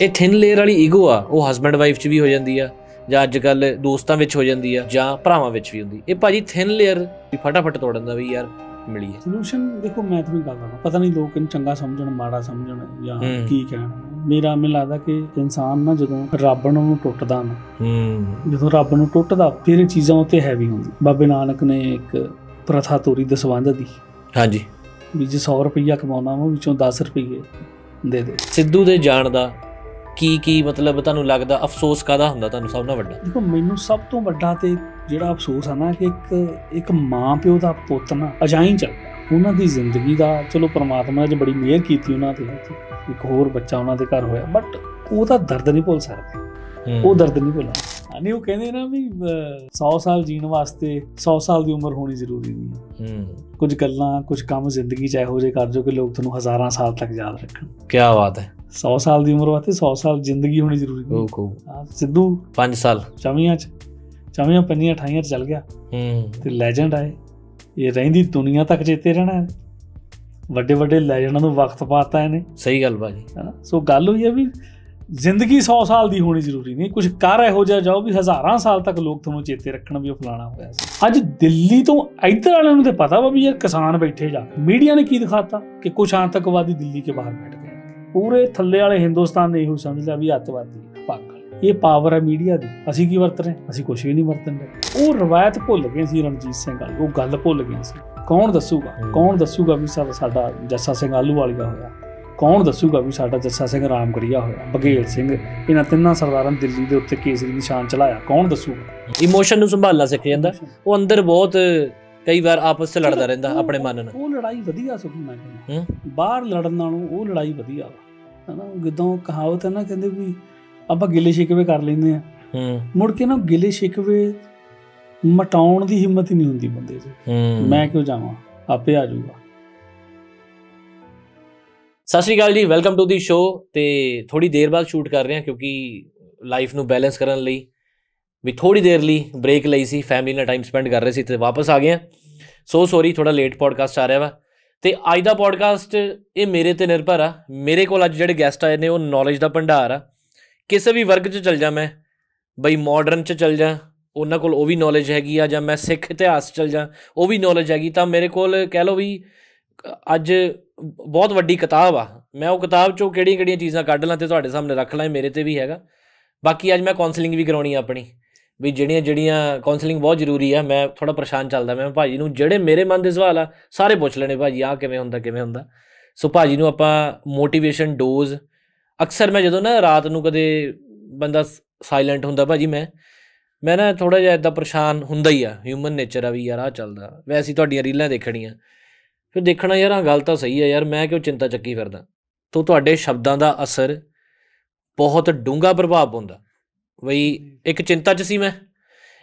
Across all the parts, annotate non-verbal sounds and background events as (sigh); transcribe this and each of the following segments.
ਇਹ thin layer ਵਾਲੀ ego ਆ ਉਹ ਹਸਬੰਡ ਵਾਈਫ 'ਚ ਵੀ ਹੋ ਜਾਂਦੀ ਆ ਜਾਂ ਅੱਜ ਕੱਲ ਦੋਸਤਾਂ ਵਿੱਚ ਹੋ ਜਾਂਦੀ ਆ ਜਾਂ ਭਰਾਵਾਂ ਵਿੱਚ ਵੀ ਹੁੰਦੀ ਇਹ ਭਾਜੀ ਥਿਨ ਲੇਅਰ ਵੀ ਫਟਾਫਟ ਤੋੜਨ ਦਾ ਵੀ ਯਾਰ ਮਿਲੀ ਹੈ ਸੋਲੂਸ਼ਨ ਦੇਖੋ ਮੈਂ ਤੁਹਾਨੂੰ ਗੱਲ ਪਤਾ ਨਹੀਂ ਲੋਕ ਇਹਨੂੰ ਚੰਗਾ ਸਮਝਣ ਮਾੜਾ ਸਮਝਣ ਜਾਂ ਕੀ ਕਹਿਣ ਮੇਰਾ ਮੈਨੂੰ ਲੱਗਦਾ ਕਿ ਇਨਸਾਨ ਨਾ ਜਦੋਂ ਰੱਬ ਨੂੰ ਟੁੱਟਦਾ ਨਾ ਹੂੰ ਜਦੋਂ ਰੱਬ ਨੂੰ ਟੁੱਟਦਾ ਫਿਰ ਇਹ ਚੀਜ਼ਾਂ ਉੱਤੇ ਹੈਵੀ ਹੁੰਦੀ ਬਾਬੇ ਨਾਨਕ ਨੇ ਇੱਕ ਪ੍ਰਥਾ ਤੋਰੀ ਦਸਵੰਦ ਦੀ ਹਾਂਜੀ ਵੀ ਜੇ 100 ਰੁਪਈਆ ਕਮਾਉਣਾ ਵਾ ਵਿੱਚੋਂ 10 ਰੁਪਈਏ ਦੇ ਦੇ ਸਿੱਧੂ ਦੇ ਜਾਣ ਦਾ ਕੀ ਕੀ ਮਤਲਬ ਤੁਹਾਨੂੰ ਲੱਗਦਾ ਅਫਸੋਸ ਕਾਦਾ ਹੁੰਦਾ ਤੁਹਾਨੂੰ ਸਭ ਨਾਲ ਵੱਡਾ ਦੇਖੋ ਮੈਨੂੰ ਸਭ ਤੋਂ ਵੱਡਾ ਤੇ ਜਿਹੜਾ ਅਫਸੋਸ ਆ ਨਾ ਕਿ ਇੱਕ ਇੱਕ ਮਾਂ ਪਿਓ ਦਾ ਪੁੱਤ ਨਾ ਅਜਾਈ ਚੱਲ ਉਹਨਾਂ ਦੀ ਜ਼ਿੰਦਗੀ ਦਾ ਚਲੋ ਪ੍ਰਮਾਤਮਾ ਨੇ ਬੜੀ ਮਿਹਰ ਕੀਤੀ ਉਹਨਾਂ ਤੇ ਇੱਕ ਹੋਰ ਬੱਚਾ ਉਹਨਾਂ ਦੇ ਘਰ ਹੋਇਆ ਬਟ ਉਹਦਾ ਦਰਦ ਨਹੀਂ ਭੁੱਲ ਸਕਦੇ ਉਹ ਦਰਦ ਨਹੀਂ ਭੁੱਲਣਾ ਨਹੀਂ ਉਹ ਕਹਿੰਦੇ ਨਾ ਵੀ 100 ਸਾਲ ਜੀਣ ਵਾਸਤੇ 100 ਸਾਲ ਦੀ ਉਮਰ ਹੋਣੀ ਜ਼ਰੂਰੀ ਨਹੀਂ ਹੂੰ ਕੁਝ ਗੱਲਾਂ ਕੁਝ ਕੰਮ ਜ਼ਿੰਦਗੀ ਚ ਇਹੋ ਜਿਹੇ ਕਰ ਜੋ ਕਿ ਲੋਕ ਤੁਹਾਨੂੰ ਹਜ਼ਾਰਾਂ ਸਾਲ ਤੱਕ ਯਾਦ ਰੱਖਣ ਕੀ ਬਾਤ ਹੈ 100 ਸਾਲ ਦੀ ਉਮਰ ਵਾਸਤੇ 100 ਸਾਲ ਜ਼ਿੰਦਗੀ ਹੋਣੀ ਜ਼ਰੂਰੀ ਨਹੀਂ ਓਕੋ ਸਿੱਧੂ 5 ਸਾਲ ਚਮੀਆਂ ਚ ਚਮੀਆਂ ਪੰਨੀਆਂ ਠਾਈਆਂ ਚ ਚੱਲ ਗਿਆ ਹੂੰ ਤੇ ਲੈਜੈਂਡ ਆਏ ਇਹ ਰਹਿੰਦੀ ਦੁਨੀਆ ਤੱਕ ਚੇਤੇ ਰਹਿਣਾ ਹੈ ਵੱਡੇ ਵੱਡੇ ਲੈਜੈਂਡਾਂ ਨੂੰ ਵਕਤ ਪਾਤਾ ਇਹਨੇ ਸਹੀ ਗੱਲ ਬਾਜੀ ਹੈਨਾ ਸੋ ਗੱਲ ਹੋਈ ਹੈ ਵੀ ਜ਼ਿੰਦਗੀ 100 ਸਾਲ ਦੀ ਹੋਣੀ ਜ਼ਰੂਰੀ ਨਹੀਂ ਕੁਝ ਕਰ ਇਹੋ ਜਿਹਾ ਜਾਓ ਵੀ ਹਜ਼ਾਰਾਂ ਸਾਲ ਤੱਕ ਲੋਕ ਤੁਹਾਨੂੰ ਚੇਤੇ ਰੱਖਣ ਵੀ ਉਹ ਫਲਾਣਾ ਹੋਇਆ ਸੀ ਅੱਜ ਦਿੱਲੀ ਤੋਂ ਇੱਧਰ ਵਾਲਿਆਂ ਨੂੰ ਤੇ ਪਤਾ ਵਾ ਵੀ ਯਾਰ ਕਿਸਾਨ ਬੈਠੇ ਜਾ ਮੀਡੀਆ ਨੇ ਕੀ ਦਿਖਾਤਾ ਕਿ ਕੁਝ ਆਤੰਕਵਾਦੀ ਦਿੱਲੀ ਕੇ ਬਾਹਰ ਬੈਠ ਗਏ ਪੂਰੇ ਥੱਲੇ ਵਾਲੇ ਹਿੰਦੁਸਤਾਨ ਨੇ ਇਹੋ ਸਮਝਦਾ ਵੀ ਅੱਤਵਾਦੀ ਪਾਗਲ ਇਹ ਪਾਵਰ ਹੈ ਮੀਡੀਆ ਦੀ ਅਸੀਂ ਕੀ ਵਰਤ ਰਹੇ ਅਸੀਂ ਕੁਝ ਵੀ ਨਹੀਂ ਵਰਤਨ ਰਹੇ ਉਹ ਰਵਾਇਤ ਭੁੱਲ ਗਏ ਸੀ ਰਣਜੀਤ ਸਿੰਘ ਵਾਲੀ ਉਹ ਗੱਲ ਭੁੱਲ ਗਏ ਸੀ ਕੌਣ ਦੱਸੂਗਾ ਕੌਣ ਦੱਸੂਗਾ ਵੀ ਸਾਡਾ ਜੱਸਾ ਸਿੰਘ ਆਲੂ ਵਾਲੀਆ ਹੋਇਆ ਕੌਣ ਦੱਸੂਗਾ ਵੀ ਸਾਡਾ ਜੱਸਾ ਸਿੰਘ ਰਾਮਗੜੀਆ ਹੋਇਆ ਬਗੇਲ ਸਿੰਘ ਇਹਨਾਂ ਤਿੰਨਾਂ ਸਰਦਾਰਾਂ ਦਿੱਲੀ ਦੇ ਉੱਤੇ ਕੇਸਰੀ ਨਿਸ਼ਾਨ ਚਲਾਇਆ ਕੌਣ ਦੱਸੂਗਾ ਇਮੋਸ਼ਨ ਨੂੰ ਸੰਭਾਲਣਾ ਸਿੱਖ ਜਾਂਦਾ ਉਹ ਅੰਦਰ ਬਹੁਤ ਕਈ ਵਾਰ ਆਪਸ ਵਿੱਚ ਲੜਦਾ ਰਹਿੰਦਾ ਆਪਣੇ ਮਨ ਨਾਲ ਉਹ ਲੜਾਈ ਵਧੀਆ ਸੁਖੀ ਮੈਂ ਕਹਿੰਦਾ ਬਾਹਰ ਲੜਨ ਨਾਲੋਂ ਉਹ ਲੜਾਈ ਵਧੀਆ ਵਾ ਹਨਾ ਗਿੱਦੋਂ ਕਹਾਵਤ ਹੈ ਨਾ ਕਹਿੰਦੇ ਵੀ ਆਪਾਂ ਗਿਲੇ ਸ਼ਿਕਵੇ ਕਰ ਲੈਂਦੇ ਆ ਹੂੰ ਮੁੜ ਕੇ ਨਾ ਗਿਲੇ ਸ਼ਿਕਵੇ ਮਟਾਉਣ ਦੀ ਹਿੰਮਤ ਹੀ ਨਹੀਂ ਹੁੰਦੀ ਬੰਦੇ 'ਚ ਮੈਂ ਕਿਉਂ ਜਾਵਾਂ ਆਪੇ ਆ ਜਾਊਗਾ ਸਤਿ ਸ਼੍ਰੀ ਅਕਾਲ ਜੀ ਵੈਲਕਮ ਟੂ ਦੀ ਸ਼ੋ ਤੇ ਥੋੜੀ ਦੇਰ ਬਾਅਦ ਸ਼ੂਟ ਕਰ ਰਹੇ ਹਾਂ ਕਿਉਂਕਿ ਲਾਈਫ ਨੂੰ ਬੈਲੈਂਸ ਕਰਨ ਲਈ ਵੀ ਥੋੜੀ ਦੇਰ ਲਈ ਬ੍ਰੇਕ ਲਈ ਸੀ ਫੈਮਿਲੀ ਨਾਲ ਟਾਈਮ ਸਪੈਂਡ ਕਰ ਰਹੇ ਸੀ ਤੇ ਵਾਪਸ ਆ ਗਏ ਆ ਸੋ ਸੌਰੀ ਥੋੜਾ ਲੇਟ ਪੋਡਕਾਸਟ ਆ ਰਿਹਾ ਵਾ ਤੇ ਅੱਜ ਦਾ ਪੋਡਕਾਸਟ ਇਹ ਮੇਰੇ ਤੇ ਨਿਰਭਰ ਆ ਮੇਰੇ ਕੋਲ ਅੱਜ ਜਿਹੜੇ ਗੈਸਟ ਆਏ ਨੇ ਉਹ ਨੌਲੇਜ ਦਾ ਭੰਡਾਰ ਆ ਕਿਸੇ ਵੀ ਵਰਗ 'ਚ ਚਲ ਜਾ ਮੈਂ ਬਈ ਮਾਡਰਨ 'ਚ ਚਲ ਜਾ ਉਹਨਾਂ ਕੋਲ ਉਹ ਵੀ ਨੌਲੇਜ ਹੈਗੀ ਆ ਜਾਂ ਮੈਂ ਸਿੱਖ ਇਤਿਹਾਸ ਚਲ ਜਾ ਉਹ ਵੀ ਨੌਲੇਜ ਹੈਗੀ ਤਾਂ ਮੇਰੇ ਕੋਲ ਕਹਿ ਲੋ ਵੀ ਅੱਜ ਬਹੁਤ ਵੱਡੀ ਕਿਤਾਬ ਆ ਮੈਂ ਉਹ ਕਿਤਾਬ ਚੋਂ ਕਿਹੜੀਆਂ-ਕਿਹੜੀਆਂ ਚੀਜ਼ਾਂ ਕੱਢ ਲਾਂ ਤੇ ਤੁਹਾਡੇ ਸਾਹਮਣੇ ਰੱਖ ਲਾਂ ਮੇਰੇ ਤੇ ਵੀ ਹੈਗਾ ਬਾਕੀ ਅੱਜ ਮੈਂ ਕਾਉਂਸਲਿੰਗ ਵੀ ਕਰਾਉਣੀ ਆ ਆਪਣੀ ਵੀ ਜਿਹੜੀਆਂ ਜਿਹੜੀਆਂ ਕਾਉਂਸਲਿੰਗ ਬਹੁਤ ਜ਼ਰੂਰੀ ਆ ਮੈਂ ਥੋੜਾ ਪਰੇਸ਼ਾਨ ਚੱਲਦਾ ਮੈਂ ਭਾਜੀ ਨੂੰ ਜਿਹੜੇ ਮੇਰੇ ਮਨ ਦੇ ਸਵਾਲ ਆ ਸਾਰੇ ਪੁੱਛ ਲੈਣੇ ਭਾਜੀ ਆ ਕਿਵੇਂ ਹੁੰਦਾ ਕਿਵੇਂ ਹੁੰਦਾ ਸੋ ਭਾਜੀ ਨੂੰ ਆਪਾਂ ਮੋਟੀਵੇਸ਼ਨ ਡੋਜ਼ ਅਕਸਰ ਮੈਂ ਜਦੋਂ ਨਾ ਰਾਤ ਨੂੰ ਕਦੇ ਬੰਦਾ ਸਾਇਲੈਂਟ ਹੁੰਦਾ ਭਾਜੀ ਮੈਂ ਮੈਂ ਨਾ ਥੋੜਾ ਜਿਹਾ ਇਦਾਂ ਪਰੇਸ਼ਾਨ ਹੁੰਦਾ ਹੀ ਆ ਹਿਊਮਨ ਨੇਚਰ ਆ ਵੀ ਯਾਰ ਆ ਚੱਲਦਾ ਵੈਸੀ ਤੁਹਾਡੀਆਂ ਰੀਲਾਂ ਦੇਖਣੀਆਂ ਫਿਰ ਦੇਖਣਾ ਯਾਰ ਆ ਗੱਲ ਤਾਂ ਸਹੀ ਆ ਯਾਰ ਮੈਂ ਕਿਉਂ ਚਿੰਤਾ ਚੱਕੀ ਫਿਰਦਾ ਤੋ ਤੁਹਾਡੇ ਸ਼ਬਦਾਂ ਦਾ ਅਸਰ ਬਹੁਤ ਡੂੰਘਾ ਪ੍ਰਭਾਵ ਪਾਉਂਦਾ ਵਈ ਇੱਕ ਚਿੰਤਾ 'ਚ ਸੀ ਮੈਂ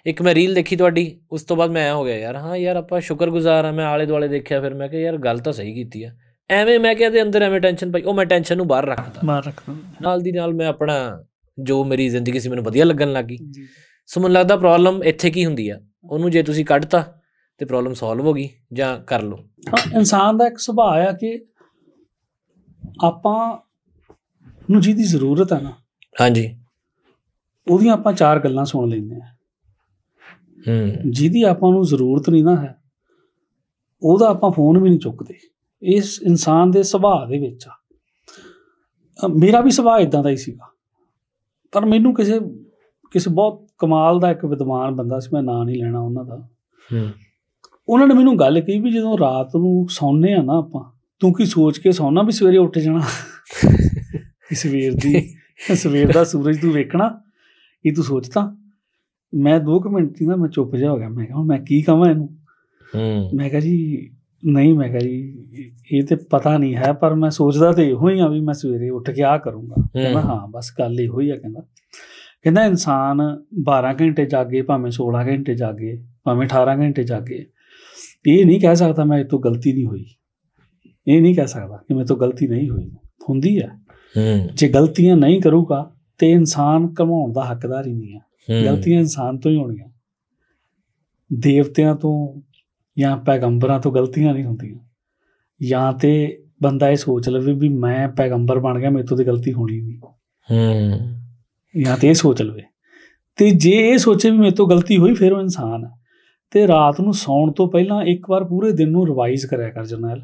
ਇੱਕ ਮੈਂ ਰੀਲ ਦੇਖੀ ਤੁਹਾਡੀ ਉਸ ਤੋਂ ਬਾਅਦ ਮੈਂ ਹੋ ਗਿਆ ਯਾਰ ਹਾਂ ਯਾਰ ਆਪਾਂ ਸ਼ੁਕਰਗੁਜ਼ਾਰ ਆ ਮੈਂ ਆਲੇ ਦੁਆਲੇ ਦੇਖਿਆ ਫਿਰ ਮੈਂ ਕਿਹਾ ਯਾਰ ਗੱਲ ਤਾਂ ਸਹੀ ਕੀਤੀ ਆ ਐਵੇਂ ਮੈਂ ਕਿਹਾ ਤੇ ਅੰਦਰ ਐਵੇਂ ਟੈਨਸ਼ਨ ਪਈ ਉਹ ਮੈਂ ਟੈਨਸ਼ਨ ਨੂੰ ਬਾਹਰ ਰੱਖਦਾ ਬਾਹਰ ਰੱਖਦਾ ਨਾਲ ਦੀ ਨਾਲ ਮੈਂ ਆਪਣਾ ਜੋ ਮੇਰੀ ਜ਼ਿੰਦਗੀ ਸੀ ਮੈਨੂੰ ਵਧੀਆ ਲੱਗਣ ਲੱਗੀ ਸੋ ਮੈਨੂੰ ਲੱਗਦਾ ਪ੍ਰੋਬਲਮ ਇੱਥੇ ਕੀ ਹੁੰਦੀ ਆ ਉਹਨੂੰ ਜੇ ਤੁਸੀਂ ਕੱਢਤਾ ਤੇ ਪ੍ਰੋਬਲਮ ਸੋਲਵ ਹੋ ਗਈ ਜਾਂ ਕਰ ਲਓ ਹਾਂ ਇਨਸਾਨ ਦਾ ਇੱਕ ਸੁਭਾਅ ਆ ਕਿ ਆਪਾਂ ਨੂੰ ਜਿਹਦੀ ਜ਼ਰੂਰਤ ਆ ਨਾ ਹਾਂਜੀ ਉਹਦੀਆਂ ਆਪਾਂ ਚਾਰ ਗੱਲਾਂ ਸੁਣ ਲੈਂਦੇ ਆ ਹੂੰ ਜਿਹਦੀ ਆਪਾਂ ਨੂੰ ਜ਼ਰੂਰਤ ਨਹੀਂ ਨਾ ਹੈ ਉਹਦਾ ਆਪਾਂ ਫੋਨ ਵੀ ਨਹੀਂ ਚੁੱਕਦੇ ਇਸ ਇਨਸਾਨ ਦੇ ਸੁਭਾਅ ਦੇ ਵਿੱਚ ਆ ਮੇਰਾ ਵੀ ਸੁਭਾਅ ਇਦਾਂ ਦਾ ਹੀ ਸੀਗਾ ਪਰ ਮੈਨੂੰ ਕਿਸੇ ਕਿਸੇ ਬਹੁਤ ਕਮਾਲ ਦਾ ਇੱਕ ਵਿਦਵਾਨ ਬੰਦਾ ਸੀ ਮੈਂ ਨਾਂ ਨਹੀਂ ਲੈਣਾ ਉਹਨਾਂ ਦਾ ਹੂੰ ਉਹਨਾਂ ਨੇ ਮੈਨੂੰ ਗੱਲ ਕਹੀ ਵੀ ਜਦੋਂ ਰਾਤ ਨੂੰ ਸੌਂਨੇ ਆ ਨਾ ਆਪਾਂ ਤੂੰ ਕੀ ਸੋਚ ਕੇ ਸੌਣਾ ਵੀ ਸਵੇਰੇ ਉੱਠ ਜਾਣਾ (laughs) ਸਵੇਰ ਦੀ ਸਵੇਰ ਦਾ ਸੂਰਜ ਤੂੰ ਵੇਖਣਾ ਇਹ ਤੂੰ ਸੋਚਦਾ ਮੈਂ 2 ਮਿੰਟ ਦੀ ਨਾ ਮੈਂ ਚੁੱਪ ਜਾ ਹੋ ਗਿਆ ਮੈਂ ਕਿਹਾ ਹੁਣ ਮੈਂ ਕੀ ਕਹਾਂ ਇਹਨੂੰ ਹੂੰ ਮੈਂ ਕਿਹਾ ਜੀ ਨਹੀਂ ਮੈਂ ਕਿਹਾ ਜੀ ਇਹ ਤੇ ਪਤਾ ਨਹੀਂ ਹੈ ਪਰ ਮੈਂ ਸੋਚਦਾ ਤੇ ਇਹੋ ਹੀ ਆ ਵੀ ਮੈਂ ਸਵੇਰੇ ਉੱਠ ਕੇ ਆ ਕਰੂੰਗਾ ਕਹਿੰਦਾ ਹਾਂ ਬਸ ਗੱਲ ਇਹੋ ਹੀ ਆ ਕਹਿੰਦਾ ਕਹਿੰਦਾ ਇਨਸਾਨ 12 ਘੰਟੇ ਜਾਗੇ ਭਾਵੇਂ 16 ਘੰਟੇ ਜਾਗੇ ਭਾਵੇਂ 18 ਘੰਟੇ ਜਾਗੇ ਇਹ ਨਹੀਂ ਕਹਿ ਸਕਦਾ ਮੈਂ ਇਹ ਤੋਂ ਗਲਤੀ ਨਹੀਂ ਹੋਈ ਇਹ ਨਹੀਂ ਕਹਿ ਸਕਦਾ ਕਿ ਮੇਰੇ ਤੋਂ ਗਲਤੀ ਨਹੀਂ ਹੋਈ ਹੁੰਦੀ ਆ ਜੇ ਗਲਤੀਆਂ ਨਹੀਂ ਕਰੂਗਾ ਤੇ ਇਨਸਾਨ ਕਮਾਉਣ ਦਾ ਹੱਕਦਾਰ ਹੀ ਨਹੀਂ ਆ ਗਲਤੀਆਂ ਇਨਸਾਨ ਤੋਂ ਹੀ ਹੋਣੀਆਂ ਦੇਵਤਿਆਂ ਤੋਂ ਜਾਂ ਪੈਗੰਬਰਾਂ ਤੋਂ ਗਲਤੀਆਂ ਨਹੀਂ ਹੁੰਦੀਆਂ ਜਾਂ ਤੇ ਬੰਦਾ ਇਹ ਸੋਚ ਲਵੇ ਵੀ ਮੈਂ ਪੈਗੰਬਰ ਬਣ ਗਿਆ ਮੇਰੇ ਤੋਂ ਤੇ ਗਲਤੀ ਹੋਣੀ ਨਹੀਂ ਹੂੰ ਜਾਂ ਤੇ ਇਹ ਸੋਚ ਲਵੇ ਤੇ ਜੇ ਇਹ ਸੋਚੇ ਵੀ ਮੇਰੇ ਤੋਂ ਗਲਤੀ ਹੋਈ ਫਿਰ ਉਹ ਇਨਸਾਨ ਹੈ ਤੇ ਰਾਤ ਨੂੰ ਸੌਣ ਤੋਂ ਪਹਿਲਾਂ ਇੱਕ ਵਾਰ ਪੂਰੇ ਦਿਨ ਨੂੰ ਰਿਵਾਈਜ਼ ਕਰਿਆ ਕਰ ਜਰਨਲ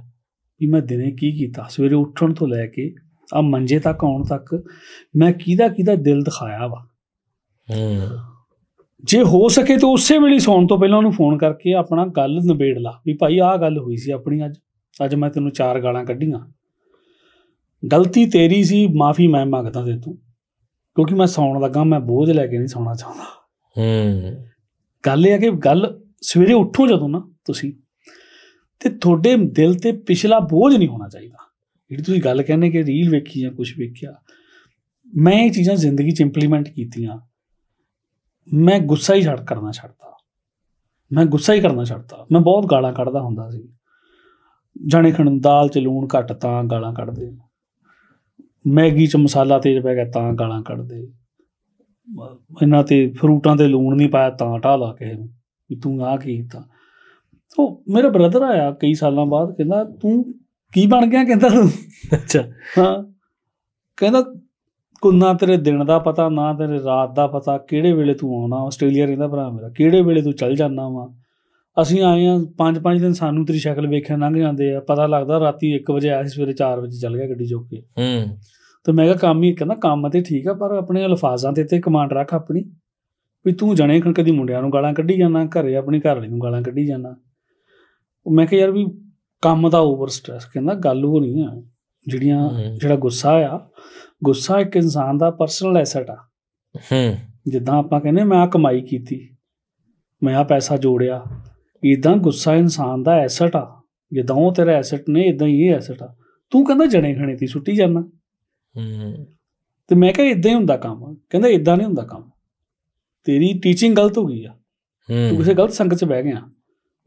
ਵੀ ਮੈਂ ਦਿਨੇ ਕੀ ਕੀਤਾ ਸਵੇਰੇ ਉੱਠਣ ਤੋਂ ਲੈ ਕੇ ਆ ਮੰਜੇ ਤੱਕ ਆਉਣ ਤੱਕ ਮੈਂ ਕਿਹਦਾ ਕਿਹਦਾ ਦਿਲ ਦਿਖਾਇਆ ਵਾ ਹੂੰ ਜੇ ਹੋ ਸਕੇ ਤਾਂ ਉਸੇ ਵੇਲੇ ਸੌਣ ਤੋਂ ਪਹਿਲਾਂ ਉਹਨੂੰ ਫੋਨ ਕਰਕੇ ਆਪਣਾ ਗੱਲ ਨਿਬੇੜ ਲਾ ਵੀ ਭਾਈ ਆਹ ਗੱਲ ਹੋਈ ਸੀ ਆਪਣੀ ਅੱਜ ਅੱਜ ਮੈਂ ਤੈਨੂੰ ਚਾਰ ਗਾਲਾਂ ਕੱਢੀਆਂ ਗਲਤੀ ਤੇਰੀ ਸੀ ਮਾਫੀ ਮੈਂ ਮੰਗਦਾ ਤੇ ਤੂੰ ਕਿਉਂਕਿ ਮੈਂ ਸੌਣ ਲੱਗਾ ਮੈਂ ਬੋਝ ਲੈ ਕੇ ਨਹੀਂ ਸੌਣਾ ਚਾਹੁੰਦਾ ਹੂੰ ਗੱਲ ਇਹ ਹੈ ਕਿ ਗੱਲ ਸਵੇਰੇ ਉੱਠੋ ਜਦੋਂ ਨਾ ਤੁਸੀਂ ਤੇ ਤੁਹਾਡੇ ਦਿਲ ਤੇ ਪਿਛਲਾ ਬੋਝ ਨਹੀਂ ਹੋਣਾ ਚਾਹੀਦਾ ਜਿਹੜੀ ਤੁਸੀਂ ਗੱਲ ਕਹਿੰਦੇ ਕਿ ਰੀਲ ਵੇਖੀ ਜਾਂ ਕੁਝ ਵੇਖਿਆ ਮੈਂ ਇਹ ਚੀਜ਼ਾਂ ਜ਼ਿੰਦਗੀ 'ਚ ਇੰਪਲੀਮੈਂਟ ਕੀਤੀਆਂ ਮੈਂ ਗੁੱਸਾ ਹੀ ਛੱਡ ਕਰਨਾ ਛੱਡਤਾ ਮੈਂ ਗੁੱਸਾ ਹੀ ਕਰਨਾ ਛੱਡਤਾ ਮੈਂ ਬਹੁਤ ਗਾਲਾਂ ਕੱਢਦਾ ਹੁੰਦਾ ਸੀ ਜਾਣੇ ਖਣ ਦਾਲ 'ਚ ਲੂਣ ਘੱਟ ਤਾਂ ਗਾਲਾਂ ਕੱਢਦੇ ਮੈਗੀ 'ਚ ਮਸਾਲਾ ਤੇਜ਼ ਪੈ ਗਿਆ ਤਾਂ ਗਾਲਾਂ ਕੱਢਦੇ ਇਹਨਾਂ ਤੇ ਫਰੂਟਾਂ ਤੇ ਲੂਣ ਨਹੀਂ ਪਾਇਆ ਤਾਂ ਟਾ ਲਾ ਕੇ ਵੀ ਤੂੰ ਆ ਕੀ ਕੀਤਾ ਉਹ ਮੇਰਾ ਬ੍ਰਦਰ ਆਇਆ ਕਈ ਸਾਲਾਂ ਬਾਅਦ ਕਹਿੰਦਾ ਤੂੰ ਕੀ ਬਣ ਗਿਆ ਕਹਿੰਦਾ ਤੂੰ ਅੱਛਾ ਹਾਂ ਕਹਿੰਦਾ ਕੋ ਨਾ ਤੇਰੇ ਦਿਨ ਦਾ ਪਤਾ ਨਾ ਤੇਰੇ ਰਾਤ ਦਾ ਪਤਾ ਕਿਹੜੇ ਵੇਲੇ ਤੂੰ ਆਉਣਾ ਆਸਟ੍ਰੇਲੀਆ ਰਹਿੰਦਾ ਭਰਾ ਮੇਰਾ ਕਿਹੜੇ ਵੇਲੇ ਤੂੰ ਚੱਲ ਜਾਣਾ ਵਾ ਅਸੀਂ ਆਏ ਆ ਪੰਜ ਪੰਜ ਦਿਨ ਸਾਨੂੰ ਤੇਰੀ ਸ਼ਕਲ ਵੇਖਿਆ ਲੰਘ ਜਾਂਦੇ ਆ ਪਤਾ ਲੱਗਦਾ ਰਾਤੀ 1 ਵਜੇ ਆਇਆ ਸਵੇਰੇ 4 ਵਜੇ ਚੱਲ ਗਿਆ ਗੱਡੀ ਚੁੱਕ ਕੇ ਹੂੰ ਤੇ ਮੈਂ ਕਿਹਾ ਕੰਮ ਹੀ ਕਹਿੰਦਾ ਕੰਮ ਤੇ ਠੀਕ ਆ ਪਰ ਆਪਣੇ ਅਲਫਾਜ਼ਾਂ ਤੇ ਤੇ ਕਮਾਂਡ ਰੱਖ ਆਪਣੀ ਵੀ ਤੂੰ ਜਣੇ ਕਦੀ ਮੁੰਡਿਆਂ ਨੂੰ ਗਾਲਾਂ ਕੱਢੀ ਜਾਂਦਾ ਘਰੇ ਆਪਣੀ ਘਰ ਵਾਲੀ ਨੂੰ ਗਾਲਾਂ ਕੱਢੀ ਜਾਂਦਾ ਮੈਂ ਕਿਹਾ ਯਾਰ ਵੀ ਕੰਮ ਦਾ ਓਵਰ ਸਟ੍ਰੈਸ ਕਹਿੰਦਾ ਗੱਲ ਉਹ ਨਹੀਂ ਆ ਜਿਹੜੀਆਂ ਜਿਹੜਾ ਗੁੱਸਾ ਆ ਗੁੱਸਾ ਇੱਕ ਇਨਸਾਨ ਦਾ ਪਰਸਨਲ ਐਸੈਟ ਆ ਹੂੰ ਜਿੱਦਾਂ ਆਪਾਂ ਕਹਿੰਦੇ ਮੈਂ ਆ ਕਮਾਈ ਕੀਤੀ ਮੈਂ ਆ ਪੈਸਾ ਜੋੜਿਆ ਇਦਾਂ ਗੁੱਸਾ ਇਨਸਾਨ ਦਾ ਐਸੈਟ ਆ ਜਿੱਦਾਂ ਉਹ ਤੇਰਾ ਐਸੈਟ ਨੇ ਇਦਾਂ ਹੀ ਇਹ ਐਸੈਟ ਆ ਤੂੰ ਕਹਿੰਦਾ ਜਣੇ ਖਣੇ ਦੀ ਸੁੱਟੀ ਜਾਣਾ ਹੂੰ ਤੇ ਮੈਂ ਕਹਿੰਦਾ ਇਦਾਂ ਹੀ ਹੁੰਦਾ ਕੰਮ ਕਹਿੰਦਾ ਇਦਾਂ ਨਹੀਂ ਹੁੰਦਾ ਕੰਮ ਤੇਰੀ ਟੀਚਿੰਗ ਗਲਤ ਹੋ ਗਈ ਆ ਤੂੰ ਕਿਸੇ ਗਲਤ ਸੰਗਤ 'ਚ ਬਹਿ ਗਿਆ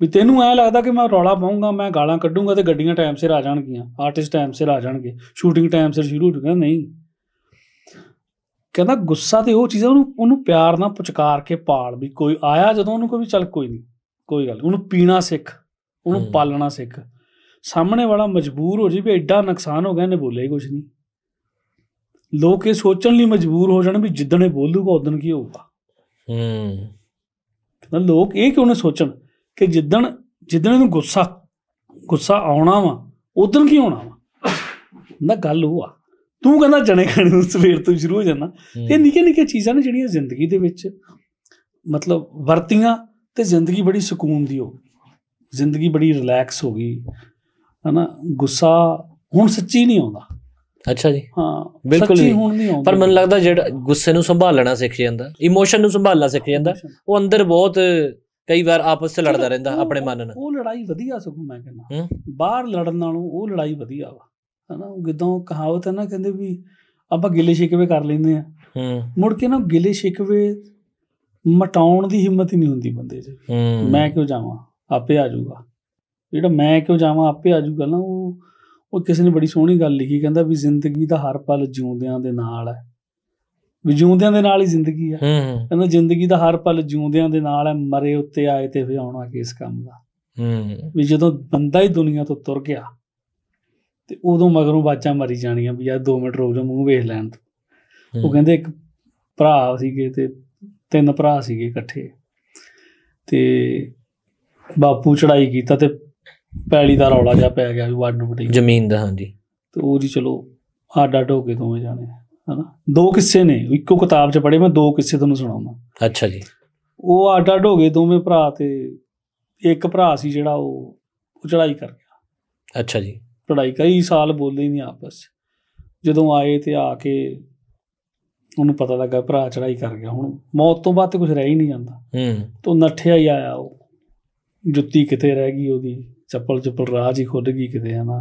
ਵੀ ਤੈਨੂੰ ਐ ਲੱਗਦਾ ਕਿ ਮੈਂ ਰੌਲਾ ਪਾਉਂਗਾ ਮੈਂ ਗਾਲਾਂ ਕੱਢੂੰਗਾ ਤੇ ਗੱਡੀਆਂ ਟਾਈਮ ਸਿਰ ਆ ਜਾਣਗੀਆਂ ਆਰਟਿਸਟ ਟਾਈਮ ਸਿਰ ਆ ਜਾਣਗੇ ਸ਼ੂਟਿੰਗ ਟਾਈਮ ਸਿਰ ਸ਼ੁਰੂ ਹੋ ਜਾਣਾ ਨਹੀਂ ਕਹਿੰਦਾ ਗੁੱਸਾ ਤੇ ਉਹ ਚੀਜ਼ਾਂ ਨੂੰ ਉਹਨੂੰ ਉਹਨੂੰ ਪਿਆਰ ਨਾਲ ਪੁਚਕਾਰ ਕੇ ਪਾਲ ਵੀ ਕੋਈ ਆਇਆ ਜਦੋਂ ਉਹਨੂੰ ਕੋਈ ਚੱਲ ਕੋਈ ਨਹੀਂ ਕੋਈ ਗੱਲ ਉਹਨੂੰ ਪੀਣਾ ਸਿੱਖ ਉਹਨੂੰ ਪਾਲਣਾ ਸਿੱਖ ਸਾਹਮਣੇ ਵਾਲਾ ਮਜਬੂਰ ਹੋ ਜੀ ਵੀ ਐਡਾ ਨੁਕਸਾਨ ਹੋ ਗਿਆ ਨੇ ਬੋਲੇ ਹੀ ਕੁਝ ਨਹੀਂ ਲੋਕ ਇਹ ਸੋਚਣ ਲਈ ਮਜਬੂਰ ਹੋ ਜਾਣ ਵੀ ਜਿੱਦਣੇ ਬੋਲੂਗਾ ਉਦੋਂ ਕੀ ਹੋਊਗਾ ਹੂੰ ਤਾਂ ਲੋਕ ਇਹ ਕਿਉਂ ਨਾ ਸੋਚਣ ਕਿ ਜਿੱਦਣ ਜਿੱਦਣ ਨੂੰ ਗੁੱਸਾ ਗੁੱਸਾ ਆਉਣਾ ਵਾ ਉਦੋਂ ਕੀ ਹੋਣਾ ਵਾ ਨਾ ਗੱਲ ਉਹ ਆ ਤੂੰ ਕਹਿੰਦਾ ਜਣੇ ਖਾਣੇ ਨੂੰ ਸਵੇਰ ਤੋਂ ਸ਼ੁਰੂ ਹੋ ਜਾਣਾ ਇਹ ਨਿੱਕੇ ਨਿੱਕੇ ਚੀਜ਼ਾਂ ਨੇ ਜਿਹੜੀਆਂ ਜ਼ਿੰਦਗੀ ਦੇ ਵਿੱਚ ਮਤਲਬ ਵਰਤੀਆਂ ਤੇ ਜ਼ਿੰਦਗੀ ਬੜੀ ਸਕੂਨ ਦੀ ਹੋ ਜ਼ਿੰਦਗੀ ਬੜੀ ਰਿਲੈਕਸ ਹੋ ਗਈ ਹਨਾ ਗੁੱਸਾ ਹੁਣ ਸੱਚੀ ਨਹੀਂ ਆਉਂਦਾ ਅੱਛਾ ਜੀ ਹਾਂ ਬਿਲਕੁਲ ਸੱਚੀ ਹੁਣ ਨਹੀਂ ਆਉਂਦਾ ਪਰ ਮੈਨੂੰ ਲੱਗਦਾ ਜਿਹੜਾ ਗੁੱਸੇ ਨੂੰ ਸੰਭਾਲਣਾ ਸਿੱਖ ਜਾਂਦਾ ਇਮੋਸ਼ਨ ਨੂੰ ਸੰਭਾਲਣਾ ਸਿੱਖ ਜਾਂਦਾ ਉਹ ਅੰਦਰ ਬਹੁਤ ਕਈ ਵਾਰ ਆਪਸ ਵਿੱਚ ਲੜਦਾ ਰਹਿੰਦਾ ਆਪਣੇ ਮਨ ਨਾਲ ਉਹ ਲੜਾਈ ਵਧੀਆ ਸੁਖ ਮੈਂ ਕਹਿੰਦਾ ਬਾਹਰ ਲੜਨ ਨਾਲੋਂ ਉਹ ਲੜਾਈ ਵਧੀਆ ਵਾ ਹਨਾ ਉਹ ਕਹਾਵਤ ਹੈ ਨਾ ਕਹਿੰਦੇ ਵੀ ਆਪਾਂ ਗਿਲੇ ਸ਼ਿਕਵੇ ਕਰ ਲੈਂਦੇ ਆ ਹੂੰ ਮੁੜ ਕੇ ਨਾ ਗਿਲੇ ਸ਼ਿਕਵੇ ਮਟਾਉਣ ਦੀ ਹਿੰਮਤ ਹੀ ਨਹੀਂ ਹੁੰਦੀ ਬੰਦੇ 'ਚ ਮੈਂ ਕਿਉਂ ਜਾਵਾਂ ਆਪੇ ਆ ਜਾਊਗਾ ਜਿਹੜਾ ਮੈਂ ਕਿਉਂ ਜਾਵਾਂ ਆਪੇ ਆ ਜਾਊਗਾ ਨਾ ਉਹ ਉਹ ਕਿਸੇ ਨੇ ਬੜੀ ਸੋਹਣੀ ਗੱਲ ਲਿਖੀ ਕਹਿੰਦਾ ਵੀ ਜ਼ਿੰਦਗੀ ਦਾ ਹਰ ਪਲ ਜਿਉਂਦਿਆਂ ਦੇ ਨਾਲ ਹੈ ਜਿਉਂਦਿਆਂ ਦੇ ਨਾਲ ਹੀ ਜ਼ਿੰਦਗੀ ਆ ਕਹਿੰਦਾ ਜ਼ਿੰਦਗੀ ਦਾ ਹਰ ਪਲ ਜਿਉਂਦਿਆਂ ਦੇ ਨਾਲ ਹੈ ਮਰੇ ਉੱਤੇ ਆਏ ਤੇ ਆਉਣਾ ਕਿਸ ਕੰਮ ਦਾ ਹੂੰ ਵੀ ਜਦੋਂ ਬੰਦਾ ਹੀ ਦੁਨੀਆ ਤੋਂ ਤੁਰ ਗਿਆ ਤੇ ਉਦੋਂ ਮਗਰੋਂ ਬਾਚਾਂ ਮਰੀ ਜਾਣੀਆਂ ਵੀ ਆ 2 ਮਿੰਟ ਰੋਕ ਜਾ ਮੂੰਹ ਵੇਖ ਲੈਣ ਤੋਂ ਉਹ ਕਹਿੰਦੇ ਇੱਕ ਭਰਾ ਸੀਗੇ ਤੇ ਤਿੰਨ ਭਰਾ ਸੀਗੇ ਇਕੱਠੇ ਤੇ ਬਾਪੂ ਚੜਾਈ ਕੀਤਾ ਤੇ ਪੈਲੀ ਦਾ ਰੌਲਾ ਜਿਹਾ ਪੈ ਗਿਆ ਵੀ ਵੱਡ ਬਟੀ ਜ਼ਮੀਨ ਦਾ ਹਾਂਜੀ ਤੇ ਉਹ ਜੀ ਚਲੋ ਆਡਾ ਢੋਕੇ ਦੋਵੇਂ ਜਾਣੇ ਹਨਾ ਦੋ ਕਿੱਸੇ ਨੇ ਇੱਕੋ ਕਿਤਾਬ 'ਚ ਪੜੇ ਮੈਂ ਦੋ ਕਿੱਸੇ ਤੁਹਾਨੂੰ ਸੁਣਾਉਣਾ ਅੱਛਾ ਜੀ ਉਹ ਆਟਾ ਢੋਗੇ ਹੋ ਗਏ ਦੋਵੇਂ ਭਰਾ ਤੇ ਇੱਕ ਭਰਾ ਸੀ ਜਿਹੜਾ ਉਹ ਉਹ ਚੜਾਈ ਕਰ ਗਿਆ ਅੱਛਾ ਜੀ ਲੜਾਈ ਕਈ ਸਾਲ ਬੋਲਦੇ ਨਹੀਂ ਆਪਸ ਜਦੋਂ ਆਏ ਤੇ ਆ ਕੇ ਉਹਨੂੰ ਪਤਾ ਲੱਗਾ ਭਰਾ ਚੜਾਈ ਕਰ ਗਿਆ ਹੁਣ ਮੌਤ ਤੋਂ ਬਾਅਦ ਤੇ ਕੁਝ ਰਹਿ ਹੀ ਨਹੀਂ ਜਾਂਦਾ ਹੂੰ ਤੋਂ ਨੱਠਿਆ ਹੀ ਆਇਆ ਉਹ ਜੁੱਤੀ ਕਿਤੇ ਰਹਿ ਗਈ ਉਹਦੀ ਚੱਪਲ ਚੱਪਲ ਰਾਜ ਹੀ ਖੁੱਲ ਗਈ ਕਿਤੇ ਹਨਾ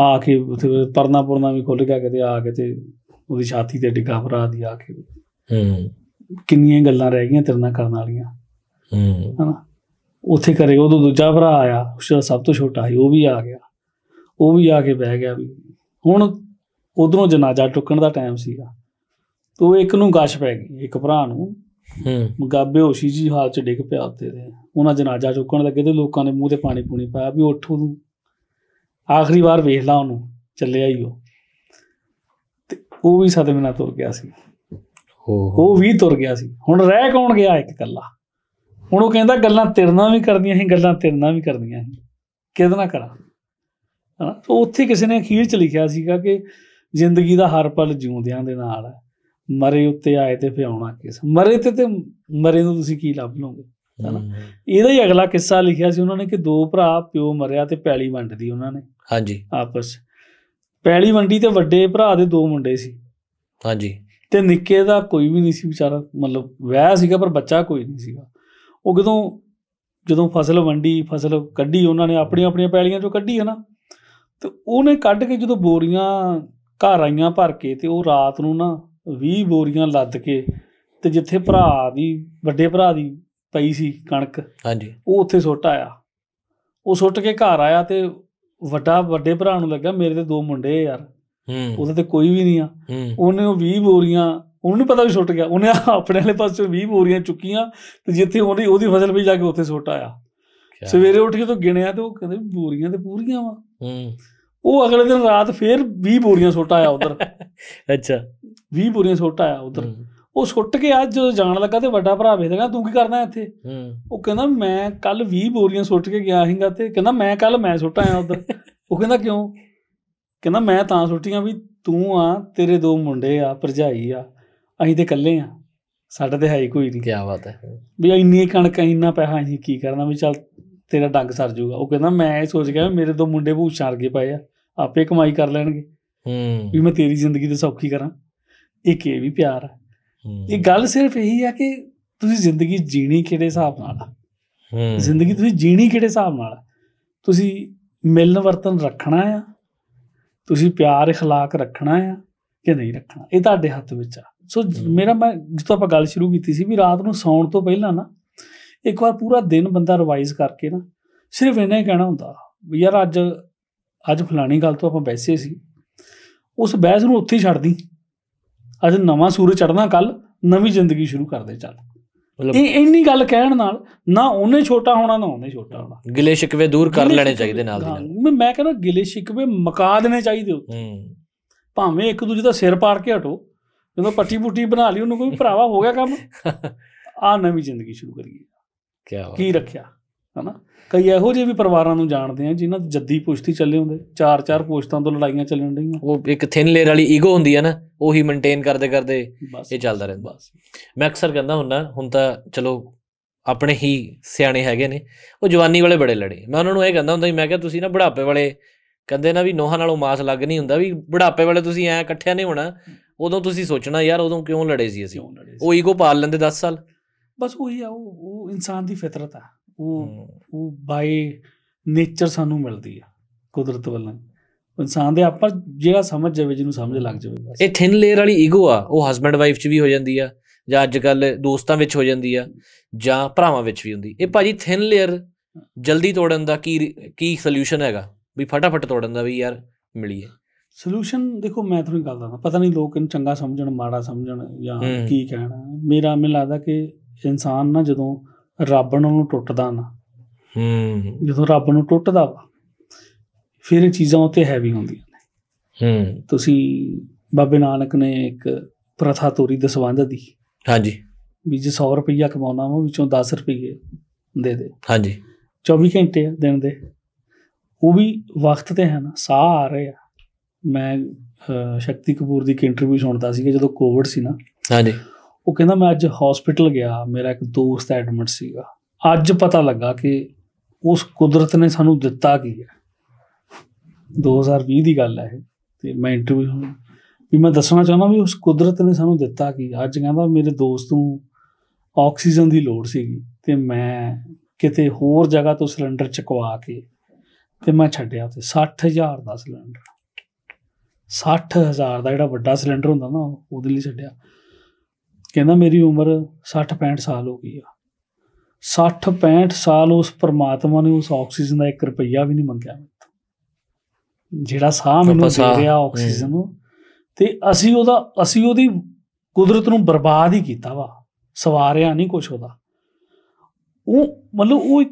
ਆ ਕੇ ਉੱਥੇ ਪਰਨਾ ਪੁਰਨਾ ਵੀ ਖੁੱਲ ਗਿਆ ਕਿਤੇ ਆ ਕੇ ਤੇ ਉਹਦੀ ਛਾਤੀ ਤੇ ਡਿੱਗਾ ਭਰਾ ਦੀ ਆ ਕੇ ਹੂੰ ਕਿੰਨੀਆਂ ਗੱਲਾਂ ਰਹਿ ਗਈਆਂ ਤੇਰੇ ਨਾਲ ਕਰਨ ਵਾਲੀਆਂ ਹੂੰ ਹਨਾ ਉੱਥੇ ਕਰੇ ਉਦੋਂ ਦੂਜਾ ਭਰਾ ਆਇਆ ਉਸ ਦਾ ਸਭ ਤੋਂ ਛੋਟਾ ਸੀ ਉਹ ਵੀ ਆ ਗਿਆ ਉਹ ਵੀ ਆ ਕੇ ਬਹਿ ਗਿਆ ਵੀ ਹੁਣ ਉਧਰੋਂ ਜਨਾਜ਼ਾ ਟੁੱਕਣ ਦਾ ਟਾਈਮ ਸੀਗਾ ਤੋ ਇੱਕ ਨੂੰ ਗਾਸ਼ ਪੈ ਗਈ ਇੱਕ ਭਰਾ ਨੂੰ ਹੂੰ ਗਾਬੇ ਹੋਸ਼ੀ ਜੀ ਹਾਲ ਚ ਡਿੱਗ ਪਿਆ ਉੱਤੇ ਦੇ ਉਹਨਾਂ ਜਨਾਜ਼ਾ ਚੁੱਕਣ ਲੱਗੇ ਤੇ ਲੋਕਾਂ ਨੇ ਮੂੰਹ ਤੇ ਪਾਣੀ ਪੂਣੀ ਪਾਇਆ ਵੀ ਉੱਠ ਉਹਨੂੰ ਆਖਰੀ ਵਾਰ ਵੇਖ ਲਾ ਉਹਨੂੰ ਚੱਲਿਆ ਹੀ ਉਹ ਉਹ ਵੀ ਸਦਮੇ ਨਾਲ ਤੁਰ ਗਿਆ ਸੀ ਉਹ ਵੀ ਤੁਰ ਗਿਆ ਸੀ ਹੁਣ ਰਹਿ ਕੌਣ ਗਿਆ ਇੱਕ ਕੱਲਾ ਹੁਣ ਉਹ ਕਹਿੰਦਾ ਗੱਲਾਂ ਨਾਲ ਵੀ ਕਰਦੀਆਂ ਸੀ ਗੱਲਾਂ ਨਾਲ ਵੀ ਕਰਦੀਆਂ ਸੀ ਕਿਹਦੇ ਨਾਲ ਕਰਾਂ ਹਨਾ ਤਾਂ ਉੱਥੇ ਕਿਸੇ ਨੇ ਅਖੀਰ ਚ ਲਿਖਿਆ ਸੀਗਾ ਕਿ ਜ਼ਿੰਦਗੀ ਦਾ ਹਰ ਪਲ ਜਿਉਂਦਿਆਂ ਦੇ ਨਾਲ ਮਰੇ ਉੱਤੇ ਆਏ ਤੇ ਪਿਆਉਣਾ ਕਿਸ ਮਰੇ ਤੇ ਤੇ ਮਰੇ ਨੂੰ ਤੁਸੀਂ ਕੀ ਲੱਭ ਲਓਗੇ ਹਨਾ ਇਹਦਾ ਹੀ ਅਗਲਾ ਕਿੱਸਾ ਲਿਖਿਆ ਸੀ ਉਹਨਾਂ ਨੇ ਕਿ ਦੋ ਭਰਾ ਪਿਓ ਮਰਿਆ ਤੇ ਪੈਲੀ ਵੰਡਦੀ ਉਹਨਾਂ ਨੇ ਹਾਂਜੀ ਆਪਸ ਪਹਿਲੀ ਵੰਡੀ ਤੇ ਵੱਡੇ ਭਰਾ ਦੇ ਦੋ ਮੁੰਡੇ ਸੀ ਹਾਂਜੀ ਤੇ ਨਿੱਕੇ ਦਾ ਕੋਈ ਵੀ ਨਹੀਂ ਸੀ ਵਿਚਾਰਾ ਮਤਲਬ ਵਹਿ ਸੀਗਾ ਪਰ ਬੱਚਾ ਕੋਈ ਨਹੀਂ ਸੀਗਾ ਉਹ ਕਦੋਂ ਜਦੋਂ ਫਸਲ ਵੰਡੀ ਫਸਲ ਕੱਢੀ ਉਹਨਾਂ ਨੇ ਆਪਣੀਆਂ ਆਪਣੀਆਂ ਪੈਲੀਆਂ ਚੋਂ ਕੱਢੀ ਹਨਾ ਤੇ ਉਹਨੇ ਕੱਢ ਕੇ ਜਦੋਂ ਬੋਰੀਆਂ ਘਰ ਆਈਆਂ ਭਰ ਕੇ ਤੇ ਉਹ ਰਾਤ ਨੂੰ ਨਾ 20 ਬੋਰੀਆਂ ਲੱਦ ਕੇ ਤੇ ਜਿੱਥੇ ਭਰਾ ਦੀ ਵੱਡੇ ਭਰਾ ਦੀ ਪਈ ਸੀ ਕਣਕ ਹਾਂਜੀ ਉਹ ਉੱਥੇ ਸੁੱਟ ਆਇਆ ਉਹ ਸੁੱਟ ਕੇ ਘਰ ਆਇਆ ਤੇ ਵੱਡਾ ਵੱਡੇ ਭਰਾ ਨੂੰ ਲੱਗਾ ਮੇਰੇ ਤੇ ਦੋ ਮੁੰਡੇ ਯਾਰ ਉਹਦੇ ਤੇ ਕੋਈ ਵੀ ਨਹੀਂ ਆ ਉਹਨੇ ਉਹ 20 ਬੋਰੀਆਂ ਉਹਨੂੰ ਨਹੀਂ ਪਤਾ ਵੀ ਛੁੱਟ ਗਿਆ ਉਹਨੇ ਆਪਣੇ ਵਾਲੇ ਪਾਸੇ 20 ਬੋਰੀਆਂ ਚੁੱਕੀਆਂ ਤੇ ਜਿੱਥੇ ਉਹਦੀ ਉਹਦੀ ਫਸਲ ਵੀ ਜਾ ਕੇ ਉੱਥੇ ਛੁੱਟ ਆਇਆ ਸਵੇਰੇ ਉੱਠ ਕੇ ਤੋਂ ਗਿਣਿਆ ਤੇ ਉਹ ਕਹਿੰਦੇ ਬੋਰੀਆਂ ਤੇ ਪੂਰੀਆਂ ਵਾ ਹੂੰ ਉਹ ਅਗਲੇ ਦਿਨ ਰਾਤ ਫੇਰ 20 ਬੋਰੀਆਂ ਛੁੱਟ ਆਇਆ ਉਧਰ ਅੱਛਾ 20 ਬੋਰੀਆਂ ਛੁੱਟ ਆਇਆ ਉਧਰ ਉਹ ਸੁੱਟ ਕੇ ਅੱਜ ਜਦੋਂ ਜਾਣ ਲੱਗਾ ਤੇ ਵੱਡਾ ਭਰਾ ਵੇਖਦਾ ਤੂੰ ਕੀ ਕਰਨਾ ਇੱਥੇ ਉਹ ਕਹਿੰਦਾ ਮੈਂ ਕੱਲ 20 ਬੋਰੀਆਂ ਸੁੱਟ ਕੇ ਗਿਆ ਸੀਗਾ ਤੇ ਕਹਿੰਦਾ ਮੈਂ ਕੱਲ ਮੈਂ ਸੁੱਟ ਆਇਆ ਉਧਰ (laughs) ਉਹ ਕਹਿੰਦਾ ਕਿਉਂ ਕਹਿੰਦਾ ਮੈਂ ਤਾਂ ਸੁੱਟੀਆਂ ਵੀ ਤੂੰ ਆ ਤੇਰੇ ਦੋ ਮੁੰਡੇ ਆ ਭਰਜਾਈ ਆ ਅਸੀਂ ਤੇ ਇਕੱਲੇ ਆ ਸਾਡੇ ਤੇ ਹੈ ਕੋਈ ਨਹੀਂ ਕੀ ਬਾਤ ਹੈ ਵੀ ਇੰਨੀ ਕਣਕ ਇੰਨਾ ਪੈਸਾ ਅਸੀਂ ਕੀ ਕਰਨਾ ਵੀ ਚੱਲ ਤੇਰਾ ਡੰਗ ਸਰ ਜਾਊਗਾ ਉਹ ਕਹਿੰਦਾ ਮੈਂ ਇਹ ਸੋਚ ਗਿਆ ਮੇਰੇ ਦੋ ਮੁੰਡੇ ਭੂਛਾਂ ਕੇ ਪਏ ਆ ਆਪੇ ਕਮਾਈ ਕਰ ਲੈਣਗੇ ਹੂੰ ਵੀ ਮੈਂ ਤੇਰੀ ਜ਼ਿੰਦਗੀ ਤੇ ਸੌਖੀ ਕਰਾਂ ਇਹ ਕੇ ਵੀ ਪਿਆਰ ਹੈ ਇਹ ਗੱਲ ਸਿਰਫ ਇਹੀ ਆ ਕਿ ਤੁਸੀਂ ਜ਼ਿੰਦਗੀ ਜੀਣੀ ਕਿਹੜੇ ਹਿਸਾਬ ਨਾਲ ਹੂੰ ਜ਼ਿੰਦਗੀ ਤੁਸੀਂ ਜੀਣੀ ਕਿਹੜੇ ਹਿਸਾਬ ਨਾਲ ਤੁਸੀਂ ਮਿਲਨ ਵਰਤਨ ਰੱਖਣਾ ਆ ਤੁਸੀਂ ਪਿਆਰ اخلاق ਰੱਖਣਾ ਆ ਕਿ ਨਹੀਂ ਰੱਖਣਾ ਇਹ ਤੁਹਾਡੇ ਹੱਥ ਵਿੱਚ ਆ ਸੋ ਮੇਰਾ ਮੈਂ ਜਦੋਂ ਆਪਾਂ ਗੱਲ ਸ਼ੁਰੂ ਕੀਤੀ ਸੀ ਵੀ ਰਾਤ ਨੂੰ ਸੌਣ ਤੋਂ ਪਹਿਲਾਂ ਨਾ ਇੱਕ ਵਾਰ ਪੂਰਾ ਦਿਨ ਬੰਦਾ ਰਿਵਾਈਜ਼ ਕਰਕੇ ਨਾ ਸਿਰਫ ਇਹਨੇ ਕਹਿਣਾ ਹੁੰਦਾ ਵੀ ਯਾਰ ਅੱਜ ਅੱਜ ਫਲਾਣੀ ਗੱਲ ਤੋਂ ਆਪਾਂ ਬੈਸੇ ਸੀ ਉਸ ਬਹਿਸ ਨੂੰ ਉੱਥੇ ਛੱਡ ਦੀ ਅੱਜ ਨਵਾਂ ਸੂਰਜ ਚੜਨਾ ਕੱਲ ਨਵੀਂ ਜ਼ਿੰਦਗੀ ਸ਼ੁਰੂ ਕਰਦੇ ਚੱਲ ਇਹ ਇੰਨੀ ਗੱਲ ਕਹਿਣ ਨਾਲ ਨਾ ਉਹਨੇ ਛੋਟਾ ਹੋਣਾ ਨਾ ਉਹਨੇ ਛੋਟਾ ਹੋਣਾ ਗਿਲੇ ਸ਼ਿਕਵੇ ਦੂਰ ਕਰ ਲੈਣੇ ਚਾਹੀਦੇ ਨਾਲ ਦੀ ਨਾਲ ਮੈਂ ਕਹਿੰਦਾ ਗਿਲੇ ਸ਼ਿਕਵੇ ਮਕਾ ਦੇਣੇ ਚਾਹੀਦੇ ਉੱਤੇ ਭਾਵੇਂ ਇੱਕ ਦੂਜੇ ਦਾ ਸਿਰ ਪਾੜ ਕੇ ਹਟੋ ਜਦੋਂ ਪੱਟੀ ਪੁੱਟੀ ਬਣਾ ਲਈ ਉਹਨੂੰ ਕੋਈ ਭਰਾਵਾ ਹੋ ਗਿਆ ਕੰਮ (laughs) ਆ ਨਵੀਂ ਜ਼ਿੰਦਗੀ ਸ਼ੁਰੂ ਕਰੀਏ ਕੀ ਕੀ ਰੱਖਿਆ ਹਨਾ ਕਈ ਇਹੋ ਜਿਹੇ ਵੀ ਪਰਿਵਾਰਾਂ ਨੂੰ ਜਾਣਦੇ ਆ ਜਿਨ੍ਹਾਂ ਦੀ ਜੱਦੀ ਪੁਸ਼ਤੀ ਚੱਲੇ ਹੁੰਦੇ ਚਾਰ ਚਾਰ ਪੁਸ਼ਤਾਂ ਤੋਂ ਲੜਾਈਆਂ ਚੱਲਣ ਰਹੀਆਂ ਉਹ ਇੱਕ ਥਿਨ ਲੇਅਰ ਵਾਲੀ ਈਗੋ ਹੁੰਦੀ ਆ ਨਾ ਉਹੀ ਮੇਨਟੇਨ ਕਰਦੇ ਕਰਦੇ ਇਹ ਚੱਲਦਾ ਰਹਿੰਦਾ ਬਸ ਮੈਂ ਅਕਸਰ ਕਹਿੰਦਾ ਹੁੰਦਾ ਹੁਣ ਤਾਂ ਚਲੋ ਆਪਣੇ ਹੀ ਸਿਆਣੇ ਹੈਗੇ ਨੇ ਉਹ ਜਵਾਨੀ ਵਾਲੇ ਬੜੇ ਲੜੇ ਮੈਂ ਉਹਨਾਂ ਨੂੰ ਇਹ ਕਹਿੰਦਾ ਹੁੰਦਾ ਸੀ ਮੈਂ ਕਿਹਾ ਤੁਸੀਂ ਨਾ ਬੁਢਾਪੇ ਵਾਲੇ ਕਹਿੰਦੇ ਨਾ ਵੀ ਨੋਹਾਂ ਨਾਲੋਂ ਮਾਸ ਲੱਗ ਨਹੀਂ ਹੁੰਦਾ ਵੀ ਬੁਢਾਪੇ ਵਾਲੇ ਤੁਸੀਂ ਐ ਇਕੱਠਿਆਂ ਨਹੀਂ ਹੋਣਾ ਉਦੋਂ ਤੁਸੀਂ ਸੋਚਣਾ ਯਾਰ ਉਦੋਂ ਕਿਉਂ ਲੜੇ ਸੀ ਅਸੀਂ ਉਹ ਈਗੋ ਪਾਲ ਲੈਂਦੇ 10 ਸਾਲ ਬਸ ਉਹੀ ਆ ਉਹ ਇਨਸਾਨ ਦੀ ਫਿਤਰਤ ਆ ਉਹ ਉਹ ਬਾਈ ਨੇਚਰ ਸਾਨੂੰ ਮਿਲਦੀ ਆ ਕੁਦਰਤ ਵੱਲੋਂ ਇਨਸਾਨ ਦੇ ਆਪਰ ਜਿਹੜਾ ਸਮਝ ਜਾਵੇ ਜਿਹਨੂੰ ਸਮਝ ਲੱਗ ਜਾਵੇ ਬਸ ਇਹ ਥਿਨ ਲੇਅਰ ਵਾਲੀ ਈਗੋ ਆ ਉਹ ਹਸਬੰਡ ਵਾਈਫ 'ਚ ਵੀ ਹੋ ਜਾਂਦੀ ਆ ਜਾਂ ਅੱਜ ਕੱਲ ਦੋਸਤਾਂ ਵਿੱਚ ਹੋ ਜਾਂਦੀ ਆ ਜਾਂ ਭਰਾਵਾਂ ਵਿੱਚ ਵੀ ਹੁੰਦੀ ਇਹ ਭਾਜੀ ਥਿਨ ਲੇਅਰ ਜਲਦੀ ਤੋੜਨ ਦਾ ਕੀ ਕੀ ਸੋਲੂਸ਼ਨ ਹੈਗਾ ਵੀ ਫਟਾਫਟ ਤੋੜਨ ਦਾ ਵੀ ਯਾਰ ਮਿਲੀਏ ਸੋਲੂਸ਼ਨ ਦੇਖੋ ਮੈਂ ਤੁਹਾਨੂੰ ਗੱਲ ਦੱਸਦਾ ਪਤਾ ਨਹੀਂ ਲੋਕ ਇਹਨੂੰ ਚੰਗਾ ਸਮਝਣ ਮਾੜਾ ਸਮਝਣ ਜਾਂ ਕੀ ਕਹਿਣਾ ਮੇਰਾ ਮੈਨੂੰ ਲੱਗਦਾ ਕਿ ਇਨਸਾਨ ਨਾ ਜਦੋਂ ਰੱਬ ਨੂੰ ਟੁੱਟਦਾ ਨਾ ਹੂੰ ਜਦੋਂ ਰੱਬ ਨੂੰ ਟੁੱਟਦਾ ਵਾ ਫਿਰ ਇਹ ਚੀਜ਼ਾਂ ਉੱਤੇ ਹੈਵੀ ਹੁੰਦੀਆਂ ਨੇ ਹੂੰ ਤੁਸੀਂ ਬਾਬੇ ਨਾਨਕ ਨੇ ਇੱਕ ਪ੍ਰਥਾ ਤੋਰੀ ਦਸਵੰਦ ਦੀ ਹਾਂਜੀ ਵੀ ਜੇ 100 ਰੁਪਈਆ ਕਮਾਉਣਾ ਵਾ ਵਿੱਚੋਂ 10 ਰੁਪਈਏ ਦੇ ਦੇ ਹਾਂਜੀ 24 ਘੰਟੇ ਦਿਨ ਦੇ ਉਹ ਵੀ ਵਕਤ ਤੇ ਹੈ ਨਾ ਸਾਹ ਆ ਰਹੇ ਆ ਮੈਂ ਸ਼ਕਤੀ ਕਪੂਰ ਦੀ ਇੱਕ ਇੰਟਰਵਿਊ ਸੁਣਦਾ ਸੀ ਜਦੋਂ ਕੋਵਿਡ ਸੀ ਨਾ ਹਾਂਜੀ ਉਹ ਕਹਿੰਦਾ ਮੈਂ ਅੱਜ ਹਸਪੀਟਲ ਗਿਆ ਮੇਰਾ ਇੱਕ ਦੋਸਤ ਐਡਮਿਟ ਸੀਗਾ ਅੱਜ ਪਤਾ ਲੱਗਾ ਕਿ ਉਸ ਕੁਦਰਤ ਨੇ ਸਾਨੂੰ ਦਿੱਤਾ ਕੀ ਹੈ 2020 ਦੀ ਗੱਲ ਹੈ ਇਹ ਤੇ ਮੈਂ ਇੰਟਰਵਿਊ ਵੀ ਮੈਂ ਦੱਸਣਾ ਚਾਹੁੰਦਾ ਵੀ ਉਸ ਕੁਦਰਤ ਨੇ ਸਾਨੂੰ ਦਿੱਤਾ ਕੀ ਅੱਜ ਕਹਿੰਦਾ ਮੇਰੇ ਦੋਸਤ ਨੂੰ ਆਕਸੀਜਨ ਦੀ ਲੋੜ ਸੀਗੀ ਤੇ ਮੈਂ ਕਿਤੇ ਹੋਰ ਜਗ੍ਹਾ ਤੋਂ ਸਿਲੰਡਰ ਚਕਵਾ ਕੇ ਤੇ ਮੈਂ ਛੱਡਿਆ ਤੇ 60000 ਦਾ ਸਿਲੰਡਰ 60000 ਦਾ ਜਿਹੜਾ ਵੱਡਾ ਸਿਲੰਡਰ ਹੁੰਦਾ ਨਾ ਉਹਦੇ ਲਈ ਛੱਡਿਆ ਕਹਿੰਦਾ ਮੇਰੀ ਉਮਰ 60 65 ਸਾਲ ਹੋ ਗਈ ਆ 60 65 ਸਾਲ ਉਸ ਪ੍ਰਮਾਤਮਾ ਨੇ ਉਸ ਆਕਸੀਜਨ ਦਾ 1 ਰੁਪਈਆ ਵੀ ਨਹੀਂ ਮੰਗਿਆ ਜਿਹੜਾ ਸਾਹ ਮੈਨੂੰ ਦੇ ਰਿਹਾ ਆਕਸੀਜਨ ਤੇ ਅਸੀਂ ਉਹਦਾ ਅਸੀਂ ਉਹਦੀ ਕੁਦਰਤ ਨੂੰ ਬਰਬਾਦ ਹੀ ਕੀਤਾ ਵਾ ਸਵਾਰਿਆ ਨਹੀਂ ਕੁਝ ਉਹਦਾ ਉਹ ਮਤਲਬ ਉਹ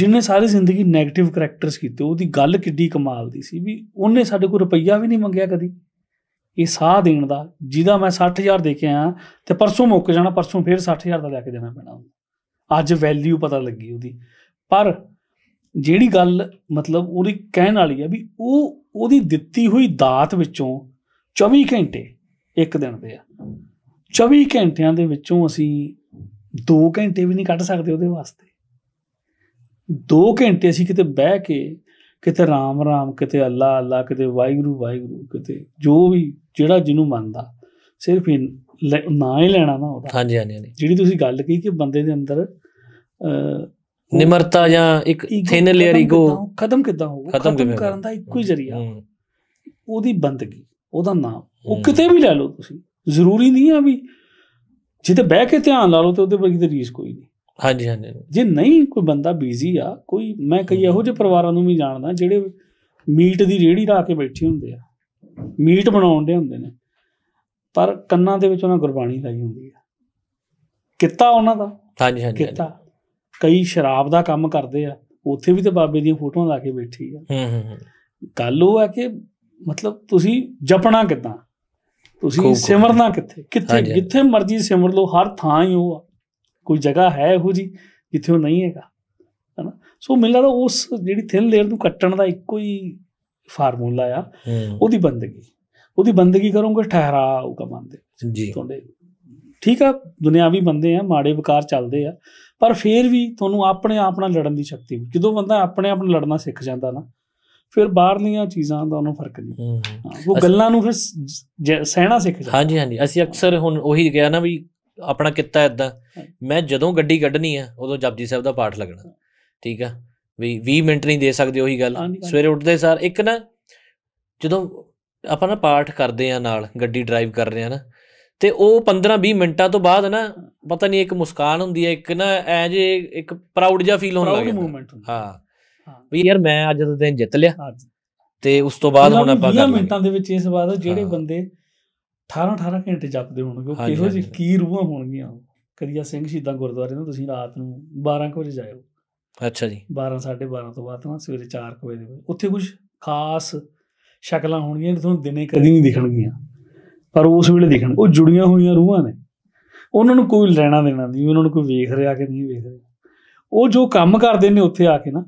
ਜਿੰਨੇ ਸਾਰੀ ਜ਼ਿੰਦਗੀ 네ਗੇਟਿਵ ਕੈਰੈਕਟਰਸ ਕੀਤੇ ਉਹਦੀ ਗੱਲ ਕਿੱਡੀ ਕਮਾਲ ਦੀ ਸੀ ਵੀ ਉਹਨੇ ਸਾਡੇ ਕੋਲ ਰੁਪਈਆ ਵੀ ਨਹੀਂ ਮੰਗਿਆ ਕਦੀ ਇਹ ਸਾਹ ਦੇਣ ਦਾ ਜਿਹਦਾ ਮੈਂ 60000 ਦੇ ਕੇ ਆ ਤੇ ਪਰਸੋਂ ਮੁੱਕ ਜਾਣਾ ਪਰਸੋਂ ਫੇਰ 60000 ਦਾ ਲੈ ਕੇ ਦੇਣਾ ਪੈਣਾ ਅੱਜ ਵੈਲਿਊ ਪਤਾ ਲੱਗੀ ਉਹਦੀ ਪਰ ਜਿਹੜੀ ਗੱਲ ਮਤਲਬ ਉਹਦੀ ਕਹਿਣ ਵਾਲੀ ਹੈ ਵੀ ਉਹ ਉਹਦੀ ਦਿੱਤੀ ਹੋਈ ਦਾਤ ਵਿੱਚੋਂ 24 ਘੰਟੇ ਇੱਕ ਦਿਨ ਦੇ ਆ 24 ਘੰਟਿਆਂ ਦੇ ਵਿੱਚੋਂ ਅਸੀਂ 2 ਘੰਟੇ ਵੀ ਨਹੀਂ ਕੱਢ ਸਕਦੇ ਉਹਦੇ ਵਾਸਤੇ 2 ਘੰਟੇ ਅਸੀਂ ਕਿਤੇ ਬਹਿ ਕੇ ਕਿਤੇ ਰਾਮ ਰਾਮ ਕਿਤੇ ਅੱਲਾ ਅੱਲਾ ਕਿਤੇ ਵਾਹਿਗੁਰੂ ਵਾਹਿਗੁਰੂ ਕਿਤੇ ਜੋ ਵੀ ਜਿਹੜਾ ਜਿਹਨੂੰ ਮੰਨਦਾ ਸਿਰਫ ਨਾਂ ਹੀ ਲੈਣਾ ਨਾ ਉਹਦਾ ਹਾਂਜੀ ਹਾਂਜੀ ਜਿਹੜੀ ਤੁਸੀਂ ਗੱਲ ਕੀਤੀ ਕਿ ਬੰਦੇ ਦੇ ਅੰਦਰ ਨਿਮਰਤਾ ਜਾਂ ਇੱਕ ਥਿਨ ਲੇਅਰ ਈਗੋ ਖਤਮ ਕਿੱਦਾਂ ਹੋਊਗਾ ਖਤਮ ਕਰਨ ਦਾ ਇੱਕੋ ਹੀ ਜ਼ਰੀਆ ਉਹਦੀ ਬੰਦਗੀ ਉਹਦਾ ਨਾਮ ਉਹ ਕਿਤੇ ਵੀ ਲੈ ਲਓ ਤੁਸੀਂ ਜ਼ਰੂਰੀ ਨਹੀਂ ਆ ਵੀ ਜਿੱਤੇ ਬਹਿ ਕੇ ਧਿਆਨ ਲਾ ਲਓ ਤੇ ਉਹਦੇ ਵਰਗੀ ਤੇ ਰੀਸ ਕੋਈ ਨਹੀਂ ਹਾਂਜੀ ਹਾਂਜੀ ਜੇ ਨਹੀਂ ਕੋਈ ਬੰਦਾ ਬੀਜ਼ੀ ਆ ਕੋਈ ਮੈਂ ਕਈ ਇਹੋ ਜਿਹੇ ਪਰਿਵਾਰਾਂ ਨੂੰ ਵੀ ਜਾਣਦਾ ਜਿਹੜੇ ਮੀਟ ਦੀ ਰੇੜੀ ਲਾ ਕੇ ਬੈਠੇ ਹੁੰਦੇ ਆ ਮੀਟ ਬਣਾਉਣ ਦੇ ਹੁੰਦੇ ਨੇ ਪਰ ਕੰਨਾਂ ਦੇ ਵਿੱਚ ਉਹਨਾਂ ਗੁਰਬਾਣੀ ਲਾਈ ਹੁੰਦੀ ਆ ਕਿੱਤਾ ਉਹਨਾਂ ਦਾ ਹਾਂਜੀ ਹਾਂਜੀ ਕਿੱਤਾ ਕਈ ਸ਼ਰਾਬ ਦਾ ਕੰਮ ਕਰਦੇ ਆ ਉੱਥੇ ਵੀ ਤੇ ਬਾਬੇ ਦੀਆਂ ਫੋਟੋਆਂ ਲਾ ਕੇ ਬੈਠੀ ਆ ਹੂੰ ਹੂੰ ਗੱਲ ਉਹ ਆ ਕਿ ਮਤਲਬ ਤੁਸੀਂ ਜਪਣਾ ਕਿਦਾਂ ਤੁਸੀਂ ਸਿਮਰਨਾ ਕਿੱਥੇ ਕਿੱਥੇ ਜਿੱਥੇ ਮਰਜ਼ੀ ਸਿਮਰ ਲਓ ਹਰ ਥਾਂ ਹੀ ਉਹ ਆ ਕੋਈ ਜਗ੍ਹਾ ਹੈ ਉਹ ਜੀ ਜਿੱਥੇ ਉਹ ਨਹੀਂ ਹੈਗਾ ਹਨਾ ਸੋ ਮੈਨੂੰ ਲੱਗਦਾ ਉਸ ਜਿਹੜੀ ਥਿਨ ਲੇਅਰ ਨੂੰ ਕੱਟਣ ਦਾ ਇੱਕੋ ਹੀ ਫਾਰਮੂਲਾ ਆ ਉਹਦੀ ਬੰਦਗੀ ਉਹਦੀ ਬੰਦਗੀ ਕਰੋਗੇ ਠਹਿਰਾ ਆਊਗਾ ਮਨ ਦੇ ਜੀ ਤੁਹਾਡੇ ਠੀਕ ਆ ਦੁਨਿਆਵੀ ਬੰਦੇ ਆ ਮਾੜੇ ਵਿਕਾਰ ਚੱਲਦੇ ਆ ਪਰ ਫੇਰ ਵੀ ਤੁਹਾਨੂੰ ਆਪਣੇ ਆਪ ਨਾਲ ਲੜਨ ਦੀ ਸ਼ਕਤੀ ਜਦੋਂ ਬੰਦਾ ਆਪਣੇ ਆਪ ਨਾਲ ਲੜਨਾ ਸਿੱਖ ਜਾਂਦਾ ਨਾ ਫਿਰ ਬਾਹਰਲੀਆਂ ਚੀਜ਼ਾਂ ਦਾ ਉਹਨੂੰ ਫਰਕ ਨਹੀਂ ਉਹ ਗੱਲਾਂ ਨੂੰ ਫਿਰ ਸਹਿਣਾ ਸਿੱਖ ਜਾਂਦਾ ਹਾਂਜੀ ਹਾਂਜੀ ਅਸੀਂ ਅਕਸਰ ਹੁਣ ਉਹੀ ਗਿਆ ਨਾ ਵੀ ਆਪਣਾ ਕਿੱਤਾ ਇਦਾਂ ਮੈਂ ਜਦੋਂ ਗੱਡੀ ਕੱਢਣੀ ਆ ਉਦੋਂ ਜਪਜੀ ਸਾਹਿਬ ਦਾ ਪਾਠ ਲੱਗਣਾ ਠੀਕ ਆ ਵੀ 20 ਮਿੰਟ ਨਹੀਂ ਦੇ ਸਕਦੇ ਉਹੀ ਗੱਲ ਸਵੇਰੇ ਉੱਠਦੇ ਸਾਰ ਇੱਕ ਨਾ ਜਦੋਂ ਆਪਾਂ ਨਾ ਪਾਠ ਕਰਦੇ ਆ ਨਾਲ ਗੱਡੀ ਡਰਾਈਵ ਕਰ ਰਹੇ ਆ ਨਾ ਤੇ ਉਹ 15-20 ਮਿੰਟਾਂ ਤੋਂ ਬਾਅਦ ਨਾ ਪਤਾ ਨਹੀਂ ਇੱਕ ਮੁਸਕਾਨ ਹੁੰਦੀ ਹੈ ਇੱਕ ਨਾ ਐ ਜੇ ਇੱਕ ਪ੍ਰਾਊਡ ਜਿਹਾ ਫੀਲ ਹੋਣ ਲੱਗਦਾ ਹਾਂ ਹਾਂ ਵੀ ਯਾਰ ਮੈਂ ਅੱਜ ਦਾ ਦਿਨ ਜਿੱਤ ਲਿਆ ਤੇ ਉਸ ਤੋਂ ਬਾਅਦ ਹੁਣ ਆਪਾਂ ਕਰਦੇ 20 ਮਿੰਟਾਂ ਦੇ ਵਿੱਚ ਇਸ ਬਾਅਦ ਜਿਹੜੇ ਬੰਦੇ 18 18 ਘੰਟੇ ਜਪਦੇ ਹੋਣਗੇ ਉਹ ਕਿਹੋ ਜਿਹੀ ਕੀ ਰੂਹਾਂ ਹੋਣਗੀਆਂ ਕਰੀਆ ਸਿੰਘ ਸ਼ਹੀਦਾਂ ਗੁਰਦੁਆਰੇ ਨੂੰ ਤੁਸੀਂ ਰਾਤ ਨੂੰ 12:00 ਵਜੇ ਜਾਇਓ ਅੱਛਾ ਜੀ 12 12:30 ਤੋਂ ਬਾਅਦ ਤਾਂ ਸਵੇਰੇ 4:00 ਵਜੇ ਦੇ ਉੱਥੇ ਕੁਝ ਖਾਸ ਸ਼ਕਲਾਂ ਹੋਣਗੀਆਂ ਜਿਹੜੀਆਂ ਤੁਹਾਨੂੰ ਦਿਨੇ ਕਦੀ ਨਹੀਂ ਦਿਖਣਗੀਆਂ ਪਰ ਉਸ ਵੇਲੇ ਦਿਖਣ ਉਹ ਜੁੜੀਆਂ ਹੋਈਆਂ ਰੂਹਾਂ ਨੇ ਉਹਨਾਂ ਨੂੰ ਕੋਈ ਲੈਣਾ ਦੇਣਾ ਨਹੀਂ ਉਹਨਾਂ ਨੂੰ ਕੋਈ ਵੇਖ ਰਿਹਾ ਕਿ ਨਹੀਂ ਵੇਖ ਰਿਹਾ ਉਹ ਜੋ ਕੰਮ ਕਰਦੇ ਨੇ ਉੱਥੇ ਆ ਕੇ ਨਾ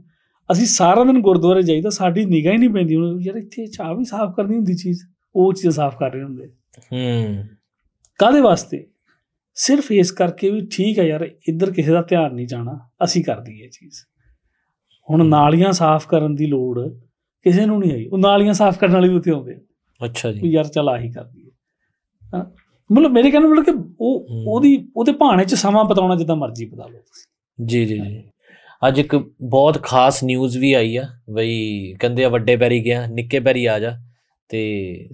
ਅਸੀਂ ਸਾਰਾ ਦਿਨ ਗੁਰਦੁਆਰੇ ਜਾਈਦਾ ਸਾਡੀ ਨਿਗਾਹ ਹੀ ਨਹੀਂ ਪੈਂਦੀ ਉਹ ਯਾਰ ਇੱਥੇ ਚਾਹ ਵੀ ਸਾਫ਼ ਕਰਨੀ ਹੁੰਦੀ ਚੀਜ਼ ਉਹ ਚੀਜ਼ ਸਾਫ਼ ਕਰ ਰਹੇ ਹੁੰਦੇ ਹੂੰ ਕਾਦੇ ਵਾਸਤੇ ਸਿਰਫ ਇਸ ਕਰਕੇ ਵੀ ਠੀਕ ਹੈ ਯਾਰ ਇੱਧਰ ਕਿਸੇ ਦਾ ਧਿਆਨ ਨਹੀਂ ਜਾਣਾ ਅਸੀਂ ਕਰ ਦਈਏ ਚੀਜ਼ ਹੁਣ ਨਾਲੀਆਂ ਸਾਫ਼ ਕਰਨ ਦੀ ਲੋੜ ਕਿਸੇ ਨੂੰ ਨਹੀਂ ਆਈ ਉਹ ਨਾਲੀਆਂ ਸਾਫ਼ ਕਰਨ ਵਾਲੇ ਵੀ ਉੱਥੇ ਆਉਂਦੇ ਅੱਛਾ ਜੀ ਯਾਰ ਚਲ ਆਹੀ ਕਰ ਦਈਏ ਮਤਲਬ ਮੇਰੇ ਕਹਿੰਦਾ ਮਤਲਬ ਕਿ ਉਹ ਉਹਦੀ ਉਹਦੇ ਭਾਣੇ 'ਚ ਸਮਾਂ ਬਤਾਉਣਾ ਜਿੱਦਾਂ ਮਰਜ਼ੀ ਬਤਾ ਲਓ ਤੁਸੀਂ ਜੀ ਜੀ ਜੀ ਅੱਜ ਇੱਕ ਬਹੁਤ ਖਾਸ ਨਿਊਜ਼ ਵੀ ਆਈ ਆ ਬਈ ਕਹਿੰਦੇ ਆ ਵੱਡੇ ਪੈਰੀ ਗਿਆ ਨਿੱਕੇ ਪੈਰੀ ਆ ਜਾ ਤੇ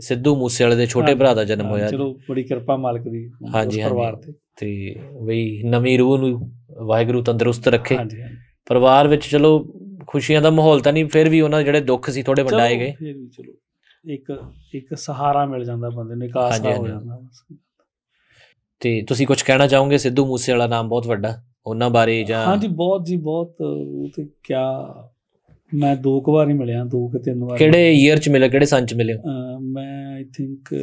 ਸਿੱਧੂ ਮੂਸੇਵਾਲੇ ਦੇ ਛੋਟੇ ਭਰਾ ਦਾ ਜਨਮ ਹੋਇਆ ਚਲੋ ਬੜੀ ਕਿਰਪਾ ਮਾਲਕ ਦੀ ਹਾਂਜੀ ਪਰਿਵਾਰ ਤੇ ਤੇ ਬਈ ਨਵੀਂ ਰੂਹ ਨੂੰ ਵਾਹਿਗੁਰੂ ਤੰਦਰੁਸਤ ਰੱਖੇ ਪਰਿਵਾਰ ਵਿੱਚ ਚਲੋ ਖੁਸ਼ੀਆਂ ਦਾ ਮਾਹੌਲ ਤਾਂ ਨਹੀਂ ਫਿਰ ਵੀ ਉਹਨਾਂ ਦੇ ਜਿਹੜੇ ਦੁੱਖ ਸੀ ਥੋੜੇ ਵੰਡਾਏ ਗਏ ਫਿਰ ਵੀ ਚਲੋ ਇੱਕ ਇੱਕ ਸਹਾਰਾ ਮਿਲ ਜਾਂਦਾ ਬੰਦੇ ਨੂੰ ਕਾਸਾ ਹੋ ਜਾਂਦਾ ਤੇ ਤੁਸੀਂ ਕੁਝ ਕਹਿਣਾ ਚਾਹੋਗੇ ਸਿੱਧੂ ਮੂਸੇ ਵਾਲਾ ਨਾਮ ਬਹੁਤ ਵੱਡਾ ਉਹਨਾਂ ਬਾਰੇ ਜਾਂ ਹਾਂਜੀ ਬਹੁਤ ਜੀ ਬਹੁਤ ਉਹ ਤੇ ਕਿਆ ਮੈਂ ਦੋ ਕੁ ਵਾਰ ਹੀ ਮਿਲਿਆ ਦੋ ਕਿ ਤਿੰਨ ਵਾਰ ਕਿਹੜੇ ਈਅਰ ਚ ਮਿਲੇ ਕਿਹੜੇ ਸਾਲ ਚ ਮਿਲੇ ਮੈਂ ਆਈ ਥਿੰਕ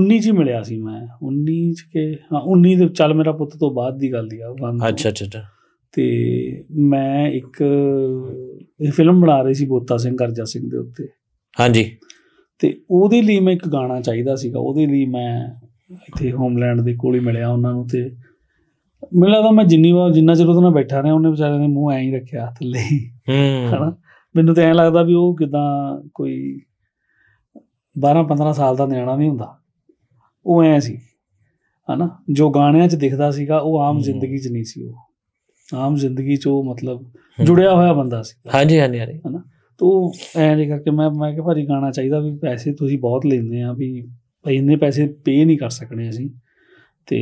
19 ਚ ਮਿਲਿਆ ਸੀ ਮੈਂ 19 ਚ ਕੇ ਹਾਂ 19 ਦੇ ਚੱਲ ਮੇਰਾ ਪੁੱਤ ਤੋਂ ਬਾਅਦ ਦੀ ਗੱਲ ਦੀ ਆ ਅੱਛਾ ਅੱਛਾ ਅੱਛਾ ਤੇ ਮੈਂ ਇੱਕ ਇਹ ਫਿਲਮ ਬਣਾ ਰਹੀ ਸੀ ਬੋਤਾ ਸਿੰਘ ਗਰਜਾ ਸਿੰਘ ਦੇ ਉੱਤੇ ਹਾਂਜੀ ਤੇ ਉਹਦੇ ਲਈ ਮੈਂ ਇੱਕ ਗਾਣਾ ਚਾਹੀਦਾ ਸੀਗਾ ਉਹਦੇ ਲਈ ਮੈਂ ਇੱਥੇ ਹੋਮਲੈਂਡ ਦੇ ਕੋਲ ਹੀ ਮਿਲਿਆ ਉਹਨਾਂ ਨੂੰ ਤੇ ਮੈਨੂੰ ਲੱਗਦਾ ਮੈਂ ਜਿੰਨੀ ਵਾਰ ਜਿੰਨਾ ਚਿਰ ਉਹਦੇ ਨਾਲ ਬੈਠਾ ਰਿਹਾ ਉਹਨੇ ਵਿਚਾਰੇ ਨੇ ਮੂੰਹ ਐਂ ਹੀ ਰੱਖਿਆ ਥੱਲੇ ਹੂੰ ਹਨਾ ਮੈਨੂੰ ਤਾਂ ਐਂ ਲੱਗਦਾ ਵੀ ਉਹ ਕਿਦਾਂ ਕੋਈ 12 15 ਸਾਲ ਦਾ ਨਿਆਣਾ ਨਹੀਂ ਹੁੰਦਾ ਉਹ ਐ ਸੀ ਹਨਾ ਜੋ ਗਾਣਿਆਂ 'ਚ ਦਿਖਦਾ ਸੀਗਾ ਉਹ ਆਮ ਜ਼ਿੰਦਗੀ 'ਚ ਨਹੀਂ ਸੀ ਉਹ ਆਮ ਜ਼ਿੰਦਗੀ 'ਚ ਉਹ ਮਤਲਬ ਜੁੜਿਆ ਹੋਇਆ ਬੰਦਾ ਸੀ ਹਾਂਜੀ ਹਾਂਜੀ ਹਾਂਜੀ ਹਨਾ ਤੋ ਐਂ ਜੇ ਕਰਕੇ ਮੈਂ ਮੈਂ ਕਿ ਭਾਰੀ ਗਾਣਾ ਚਾਹੀਦਾ ਵੀ ਪੈਸੇ ਤੁਸੀਂ ਬਹੁਤ ਲੈਂਦੇ ਆ ਵੀ ਭਾਈ ਇੰਨੇ ਪੈਸੇ ਪੇ ਨਹੀਂ ਕਰ ਸਕਣੇ ਅਸੀਂ ਤੇ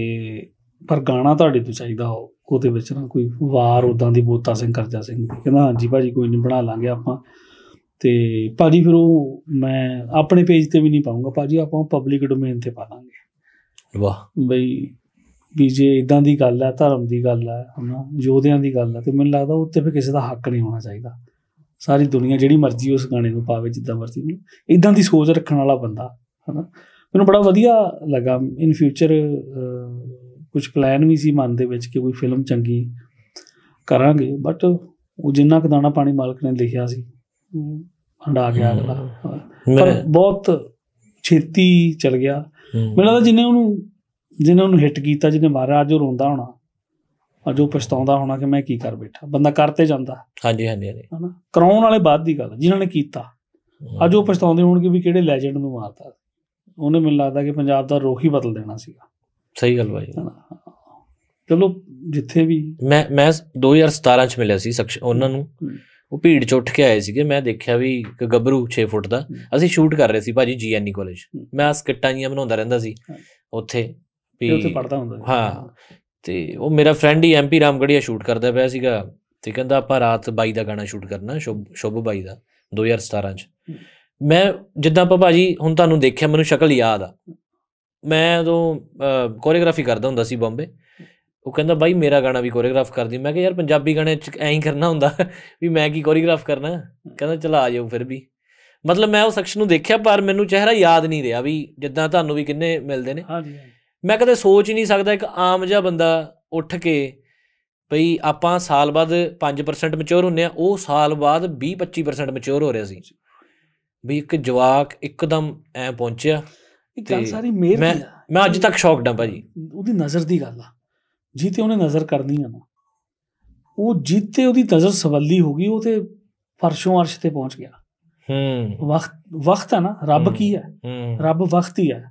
ਪਰ ਗਾਣਾ ਤੁਹਾਡੇ ਤੋਂ ਚਾਹੀਦਾ ਹੋ ਉਹਦੇ ਵਿੱਚ ਨਾ ਕੋਈ ਵਾਰ ਉਦਾਂ ਦੀ ਬੋਤਾ ਸਿੰਘ ਕਰਜਾ ਸਿੰਘ ਕਹਿੰਦਾ ਹਾਂਜੀ ਭਾਜੀ ਕੋਈ ਨਹੀਂ ਬਣਾ ਲਾਂਗੇ ਆਪਾਂ ਤੇ ਭਾਜੀ ਫਿਰ ਉਹ ਮੈਂ ਆਪਣੇ ਪੇਜ ਤੇ ਵੀ ਨਹੀਂ ਪਾਉਂਗਾ ਭਾਜੀ ਆਪਾਂ ਪਬਲਿਕ ਡੋਮੇਨ ਤੇ ਪਾ ਲਾਂਗੇ ਵਾਹ ਬਈ ਵੀ ਜੇ ਇਦਾਂ ਦੀ ਗੱਲ ਹੈ ਧਰਮ ਦੀ ਗੱਲ ਹੈ ਹਨਾ ਯੋਧਿਆਂ ਦੀ ਗੱਲ ਹੈ ਤੇ ਮੈਨੂੰ ਲੱਗਦਾ ਉੱਤੇ ਫਿਰ ਕਿਸੇ ਦਾ ਹੱਕ ਨਹੀਂ ਹੋਣਾ ਚਾਹੀਦਾ ਸਾਰੀ ਦੁਨੀਆ ਜਿਹੜੀ ਮਰਜ਼ੀ ਉਸ ਗਾਣੇ ਨੂੰ ਪਾਵੇ ਜਿੱਦਾਂ ਮਰਜ਼ੀ ਇਦਾਂ ਦੀ ਸੋਚ ਰੱਖਣ ਵਾਲਾ ਬੰਦਾ ਹਨਾ ਮੈਨੂੰ ਬੜਾ ਵਧੀਆ ਲੱਗਾ ਇਨ ਫਿਊਚਰ ਕੁਝ ਪਲਾਨ ਵੀ ਸੀ ਮਨ ਦੇ ਵਿੱਚ ਕਿ ਕੋਈ ਫਿਲਮ ਚੰਗੀ ਕਰਾਂਗੇ ਬਟ ਉਹ ਜਿੰਨਾ ਕੁ ਦਾਣਾ ਪਾਣੀ ਮਾਲਕ ਨੇ ਲਿਖਿਆ ਸੀ ਹੰਡਾ ਗਿਆ ਅਗਲਾ ਪਰ ਬਹੁਤ ਛੇਤੀ ਚਲ ਗਿਆ ਮੈਨੂੰ ਲੱਗਦਾ ਜਿਨੇ ਉਹਨੂੰ ਜਿਨੇ ਉਹਨੂੰ ਹਿੱਟ ਕੀਤਾ ਜਿਨੇ ਮਾਰਿਆ ਅੱਜ ਉਹ ਰੋਂਦਾ ਹੋਣਾ ਅੱਜ ਉਹ ਪਛਤਾਉਂਦਾ ਹੋਣਾ ਕਿ ਮੈਂ ਕੀ ਕਰ ਬੈਠਾ ਬੰਦਾ ਕਰਤੇ ਜਾਂਦਾ ਹਾਂਜੀ ਹਾਂਜੀ ਹਾਂਜੀ ਹਨਾ ਕਰਾਉਣ ਵਾਲੇ ਬਾਅਦ ਦੀ ਗੱਲ ਜਿਨ੍ਹਾਂ ਨੇ ਕੀਤਾ ਅੱਜ ਉਹ ਪਛਤਾਉਂਦੇ ਹੋਣਗੇ ਵੀ ਕਿਹੜੇ ਲੈਜੈਂਡ ਨੂੰ ਮਾਰਤਾ ਉਹਨੇ ਮੈਨੂੰ ਲੱਗਦਾ ਕਿ ਪੰਜਾਬ ਦਾ ਰੋਖ ਹੀ ਬਦਲ ਦੇਣਾ ਸੀਗਾ ਸਹੀ ਗੱਲ ਬਾਈ ਚਲੋ ਜਿੱਥੇ ਵੀ ਮੈਂ ਮੈਂ 2017 ਚ ਮਿਲਿਆ ਸੀ ਉਹਨਾਂ ਨੂੰ ਉਹ ਭੀੜ ਚ ਉੱਠ ਕੇ ਆਏ ਸੀਗੇ ਮੈਂ ਦੇਖਿਆ ਵੀ ਇੱਕ ਗੱਭਰੂ 6 ਫੁੱਟ ਦਾ ਅਸੀਂ ਸ਼ੂਟ ਕਰ ਰਹੇ ਸੀ ਭਾਜੀ ਜੀਐਨਈ ਕਾਲਜ ਮੈਂ ਸਕਿੱਟਾਂ ਜੀਆਂ ਬਣਾਉਂਦਾ ਰਹਿੰਦਾ ਸੀ ਉੱਥੇ ਵੀ ਉੱਥੇ ਪੜਦਾ ਹੁੰਦਾ ਸੀ ਹਾਂ ਤੇ ਉਹ ਮੇਰਾ ਫਰੈਂਡ ਹੀ ਐਮਪੀ ਰਾਮਗੜੀਆ ਸ਼ੂਟ ਕਰਦਾ ਪਿਆ ਸੀਗਾ ਤੇ ਕਹਿੰਦਾ ਆਪਾਂ ਰਾਤ ਬਾਈ ਦਾ ਗਾਣਾ ਸ਼ੂਟ ਕਰਨਾ ਸ਼ੁਭ ਬਾਈ ਦਾ 2017 ਚ ਮੈਂ ਜਿੱਦਾਂ ਆਪਾਂ ਭਾਜੀ ਹੁਣ ਤੁਹਾਨੂੰ ਦੇਖਿਆ ਮੈਨੂੰ ਸ਼ਕਲ ਯਾਦ ਆ ਮੈਂ ਉਦੋਂ ਕੋਰੀਓਗ੍ਰਾਫੀ ਕਰਦਾ ਹੁੰਦਾ ਸੀ ਬੰਬੇ ਉਹ ਕਹਿੰਦਾ ਬਾਈ ਮੇਰਾ ਗਾਣਾ ਵੀ ਕੋਰੀਓਗ੍ਰਾਫ ਕਰਦੀ ਮੈਂ ਕਿਹਾ ਯਾਰ ਪੰਜਾਬੀ ਗਾਣੇ ਚ ਐਂ ਕਰਨਾ ਹੁੰਦਾ ਵੀ ਮੈਂ ਕੀ ਕੋਰੀਓਗ੍ਰਾਫ ਕਰਨਾ ਕਹਿੰਦਾ ਚਲਾ ਆ ਜਾਓ ਫਿਰ ਵੀ ਮਤਲਬ ਮੈਂ ਉਹ ਸ਼ਖਸ ਨੂੰ ਦੇਖਿਆ ਪਰ ਮੈਨੂੰ ਚਿਹਰਾ ਯਾਦ ਨਹੀਂ ਰਿਹਾ ਵੀ ਜਿੱਦਾਂ ਤੁਹਾਨੂੰ ਵੀ ਕਿੰਨੇ ਮਿਲਦੇ ਨੇ ਹਾਂਜੀ ਮੈਂ ਕਦੇ ਸੋਚ ਹੀ ਨਹੀਂ ਸਕਦਾ ਇੱਕ ਆਮ ਜਿਹਾ ਬੰਦਾ ਉੱਠ ਕੇ ਭਈ ਆਪਾਂ ਸਾਲ ਬਾਅਦ 5% ਮੈਚੁਰ ਹੁੰਨੇ ਆ ਉਹ ਸਾਲ ਬਾਅਦ 20 25% ਮੈਚੁਰ ਹੋ ਰਿਹਾ ਸੀ ਵੀ ਇੱਕ ਜਵਾਕ ਇੱਕਦਮ ਐ ਪਹੁੰਚਿਆ ਇਹ ਗੱਲ ਸਾਰੀ ਮਿਹਰ ਮੈਂ ਮੈਂ ਅੱਜ ਤੱਕ ਸ਼ੌਕਡ ਹਾਂ ਭਾਜੀ ਉਹਦੀ ਨਜ਼ਰ ਦੀ ਗੱਲ ਆ ਜਿੱਤੇ ਉਹਨੇ ਨਜ਼ਰ ਕਰਨੀ ਆ ਨਾ ਉਹ ਜਿੱਤੇ ਉਹਦੀ ਨਜ਼ਰ ਸਵੱਲੀ ਹੋ ਗਈ ਉਹ ਤੇ ਫਰਸ਼ੋਂ ਅਰਸ਼ ਤੇ ਪਹੁੰਚ ਗਿਆ ਹੂੰ ਵਕਤ ਵਕਤ ਆ ਨਾ ਰੱਬ ਕੀ ਹੈ ਰੱਬ ਵਕਤ ਹੀ ਹੈ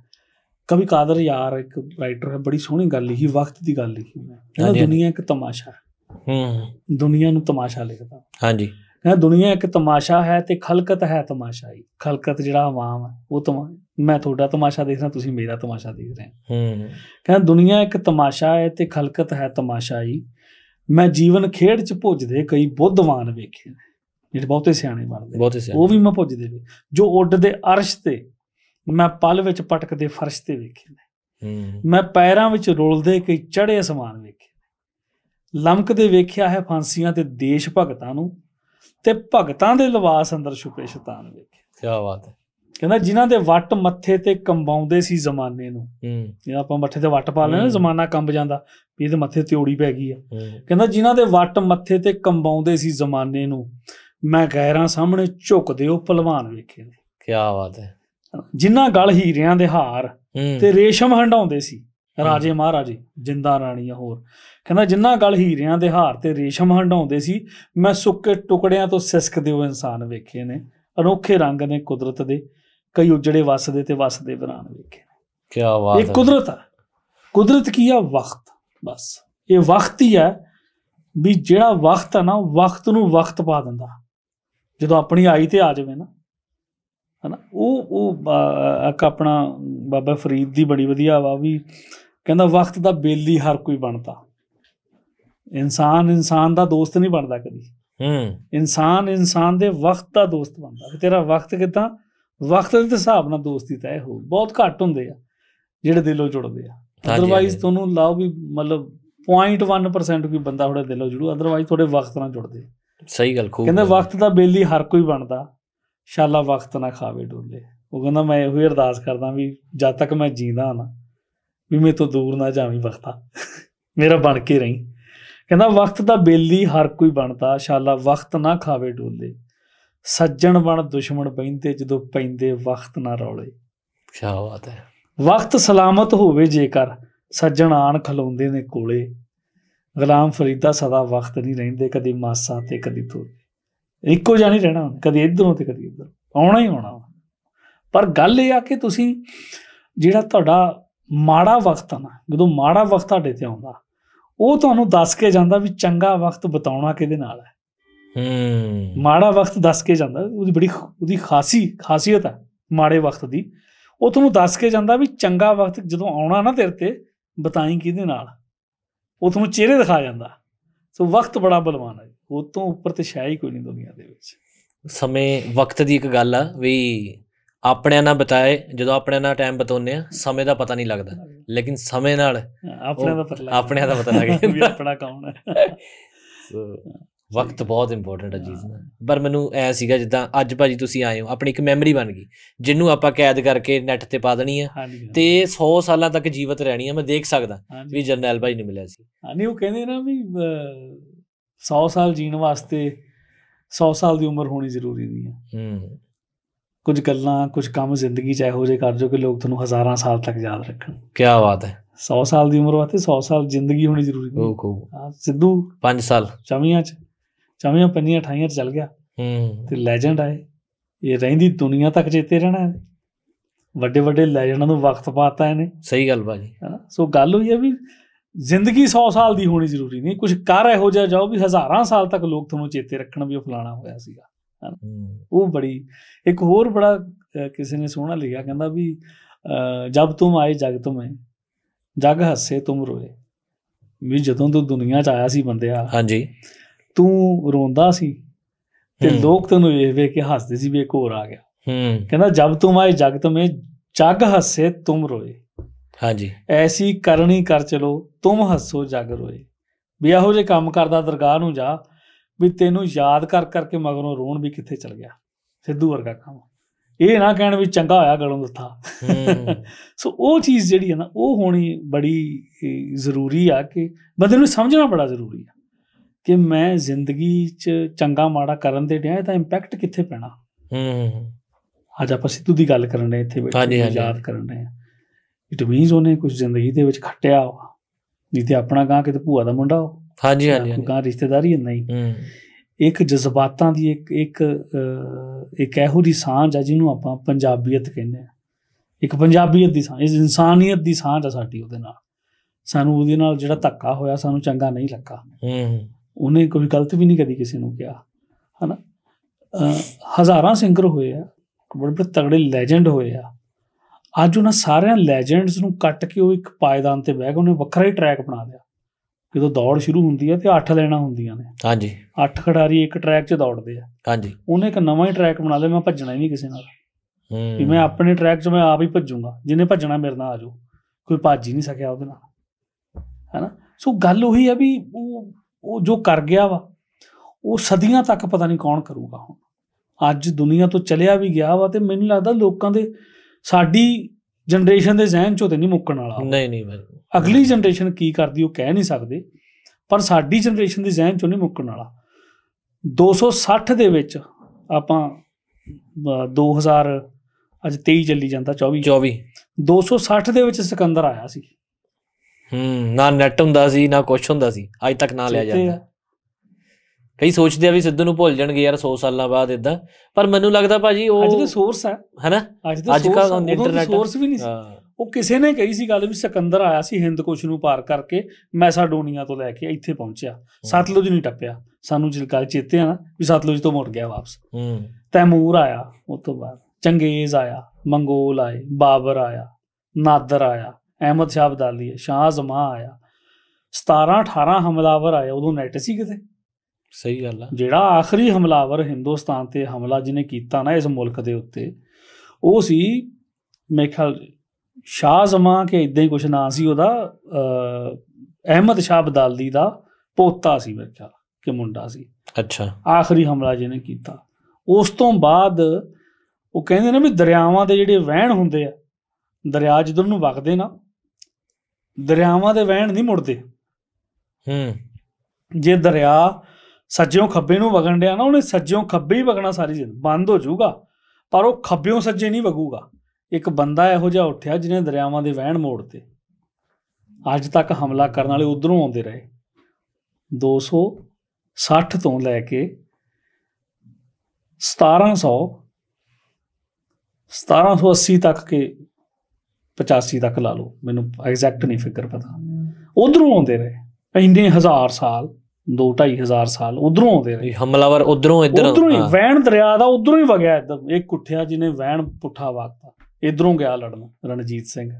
ਕਵੀ ਕਾਦਰ ਯਾਰ ਇੱਕ ਰਾਈਟਰ ਹੈ ਬੜੀ ਸੋਹਣੀ ਗੱਲ ਲਿਖੀ ਵਕਤ ਦੀ ਗੱਲ ਲਿਖੀ ਉਹਨੇ ਦੁਨੀਆ ਇੱਕ ਤਮਾਸ਼ਾ ਹੈ ਹੂੰ ਦੁਨੀਆ ਨੂੰ ਤਮਾਸ਼ਾ ਲਿਖਦਾ ਹਾਂਜੀ ਕਹਿੰਦਾ ਦੁਨੀਆ ਇੱਕ ਤਮਾਸ਼ਾ ਹੈ ਤੇ ਖਲਕਤ ਹੈ ਤਮਾਸ਼ਾਈ ਖਲਕਤ ਜਿਹੜਾ ਆਵਾਮ ਹੈ ਉਹ ਤਮਾਸ਼ਾ ਮੈਂ ਤੁਹਾਡਾ ਤਮਾਸ਼ਾ ਦੇਖ ਰਿਹਾ ਤੁਸੀਂ ਮੇਰਾ ਤਮਾਸ਼ਾ ਦੇਖ ਰਹੇ ਹੋ ਹੂੰ ਕਹਿੰਦਾ ਦੁਨੀਆ ਇੱਕ ਤਮਾਸ਼ਾ ਹੈ ਤੇ ਖਲਕਤ ਹੈ ਤਮਾਸ਼ਾਈ ਮੈਂ ਜੀਵਨ ਖੇਡ ਚ ਭੁੱਜਦੇ ਕਈ ਬੁੱਧਵਾਨ ਵੇਖੇ ਜਿਹੜੇ ਬਹੁਤੇ ਸਿਆਣੇ ਬਣਦੇ ਉਹ ਵੀ ਮੈਂ ਭੁੱਜਦੇ ਵੇ ਜੋ ਉੱਡਦੇ ਅਰਸ਼ ਤੇ ਮੈਂ ਪਲ ਵਿੱਚ ਪਟਕਦੇ ਫਰਸ਼ ਤੇ ਵੇਖੇ ਨੇ ਮੈਂ ਪੈਰਾਂ ਵਿੱਚ ਰੋਲਦੇ ਕਈ ਚੜ੍ਹੇ ਅਸਮਾਨ ਵੇਖੇ ਲਮਕਦੇ ਵੇਖਿਆ ਹੈ ਫਾਂਸੀਆਂ ਤੇ ਦੇਸ਼ ਭਗਤਾਂ ਨੂੰ ਤੇ ਭਗਤਾਂ ਦੇ ਲਿਬਾਸ ਅੰਦਰ ਛੁਪੇ ਸ਼ੈਤਾਨ ਵੇਖੇ ਕੀ ਬਾਤ ਹੈ ਕਹਿੰਦਾ ਜਿਨ੍ਹਾਂ ਦੇ ਵੱਟ ਮੱਥੇ ਤੇ ਕੰਬਾਉਂਦੇ ਸੀ ਜ਼ਮਾਨੇ ਨੂੰ ਹੂੰ ਜੇ ਆਪਾਂ ਮੱਥੇ ਤੇ ਵੱਟ ਪਾ ਲੈਣਾ ਜ਼ਮਾਨਾ ਕੰਬ ਜਾਂਦਾ ਵੀ ਇਹਦੇ ਮੱਥੇ ਤੇ ਓੜੀ ਪੈ ਗਈ ਆ ਕਹਿੰਦਾ ਜਿਨ੍ਹਾਂ ਦੇ ਵੱਟ ਮੱਥੇ ਤੇ ਕੰਬਾਉਂਦੇ ਸੀ ਜ਼ਮਾਨੇ ਨੂੰ ਮੈਂ ਗੈਰਾਂ ਸਾਹਮਣੇ ਝੁਕਦੇ ਉਹ ਪਹਿਲਵਾਨ ਵੇਖੇ ਨੇ ਕੀ ਬਾਤ ਹੈ ਜਿਨ੍ਹਾਂ ਗਲ ਹੀਰਿਆਂ ਦੇ ਹਾਰ ਤੇ ਰੇਸ਼ਮ ਹੰਡਾਉਂਦੇ ਸੀ ਰਾਜੇ ਮਹਾਰਾਜੇ ਜਿੰਦਾ ਰਾਣੀਆਂ ਹੋਰ ਕਹਿੰਦਾ ਜਿੰਨਾ ਗਲ ਹੀਰਿਆਂ ਦੇ ਹਾਰ ਤੇ ਰੇਸ਼ਮ ਹੰਡਾਉਂਦੇ ਸੀ ਮੈਂ ਸੁੱਕੇ ਟੁਕੜਿਆਂ ਤੋਂ ਸਿਸਕਦੇ ਉਹ ਇਨਸਾਨ ਵੇਖੇ ਨੇ ਅਨੋਖੇ ਰੰਗ ਨੇ ਕੁਦਰਤ ਦੇ ਕਈ ਉਜੜੇ ਵਸਦੇ ਤੇ ਵਸਦੇ ਬਣਾਣ ਵੇਖੇ ਕੀ ਬਾਤ ਇਹ ਕੁਦਰਤ ਆ ਕੁਦਰਤ ਕੀ ਆ ਵਕਤ ਬਸ ਇਹ ਵਕਤ ਹੀ ਆ ਵੀ ਜਿਹੜਾ ਵਕਤ ਆ ਨਾ ਵਕਤ ਨੂੰ ਵਕਤ ਪਾ ਦਿੰਦਾ ਜਦੋਂ ਆਪਣੀ ਆਈ ਤੇ ਆ ਜਾਵੇ ਨਾ ਹਨਾ ਉਹ ਉਹ ਇੱਕ ਆਪਣਾ ਬਾਬਾ ਫਰੀਦ ਦੀ ਬੜੀ ਵਧੀਆ ਵਾ ਵੀ ਕਹਿੰਦਾ ਵਕਤ ਦਾ ਬੇਲੀ ਹਰ ਕੋਈ ਬਣਦਾ ਇਨਸਾਨ ਇਨਸਾਨ ਦਾ ਦੋਸਤ ਨਹੀਂ ਬਣਦਾ ਕਦੀ ਹੂੰ ਇਨਸਾਨ ਇਨਸਾਨ ਦੇ ਵਕਤ ਦਾ ਦੋਸਤ ਬਣਦਾ ਤੇਰਾ ਵਕਤ ਕਿਦਾਂ ਵਕਤ ਦੇ ਹਿਸਾਬ ਨਾਲ ਦੋਸਤੀ ਤੈਅ ਹੋ ਬਹੁਤ ਘੱਟ ਹੁੰਦੇ ਆ ਜਿਹੜੇ ਦਿਲੋਂ ਜੁੜਦੇ ਆ ਅਦਰਵਾਈਜ਼ ਤੁਹਾਨੂੰ ਲਾਓ ਵੀ ਮਤਲਬ 0.1% ਕੋਈ ਬੰਦਾ ਤੁਹਾਡੇ ਦਿਲੋਂ ਜੁੜੂ ਅਦਰਵਾਈਜ਼ ਤੁਹਾਡੇ ਵਕਤ ਨਾਲ ਜੁੜਦੇ ਸਹੀ ਗੱਲ ਖੂਬ ਕਹਿੰਦੇ ਵਕਤ ਦਾ ਬੇਲੀ ਹਰ ਕੋਈ ਬਣਦਾ ਸ਼ਾਲਾ ਵਕਤ ਨਾ ਖਾਵੇ ਡੋਲੇ ਉਹ ਕਹਿੰਦਾ ਮੈਂ ਇਹੋ ਹੀ ਅਰਦਾਸ ਕਰਦਾ ਵੀ ਜਦ ਤੱਕ ਮੈਂ ਜੀਂਦਾ ਨਾ ਵੀ ਮੇਰੇ ਤੋਂ ਦੂਰ ਨਾ ਜਾਵੀਂ ਵਕਤਾ ਮੇਰਾ ਬਣ ਕੇ ਰਹੀਂ ਕਹਿੰਦਾ ਵਕਤ ਦਾ ਬੇਲੀ ਹਰ ਕੋਈ ਬਣਦਾ ਸ਼ਾਲਾ ਵਕਤ ਨਾ ਖਾਵੇ ਡੋਲੇ ਸੱਜਣ ਬਣ ਦੁਸ਼ਮਣ ਬੈਂਦੇ ਜਦੋਂ ਪੈਂਦੇ ਵਕਤ ਨਾ ਰੌਲੇ ਕੀ ਬਾਤ ਹੈ ਵਕਤ ਸਲਾਮਤ ਹੋਵੇ ਜੇਕਰ ਸੱਜਣ ਆਣ ਖਲੋਂਦੇ ਨੇ ਕੋਲੇ ਗੁਲਾਮ ਫਰੀਦਾ ਸਦਾ ਵਕਤ ਨਹੀਂ ਰਹਿੰਦੇ ਕਦੀ ਮਾਸਾ ਤੇ ਕਦੀ ਤੋਲੇ ਇੱਕੋ ਜਾਂ ਨਹੀਂ ਰਹਿਣਾ ਕਦੀ ਇਧਰੋਂ ਤੇ ਕਦੀ ਉਧਰ ਆਉਣਾ ਹੀ ਆਉਣਾ ਪਰ ਗੱਲ ਇਹ ਆ ਕਿ ਤੁਸੀਂ ਜਿਹੜਾ ਤੁਹਾਡਾ ਮਾੜਾ ਵਕਤ ਆ ਨਾ ਜਦੋਂ ਮਾੜਾ ਵਕਤ ਤੁਹਾਡੇ ਤੇ ਆਉਂਦਾ ਉਹ ਤੁਹਾਨੂੰ ਦੱਸ ਕੇ ਜਾਂਦਾ ਵੀ ਚੰਗਾ ਵਕਤ ਬਤਾਉਣਾ ਕਿਹਦੇ ਨਾਲ ਹੈ ਹੂੰ ਮਾੜਾ ਵਕਤ ਦੱਸ ਕੇ ਜਾਂਦਾ ਉਹਦੀ ਬੜੀ ਉਹਦੀ ਖਾਸੀ ਖਾਸੀਅਤ ਹੈ ਮਾੜੇ ਵਕਤ ਦੀ ਉਹ ਤੁਹਾਨੂੰ ਦੱਸ ਕੇ ਜਾਂਦਾ ਵੀ ਚੰਗਾ ਵਕਤ ਜਦੋਂ ਆਉਣਾ ਨਾ ਤੇਰੇ ਤੇ ਬਤਾਈ ਕਿਹਦੇ ਨਾਲ ਉਹ ਤੁਹਾਨੂੰ ਚਿਹਰੇ ਦਿਖਾ ਜਾਂਦਾ ਸੋ ਵਕਤ ਬੜਾ ਬਲਵਾਨ ਹੈ ਉਹ ਤੋਂ ਉੱਪਰ ਤੇ ਸ਼ਾਇ ਹੀ ਕੋਈ ਨਹੀਂ ਦੁਨੀਆ ਦੇ ਵਿੱਚ ਸਮੇਂ ਵਕਤ ਦੀ ਇੱਕ ਗੱਲ ਆ ਵੀ ਆਪਣੇ ਨਾਲ ਬਤਾਏ ਜਦੋਂ ਆਪਣੇ ਨਾਲ ਟਾਈਮ ਬਤਾਉਨੇ ਆ ਸਮੇਂ ਦਾ ਪਤਾ ਨਹੀਂ ਲੱਗਦਾ ਲੇਕਿਨ ਸਮੇਂ ਨਾਲ ਆਪਣੇ ਦਾ ਪਤਾ ਲੱਗਦਾ ਆਪਣੇ ਦਾ ਪਤਾ ਲੱਗ ਜਾਂਦਾ (laughs) ਆਪਣਾ ਕੌਣ ਹੈ (laughs) ਸੋ ਵਕਤ ਬਹੁਤ ਇੰਪੋਰਟੈਂਟ ਹੈ ਜੀਜ਼ਨਾ ਪਰ ਮੈਨੂੰ ਐ ਸੀਗਾ ਜਿੱਦਾਂ ਅੱਜ ਭਾਜੀ ਤੁਸੀਂ ਆਏ ਹੋ ਆਪਣੀ ਇੱਕ ਮੈਮਰੀ ਬਣ ਗਈ ਜਿੰਨੂੰ ਆਪਾਂ ਕੈਦ ਕਰਕੇ ਨੈਟ ਤੇ ਪਾ ਦੇਣੀ ਆ ਤੇ 100 ਸਾਲਾਂ ਤੱਕ ਜੀਵਤ ਰਹਿਣੀ ਆ ਮੈਂ ਦੇਖ ਸਕਦਾ ਵੀ ਜਰਨੈਲ ਭਾਈ ਨੂੰ ਮਿਲਿਆ ਸੀ ਨਹੀਂ ਉਹ ਕਹਿੰਦੇ ਨਾ ਵੀ 100 ਸਾਲ ਜੀਣ ਵਾਸਤੇ 100 ਸਾਲ ਦੀ ਉਮਰ ਹੋਣੀ ਜ਼ਰੂਰੀ ਨਹੀਂ ਆ ਹੂੰ ਕੁਝ ਗੱਲਾਂ ਕੁਝ ਕੰਮ ਜ਼ਿੰਦਗੀ ਚ ਇਹੋ ਜੇ ਕਰ ਜੋ ਕਿ ਲੋਕ ਤੁਹਾਨੂੰ ਹਜ਼ਾਰਾਂ ਸਾਲ ਤੱਕ ਯਾਦ ਰੱਖਣ ਕੀ ਬਾਤ ਹੈ 100 ਸਾਲ ਦੀ ਉਮਰ ਵਾਸਤੇ 100 ਸਾਲ ਜ਼ਿੰਦਗੀ ਹੋਣੀ ਜ਼ਰੂਰੀ ਨਹੀਂ ਓਹੋ ਸਿੱਧੂ 5 ਸਾਲ ਚਮੀਆਂ ਚ ਚੌਵੀਆਂ ਪੰਨੀਆਂ ਠਾਈਆਂ ਚੱਲ ਗਿਆ ਹੂੰ ਤੇ ਲੈਜੈਂਡ ਆਏ ਇਹ ਰਹਿੰਦੀ ਦੁਨੀਆ ਤੱਕ ਚੇਤੇ ਰਹਿਣਾ ਹੈ ਵੱਡੇ ਵੱਡੇ ਲੈਜੈਂਡਾਂ ਨੂੰ ਵਕਤ ਪਾਤਾ ਇਹਨੇ ਸਹੀ ਗੱਲ ਬਾਜੀ ਸੋ ਗੱਲ ਹੋਈ ਹੈ ਵੀ ਜ਼ਿੰਦਗੀ 100 ਸਾਲ ਦੀ ਹੋਣੀ ਜ਼ਰੂਰੀ ਨਹੀਂ ਕੁਝ ਕਰ ਇਹੋ ਜਿਹਾ ਜਾਓ ਵੀ ਹਜ਼ਾਰਾਂ ਸਾਲ ਤੱਕ ਲੋਕ ਤੁਹਾਨੂੰ ਚੇਤੇ ਰੱਖਣ ਵੀ ਉਹ ਫਲਾਣਾ ਹੋਇਆ ਸੀਗਾ ਉਹ ਬੜੀ ਇੱਕ ਹੋਰ ਬੜਾ ਕਿਸੇ ਨੇ ਸੋਹਣਾ ਲਿਖਿਆ ਕਹਿੰਦਾ ਵੀ ਜਦ ਤੂੰ ਆਏ ਜਗ ਤੁਮੇ ਜਗ ਹੱਸੇ ਤੁਮ ਰੋਏ ਵੀ ਜਦੋਂ ਤੋਂ ਦੁਨੀਆ 'ਚ ਆਇਆ ਸੀ ਬੰਦਿਆ ਹਾਂਜੀ ਤੂੰ ਰੋਂਦਾ ਸੀ ਤੇ ਲੋਕ ਤੈਨੂੰ ਵੇਖ ਵੇਖ ਕੇ ਹੱਸਦੇ ਸੀ ਵੀ ਇੱਕ ਹੋਰ ਆ ਗਿਆ ਹੂੰ ਕਹਿੰਦਾ ਜਬ ਤੂੰ ਆਏ ਜਗਤ ਮੇਂ ਜਗ ਹੱਸੇ ਤੂੰ ਰੋਏ ਹਾਂਜੀ ਐਸੀ ਕਰਨੀ ਕਰ ਚਲੋ ਤੂੰ ਹੱਸੋ ਜਗ ਰੋਏ ਵੀ ਇਹੋ ਜੇ ਕੰਮ ਕਰਦਾ ਦਰਗਾਹ ਨੂੰ ਜਾ ਵੀ ਤੈਨੂੰ ਯਾਦ ਕਰ ਕਰਕੇ ਮਗਰੋਂ ਰੋਣ ਵੀ ਕਿੱਥੇ ਚਲ ਗਿਆ ਸਿੱਧੂ ਵਰਗਾ ਕੰਮ ਇਹ ਨਾ ਕਹਿਣ ਵੀ ਚੰਗਾ ਹੋਇਆ ਗਲੋਂ ਦਿੱਤਾ (laughs) ਸੋ ਉਹ ਚੀਜ਼ ਜਿਹੜੀ ਹੈ ਨਾ ਉਹ ਹੋਣੀ ਬੜੀ ਜ਼ਰੂਰੀ ਆ ਕਿ ਬੰਦੇ ਨੂੰ ਸਮਝਣਾ ਬੜਾ ਜ਼ਰੂਰੀ ਆ ਕਿ ਮੈਂ ਜ਼ਿੰਦਗੀ 'ਚ ਚੰਗਾ ਮਾੜਾ ਕਰਨ ਦੇ ਡਿਆ ਤਾਂ ਇੰਪੈਕਟ ਕਿੱਥੇ ਪੈਣਾ ਹੂੰ ਅੱਜ ਆਪਾਂ ਸਿੱਧੂ ਦੀ ਗੱਲ ਕਰਨ ਦੇ ਇੱਥੇ ਬੈਠੇ ਯਾਦ ਕਰਨ ਰਹੇ ਇਟ ਮੀਨਸ ਉਹਨੇ ਕੁਝ ਜ਼ਿੰਦਗੀ ਦੇ ਵਿੱਚ ਖੱਟਿਆ ਹੋ ਨਹੀਂ ਤੇ ਆਪਣਾ ਗਾਂ ਕਿਤੇ ਭੂਆ ਦਾ ਮੁੰਡਾ ਹੋ ਹਾਂਜੀ ਹਾਂਜੀ ਗਾਂ ਰਿਸ਼ਤੇਦਾਰੀ ਨਹੀਂ ਹੂੰ ਇੱਕ ਜਜ਼ਬਾਤਾਂ ਦੀ ਇੱਕ ਇੱਕ ਇੱਕ ਇਹੋ ਦੀ ਸਾਂਝ ਆ ਜਿਹਨੂੰ ਆਪਾਂ ਪੰਜਾਬੀਅਤ ਕਹਿੰਦੇ ਆ ਇੱਕ ਪੰਜਾਬੀਅਤ ਦੀ ਸਾਂਝ ਇਸ ਇਨਸਾਨੀਅਤ ਦੀ ਸਾਂਝ ਆ ਸਾਡੀ ਉਹਦੇ ਨਾਲ ਸਾਨੂੰ ਉਹਦੇ ਨਾਲ ਜਿਹੜਾ ਧੱਕਾ ਹੋਇਆ ਸਾਨੂੰ ਚੰਗਾ ਨਹੀਂ ਲੱਗਾ ਹੂੰ ਉਹਨੇ ਕੋਈ ਗਲਤ ਵੀ ਨਹੀਂ ਕਦੀ ਕਿਸੇ ਨੂੰ ਕਿਹਾ ਹਨਾ ਹਜ਼ਾਰਾਂ ਸਿੰਗਰ ਹੋਏ ਆ ਬੜੇ ਬੜੇ ਤਗੜੇ ਲੈਜੈਂਡ ਹੋਏ ਆ ਅੱਜ ਉਹਨਾਂ ਸਾਰਿਆਂ ਲੈਜੈਂਡਸ ਨੂੰ ਕੱਟ ਕੇ ਉਹ ਇੱਕ ਪਾਇਦਾਨ ਤੇ ਬਹਿ ਕੇ ਉਹਨੇ ਵੱਖਰਾ ਹੀ ਟਰੈਕ ਬਣਾ ਲਿਆ ਜਦੋਂ ਦੌੜ ਸ਼ੁਰੂ ਹੁੰਦੀ ਆ ਤੇ 8 ਲੈਣਾ ਹੁੰਦੀਆਂ ਨੇ ਹਾਂਜੀ 8 ਖਿਡਾਰੀ ਇੱਕ ਟਰੈਕ 'ਚ ਦੌੜਦੇ ਆ ਹਾਂਜੀ ਉਹਨੇ ਇੱਕ ਨਵਾਂ ਹੀ ਟਰੈਕ ਬਣਾ ਲਿਆ ਮੈਂ ਭੱਜਣਾ ਹੀ ਨਹੀਂ ਕਿਸੇ ਨਾਲ ਹੂੰ ਵੀ ਮੈਂ ਆਪਣੇ ਟਰੈਕ 'ਚ ਮੈਂ ਆਪ ਹੀ ਭੱਜੂਗਾ ਜਿੰਨੇ ਭੱਜਣਾ ਮੇਰੇ ਨਾਲ ਆ ਜਾਓ ਕੋਈ ਭੱਜ ਹੀ ਨਹੀਂ ਸਕਿਆ ਉਹਦੇ ਨਾਲ ਹੈਨਾ ਸੋ ਗੱਲ ਉਹੀ ਆ ਵੀ ਉਹ ਉਹ ਜੋ ਕਰ ਗਿਆ ਵਾ ਉਹ ਸਦੀਆਂ ਤੱਕ ਪਤਾ ਨਹੀਂ ਕੌਣ ਕਰੂਗਾ ਹੁਣ ਅੱਜ ਦੁਨੀਆ ਤੋਂ ਚਲਿਆ ਵੀ ਗਿਆ ਵਾ ਤੇ ਮੈਨੂੰ ਲੱਗਦਾ ਲੋਕਾਂ ਦੇ ਸਾਡੀ ਜਨਰੇਸ਼ਨ ਦੇ ਜ਼ਿਹਨ ਚੋਂ ਤੇ ਨਹੀਂ ਮੁੱਕਣ ਵਾਲਾ ਨਹੀਂ ਨਹੀਂ ਭਾਈ ਅਗਲੀ ਜਨਰੇਸ਼ਨ ਕੀ ਕਰਦੀ ਉਹ ਕਹਿ ਨਹੀਂ ਸਕਦੇ ਪਰ ਸਾਡੀ ਜਨਰੇਸ਼ਨ ਦੇ ਜ਼ਿਹਨ ਚੋਂ ਨਹੀਂ ਮੁੱਕਣ ਵਾਲਾ 260 ਦੇ ਵਿੱਚ ਆਪਾਂ 2000 ਅੱਜ 23 ਚੱਲੀ ਜਾਂਦਾ 24 24 260 ਦੇ ਵਿੱਚ ਸਿਕੰਦਰ ਆਇਆ ਸੀ ਹੂੰ ਨਾ ਨੈਟ ਹੁੰਦਾ ਸੀ ਨਾ ਕੁਝ ਹੁੰਦਾ ਸੀ ਅੱਜ ਤੱਕ ਨਾ ਲਿਆ ਜਾਂਦਾ ਕਈ ਸੋਚਦੇ ਆ ਵੀ ਸਿੱਧੂ ਨੂੰ ਭੁੱਲ ਜਾਣਗੇ ਯਾਰ 100 ਸਾਲਾਂ ਬਾਅਦ ਇਦਾਂ ਪਰ ਮੈਨੂੰ ਲੱਗਦਾ ਭਾਜੀ ਉਹ ਅੱਜ ਦੇ ਸੋਰਸ ਆ ਹੈਨਾ ਅੱਜ ਦਾ ਇੰਟਰਨੈਟ ਸੋਰਸ ਵੀ ਨਹੀਂ ਸੀ ਉਹ ਕਿਸੇ ਨੇ ਕਹੀ ਸੀ ਗੱਲ ਵੀ ਸਿਕੰਦਰ ਆਇਆ ਸੀ ਹਿੰਦ ਕੁਸ਼ ਨੂੰ ਪਾਰ ਕਰਕੇ ਮੈਸਾਡੋਨੀਆ ਤੋਂ ਲੈ ਕੇ ਇੱਥੇ ਪਹੁੰਚਿਆ ਸਤਲੁਜ ਨਹੀਂ ਟੱਪਿਆ ਸਾਨੂੰ ਜਿਲਕਾਲ ਚੇਤੇ ਆ ਨਾ ਵੀ ਸਤਲੁਜ ਤੋਂ ਮੁੜ ਗਿਆ ਵਾਪਸ ਹੂੰ ਤੈਮੂਰ ਆਇਆ ਉਸ ਤੋਂ ਬਾਅਦ ਚੰਗੇਜ਼ ਆਇਆ ਮੰਗੋਲ ਆਏ ਬਾਬਰ ਆਇਆ ਨਾਦਰ ਆਇਆ ਅਹਿਮਦ ਸ਼ਾਹ ਬਦਾਲੀ ਹੈ ਸ਼ਾਹ ਜ਼ਮਾ ਆਇਆ 17 18 ਹਮਲਾਵਰ ਆਏ ਉਦੋਂ ਨੈਟ ਸੀ ਕਿਤੇ ਸਹੀ ਗੱਲ ਆ ਜਿਹੜਾ ਆਖਰੀ ਹਮਲਾਵਰ ਹਿੰਦੁਸਤਾਨ ਤੇ ਹਮਲਾ ਜਿਹਨੇ ਕੀਤਾ ਨਾ ਇਸ ਮੁਲਕ ਦੇ ਉੱਤੇ ਉਹ ਸੀ ਮੇਖਲ ਸ਼ਾਹ ਜ਼ਮਾ ਕੇ ਇਦਾਂ ਹੀ ਕੁਝ ਨਾਂ ਸੀ ਉਹਦਾ ਅਹਿਮਦ ਸ਼ਾਹ ਬਦਾਲਦੀ ਦਾ ਪੋਤਾ ਸੀ ਮੇਖਲ ਕਿ ਮੁੰਡਾ ਸੀ ਅੱਛਾ ਆਖਰੀ ਹਮਲਾ ਜਿਹਨੇ ਕੀਤਾ ਉਸ ਤੋਂ ਬਾਅਦ ਉਹ ਕਹਿੰਦੇ ਨੇ ਵੀ ਦਰਿਆਵਾਂ ਦੇ ਜਿਹੜੇ ਵਹਿਣ ਹੁੰਦੇ ਆ ਦਰਿਆ ਜਦੋਂ ਨੂੰ ਵਗਦੇ ਨਾ ਦਰਿਆਵਾਂ ਦੇ ਵਹਿਣ ਨਹੀਂ ਮੁੜਦੇ ਹੂੰ ਜੇ ਦਰਿਆ ਸੱਜਿਓਂ ਖੱਬੇ ਨੂੰ ਵਗਣ ਡਿਆ ਨਾ ਉਹਨੇ ਸੱਜਿਓਂ ਖੱਬੇ ਹੀ ਵਗਣਾ ਸਾਰੀ ਜ਼ਿੰਦ ਬੰਦ ਹੋ ਜਾਊਗਾ ਪਰ ਉਹ ਖੱਬਿਓਂ ਸੱਜੇ ਨਹੀਂ ਵਗੂਗਾ ਇੱਕ ਬੰਦਾ ਇਹੋ ਜਿਹਾ ਉੱਠਿਆ ਜਿਹਨੇ ਦਰਿਆਵਾਂ ਦੇ ਵਹਿਣ ਮੋੜਤੇ ਅੱਜ ਤੱਕ ਹਮਲਾ ਕਰਨ ਵਾਲੇ ਉਧਰੋਂ ਆਉਂਦੇ ਰਹੇ 260 ਤੋਂ ਲੈ ਕੇ 1700 1780 ਤੱਕ ਕੇ 85 ਤੱਕ ਲਾ ਲਓ ਮੈਨੂੰ ਐਗਜ਼ੈਕਟ ਨਹੀਂ ਫਿਕਰ ਪਤਾ ਉਧਰੋਂ ਆਉਂਦੇ ਰਹੇ ਇੰਨੇ ਹਜ਼ਾਰ ਸਾਲ 2-2500 ਸਾਲ ਉਧਰੋਂ ਆਉਂਦੇ ਰਹੇ ਹਮਲਾਵਰ ਉਧਰੋਂ ਇੱਧਰ ਉਧਰੋਂ ਹੀ ਵਹਿਣ ਦਰਿਆ ਦਾ ਉਧਰੋਂ ਹੀ ਵਗਿਆ ਇੱਧਰ ਇੱਕ ਕੁੱਠਿਆ ਜਿਹਨੇ ਵਹਿਣ ਪੁੱਠਾ ਵਾਕਤਾ ਇਧਰੋਂ ਗਿਆ ਲੜਨ ਰਣਜੀਤ ਸਿੰਘ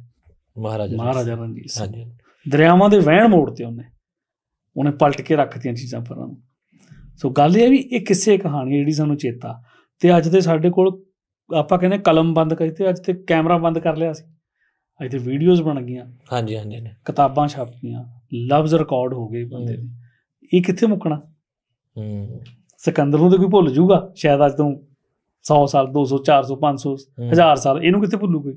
ਮਹਾਰਾਜਾ ਮਹਾਰਾਜਾ ਰਣਜੀਤ ਸਿੰਘ ਦਰਿਆਵਾਂ ਦੇ ਵਹਿਣ ਮੋੜਤੇ ਉਹਨੇ ਉਹਨੇ ਪਲਟ ਕੇ ਰੱਖਤੀਆਂ ਚੀਜ਼ਾਂ ਪਰਾਂ ਨੂੰ ਸੋ ਗੱਲ ਇਹ ਵੀ ਇਹ ਕਿਸੇ ਕਹਾਣੀ ਜਿਹੜੀ ਸਾਨੂੰ ਚੇਤਾ ਤੇ ਅੱਜ ਦੇ ਸਾਡੇ ਕੋਲ ਆਪਾਂ ਕਹਿੰਦੇ ਕਲਮ ਬੰਦ ਕਰਤੇ ਅੱਜ ਤੇ ਕੈਮਰਾ ਬੰਦ ਕਰ ਲਿਆ ਸੀ ਅੱਜ ਤੇ ਵੀਡੀਓਜ਼ ਬਣ ਗਈਆਂ ਹਾਂਜੀ ਹਾਂਜੀ ਕਿਤਾਬਾਂ ਛਾਪ ਗਈਆਂ ਲਫ਼ਜ਼ ਰਿਕਾਰਡ ਹੋ ਗਏ ਬੰਦੇ ਦੇ ਇਹ ਕਿੱਥੇ ਮੁੱਕਣਾ ਹੂੰ ਸਿਕੰਦਰ ਨੂੰ ਤਾਂ ਕੋਈ ਭੁੱਲ ਜੂਗਾ ਸ਼ਾਇਦ ਅੱਜ ਤੋਂ 100 ਸਾਲ 200 400 500 1000 ਸਾਲ ਇਹਨੂੰ ਕਿੱਥੇ ਭੁੱਲੂ ਕੋਈ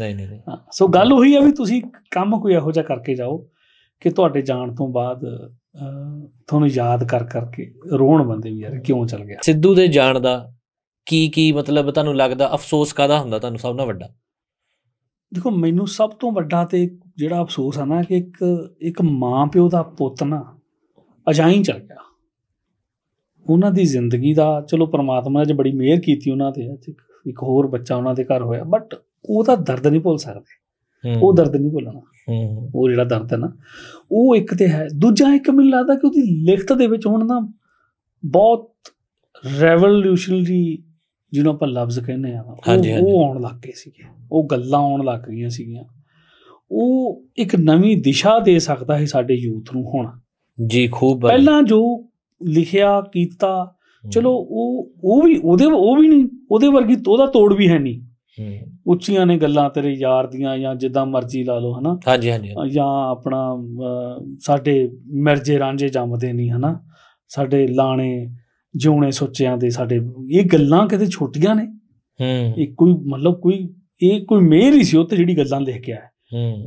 ਨਹੀਂ ਨਹੀਂ ਹਾਂ ਸੋ ਗੱਲ ਉਹੀ ਆ ਵੀ ਤੁਸੀਂ ਕੰਮ ਕੋਈ ਇਹੋ ਜਿਹਾ ਕਰਕੇ ਜਾਓ ਕਿ ਤੁਹਾਡੇ ਜਾਣ ਤੋਂ ਬਾਅਦ ਤੁਹਾਨੂੰ ਯਾਦ ਕਰ ਕਰਕੇ ਰੋਣ ਬੰਦੇ ਵੀ ਯਾਰ ਕਿਉਂ ਚੱਲ ਗਿਆ ਸਿੱਧੂ ਦੇ ਜਾਣ ਦਾ ਕੀ ਕੀ ਮਤਲਬ ਤੁਹਾਨੂੰ ਲੱਗਦਾ ਅਫਸੋਸ ਕਾਦਾ ਹੁੰਦਾ ਤੁਹਾਨੂੰ ਸਭ ਨਾਲ ਵੱਡਾ ਦੇਖੋ ਮੈਨੂੰ ਸਭ ਤੋਂ ਵੱਡਾ ਤੇ ਜਿਹੜਾ ਅਫਸੋਸ ਆ ਨਾ ਕਿ ਇੱਕ ਇੱਕ ਮਾਂ ਪਿਓ ਦਾ ਪੁੱਤ ਨਾ ਅਜਾਈ ਚਲ ਗਿਆ ਉਹਨਾਂ ਦੀ ਜ਼ਿੰਦਗੀ ਦਾ ਚਲੋ ਪ੍ਰਮਾਤਮਾ ਨੇ ਜ ਬੜੀ ਮਿਹਰ ਕੀਤੀ ਉਹਨਾਂ ਤੇ ਇੱਕ ਹੋਰ ਬੱਚਾ ਉਹਨਾਂ ਦੇ ਘਰ ਹੋਇਆ ਬਟ ਉਹਦਾ ਦਰਦ ਨਹੀਂ ਭੁੱਲ ਸਕਦੇ ਉਹ ਦਰਦ ਨਹੀਂ ਭੁੱਲਣਾ ਉਹ ਜਿਹੜਾ ਦਰਦ ਹੈ ਨਾ ਉਹ ਇੱਕ ਤੇ ਹੈ ਦੂਜਾ ਇੱਕ ਮੈਨੂੰ ਲੱਗਦਾ ਕਿ ਉਹਦੀ ਲਿਖਤ ਦੇ ਵਿੱਚ ਹੁਣ ਨਾ ਬਹੁਤ ਰੈਵੋਲੂਸ਼ਨਰੀ ਜਿਹਨੂੰ ਆਪਾਂ ਲਫ਼ਜ਼ ਕਹਿੰਦੇ ਆ ਉਹ ਆਉਣ ਲੱਗ ਗਏ ਸੀਗੇ ਉਹ ਗੱਲਾਂ ਆਉਣ ਲੱਗ ਗਈਆਂ ਸੀਗੀਆਂ ਉਹ ਇੱਕ ਨਵੀਂ ਦਿਸ਼ਾ ਦੇ ਸਕਦਾ ਹੈ ਸਾਡੇ ਯੂਥ ਨੂੰ ਹੁਣ ਜੀ ਖੂਬ ਪਹਿਲਾਂ ਜੋ ਲਿਖਿਆ ਕੀਤਾ ਚਲੋ ਉਹ ਉਹ ਵੀ ਉਹਦੇ ਉਹ ਵੀ ਨਹੀਂ ਉਹਦੇ ਵਰਗੀ ਉਹਦਾ ਤੋੜ ਵੀ ਹੈ ਨਹੀਂ ਉੱਚੀਆਂ ਨੇ ਗੱਲਾਂ ਤੇਰੇ ਯਾਰ ਦੀਆਂ ਜਾਂ ਜਿੱਦਾਂ ਮਰਜ਼ੀ ਲਾ ਲਓ ਹਨਾ ਹਾਂਜੀ ਹਾਂਜੀ ਜਾਂ ਆਪਣਾ ਸਾਡੇ ਮਿਰਜੇ ਰਾਂਝੇ ਜੰਮਦੇ ਨਹੀਂ ਹਨਾ ਸਾਡੇ ਲਾਣੇ ਜਿਉਣੇ ਸੋਚਿਆਂ ਦੇ ਸਾਡੇ ਇਹ ਗੱਲਾਂ ਕਿਤੇ ਛੋਟੀਆਂ ਨੇ ਹੂੰ ਇਹ ਕੋਈ ਮਤਲਬ ਕੋਈ ਇਹ ਕੋਈ ਮੇਰ ਹੀ ਸੀ ਉੱਤੇ ਜਿਹੜੀ ਗੱਲਾਂ ਲਿਖ ਕੇ ਆਇਆ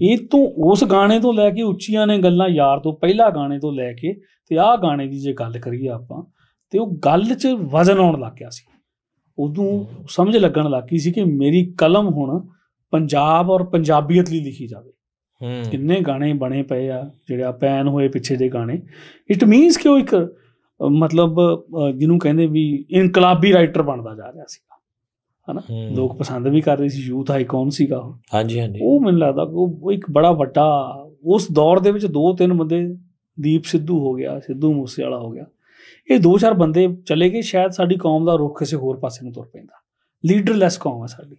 ਇਹ ਤੋਂ ਉਸ ਗਾਣੇ ਤੋਂ ਲੈ ਕੇ ਉੱਚੀਆਂ ਨੇ ਗੱਲਾਂ ਯਾਰ ਤੋਂ ਪਹਿਲਾ ਗਾਣੇ ਤੋਂ ਲੈ ਕੇ ਤੇ ਆਹ ਗਾਣੇ ਦੀ ਜੇ ਗੱਲ ਕਰੀਏ ਆਪਾਂ ਤੇ ਉਹ ਗੱਲ 'ਚ ਵਜ਼ਨ ਆਉਣ ਲੱਗ ਗਿਆ ਸੀ ਉਦੋਂ ਸਮਝ ਲੱਗਣ ਲੱਗੀ ਸੀ ਕਿ ਮੇਰੀ ਕਲਮ ਹੁਣ ਪੰਜਾਬ ਔਰ ਪੰਜਾਬੀਅਤ ਲਈ ਲਿਖੀ ਜਾਵੇ ਹੂੰ ਕਿੰਨੇ ਗਾਣੇ ਬਣੇ ਪਏ ਆ ਜਿਹੜਾ ਪੈਨ ਹੋਏ ਪਿੱਛੇ ਦੇ ਗਾਣੇ ਇਟ ਮੀਨਸ ਕਿ ਉਹ ਇੱਕ ਮਤਲਬ ਜਿਹਨੂੰ ਕਹਿੰਦੇ ਵੀ ਇਨਕਲਾਬੀ ਰਾਈਟਰ ਬਣਦਾ ਜਾ ਰਿਹਾ ਸੀ ਹਨਾ ਲੋਕ ਪਸੰਦ ਵੀ ਕਰ ਰਹੇ ਸੀ ਯੂਥ ਆਈਕਨ ਸੀਗਾ ਉਹ ਹਾਂਜੀ ਹਾਂਜੀ ਉਹ ਮੈਨੂੰ ਲੱਗਦਾ ਉਹ ਇੱਕ ਬੜਾ ਵੱਡਾ ਉਸ ਦੌਰ ਦੇ ਵਿੱਚ ਦੋ ਤਿੰਨ ਬੰਦੇ ਦੀਪ ਸਿੱਧੂ ਹੋ ਗਿਆ ਸਿੱਧੂ ਮੂਸੇ ਵਾਲਾ ਹੋ ਗਿਆ ਇਹ ਦੋ ਚਾਰ ਬੰਦੇ ਚਲੇ ਗਏ ਸ਼ਾਇਦ ਸਾਡੀ ਕੌਮ ਦਾ ਰੁਖ ਕਿਸੇ ਹੋਰ ਪਾਸੇ ਨੂੰ ਤੁਰ ਪੈਂਦਾ ਲੀਡਰਲੈਸ ਕੌਮ ਹੈ ਸਾਡੀ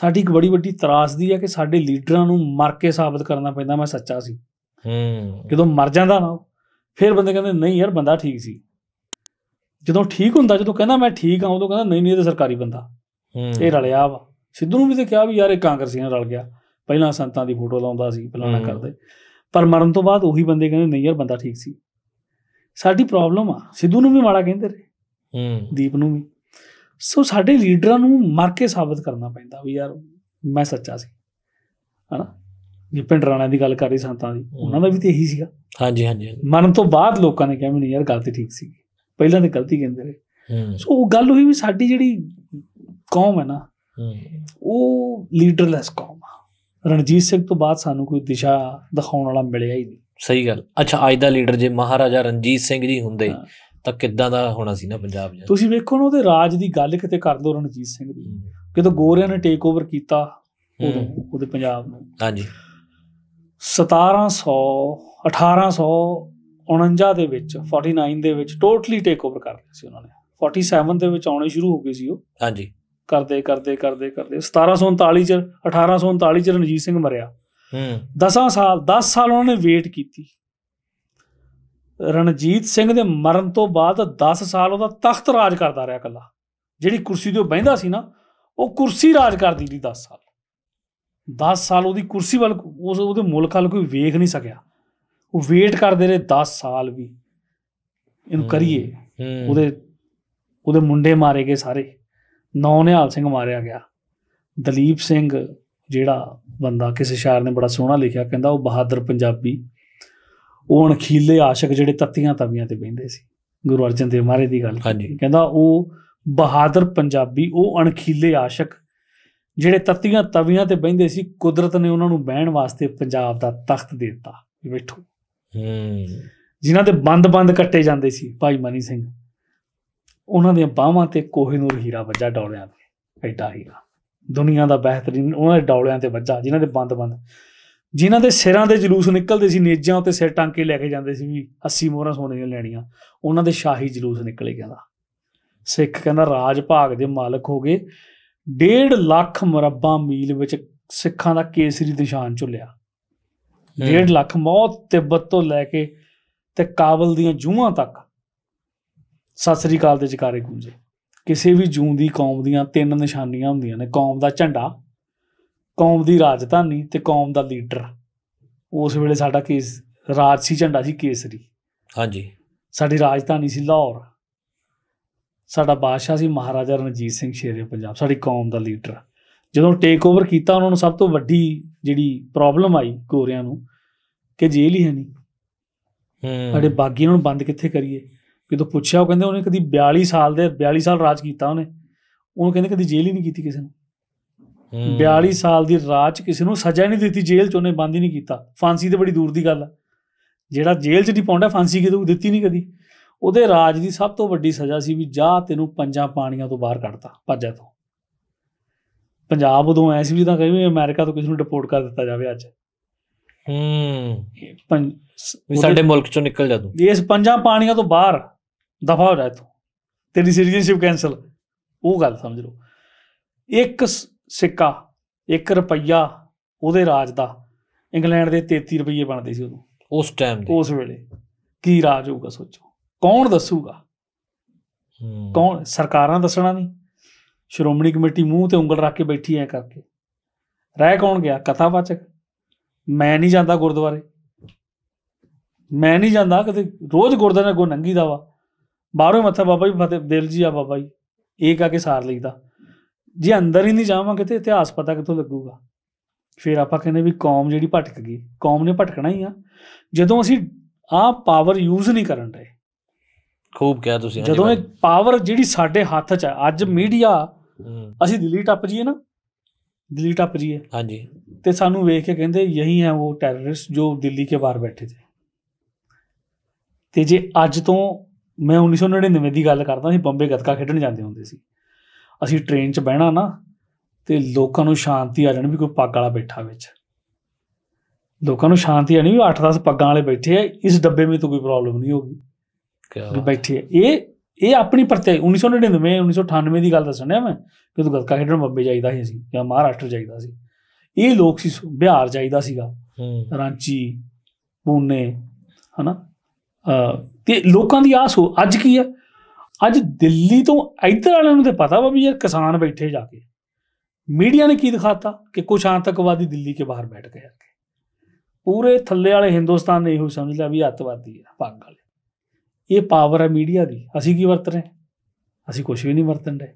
ਸਾਡੀ ਇੱਕ ਬੜੀ ਵੱਡੀ ਤਰਾਸਦੀ ਹੈ ਕਿ ਸਾਡੇ ਲੀਡਰਾਂ ਨੂੰ ਮਰ ਕੇ ਸਾਬਤ ਕਰਨਾ ਪੈਂਦਾ ਮੈਂ ਸੱਚਾ ਸੀ ਹੂੰ ਜਦੋਂ ਮਰ ਜਾਂਦਾ ਨਾ ਫਿਰ ਬੰਦੇ ਕਹਿੰਦੇ ਨਹੀਂ ਯਾਰ ਬੰਦਾ ਠੀਕ ਸੀ ਜਦੋਂ ਠੀਕ ਹੁੰਦਾ ਜਦੋਂ ਕਹਿੰਦਾ ਮੈਂ ਠੀਕ ਆ ਉਦੋਂ ਕਹਿੰਦਾ ਨਹੀਂ ਨਹੀਂ ਇਹ ਤਾਂ ਸਰਕਾਰੀ ਬੰਦਾ ਇਹ ਰਲਿਆ ਵਾ ਸਿੱਧੂ ਨੂੰ ਵੀ ਤੇ ਕਿਹਾ ਵੀ ਯਾਰ ਇਹ ਕਾਂਗਰਸੀਆਂ ਨਾਲ ਰਲ ਗਿਆ ਪਹਿਲਾਂ ਸੰਤਾਂ ਦੀ ਫੋਟੋ ਲਾਉਂਦਾ ਸੀ ਫਲਾਣਾ ਕਰਦੇ ਪਰ ਮਰਨ ਤੋਂ ਬਾਅਦ ਉਹੀ ਬੰਦੇ ਕਹਿੰਦੇ ਨਹੀਂ ਯਾਰ ਬੰਦਾ ਠੀਕ ਸੀ ਸਾਡੀ ਪ੍ਰੋਬਲਮ ਆ ਸਿੱਧੂ ਨੂੰ ਵੀ ਮਾੜਾ ਕਹਿੰਦੇ ਰਹੇ ਹੂੰ ਦੀਪ ਨੂੰ ਵੀ ਸੋ ਸਾਡੇ ਲੀਡਰਾਂ ਨੂੰ ਮਾਰ ਕੇ ਸਾਬਤ ਕਰਨਾ ਪੈਂਦਾ ਵੀ ਯਾਰ ਮੈਂ ਸੱਚਾ ਸੀ ਹਨਾ ਜੇ ਪਿੰਡ ਰਾਣਾ ਦੀ ਗੱਲ ਕਰ ਰਹੀ ਸੰਤਾਂ ਦੀ ਉਹਨਾਂ ਦਾ ਵੀ ਤੇ ਇਹੀ ਸੀਗਾ ਹਾਂਜੀ ਹਾਂਜੀ ਮਰਨ ਤੋਂ ਬਾਅਦ ਲੋਕਾਂ ਨੇ ਕਿਹਾ ਵੀ ਨਹੀਂ ਯਾਰ ਗੱਲ ਤੇ ਠੀਕ ਸੀ ਪਹਿਲਾਂ ਤੇ ਗਲਤੀ ਕਹਿੰਦੇ ਰਹੇ ਸੋ ਉਹ ਗੱਲ ਹੋਈ ਵੀ ਸਾਡੀ ਜਿਹੜੀ ਕੌਮ ਹੈ ਨਾ ਉਹ ਲੀਡਰਲੈਸ ਕੌਮ ਆ ਰਣਜੀਤ ਸਿੰਘ ਤੋਂ ਬਾਅਦ ਸਾਨੂੰ ਕੋਈ ਦਿਸ਼ਾ ਦਿਖਾਉਣ ਵਾਲਾ ਮਿਲਿਆ ਹੀ ਨਹੀਂ ਸਹੀ ਗੱਲ ਅੱਛਾ ਅੱਜ ਦਾ ਲੀਡਰ ਜੇ ਮਹਾਰਾਜਾ ਰਣਜੀਤ ਸਿੰਘ ਜੀ ਹੁੰਦੇ ਤਾਂ ਕਿੱਦਾਂ ਦਾ ਹੋਣਾ ਸੀ ਨਾ ਪੰਜਾਬ ਜੀ ਤੁਸੀਂ ਵੇਖੋ ਨਾ ਉਹਦੇ ਰਾਜ ਦੀ ਗੱਲ ਕਿਤੇ ਕਰ ਦੋ ਰਣਜੀਤ ਸਿੰਘ ਦੀ ਜਦੋਂ ਗੋਰਿਆਂ ਨੇ ਟੇਕ ਓਵਰ ਕੀਤਾ ਉਦੋਂ ਉਹਦੇ ਪੰਜਾਬ ਨੂੰ ਹਾਂਜੀ 1749 ਦੇ ਵਿੱਚ 49 ਦੇ ਵਿੱਚ ਟੋਟਲੀ ਟੇਕ ਓਵਰ ਕਰ ਲਿਆ ਸੀ ਉਹਨਾਂ ਨੇ 47 ਦੇ ਵਿੱਚ ਆਉਣੇ ਸ਼ੁਰੂ ਹੋ ਗਏ ਸੀ ਉਹ ਹਾਂਜੀ ਕਰਦੇ ਕਰਦੇ ਕਰਦੇ ਕਰਦੇ 1739 ਚ 1839 ਚ ਰਣਜੀਤ ਸਿੰਘ ਮਰਿਆ ਹੂੰ 10 ਸਾਲ 10 ਸਾਲ ਉਹਨਾਂ ਨੇ ਵੇਟ ਕੀਤੀ ਰਣਜੀਤ ਸਿੰਘ ਦੇ ਮਰਨ ਤੋਂ ਬਾਅਦ 10 ਸਾਲ ਉਹਦਾ ਤਖਤ ਰਾਜ ਕਰਦਾ ਰਿਹਾ ਕੱਲਾ ਜਿਹੜੀ ਕੁਰਸੀ ਤੇ ਉਹ ਬੈਂਦਾ ਸੀ ਨਾ ਉਹ ਕੁਰਸੀ ਰਾਜ ਕਰਦੀ ਸੀ 10 ਸਾਲ 10 ਸਾਲ ਉਹਦੀ ਕੁਰਸੀ ਵੱਲ ਉਸ ਉਹਦੇ ਮੁਲਕ ਵੱਲ ਕੋਈ ਵੇਖ ਨਹੀਂ ਸਕਿਆ ਉਹ ਵੇਟ ਕਰਦੇ ਰਹੇ 10 ਸਾਲ ਵੀ ਇਹਨੂੰ ਕਰੀਏ ਉਹਦੇ ਉਹਦੇ ਮੁੰਡੇ ਮਾਰੇ ਗਏ ਸਾਰੇ ਨੌ ਨਿਹਾਲ ਸਿੰਘ ਮਾਰਿਆ ਗਿਆ ਦਲੀਪ ਸਿੰਘ ਜਿਹੜਾ ਬੰਦਾ ਕਿਸੇ ਸ਼ਾਇਰ ਨੇ ਬੜਾ ਸੋਹਣਾ ਲਿਖਿਆ ਕਹਿੰਦਾ ਉਹ ਬਹਾਦਰ ਪੰਜਾਬੀ ਉਹ ਅਣਖੀਲੇ ਆਸ਼ਿਕ ਜਿਹੜੇ ਤੱਤੀਆਂ ਤਵੀਆਂ ਤੇ ਬੈੰਦੇ ਸੀ ਗੁਰੂ ਅਰਜਨ ਦੇਵ ਮਾਰੇ ਦੀ ਗੱਲ ਕਹਿੰਦਾ ਉਹ ਬਹਾਦਰ ਪੰਜਾਬੀ ਉਹ ਅਣਖੀਲੇ ਆਸ਼ਿਕ ਜਿਹੜੇ ਤੱਤੀਆਂ ਤਵੀਆਂ ਤੇ ਬੈੰਦੇ ਸੀ ਕੁਦਰਤ ਨੇ ਉਹਨਾਂ ਨੂੰ ਬਹਿਣ ਵਾਸਤੇ ਪੰਜਾਬ ਦਾ ਤਖਤ ਦੇ ਦਿੱਤਾ ਬੈਠੋ ਹੂੰ ਜਿਨ੍ਹਾਂ ਦੇ ਬੰਦ-ਬੰਦ ਕੱਟੇ ਜਾਂਦੇ ਸੀ ਭਾਈ ਮਨੀ ਸਿੰਘ ਉਹਨਾਂ ਦੇ ਬਾਹਾਂ ਤੇ ਕੋਹਿਨੂਰ ਹੀਰਾ ਵੱਜਾ ਡੌਲਿਆਂ ਤੇ ਐਡਾ ਹੀਰਾ ਦੁਨੀਆ ਦਾ ਬਿਹਤਰੀਨ ਉਹਨਾਂ ਦੇ ਡੌਲਿਆਂ ਤੇ ਵੱਜਾ ਜਿਨ੍ਹਾਂ ਦੇ ਬੰਦ-ਬੰਦ ਜਿਨ੍ਹਾਂ ਦੇ ਸਿਰਾਂ ਦੇ ਜਲੂਸ ਨਿਕਲਦੇ ਸੀ ਨੇਜਾਂ ਉੱਤੇ ਸਿਰ ਟਾਂਕੇ ਲੈ ਕੇ ਜਾਂਦੇ ਸੀ ਵੀ 80 ਮੋਹਰਾਂ ਸੋਨੇ ਦੀਆਂ ਲੈਣੀਆਂ ਉਹਨਾਂ ਦੇ ਸ਼ਾਹੀ ਜਲੂਸ ਨਿਕਲੇ ਕਹਿੰਦਾ ਸਿੱਖ ਕਹਿੰਦਾ ਰਾਜ ਭਾਗ ਦੇ ਮਾਲਕ ਹੋ ਗਏ 1.5 ਲੱਖ ਮਰੱਬਾ ਮੀਲ ਵਿੱਚ ਸਿੱਖਾਂ ਦਾ ਕੇਸਰੀ ਨਿਸ਼ਾਨ ਚੁੱਲਿਆ 1.5 ਲੱਖ ਮੌਤ ਤਿੱਬਤ ਤੋਂ ਲੈ ਕੇ ਤੇ ਕਾਬਲ ਦੀਆਂ ਜੂਹਾਂ ਤੱਕ ਸਤਿ ਸ੍ਰੀ ਅਕਾਲ ਦੇ ਜਕਾਰੇ ਗੂੰਜੇ ਕਿਸੇ ਵੀ ਜੂੰ ਦੀ ਕੌਮ ਦੀਆਂ ਤਿੰਨ ਨਿਸ਼ਾਨੀਆਂ ਹੁੰਦੀਆਂ ਨੇ ਕੌਮ ਦਾ ਝੰਡਾ ਕੌਮ ਦੀ ਰਾਜਧਾਨੀ ਤੇ ਕੌਮ ਦਾ ਲੀਡਰ ਉਸ ਵੇਲੇ ਸਾਡਾ ਕੇਸ ਰਾਜਸੀ ਝੰਡਾ ਸੀ ਕੇਸਰੀ ਹਾਂਜੀ ਸਾਡੀ ਰਾਜਧਾਨੀ ਸੀ ਲਾਹੌਰ ਸਾਡਾ ਬਾਦਸ਼ਾਹ ਸੀ ਮਹਾਰਾਜਾ ਰਣਜੀਤ ਸਿੰਘ ਸ਼ੇਰੇ ਪੰਜਾਬ ਸਾਡੀ ਕੌਮ ਦਾ ਲੀਡਰ ਜਦੋਂ ਟੇਕ ਓਵਰ ਕੀਤਾ ਉਹਨਾਂ ਨੂੰ ਸਭ ਤੋਂ ਵੱਡੀ ਜਿਹੜੀ ਪ੍ਰੋਬਲਮ ਆਈ ਗੋਰਿਆਂ ਨੂੰ ਕਿ ਜੇਲ ਹੀ ਹੈ ਨਹੀਂ ਸਾਡੇ ਬਾਗੀ ਨੂੰ ਬੰਦ ਕਿੱਥੇ ਕਰੀਏ ਜਦੋਂ ਪੁੱਛਿਆ ਉਹ ਕਹਿੰਦੇ ਉਹਨੇ ਕਦੀ 42 ਸਾਲ ਦੇ 42 ਸਾਲ ਰਾਜ ਕੀਤਾ ਉਹਨੇ ਉਹ ਕਹਿੰਦੇ ਕਦੀ ਜੇਲ ਹੀ ਨਹੀਂ ਕੀਤੀ ਕਿਸੇ ਨੂੰ 42 ਸਾਲ ਦੀ ਰਾਜ ਕਿਸੇ ਨੂੰ ਸਜ਼ਾ ਨਹੀਂ ਦਿੱਤੀ ਜੇਲ ਚ ਉਹਨੇ ਬੰਦ ਹੀ ਨਹੀਂ ਕੀਤਾ ਫਾਂਸੀ ਤੇ ਬੜੀ ਦੂਰ ਦੀ ਗੱਲ ਆ ਜਿਹੜਾ ਜੇਲ ਚ ਨਹੀਂ ਪਾਉਂਦਾ ਫਾਂਸੀ ਕਿਦੋਂ ਦਿੱਤੀ ਨਹੀਂ ਕਦੀ ਉਹਦੇ ਰਾਜ ਦੀ ਸਭ ਤੋਂ ਵੱਡੀ ਸਜ਼ਾ ਸੀ ਵੀ ਜਾ ਤੈਨੂੰ ਪੰਜਾਂ ਪਾਣੀਆਂ ਤੋਂ ਬਾਹਰ ਕੱਢਤਾ ਭਾਜਾ ਤੋਂ ਪੰਜਾਬ ਉਦੋਂ ਐ ਸੀ ਵੀ ਤਾਂ ਕਹਿੰਦੇ ਅਮਰੀਕਾ ਤੋਂ ਕਿਸੇ ਨੂੰ ਡਿਪੋਰਟ ਕਰ ਦਿੱਤਾ ਜਾਵੇ ਅੱਜ ਹੂੰ ਵੀ ਸਾਡੇ ਮੁਲਕ ਚੋਂ ਨਿਕਲ ਜਾ ਤੂੰ ਇਸ ਪੰਜਾਂ ਪਾਣੀਆਂ ਤੋਂ ਬਾਹਰ ਦਫਾ ਹੋ ਜਾ ਤੂੰ ਤੇਰੀ ਸਿਟੀਜ਼ਨਸ਼ਿਪ ਕੈਨਸਲ ਉਹ ਗੱਲ ਸਮਝ ਲਓ ਇੱਕ ਸਿੱਕਾ 1 ਰੁਪਈਆ ਉਹਦੇ ਰਾਜ ਦਾ ਇੰਗਲੈਂਡ ਦੇ 33 ਰੁਪਏ ਬਣਦੇ ਸੀ ਉਦੋਂ ਉਸ ਟਾਈਮ ਦੇ ਉਸ ਵੇਲੇ ਕੀ ਰਾਜ ਹੋਊਗਾ ਸੋਚੋ ਕੌਣ ਦੱਸੂਗਾ ਕੌਣ ਸਰਕਾਰਾਂ ਦੱਸਣਾ ਨਹੀਂ ਸ਼੍ਰੋਮਣੀ ਕਮੇਟੀ ਮੂੰਹ ਤੇ ਉਂਗਲ ਰੱਖ ਕੇ ਬੈਠੀ ਐ ਕਰਕੇ ਰਹਿ ਕੌਣ ਗਿਆ ਕਥਾਵਾਚਕ ਮੈਂ ਨਹੀਂ ਜਾਂਦਾ ਗੁਰਦੁਆਰੇ ਮੈਂ ਨਹੀਂ ਜਾਂਦਾ ਕਿਤੇ ਰੋਜ਼ ਗੁਰਦੁਆਰੇ ਕੋ ਨੰਗੀ ਦਾ ਵਾ ਬਾਹਰੋਂ ਮੱਥਾ ਬਾਬਾ ਜੀ ਫਤਿਹ ਦਿਲ ਜੀ ਆ ਬਾਬਾ ਜੀ ਇਹ ਕਾ ਕੇ ਸਾਰ ਲਈਦਾ ਜੇ ਅੰਦਰ ਹੀ ਨਹੀਂ ਜਾਵਾਂ ਕਿਤੇ ਇਤਿਹਾਸ ਪਤਾ ਕਿੱਥੋਂ ਲੱਗੂਗਾ ਫਿਰ ਆਪਾਂ ਕਹਿੰਦੇ ਵੀ ਕੌਮ ਜਿਹੜੀ ਭਟਕ ਗਈ ਕੌਮ ਨੇ ਭਟਕਣਾ ਹੀ ਆ ਜਦੋਂ ਅਸੀਂ ਆ ਪਾਵਰ ਯੂਜ਼ ਨਹੀਂ ਕਰਨ ਰਹੇ ਖੂਬ ਕਿਹਾ ਤੁਸੀਂ ਜਦੋਂ ਇਹ ਪਾਵਰ ਜਿਹੜੀ ਸਾਡੇ ਹੱਥ 'ਚ ਹੈ ਅੱਜ ਮੀਡੀਆ ਅਸੀਂ ਦਿੱਲੀ ਟੱਪ ਜੀਏ ਨਾ ਦਿੱਲੀ ਟੱਪ ਜੀਏ ਹਾਂਜੀ ਤੇ ਸਾਨੂੰ ਵੇਖ ਕੇ ਕਹਿੰਦੇ ਯਹੀ ਹੈ ਉਹ ਟੈਰਰਿਸਟ ਜੋ ਦਿੱਲੀ ਕੇ ਬਾਹਰ ਬੈਠੇ ਥੇ ਤੇ ਜੇ ਅੱਜ ਤੋਂ ਮੈਂ 1999 ਦੀ ਗੱਲ ਕਰਦਾ ਸੀ ਬੰਬੇ ਗੱਤਕਾ ਖੇਡਣ ਜਾਂਦੇ ਹੁੰਦੇ ਸੀ ਅਸੀਂ ਟ੍ਰੇਨ 'ਚ ਬਹਿਣਾ ਨਾ ਤੇ ਲੋਕਾਂ ਨੂੰ ਸ਼ਾਂਤੀ ਆ ਜਾਣੀ ਵੀ ਕੋਈ ਪੱਗ ਵਾਲਾ ਬੈਠਾ ਵਿੱਚ ਲੋਕਾਂ ਨੂੰ ਸ਼ਾਂਤੀ ਆ ਨਹੀਂ ਵੀ 8-10 ਪੱਗਾਂ ਵਾਲੇ ਬੈਠੇ ਆ ਇਸ ਡੱਬੇ ਵਿੱਚ ਤਾਂ ਕੋਈ ਪ੍ਰੋਬਲਮ ਨਹੀਂ ਹੋਗੀ ਵੀ ਬੈਠੀ ਹੈ ਇਹ ਇਹ ਆਪਣੀ ਪਰਤੇ 1999 1998 ਦੀ ਗੱਲ ਦੱਸਣਿਆ ਮੈਂ ਕਿ ਤੂੰ ਗੱਤਕਾ ਖੇਡਣ ਬੰਬੇ ਜਾਈਦਾ ਸੀ ਅਸੀਂ ਜਾਂ ਮਹਾਰਾਸ਼ਟਰ ਜਾਈਦਾ ਸੀ ਇਹ ਲੋਕ ਸੀ ਬਿਹਾਰ ਜਾਈਦਾ ਸੀਗਾ ਰਾਂਚੀ ਪੂਨੇ ਹਨਾ ਤੇ ਲੋਕਾਂ ਦੀ ਆਸ ਹੋ ਅੱਜ ਕੀ ਹੈ ਅੱਜ ਦਿੱਲੀ ਤੋਂ ਇੱਧਰ ਵਾਲਿਆਂ ਨੂੰ ਤੇ ਪਤਾ ਵਾ ਵੀ ਯਾਰ ਕਿਸਾਨ ਬੈਠੇ ਜਾ ਕੇ ਮੀਡੀਆ ਨੇ ਕੀ ਦਿਖਾਤਾ ਕਿ ਕੁਝ ਆਤੰਕਵਾਦੀ ਦਿੱਲੀ ਕੇ ਬਾਹਰ ਬੈਠ ਗਏ ਪੂਰੇ ਥੱਲੇ ਵਾਲੇ ਹਿੰਦੁਸਤਾਨ ਨੇ ਇਹੋ ਸਮਝ ਲਿਆ ਵੀ ਅੱਤਵਾਦੀ ਹੈ ਪਾਗਲ ਇਹ ਪਾਵਰ ਹੈ ਮੀਡੀਆ ਦੀ ਅਸੀਂ ਕੀ ਵਰਤ ਰਹੇ ਅਸੀਂ ਕੁਝ ਵੀ ਨਹੀਂ ਵਰਤਣ ਦੇ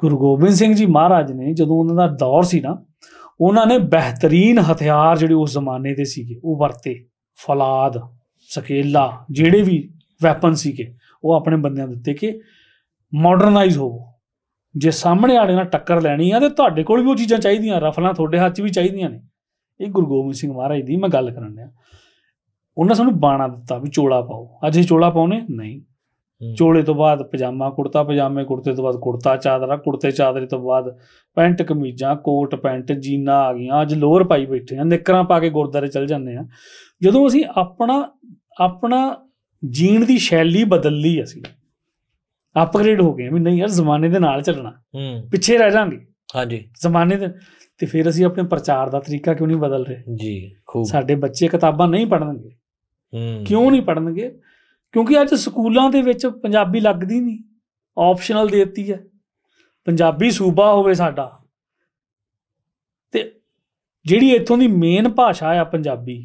ਗੁਰੂ ਗੋਬਿੰਦ ਸਿੰਘ ਜੀ ਮਹਾਰਾਜ ਨੇ ਜਦੋਂ ਉਹਨਾਂ ਦਾ ਦੌਰ ਸੀ ਨਾ ਉਹਨਾਂ ਨੇ ਬਿਹਤਰੀਨ ਹਥਿਆਰ ਜਿਹੜੇ ਉਸ ਜ਼ਮਾਨੇ ਦੇ ਸੀਗੇ ਉਹ ਵਰਤੇ ਫਲਾਦ ਸਕੇਲਾ ਜਿਹੜੇ ਵੀ ਵੈਪਨ ਸੀਗੇ ਉਹ ਆਪਣੇ ਬੰਦਿਆਂ ਦਿੱਤੇ ਕਿ ਮਾਡਰਨਾਈਜ਼ ਹੋਵੋ ਜੇ ਸਾਹਮਣੇ ਵਾਲੇ ਨਾਲ ਟੱਕਰ ਲੈਣੀ ਆ ਤੇ ਤੁਹਾਡੇ ਕੋਲ ਵੀ ਉਹ ਚੀਜ਼ਾਂ ਚਾਹੀਦੀਆਂ ਰਫਲਾਂ ਤੁਹਾਡੇ ਹੱਥ 'ਚ ਵੀ ਚਾਹੀਦੀਆਂ ਨੇ ਇਹ ਗੁਰੂ ਗੋਬਿੰਦ ਸਿੰਘ ਮਹਾਰਾਜ ਦੀ ਮੈਂ ਗੱਲ ਕਰਨ ਲਿਆ ਉਹਨਾਂ ਸਾਨੂੰ ਬਾਣਾ ਦਿੱਤਾ ਵੀ ਚੋਲਾ ਪਾਓ ਅੱਜ ਇਹ ਚੋਲਾ ਪਾਉਨੇ ਨਹੀਂ ਚੋਲੇ ਤੋਂ ਬਾਅਦ ਪਜਾਮਾ ਕੁੜਤਾ ਪਜਾਮੇ ਕੁੜਤੇ ਤੋਂ ਬਾਅਦ ਕੁੜਤਾ ਚਾਦਰਾ ਕੁੜਤੇ ਚਾਦਰੇ ਤੋਂ ਬਾਅਦ ਪੈਂਟ ਕਮੀਜ਼ਾਂ ਕੋਟ ਪੈਂਟ ਜੀਨਾ ਆ ਗਈਆਂ ਅੱਜ ਲੋਅਰ ਪਾਈ ਬੈਠੇ ਆ ਨਿੱਕਰਾਂ ਪਾ ਕੇ ਗੁਰਦਾਰੇ ਚੱਲ ਜਾਂਦੇ ਆ ਜਦੋਂ ਅਸੀਂ ਆਪਣਾ ਆਪਣਾ ਜੀਣ ਦੀ ਸ਼ੈਲੀ ਬਦਲ ਲਈ ਅਸੀਂ ਅਪਗ੍ਰੇਡ ਹੋ ਗਏ ਵੀ ਨਹੀਂ ਯਾਰ ਜ਼ਮਾਨੇ ਦੇ ਨਾਲ ਚੱਲਣਾ ਪਿੱਛੇ ਰਹਿ ਜਾਾਂਗੇ ਹਾਂਜੀ ਜ਼ਮਾਨੇ ਦੇ ਤੇ ਫਿਰ ਅਸੀਂ ਆਪਣੇ ਪ੍ਰਚਾਰ ਦਾ ਤਰੀਕਾ ਕਿਉਂ ਨਹੀਂ ਬਦਲ ਰਹੇ ਜੀ ਖੂਬ ਸਾਡੇ ਬੱਚੇ ਕਿਤਾਬਾਂ ਨਹੀਂ ਪੜਨਗੇ ਕਿਉਂ ਨਹੀਂ ਪੜਨਗੇ ਕਿਉਂਕਿ ਅੱਜ ਸਕੂਲਾਂ ਦੇ ਵਿੱਚ ਪੰਜਾਬੀ ਲੱਗਦੀ ਨਹੀਂ ਆਪਸ਼ਨਲ ਦੇਤੀ ਹੈ ਪੰਜਾਬੀ ਸੂਬਾ ਹੋਵੇ ਸਾਡਾ ਤੇ ਜਿਹੜੀ ਇੱਥੋਂ ਦੀ ਮੇਨ ਭਾਸ਼ਾ ਆ ਪੰਜਾਬੀ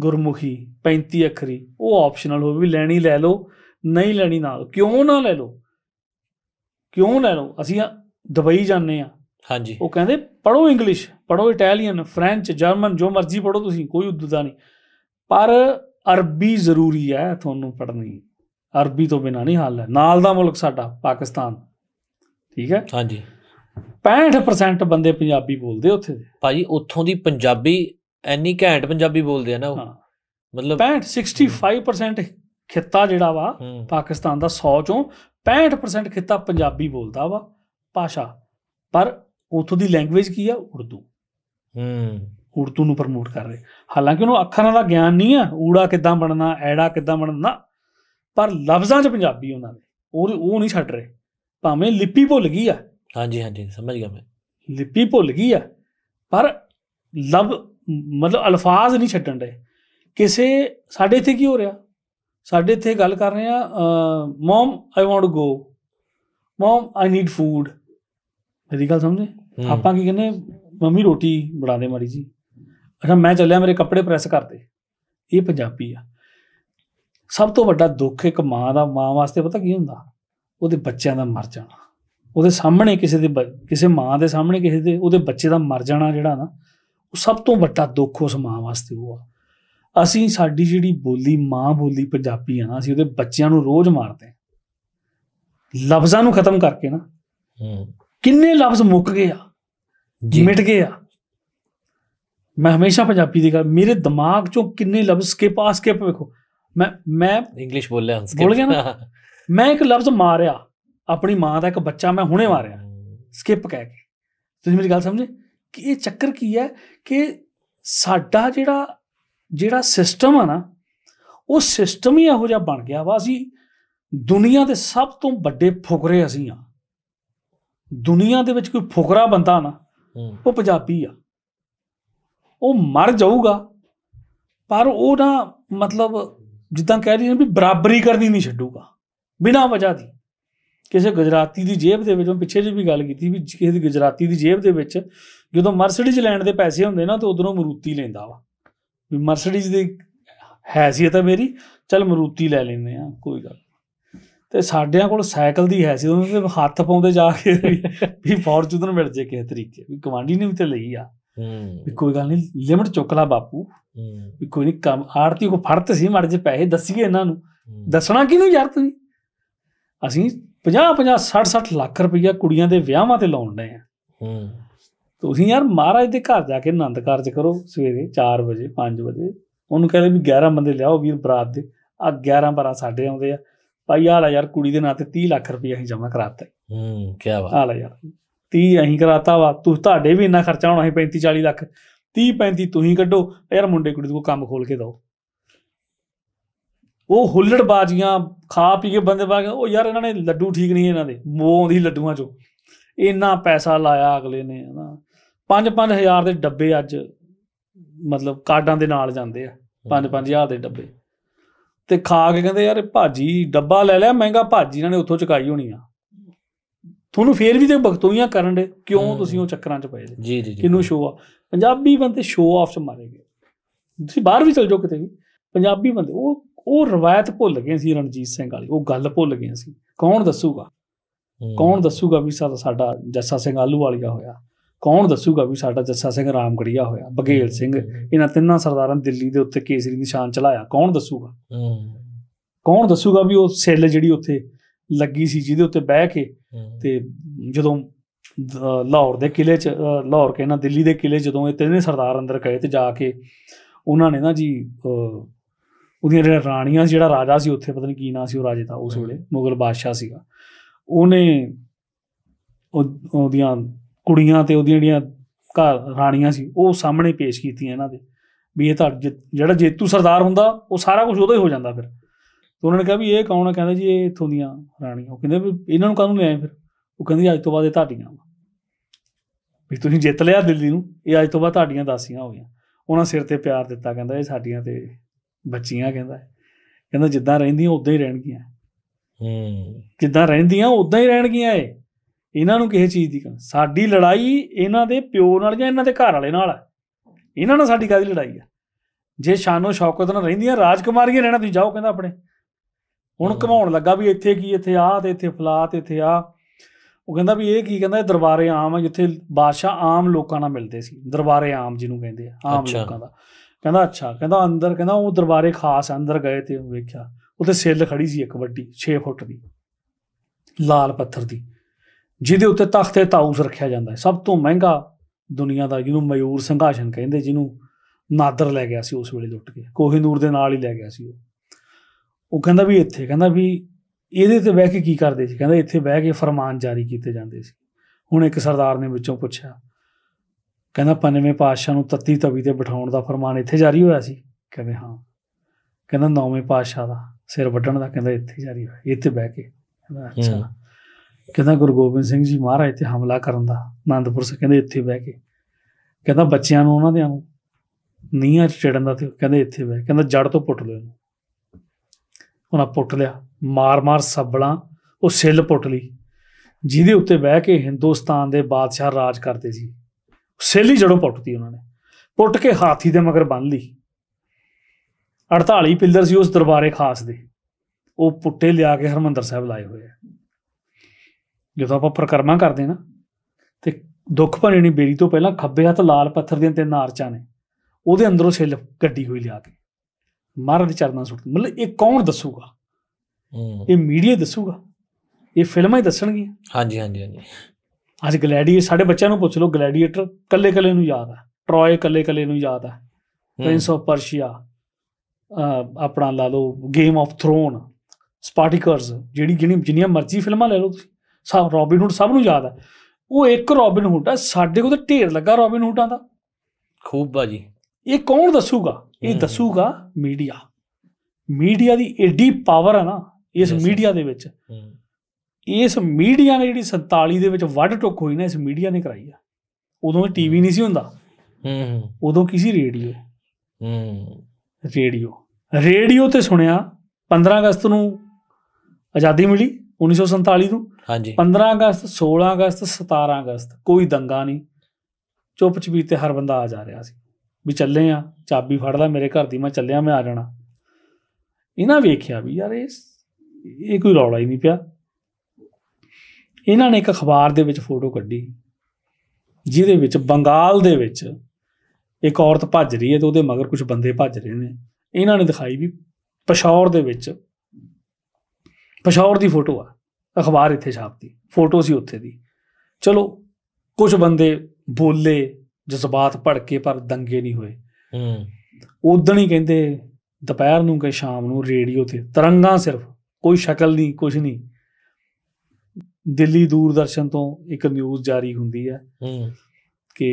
ਗੁਰਮੁਖੀ 35 ਅੱਖਰੀ ਉਹ ਆਪਸ਼ਨਲ ਹੋਵੇ ਵੀ ਲੈਣੀ ਲੈ ਲਓ ਨਹੀਂ ਲੈਣੀ ਨਾ ਕਿਉਂ ਨਾ ਲੈ ਲਓ ਕਿਉਂ ਲੈ ਲਓ ਅਸੀਂ ਦੁਬਈ ਜਾਂਦੇ ਆ ਹਾਂਜੀ ਉਹ ਕਹਿੰਦੇ ਪੜੋ ਇੰਗਲਿਸ਼ ਪੜੋ ਇਟਾਲੀਅਨ ਫ੍ਰੈਂਚ ਜਰਮਨ ਜੋ ਮਰਜ਼ੀ ਪੜੋ ਤੁਸੀਂ ਕੋਈ ਉਦਦਾ ਨਹੀਂ ਪਰ ਅਰਬੀ ਜ਼ਰੂਰੀ ਹੈ ਤੁਹਾਨੂੰ ਪੜ੍ਹਨੀ ਅਰਬੀ ਤੋਂ ਬਿਨਾ ਨਹੀਂ ਹੱਲ ਹੈ ਨਾਲ ਦਾ ਮੁਲਕ ਸਾਡਾ ਪਾਕਿਸਤਾਨ ਠੀਕ ਹੈ ਹਾਂਜੀ 65% ਬੰਦੇ ਪੰਜਾਬੀ ਬੋਲਦੇ ਉੱਥੇ ਦੇ ਭਾਜੀ ਉੱਥੋਂ ਦੀ ਪੰਜਾਬੀ ਐਨੀ ਘੈਂਟ ਪੰਜਾਬੀ ਬੋਲਦੇ ਆ ਨਾ ਉਹ ਮਤਲਬ 65 65% ਖਿੱਤਾ ਜਿਹੜਾ ਵਾ ਪਾਕਿਸਤਾਨ ਦਾ 100 ਚੋਂ 65% ਖਿੱਤਾ ਪੰਜਾਬੀ ਬੋਲਦਾ ਵਾ ਭਾਸ਼ਾ ਪਰ ਉਥੋਂ ਦੀ ਲੈਂਗੁਏਜ ਕੀ ਆ ਉਰਦੂ ਹੂੰ ਉਰਦੂ ਨੂੰ ਪ੍ਰਮੋਟ ਕਰ ਰਹੇ ਹਾਲਾਂਕਿ ਉਹਨੂੰ ਅੱਖਰਾਂ ਦਾ ਗਿਆਨ ਨਹੀਂ ਆ ਊੜਾ ਕਿੱਦਾਂ ਬਣਨਾ ਐੜਾ ਕਿੱਦਾਂ ਬਣਨਾ ਪਰ ਲਫ਼ਜ਼ਾਂ 'ਚ ਪੰਜਾਬੀ ਉਹਨਾਂ ਦੇ ਉਹ ਉਹ ਨਹੀਂ ਛੱਡ ਰਹੇ ਭਾਵੇਂ ਲਿਪੀ ਭੁੱਲ ਗਈ ਆ ਹਾਂਜੀ ਹਾਂਜੀ ਸਮਝ ਗਿਆ ਮੈਂ ਲਿਪੀ ਭੁੱਲ ਗਈ ਆ ਪਰ ਲਬ ਮਤਲਬ ਅਲਫਾਜ਼ ਨਹੀਂ ਛੱਡਣ ਦੇ ਕਿਸੇ ਸਾਡੇ ਇੱਥੇ ਕੀ ਹੋ ਰਿਹਾ ਸਾਡੇ ਇੱਥੇ ਗੱਲ ਕਰ ਰਹੇ ਆ mum I want to go mum I need food ਮੇਰੀ ਗੱਲ ਸਮਝੇ ਆਪਾਂ ਕੀ ਕਹਿੰਦੇ ਮੰਮੀ ਰੋਟੀ ਬਣਾ ਦੇ ਮਾਰੀ ਜੀ ਅੱਛਾ ਮੈਂ ਚੱਲਿਆ ਮੇਰੇ ਕੱਪੜੇ ਪ੍ਰੈਸ ਕਰਦੇ ਇਹ ਪੰਜਾਬੀ ਆ ਸਭ ਤੋਂ ਵੱਡਾ ਦੁੱਖ ਇੱਕ ਮਾਂ ਦਾ ਮਾਂ ਵਾਸਤੇ ਪਤਾ ਕੀ ਹੁੰਦਾ ਉਹਦੇ ਬੱਚਿਆਂ ਦਾ ਮਰ ਜਾਣਾ ਉਹਦੇ ਸਾਹਮਣੇ ਕਿਸੇ ਦੇ ਕਿਸੇ ਮਾਂ ਦੇ ਸਾਹਮਣੇ ਕਿਸੇ ਦੇ ਉਹਦੇ ਬੱਚੇ ਦਾ ਮਰ ਜਾਣਾ ਜਿਹੜਾ ਨਾ ਉਹ ਸਭ ਤੋਂ ਵੱਡਾ ਦੁੱਖ ਉਸ ਮਾਂ ਵਾਸਤੇ ਉਹ ਆ ਅਸੀਂ ਸਾਡੀ ਜਿਹੜੀ ਬੋਲੀ ਮਾਂ ਬੋਲੀ ਪੰਜਾਬੀ ਆ ਨਾ ਅਸੀਂ ਉਹਦੇ ਬੱਚਿਆਂ ਨੂੰ ਰੋਜ਼ ਮਾਰਦੇ ਆ ਲਫ਼ਜ਼ਾਂ ਨੂੰ ਖਤਮ ਕਰਕੇ ਨਾ ਹੂੰ ਕਿੰਨੇ ਲਫ਼ਜ਼ ਮੁੱਕ ਗਏ ਆ ਮਿਟ ਗਏ ਆ ਮੈਂ ਹਮੇਸ਼ਾ ਪੰਜਾਬੀ ਦੀ ਗੱਲ ਮੇਰੇ ਦਿਮਾਗ ਚੋਂ ਕਿੰਨੇ ਲਫ਼ਜ਼ ਸਕਿਪ ਆ ਸਕਿਪ ਵੇਖੋ ਮੈਂ ਮੈਂ ਇੰਗਲਿਸ਼ ਬੋਲ ਲਿਆ ਸਕਿਪ ਬੋਲ ਗਿਆ ਨਾ ਮੈਂ ਇੱਕ ਲਫ਼ਜ਼ ਮਾਰਿਆ ਆਪਣੀ ਮਾਂ ਦਾ ਇੱਕ ਬੱਚਾ ਮੈਂ ਹੁਣੇ ਮਾਰਿਆ ਸਕਿਪ ਕਹਿ ਕੇ ਤੁਸੀਂ ਮੇਰੀ ਗੱਲ ਸਮਝੇ ਕਿ ਇਹ ਚੱਕਰ ਕੀ ਹੈ ਕਿ ਸਾਡਾ ਜਿਹੜਾ ਜਿਹੜਾ ਸਿਸਟਮ ਆ ਨਾ ਉਹ ਸਿਸਟਮ ਹੀ ਇਹੋ ਜਿਹਾ ਬਣ ਗਿਆ ਵਾ ਅਸੀਂ ਦੁਨੀਆ ਦੇ ਸਭ ਤੋਂ ਵੱਡੇ ਫੁਕਰੇ ਅਸੀਂ ਆ ਦੁਨੀਆ ਦੇ ਵਿੱਚ ਕੋਈ ਫੁਕਰਾ ਬੰਦਾ ਨਾ ਉਹ ਪੰਜਾਬੀ ਆ ਉਹ ਮਰ ਜਾਊਗਾ ਪਰ ਉਹ ਨਾ ਮਤਲਬ ਜਿੱਦਾਂ ਕਹਿ ਰਹੀ ਨੇ ਵੀ ਬਰਾਬਰੀ ਕਰਨੀ ਨਹੀਂ ਛੱਡੂਗਾ ਬਿਨਾਂ ਵਜ੍ਹਾ ਦੀ ਕਿਸੇ ਗੁਜਰਾਤੀ ਦੀ ਜੇਬ ਦੇ ਵਿੱਚੋਂ ਪਿੱਛੇ ਜੀ ਵੀ ਗੱਲ ਕੀਤੀ ਵੀ ਕਿਸੇ ਗੁਜਰਾਤੀ ਦੀ ਜੇਬ ਦੇ ਵਿੱਚ ਜਦੋਂ ਮਰਸੀਡੀਜ਼ ਲੈਣ ਦੇ ਪੈਸੇ ਹੁੰਦੇ ਨਾ ਤਾਂ ਉਧਰੋਂ ਮਰੂਤੀ ਲੈਂਦਾ ਵਾ ਵੀ ਮਰਸੀਡੀਜ਼ ਦੀ ਹੈਸੀਅਤ ਹੈ ਮੇਰੀ ਚਲ ਮਰੂਤੀ ਲੈ ਲੈਨੇ ਆ ਕੋਈ ਗੱਲ ਤੇ ਸਾਡਿਆਂ ਕੋਲ ਸਾਈਕਲ ਦੀ ਹੈ ਸੀ ਉਹਨਾਂ ਦੇ ਹੱਥ ਪਾਉਂਦੇ ਜਾ ਕੇ ਵੀ ਫੌਰਚੂਨਰ ਮਿਲ ਜੇ ਕਿਸੇ ਤਰੀਕੇ ਵੀ ਕਮਾਂਡੀ ਨੇ ਵੀ ਤੇ ਲਈ ਆ ਵੀ ਕੋਈ ਗੱਲ ਨਹੀਂ ਲਿਮਟ ਚੁੱਕ ਲਾ ਬਾਪੂ ਵੀ ਕੋਈ ਨਹੀਂ ਕੰਮ ਆਰਤੀ ਕੋ ਫੜਤ ਸੀ ਮੜ ਜੇ ਪੈਸੇ ਦੱਸੀਏ ਇਹਨਾਂ ਨੂੰ ਦੱਸਣਾ ਨਹੀਂ ਯਾਰ ਤੁਸੀਂ ਅਸੀਂ 50 50 60 60 ਲੱਖ ਰੁਪਈਆ ਕੁੜੀਆਂ ਦੇ ਵਿਆਹਾਂ ਤੇ ਲਾਉਣ ਡਏ ਆ ਹੂੰ ਤੁਸੀਂ ਯਾਰ ਮਹਾਰਾਜ ਦੇ ਘਰ ਜਾ ਕੇ ਆਨੰਦ ਕਾਰਜ ਕਰੋ ਸਵੇਰੇ 4 ਵਜੇ 5 ਵਜੇ ਉਹਨੂੰ ਕਹਿੰਦੇ ਵੀ 11 ਬੰਦੇ ਲਿਆਓ ਵੀਰ ਬਰਾਤ ਦੇ ਆ 11 12 ਸਾਡੇ ਆਉਂਦੇ ਆ ਭਾਈ ਆਲਾ ਯਾਰ ਕੁੜੀ ਦੇ ਨਾਂ ਤੇ 30 ਲੱਖ ਰੁਪਏ ਅਸੀਂ ਜਮ੍ਹਾਂ ਕਰਾਤਾ ਹੂੰ ਕੀ ਬਾਤ ਆਲਾ ਯਾਰ 30 ਅਹੀਂ ਕਰਾਤਾ ਵਾ ਤੂੰ ਤੁਹਾਡੇ ਵੀ ਇੰਨਾ ਖਰਚਾ ਹੋਣਾ ਸੀ 35 40 ਲੱਖ 30 35 ਤੁਸੀਂ ਕੱਢੋ ਯਾਰ ਮੁੰਡੇ ਕੁੜੀ ਨੂੰ ਕੰਮ ਖੋਲ ਕੇ ਦਿਓ ਉਹ ਹੁੱਲੜ ਬਾਜੀਆਂ ਖਾ ਪੀ ਕੇ ਬੰਦੇ ਬਾਗ ਉਹ ਯਾਰ ਇਹਨਾਂ ਨੇ ਲੱਡੂ ਠੀਕ ਨਹੀਂ ਇਹਨਾਂ ਦੇ ਮੋ ਆਉਂਦੀ ਲੱਡੂਆਂ ਚੋਂ ਇੰਨਾ ਪੈਸਾ ਲਾਇਆ ਅਗਲੇ ਨੇ ਹਨਾ 5-5000 ਦੇ ਡੱਬੇ ਅੱਜ ਮਤਲਬ ਕਾਰਡਾਂ ਦੇ ਨਾਲ ਜਾਂਦੇ ਆ 5-5000 ਦੇ ਡੱਬੇ ਤੇ ਖਾ ਕੇ ਕਹਿੰਦੇ ਯਾਰ ਭਾਜੀ ਡੱਬਾ ਲੈ ਲਿਆ ਮਹਿੰਗਾ ਭਾਜੀ ਇਹਨਾਂ ਨੇ ਉੱਥੋਂ ਚੁਕਾਈ ਹੋਣੀ ਆ ਤੁਹਾਨੂੰ ਫੇਰ ਵੀ ਤੇ ਬਖਤੋਈਆਂ ਕਰਨ ਦੇ ਕਿਉਂ ਤੁਸੀਂ ਉਹ ਚੱਕਰਾਂ 'ਚ ਪਏ ਜੀ ਜੀ ਕਿਨੂੰ ਸ਼ੋਅ ਆ ਪੰਜਾਬੀ ਬੰਦੇ ਸ਼ੋਅ ਆਫ 'ਚ ਮਾਰੇ ਗਏ ਤੁਸੀਂ ਬਾਹਰ ਵੀ ਚਲ ਜਾਓ ਕਿਤੇ ਵੀ ਪੰਜਾਬੀ ਬੰਦੇ ਉਹ ਉਹ ਰਵਾਇਤ ਭੁੱਲ ਗਏ ਸੀ ਰਣਜੀਤ ਸਿੰਘ ਵਾਲੀ ਉਹ ਗੱਲ ਭੁੱਲ ਗਏ ਸੀ ਕੌਣ ਦੱਸੂਗਾ ਕੌਣ ਦੱਸੂਗਾ ਵੀ ਸਾਡਾ ਸਾਡਾ ਜੱਸਾ ਸਿੰਘ ਆਲੂ ਵਾਲੀਆ ਹੋਇਆ ਕੌਣ ਦੱਸੂਗਾ ਵੀ ਸਾਡਾ ਜੱਸਾ ਸਿੰਘ ਰਾਮਗੜੀਆ ਹੋਇਆ ਬਗੇਲ ਸਿੰਘ ਇਹਨਾਂ ਤਿੰਨਾਂ ਸਰਦਾਰਾਂ ਨੇ ਦਿੱਲੀ ਦੇ ਉੱਤੇ ਕੇਸਰੀ ਨਿਸ਼ਾਨ ਚਲਾਇਆ ਕੌਣ ਦੱਸੂਗਾ ਕੌਣ ਦੱਸੂਗਾ ਵੀ ਉਹ ਸੈੱਲ ਜਿਹੜੀ ਉੱਥੇ ਲੱਗੀ ਸੀ ਜਿਹਦੇ ਉੱਤੇ ਬਹਿ ਕੇ ਤੇ ਜਦੋਂ ਲਾਹੌਰ ਦੇ ਕਿਲੇ ਚ ਲਾਹੌਰ ਕਹਿੰਦਾ ਦਿੱਲੀ ਦੇ ਕਿਲੇ ਜਦੋਂ ਇਹ ਤਿੰਨੇ ਸਰਦਾਰ ਅੰਦਰ ਗਏ ਤੇ ਜਾ ਕੇ ਉਹਨਾਂ ਨੇ ਨਾ ਜੀ ਉਹਦੀਆਂ ਜਿਹੜਾ ਰਾਣੀਆਂ ਸੀ ਜਿਹੜਾ ਰਾਜਾ ਸੀ ਉੱਥੇ ਪਤਾ ਨਹੀਂ ਕੀ ਨਾਂ ਸੀ ਉਹ ਰਾਜੇ ਦਾ ਉਸ ਵੇਲੇ ਮੁਗਲ ਬਾਦਸ਼ਾਹ ਸੀਗਾ ਉਹਨੇ ਉਹਦੀਆਂ ਕੁੜੀਆਂ ਤੇ ਉਹਦੀਆਂ ਜਿਹੜੀਆਂ ਘਰ ਰਾਣੀਆਂ ਸੀ ਉਹ ਸਾਹਮਣੇ ਪੇਸ਼ ਕੀਤੀਆਂ ਇਹਨਾਂ ਦੇ ਵੀ ਇਹ ਤਾਂ ਜਿਹੜਾ ਜੇਤੂ ਸਰਦਾਰ ਹੁੰਦਾ ਉਹ ਸਾਰਾ ਕੁਝ ਉਹਦਾ ਹੀ ਹੋ ਜਾਂਦਾ ਫਿਰ ਉਹਨਾਂ ਨੇ ਕਿਹਾ ਵੀ ਇਹ ਕੌਣ ਆ ਕਹਿੰਦਾ ਜੀ ਇਹ ਇਥੋਂ ਦੀਆਂ ਰਾਣੀਆਂ ਉਹ ਕਹਿੰਦੇ ਵੀ ਇਹਨਾਂ ਨੂੰ ਕਾਹਨੂੰ ਲਿਆਏ ਫਿਰ ਉਹ ਕਹਿੰਦੀ ਅੱਜ ਤੋਂ ਬਾਅਦ ਇਹ ਤੁਹਾਡੀਆਂ ਵਾ ਵੀ ਤੁਸੀਂ ਜਿੱਤ ਲਿਆ ਦਿੱਲੀ ਨੂੰ ਇਹ ਅੱਜ ਤੋਂ ਬਾਅਦ ਤੁਹਾਡੀਆਂ ਦਾਸੀਆਂ ਹੋ ਗਈਆਂ ਉਹਨਾਂ ਸਿਰ ਤੇ ਪਿਆਰ ਦਿੱਤਾ ਕਹਿੰਦਾ ਇਹ ਸਾਡੀਆਂ ਤੇ ਬੱਚੀਆਂ ਕਹਿੰਦਾ ਕਹਿੰਦਾ ਜਿੱਦਾਂ ਰਹਿੰਦੀਆਂ ਉਦਾਂ ਹੀ ਰਹਿਣਗੀਆਂ ਹੂੰ ਜਿੱਦਾਂ ਰਹਿੰਦੀਆਂ ਉਦਾਂ ਹੀ ਰਹਿਣਗੀਆਂ ਇਹ ਇਹਨਾਂ ਨੂੰ ਕਿਸੇ ਚੀਜ਼ ਦੀ ਸਾਡੀ ਲੜਾਈ ਇਹਨਾਂ ਦੇ ਪਿਓ ਨਾਲ ਜਾਂ ਇਹਨਾਂ ਦੇ ਘਰ ਵਾਲੇ ਨਾਲ ਹੈ ਇਹਨਾਂ ਨਾਲ ਸਾਡੀ ਕਾਦੀ ਲੜਾਈ ਆ ਜੇ ਸ਼ਾਨੋ ਸ਼ੌਕਤ ਨਾਲ ਰਹਿੰਦੀਆਂ ਰਾਜਕੁਮਾਰੀਆਂ ਰਹਿਣਾ ਤੁਸੀਂ ਜਾਓ ਕਹਿੰਦਾ ਆਪਣੇ ਹੁਣ ਘਮਾਉਣ ਲੱਗਾ ਵੀ ਇੱਥੇ ਕੀ ਇੱਥੇ ਆ ਤੇ ਇੱਥੇ ਫਲਾ ਤੇ ਇੱਥੇ ਆ ਉਹ ਕਹਿੰਦਾ ਵੀ ਇਹ ਕੀ ਕਹਿੰਦਾ ਇਹ ਦਰਬਾਰੇ ਆਮ ਹੈ ਜਿੱਥੇ ਬਾਦਸ਼ਾਹ ਆਮ ਲੋਕਾਂ ਨਾਲ ਮਿਲਦੇ ਸੀ ਦਰਬਾਰੇ ਆਮ ਜਿਹਨੂੰ ਕਹਿੰਦੇ ਆ ਆਮ ਲੋਕਾਂ ਦਾ ਕਹਿੰਦਾ ਅੱਛਾ ਕਹਿੰਦਾ ਅੰਦਰ ਕਹਿੰਦਾ ਉਹ ਦਰਬਾਰੇ ਖਾਸ ਅੰਦਰ ਗਏ ਤੇ ਵੇਖਿਆ ਉੱਥੇ ਸੇਲ ਖੜੀ ਸੀ ਇੱਕ ਵੱਡੀ 6 ਫੁੱਟ ਦੀ ਲਾਲ ਪੱਥਰ ਦੀ ਜਿਹਦੇ ਉੱਤੇ ਤਖਤ ਤੇ ਤਾਊਸ ਰੱਖਿਆ ਜਾਂਦਾ ਸਭ ਤੋਂ ਮਹਿੰਗਾ ਦੁਨੀਆ ਦਾ ਜਿਹਨੂੰ ਮਯੂਰ ਸੰਘਾਸ਼ਨ ਕਹਿੰਦੇ ਜਿਹਨੂੰ ਨਾਦਰ ਲੈ ਗਿਆ ਸੀ ਉਸ ਵੇਲੇ ਲੁੱਟ ਕੇ ਕੋਹੀਨੂਰ ਦੇ ਨਾਲ ਹੀ ਲੈ ਗਿਆ ਸੀ ਉਹ ਉਹ ਕਹਿੰਦਾ ਵੀ ਇੱਥੇ ਕਹਿੰਦਾ ਵੀ ਇਹਦੇ ਤੇ ਬਹਿ ਕੇ ਕੀ ਕਰਦੇ ਸੀ ਕਹਿੰਦਾ ਇੱਥੇ ਬਹਿ ਕੇ ਫਰਮਾਨ ਜਾਰੀ ਕੀਤੇ ਜਾਂਦੇ ਸੀ ਹੁਣ ਇੱਕ ਸਰਦਾਰ ਨੇ ਵਿੱਚੋਂ ਪੁੱਛਿਆ ਕਹਿੰਦਾ ਪੰਨਵੇਂ ਪਾਤਸ਼ਾਹ ਨੂੰ ਤੱਤੀ ਤਵੀ ਤੇ ਬਿਠਾਉਣ ਦਾ ਫਰਮਾਨ ਇੱਥੇ ਜਾਰੀ ਹੋਇਆ ਸੀ ਕਹਿੰਦੇ ਹਾਂ ਕਹਿੰਦਾ ਨੌਵੇਂ ਪਾਤਸ਼ਾਹ ਦਾ ਸਿਰ ਵੱਢਣ ਦਾ ਕਹਿੰਦਾ ਇੱਥੇ ਜਾਰੀ ਹੋਇਆ ਇੱਥੇ ਬਹਿ ਕੇ ਕਹਿੰਦਾ ਅੱਛਾ ਕਹਿੰਦਾ ਗੁਰੂ ਗੋਬਿੰਦ ਸਿੰਘ ਜੀ ਮਹਾਰਾਜ ਤੇ ਹਮਲਾ ਕਰਨ ਦਾ ਆਨੰਦਪੁਰ ਸਾਹਿਬ ਕਹਿੰਦੇ ਇੱਥੇ ਬਹਿ ਕੇ ਕਹਿੰਦਾ ਬੱਚਿਆਂ ਨੂੰ ਉਹਨਾਂ ਦੇ ਨੂੰ ਨੀਹਾਂ 'ਚ ਚੜਨ ਦਾ ਤੇ ਕਹਿੰਦੇ ਇੱਥੇ ਬਹਿ ਕਹਿੰਦਾ ਜੜ ਤੋਂ ਪੁੱਟ ਲਓ ਇਹਨੂੰ ਉਹਨਾਂ ਪੁੱਟ ਲਿਆ ਮਾਰ-ਮਾਰ ਸੱਬਲਾਂ ਉਹ ਸਿੱਲ ਪੁੱਟ ਲਈ ਜਿਹਦੇ ਉੱਤੇ ਬਹਿ ਕੇ ਹਿੰਦੁਸਤਾਨ ਦੇ ਬਾਦਸ਼ਾਹ ਰਾਜ ਕਰਦੇ ਸੀ ਸਿੱਲ ਹੀ ਜੜੋਂ ਪੁੱਟਤੀ ਉਹਨਾਂ ਨੇ ਪੁੱਟ ਕੇ ਹਾਥੀ ਦੇ ਮਗਰ ਬੰਨ ਲਈ 48 ਪਿੱਲਰ ਸੀ ਉਸ ਦਰਬਾਰੇ ਖਾਸ ਦੇ ਉਹ ਪੁੱਟੇ ਲਿਆ ਕੇ ਹਰਮੰਦਰ ਸਾਹਿਬ ਲਾਏ ਹੋਏ ਆ ਜਦੋਂ ਆਪਾਂ ਪ੍ਰਕਰਮਾ ਕਰਦੇ ਨਾ ਤੇ ਦੁੱਖ ਭਰਣੀ ਬੇਰੀ ਤੋਂ ਪਹਿਲਾਂ ਖੱਬੇ ਹੱਥ ਲਾਲ ਪੱਥਰ ਦੀਆਂ ਤਿੰਨ ਆਰਚਾਂ ਨੇ ਉਹਦੇ ਅੰਦਰੋਂ ਸਿੱਲ ਗੱਡੀ ਹੋਈ ਲਿਆ ਕੇ ਮਹਾਰਾਜ ਦੇ ਚਰਨਾਂ ਸੁੱਟ ਮਤਲਬ ਇਹ ਕੌਣ ਦੱਸੂਗਾ ਇਹ ਮੀਡੀਆ ਦੱਸੂਗਾ ਇਹ ਫਿਲਮਾਂ ਹੀ ਦੱਸਣਗੀਆਂ ਹਾਂਜੀ ਹਾਂਜੀ ਹਾਂਜੀ ਅੱਜ ਗਲੈਡੀਏ ਸਾਡੇ ਬੱਚਿਆਂ ਨੂੰ ਪੁੱਛ ਲਓ ਗਲੈਡੀਏਟਰ ਕੱਲੇ ਕੱਲੇ ਨੂੰ ਯਾਦ ਆ ਟ੍ਰੋਏ ਕੱਲੇ ਕੱਲੇ ਨੂੰ ਯਾਦ ਆ ਪ੍ਰਿੰਸ ਆਫ ਪਰਸ਼ੀਆ ਆਪਣਾ ਲਾ ਲਓ ਗੇਮ ਆਫ ਥਰੋਨ ਸਪਾਰਟਿਕਰਸ ਜਿਹੜੀ ਜਿਹੜੀ ਜਿੰਨੀਆਂ ਮਰਜ਼ੀ ਫਿਲਮਾਂ ਲੈ ਲਓ ਤੁਸੀਂ ਸਭ ਰੋਬਿਨ ਹੁੱਡ ਸਭ ਨੂੰ ਯਾਦ ਆ ਉਹ ਇੱਕ ਰੋਬਿਨ ਹੁੱਡ ਆ ਸਾਡੇ ਕੋਲ ਤਾਂ ਢੇਰ ਲੱਗਾ ਰੋਬਿਨ ਹੁੱਡਾਂ ਦਾ ਖੂਬ ਬਾਜੀ ਇਹ ਕੌਣ ਦੱਸੂਗਾ ਇਹ ਦੱਸੂਗਾ ਮੀਡੀਆ ਮੀਡੀਆ ਦੀ ਏਡੀ ਪਾਵਰ ਹੈ ਨਾ ਇਸ ਮੀਡੀਆ ਦੇ ਵਿੱਚ ਇਸ ਮੀਡੀਆ ਨੇ ਜਿਹੜੀ 47 ਦੇ ਵਿੱਚ ਵੱਡ ਟੁੱਕ ਹੋਈ ਨਾ ਇਸ ਮੀਡੀਆ ਨੇ ਕਰਾਈ ਆ ਉਦੋਂ ਟੀਵੀ ਨਹੀਂ ਸੀ ਹੁੰਦਾ ਹੂੰ ਉਦੋਂ ਕੀ ਸੀ ਰੇਡੀਓ ਹੂੰ ਰੇਡੀਓ ਰੇਡੀਓ ਤੇ ਸੁਣਿਆ 15 ਅਗਸਤ ਨੂੰ ਆਜ਼ਾਦੀ ਮਿਲੀ 1947 ਨੂੰ ਹਾਂਜੀ 15 ਅਗਸਤ 16 ਅਗਸਤ 17 ਅਗਸਤ ਕੋਈ ਦੰਗਾ ਨਹੀਂ ਚੁੱਪ ਚਪੀਤੇ ਹਰ ਬੰਦਾ ਆ ਜਾ ਰਿਹਾ ਸੀ ਵੀ ਚੱਲੇ ਆ ਚਾਬੀ ਫੜ ਲੈ ਮੇਰੇ ਘਰ ਦੀ ਮੈਂ ਚੱਲਿਆ ਮੈਂ ਆ ਜਾਣਾ ਇਹਨਾਂ ਵੇਖਿਆ ਵੀ ਯਾਰ ਇਹ ਇਹ ਕੋਈ ਰੌਲਾ ਹੀ ਨਹੀਂ ਪਿਆ ਇਹਨਾਂ ਨੇ ਇੱਕ ਅਖਬਾਰ ਦੇ ਵਿੱਚ ਫੋਟੋ ਕੱਢੀ ਜਿਹਦੇ ਵਿੱਚ ਬੰਗਾਲ ਦੇ ਵਿੱਚ ਇੱਕ ਔਰਤ ਭੱਜ ਰਹੀ ਹੈ ਤੇ ਉਹਦੇ ਮਗਰ ਕੁਝ ਬੰਦੇ ਭੱਜ ਰਹੇ ਨੇ ਇਹਨਾਂ ਨੇ ਦਿਖਾਈ ਵੀ ਪਸ਼ੌਰ ਦੇ ਵਿੱਚ ਪਸ਼ੌਰ ਦੀ ਫੋਟੋ ਆ ਅਖਬਾਰ ਇੱਥੇ ਛਾਪਤੀ ਫੋਟੋ ਸੀ ਉੱਥੇ ਦੀ ਚਲੋ ਕੁਝ ਬੰਦੇ ਬੋਲੇ ਜਜ਼ਬਾਤ ਭੜਕੇ ਪਰ ਦੰਗੇ ਨਹੀਂ ਹੋਏ ਹੂੰ ਉਦੋਂ ਹੀ ਕਹਿੰਦੇ ਦੁਪਹਿਰ ਨੂੰ ਕਿ ਸ਼ਾਮ ਨੂੰ ਰੇਡੀਓ ਤੇ ਤਰੰਗਾਂ ਸਿਰਫ ਕੋਈ ਸ਼ਕਲ ਨਹੀਂ ਕੁਝ ਨਹੀਂ ਦਿੱਲੀ ਦੂਰਦਰਸ਼ਨ ਤੋਂ ਇੱਕ ਨਿਊਜ਼ ਜਾਰੀ ਹੁੰਦੀ ਹੈ ਹੂੰ ਕਿ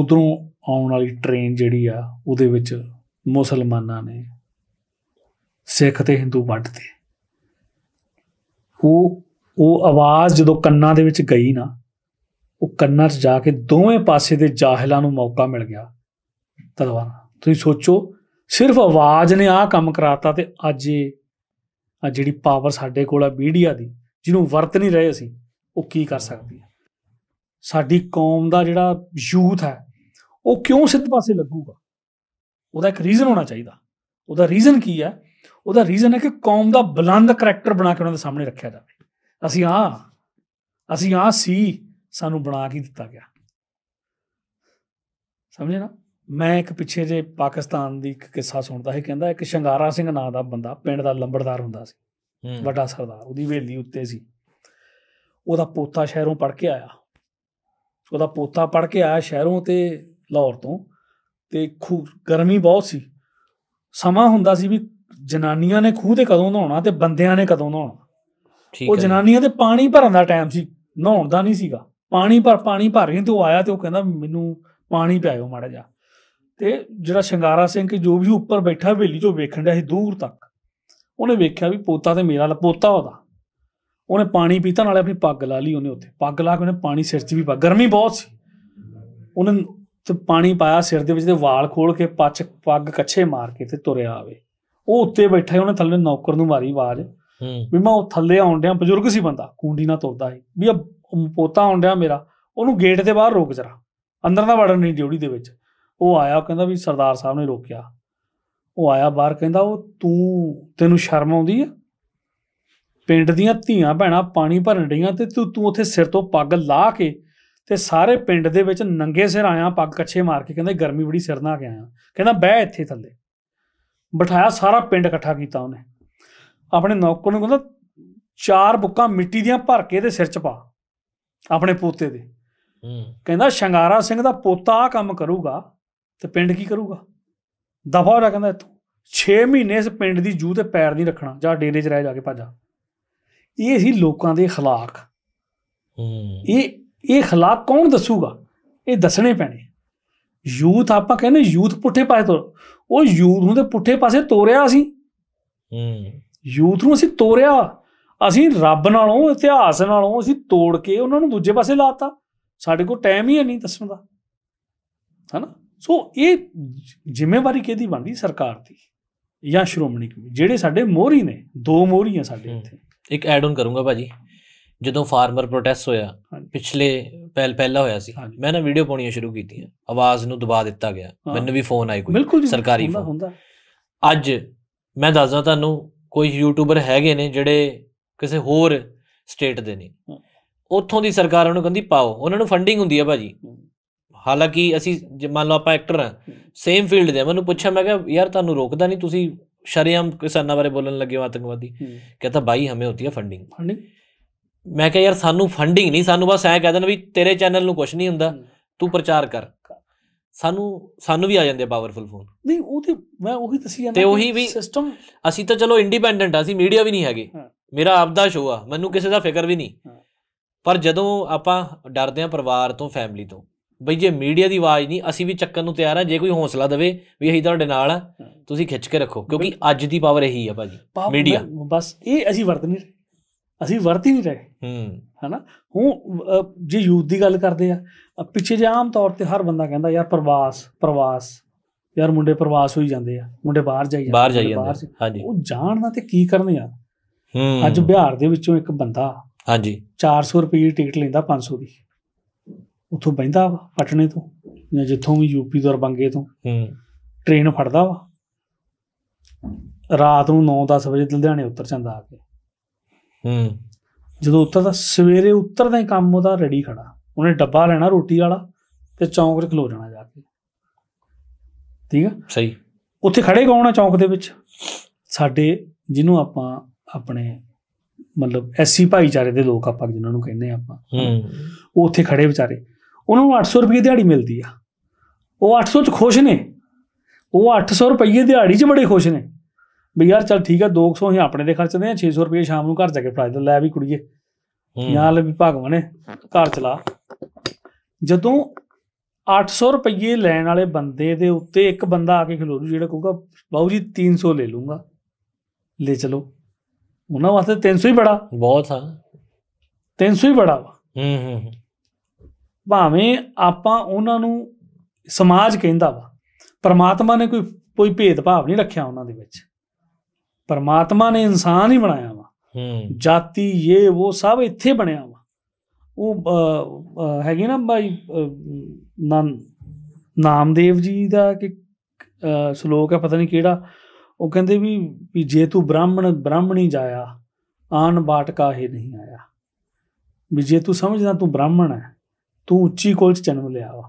ਉਧਰੋਂ ਆਉਣ ਵਾਲੀ ਟ੍ਰੇਨ ਜਿਹੜੀ ਆ ਉਹਦੇ ਵਿੱਚ ਮੁਸਲਮਾਨਾਂ ਨੇ ਸਿੱਖ ਤੇ ਹਿੰਦੂ ਵੱਟਦੇ ਉਹ ਉਹ ਆਵਾਜ਼ ਜਦੋਂ ਕੰਨਾਂ ਦੇ ਵਿੱਚ ਗਈ ਨਾ ਉਹ ਕੰਨਾਂ 'ਚ ਜਾ ਕੇ ਦੋਵੇਂ ਪਾਸੇ ਦੇ ਜਾਹਲਾਂ ਨੂੰ ਮੌਕਾ ਮਿਲ ਗਿਆ ਤਲਵਾਰ ਤੁਸੀਂ ਸੋਚੋ ਸਿਰਫ ਆਵਾਜ਼ ਨੇ ਆਹ ਕੰਮ ਕਰਾਤਾ ਤੇ ਅੱਜ ਇਹ ਆ ਜਿਹੜੀ ਪਾਵਰ ਸਾਡੇ ਕੋਲ ਆ ਮੀਡੀਆ ਦੀ ਜਿਹਨੂੰ ਵਰਤ ਨਹੀਂ ਰਹੇ ਅਸੀਂ ਉਹ ਕੀ ਕਰ ਸਕਦੀ ਹੈ ਸਾਡੀ ਕੌਮ ਦਾ ਜਿਹੜਾ ਯੂਥ ਹੈ ਉਹ ਕਿਉਂ ਸਿੱਧ ਪਾਸੇ ਲੱਗੂਗਾ ਉਹਦਾ ਇੱਕ ਰੀਜ਼ਨ ਹੋਣਾ ਚਾਹੀਦਾ ਉਹਦਾ ਰੀਜ਼ਨ ਕੀ ਹੈ ਉਹਦਾ ਰੀਜ਼ਨ ਹੈ ਕਿ ਕੌਮ ਦਾ ਬਲੰਦ ਕੈਰੈਕਟਰ ਬਣਾ ਕੇ ਉਹਨਾਂ ਦੇ ਸਾਹਮਣੇ ਰੱਖਿਆ ਜਾਵੇ ਅਸੀਂ ਆ ਅਸੀਂ ਆ ਸੀ ਸਾਨੂੰ ਬਣਾ ਕੇ ਦਿੱਤਾ ਗਿਆ ਸਮਝੇ ਨਾ ਮੈਂ ਇੱਕ ਪਿੱਛੇ ਜੇ ਪਾਕਿਸਤਾਨ ਦੀ ਇੱਕ ਕਿੱਸਾ ਸੁਣਦਾ ਹੈ ਕਹਿੰਦਾ ਇੱਕ ਸ਼ੰਗਾਰਾ ਸਿੰਘ ਨਾਂ ਦਾ ਬੰਦਾ ਪਿੰਡ ਦਾ ਲੰਬੜਦਾਰ ਹੁੰਦਾ ਸੀ ਵੱਡਾ ਸਰਦਾਰ ਉਹਦੀ ਵੇਲੀ ਉੱਤੇ ਸੀ ਉਹਦਾ ਪੋਤਾ ਸ਼ਹਿਰੋਂ ਪੜ ਕੇ ਆਇਆ ਉਹਦਾ ਪੋਤਾ ਪੜ ਕੇ ਆਇਆ ਸ਼ਹਿਰੋਂ ਤੇ ਲਾਹੌਰ ਤੋਂ ਤੇ ਖੂ ਗਰਮੀ ਬਹੁਤ ਸੀ ਸਮਾਂ ਹੁੰਦਾ ਸੀ ਵੀ ਜਨਾਨੀਆਂ ਨੇ ਖੂਹ ਤੇ ਕਦੋਂ ਨਹਾਉਣਾ ਤੇ ਬੰਦਿਆਂ ਨੇ ਕਦੋਂ ਨਹਾਉਣਾ ਠੀਕ ਉਹ ਜਨਾਨੀਆਂ ਤੇ ਪਾਣੀ ਭਰਨ ਦਾ ਟਾਈਮ ਸੀ ਨਹਾਉਣ ਦਾ ਨਹੀਂ ਸੀਗਾ ਪਾਣੀ ਭਰ ਪਾਣੀ ਭਰ ਤੇ ਉਹ ਆਇਆ ਤੇ ਉਹ ਕਹਿੰਦਾ ਮੈਨੂੰ ਪਾਣੀ ਪਿਆਇਓ ਮਾੜਾ ਜਾ ਤੇ ਜਿਹੜਾ ਸ਼ਿੰਗਾਰਾ ਸਿੰਘ ਜੋ ਵੀ ਉੱਪਰ ਬੈਠਾ ਹਵੇਲੀ ਚੋਂ ਵੇਖਣ ਡਿਆ ਸੀ ਦੂਰ ਤੱਕ ਉਹਨੇ ਵੇਖਿਆ ਵੀ ਪੋਤਾ ਤੇ ਮੇਰਾ ਪੋਤਾ ਉਹਦਾ ਉਹਨੇ ਪਾਣੀ ਪੀਤਾ ਨਾਲੇ ਆਪਣੀ ਪੱਗ ਲਾ ਲਈ ਉਹਨੇ ਉੱਥੇ ਪੱਗ ਲਾ ਕੇ ਉਹਨੇ ਪਾਣੀ ਸਿਰ 'ਚ ਵੀ ਪਾ ਗਰਮੀ ਬਹੁਤ ਸੀ ਉਹਨੇ ਤੇ ਪਾਣੀ ਪਾਇਆ ਸਿਰ ਦੇ ਵਿੱਚ ਤੇ ਵਾਲ ਖੋਲ ਕੇ ਪੱਛ ਪੱਗ ਕੱਛੇ ਮਾਰ ਕੇ ਤੇ ਤੁਰਿਆ ਆਵੇ ਉਹ ਉੱਤੇ ਬੈਠਾ ਉਹਨੇ ਥੱਲੇ ਨੌਕਰ ਨੂੰ ਮਾਰੀ ਆਵਾਜ਼ ਵੀ ਮੈਂ ਉਹ ਥੱਲੇ ਆਉਣ ਡਿਆ ਬਜ਼ੁਰਗ ਸੀ ਬੰਦਾ ਕੁੰਡੀ ਨਾਲ ਤੁਰਦਾ ਸੀ ਵੀ ਪੋਤਾ ਡਿਆ ਮੇਰਾ ਉਹਨੂੰ ਗੇਟ ਦੇ ਬਾਹਰ ਰੋਕ ਜਰਾ ਅੰਦਰ ਨਾ ਵੜਨ ਨਹੀਂ ਡਿਊਟੀ ਦੇ ਵਿੱਚ ਉਹ ਆਇਆ ਕਹਿੰਦਾ ਵੀ ਸਰਦਾਰ ਸਾਹਿਬ ਨੇ ਰੋਕਿਆ ਉਹ ਆਇਆ ਬਾਹਰ ਕਹਿੰਦਾ ਉਹ ਤੂੰ ਤੈਨੂੰ ਸ਼ਰਮ ਆਉਂਦੀ ਆ ਪਿੰਡ ਦੀਆਂ ਧੀਆਂ ਭੈਣਾਂ ਪਾਣੀ ਭਰਨ ਡੀਆਂ ਤੇ ਤੂੰ ਤੂੰ ਉੱਥੇ ਸਿਰ ਤੋਂ ਪੱਗ ਲਾ ਕੇ ਤੇ ਸਾਰੇ ਪਿੰਡ ਦੇ ਵਿੱਚ ਨੰਗੇ ਸਿਰ ਆਇਆ ਪੱਗ ਕੱਛੇ ਮਾਰ ਕੇ ਕਹਿੰਦਾ ਗਰਮੀ ਬੜੀ ਸਿਰ ਨਾ ਕੇ ਆਇਆ ਕਹਿੰਦਾ ਬਹਿ ਇੱਥੇ ਥੱਲੇ ਬਿਠਾਇਆ ਸਾਰਾ ਪਿੰਡ ਇਕੱਠਾ ਕੀਤਾ ਉਹਨੇ ਆਪਣੇ ਨੌਕਰ ਨੂੰ ਕਹਿੰਦਾ ਚਾਰ ਬੁੱਕਾਂ ਮਿੱਟੀ ਦੀਆਂ ਭਰ ਕੇ ਇਹਦੇ ਸਿਰ 'ਚ ਪਾ ਆਪਣੇ ਪੋਤੇ ਦੇ ਹੂੰ ਕਹਿੰਦਾ ਸ਼ੰਗਾਰਾ ਸਿੰਘ ਦਾ ਪੋਤਾ ਆ ਕੰਮ ਕਰੂਗਾ ਤੇ ਪਿੰਡ ਕੀ ਕਰੂਗਾ ਦਫਾ ਹੋ ਜਾ ਕਹਿੰਦਾ ਤੂੰ 6 ਮਹੀਨੇ ਇਸ ਪਿੰਡ ਦੀ ਜੂ ਤੇ ਪੈਰ ਨਹੀਂ ਰੱਖਣਾ ਜਾਂ ਡੇਰੇ 'ਚ ਰਹਿ ਜਾ ਕੇ ਭਾਜਾ ਇਹ ਸੀ ਲੋਕਾਂ ਦੇ ਖਲਾਕ ਹੂੰ ਇਹ ਇਹ ਖਲਾਕ ਕੌਣ ਦੱਸੂਗਾ ਇਹ ਦੱਸਣੇ ਪੈਣੇ ਯੂਥ ਆਪਾਂ ਕਹਿੰਦੇ ਯੂਥ ਪੁੱਠੇ ਪਾਸੇ ਤੋਂ ਉਹ ਯੂਥ ਨੂੰ ਤੇ ਪੁੱਠੇ ਪਾਸੇ ਤੋਰਿਆ ਸੀ ਹੂੰ ਯੂਥ ਨੂੰ ਅਸੀਂ ਤੋਰਿਆ ਅਸੀਂ ਰੱਬ ਨਾਲੋਂ ਇਤਿਹਾਸ ਨਾਲੋਂ ਅਸੀਂ ਤੋੜ ਕੇ ਉਹਨਾਂ ਨੂੰ ਦੂਜੇ ਪਾਸੇ ਲਾਤਾ ਸਾਡੇ ਕੋਲ ਟਾਈਮ ਹੀ ਨਹੀਂ ਦੱਸਣ ਦਾ ਹਨਾ ਸੋ ਇਹ ਜ਼ਿੰਮੇਵਾਰੀ ਕਿਹਦੀ ਬਣਦੀ ਸਰਕਾਰ ਦੀ ਜਾਂ ਸ਼੍ਰੋਮਣੀ ਕਮੇਟੀ ਜਿਹੜੇ ਸਾਡੇ ਮੋਹਰੀ ਨੇ ਦੋ ਮੋਹਰੀਆਂ ਸਾਡੇ ਇੱਥੇ ਇੱਕ ਐਡ ਆਨ ਕਰੂੰਗਾ ਭਾਜੀ ਜਦੋਂ ਫਾਰਮਰ ਪ੍ਰੋਟੈਸਟ ਹੋਇਆ ਪਿਛਲੇ ਪਹਿਲ ਪਹਿਲਾ ਹੋਇਆ ਸੀ ਮੈਂ ਨਾ ਵੀਡੀਓ ਪਾਉਣੀਆਂ ਸ਼ੁਰੂ ਕੀਤੀਆਂ ਆਵਾਜ਼ ਨੂੰ ਦਬਾ ਦਿੱਤਾ ਗਿਆ ਮੈਨੂੰ ਵੀ ਫੋਨ ਆਈ ਕੋਈ ਸਰਕਾਰੀ ਫੋਨ ਅੱਜ ਮੈਂ ਦੱਸਦਾ ਤੁਹਾਨੂੰ ਕੋਈ ਯੂਟਿਊਬਰ ਹੈਗੇ ਨੇ ਜਿਹੜੇ ਕਿਸੇ ਹੋਰ ਸਟੇਟ ਦੇ ਨੇ ਉੱਥੋਂ ਦੀ ਸਰਕਾਰ ਉਹਨੂੰ ਕਹਿੰਦੀ ਪਾਓ ਉਹਨਾਂ ਨੂੰ ਫੰਡਿੰਗ ਹੁੰਦੀ ਆ ਭਾਜੀ ਹਾਲਾਂਕਿ ਅਸੀਂ ਜੇ ਮੰਨ ਲਓ ਆਪਾਂ ਐਕਟਰ ਆ ਸੇਮ ਫੀਲਡ ਦੇ ਮੈਨੂੰ ਪੁੱਛਿਆ ਮੈਂ ਕਿਹਾ ਯਾਰ ਤੁਹਾਨੂੰ ਰੋਕਦਾ ਨਹੀਂ ਤੁਸੀਂ ਸ਼ਰਿਆਮ ਕਿਸਾਨਾਂ ਬਾਰੇ ਬੋਲਣ ਲੱਗੇ ਹੋ ਆਤੰਕਵਾਦੀ ਕਹਿੰਦਾ ਭਾਈ ਹਮੇ ਹੁੰਦੀ ਹੈ ਫੰਡਿੰਗ ਫੰਡਿੰਗ ਮੈਂ ਕਿਹਾ ਯਾਰ ਸਾਨੂੰ ਫੰਡਿੰਗ ਨਹੀਂ ਸਾਨੂੰ ਬਸ ਐ ਕਹਿ ਦੇਣ ਵੀ ਤੇਰੇ ਚੈਨਲ ਨੂੰ ਕੁਝ ਨਹੀਂ ਹੁੰਦਾ ਤੂੰ ਪ੍ਰਚਾਰ ਕਰ ਸਾਨੂੰ ਸਾਨੂੰ ਵੀ ਆ ਜਾਂਦੇ ਪਾਵਰਫੁਲ ਫੋਨ ਨਹੀਂ ਉਹ ਤੇ ਮੈਂ ਉਹੀ ਦੱਸੀ ਜਾਂਦਾ ਤੇ ਉਹੀ ਵੀ ਸਿਸਟਮ ਅਸੀਂ ਤਾਂ ਚਲੋ ਇੰਡੀਪੈਂਡੈਂਟ ਆ ਅਸੀਂ ਮੀਡੀਆ ਵੀ ਨਹੀਂ ਹੈਗੇ ਮੇਰਾ ਦਾ ਸ਼ੋਅ ਆ ਮੈਨੂੰ ਕਿਸੇ ਦਾ ਫਿਕਰ ਵੀ ਨਹੀਂ ਪਰ ਜਦੋਂ ਆਪਾਂ ਡਰਦੇ ਆ ਪਰਿਵਾਰ ਤੋਂ ਫੈਮਿਲੀ ਤੋਂ ਬਈ ਜੇ ਮੀਡੀਆ ਦੀ ਆਵਾਜ਼ ਨਹੀਂ ਅਸੀਂ ਵੀ ਚੱਕਣ ਨੂੰ ਤਿਆਰ ਆ ਜੇ ਕੋਈ ਹੌਸਲਾ ਦੇਵੇ ਵੀ ਅਸੀਂ ਤੁਹਾਡੇ ਨਾਲ ਆ ਤੁਸੀਂ ਖਿੱਚ ਕੇ ਰੱਖੋ ਕਿਉਂਕਿ ਅੱਜ ਦੀ ਪਾਵਰ ਇਹੀ ਆ ਭਾਜੀ ਮੀਡੀਆ ਬਸ ਇਹ ਅਸੀਂ ਵਰਤ ਨਹੀਂ ਰਹੇ ਅਸੀਂ ਵਰਤ ਹੀ ਨਹੀਂ ਰਹੇ ਹਾਂ ਹਨਾ ਹੁਣ ਜੇ ਯੂਥ ਦੀ ਗੱਲ ਕਰਦੇ ਆ ਪਿੱਛੇ ਜੇ ਆਮ ਤੌਰ ਤੇ ਹਰ ਬੰਦਾ ਕਹਿੰਦਾ ਯਾਰ ਪ੍ਰਵਾਸ ਪ੍ਰਵਾਸ ਯਾਰ ਮੁੰਡੇ ਪ੍ਰਵਾਸ ਹੋਈ ਜਾਂਦੇ ਆ ਮੁੰਡੇ ਬਾਹਰ ਜਾਈ ਜਾਂਦੇ ਬਾਹਰ ਜਾਈ ਜਾਂਦੇ ਹਾਂਜੀ ਉਹ ਜਾਣ ਦਾ ਤੇ ਕੀ ਕਰਨ ਯਾਰ ਅੱਜ ਬਿਹਾਰ ਦੇ ਵਿੱਚੋਂ ਇੱਕ ਬੰਦਾ ਹਾਂਜੀ 400 ਰੁਪਏ ਦੀ ਟਿਕਟ ਲੈਂਦਾ 500 ਦੀ ਉੱਥੋਂ ਬੈਂਦਾ ਵਾ ਪਟਨੇ ਤੋਂ ਜਾਂ ਜਿੱਥੋਂ ਵੀ ਯੂਪੀ ਤੋਂ ਬੰਗੇ ਤੋਂ ਹੂੰ ਟ੍ਰੇਨ ਫੜਦਾ ਵਾ ਰਾਤ ਨੂੰ 9-10 ਵਜੇ ਲੁਧਿਆਣੇ ਉਤਰ ਜਾਂਦਾ ਆ ਕੇ ਹੂੰ ਜਦੋਂ ਉਤਰਦਾ ਸਵੇਰੇ ਉਤਰਦਾ ਹੀ ਕੰਮ ਉਹਦਾ ਰੈਡੀ ਖੜਾ ਉਹਨੇ ਡੱਬਾ ਲੈਣਾ ਰੋਟੀ ਵਾਲਾ ਤੇ ਚੌਂਕ 'ਤੇ ਖਲੋ ਜਾਣਾ ਜਾ ਕੇ ਠੀਕ ਆ ਸਹੀ ਉੱਥੇ ਖੜੇ ਕੌਣ ਆ ਚੌਂਕ ਦੇ ਵਿੱਚ ਸਾਡੇ ਜਿਹਨੂੰ ਆਪਾਂ ਆਪਣੇ ਮਤਲਬ ਐਸੀ ਭਾਈਚਾਰੇ ਦੇ ਲੋਕ ਆਪਾਂ ਜਿਨ੍ਹਾਂ ਨੂੰ ਕਹਿੰਦੇ ਆਪਾਂ ਉਹ ਉੱਥੇ ਖੜੇ ਵਿਚਾਰੇ ਉਹਨਾਂ ਨੂੰ 800 ਰੁਪਏ ਦਿਹਾੜੀ ਮਿਲਦੀ ਆ ਉਹ 800 ਚ ਖੁਸ਼ ਨੇ ਉਹ 800 ਰੁਪਏ ਦਿਹਾੜੀ 'ਚ ਬੜੇ ਖੁਸ਼ ਨੇ ਵੀ ਯਾਰ ਚਲ ਠੀਕ ਆ 200 ਹੀ ਆਪਣੇ ਦੇ ਖਰਚਦੇ ਆ 600 ਰੁਪਏ ਸ਼ਾਮ ਨੂੰ ਘਰ ਜਾ ਕੇ ਫੜਾ ਲੈ ਵੀ ਕੁੜੀਏ ਨਾਲ ਵੀ ਭਗਵਾਨ ਨੇ ਘਰ ਚਲਾ ਜਦੋਂ 800 ਰੁਪਏ ਲੈਣ ਵਾਲੇ ਬੰਦੇ ਦੇ ਉੱਤੇ ਇੱਕ ਬੰਦਾ ਆ ਕੇ ਖਲੋਰੂ ਜਿਹੜਾ ਕਹੂਗਾ ਬਾਊ ਜੀ 300 ਲੈ ਲੂੰਗਾ ਲੈ ਚਲੋ ਉਹਨਾਂ ਵਾਸਤੇ 300 ਹੀ ਬੜਾ ਬਹੁਤ ਆ 300 ਹੀ ਬੜਾ ਵਾ ਹੂੰ ਹੂੰ ਭਾਵੇਂ ਆਪਾਂ ਉਹਨਾਂ ਨੂੰ ਸਮਾਜ ਕਹਿੰਦਾ ਵਾ ਪਰਮਾਤਮਾ ਨੇ ਕੋਈ ਕੋਈ ਭੇਦ ਭਾਵ ਨਹੀਂ ਰੱਖਿਆ ਉਹਨਾਂ ਦੇ ਵਿੱਚ ਪਰਮਾਤਮਾ ਨੇ ਇਨਸਾਨ ਹੀ ਬਣਾਇਆ ਵਾ ਹੂੰ ਜਾਤੀ ਇਹ ਉਹ ਸਭ ਇੱਥੇ ਬਣਿਆ ਵਾ ਉਹ ਹੈਗੇ ਨਾ ਭਾਈ ਨਾਮਦੇਵ ਜੀ ਦਾ ਕਿ ਸ਼ਲੋਕ ਹੈ ਪਤਾ ਨਹੀਂ ਕਿਹੜਾ ਉਹ ਕਹਿੰਦੇ ਵੀ ਵੀ ਜੇ ਤੂੰ ਬ੍ਰਾਹਮਣ ਬ੍ਰਾਹਮਣੀ ਜਾਇਆ ਆਨ ਬਾਟ ਕਾ ਨਹੀਂ ਆਇਆ ਵੀ ਜੇ ਤੂੰ ਸਮਝਦਾ ਤੂੰ ਬ੍ਰਾਹਮਣ ਹੈ ਤੂੰ ਉੱਚੀ ਕੋਲ ਚ ਜਨਮ ਲਿਆ ਵਾ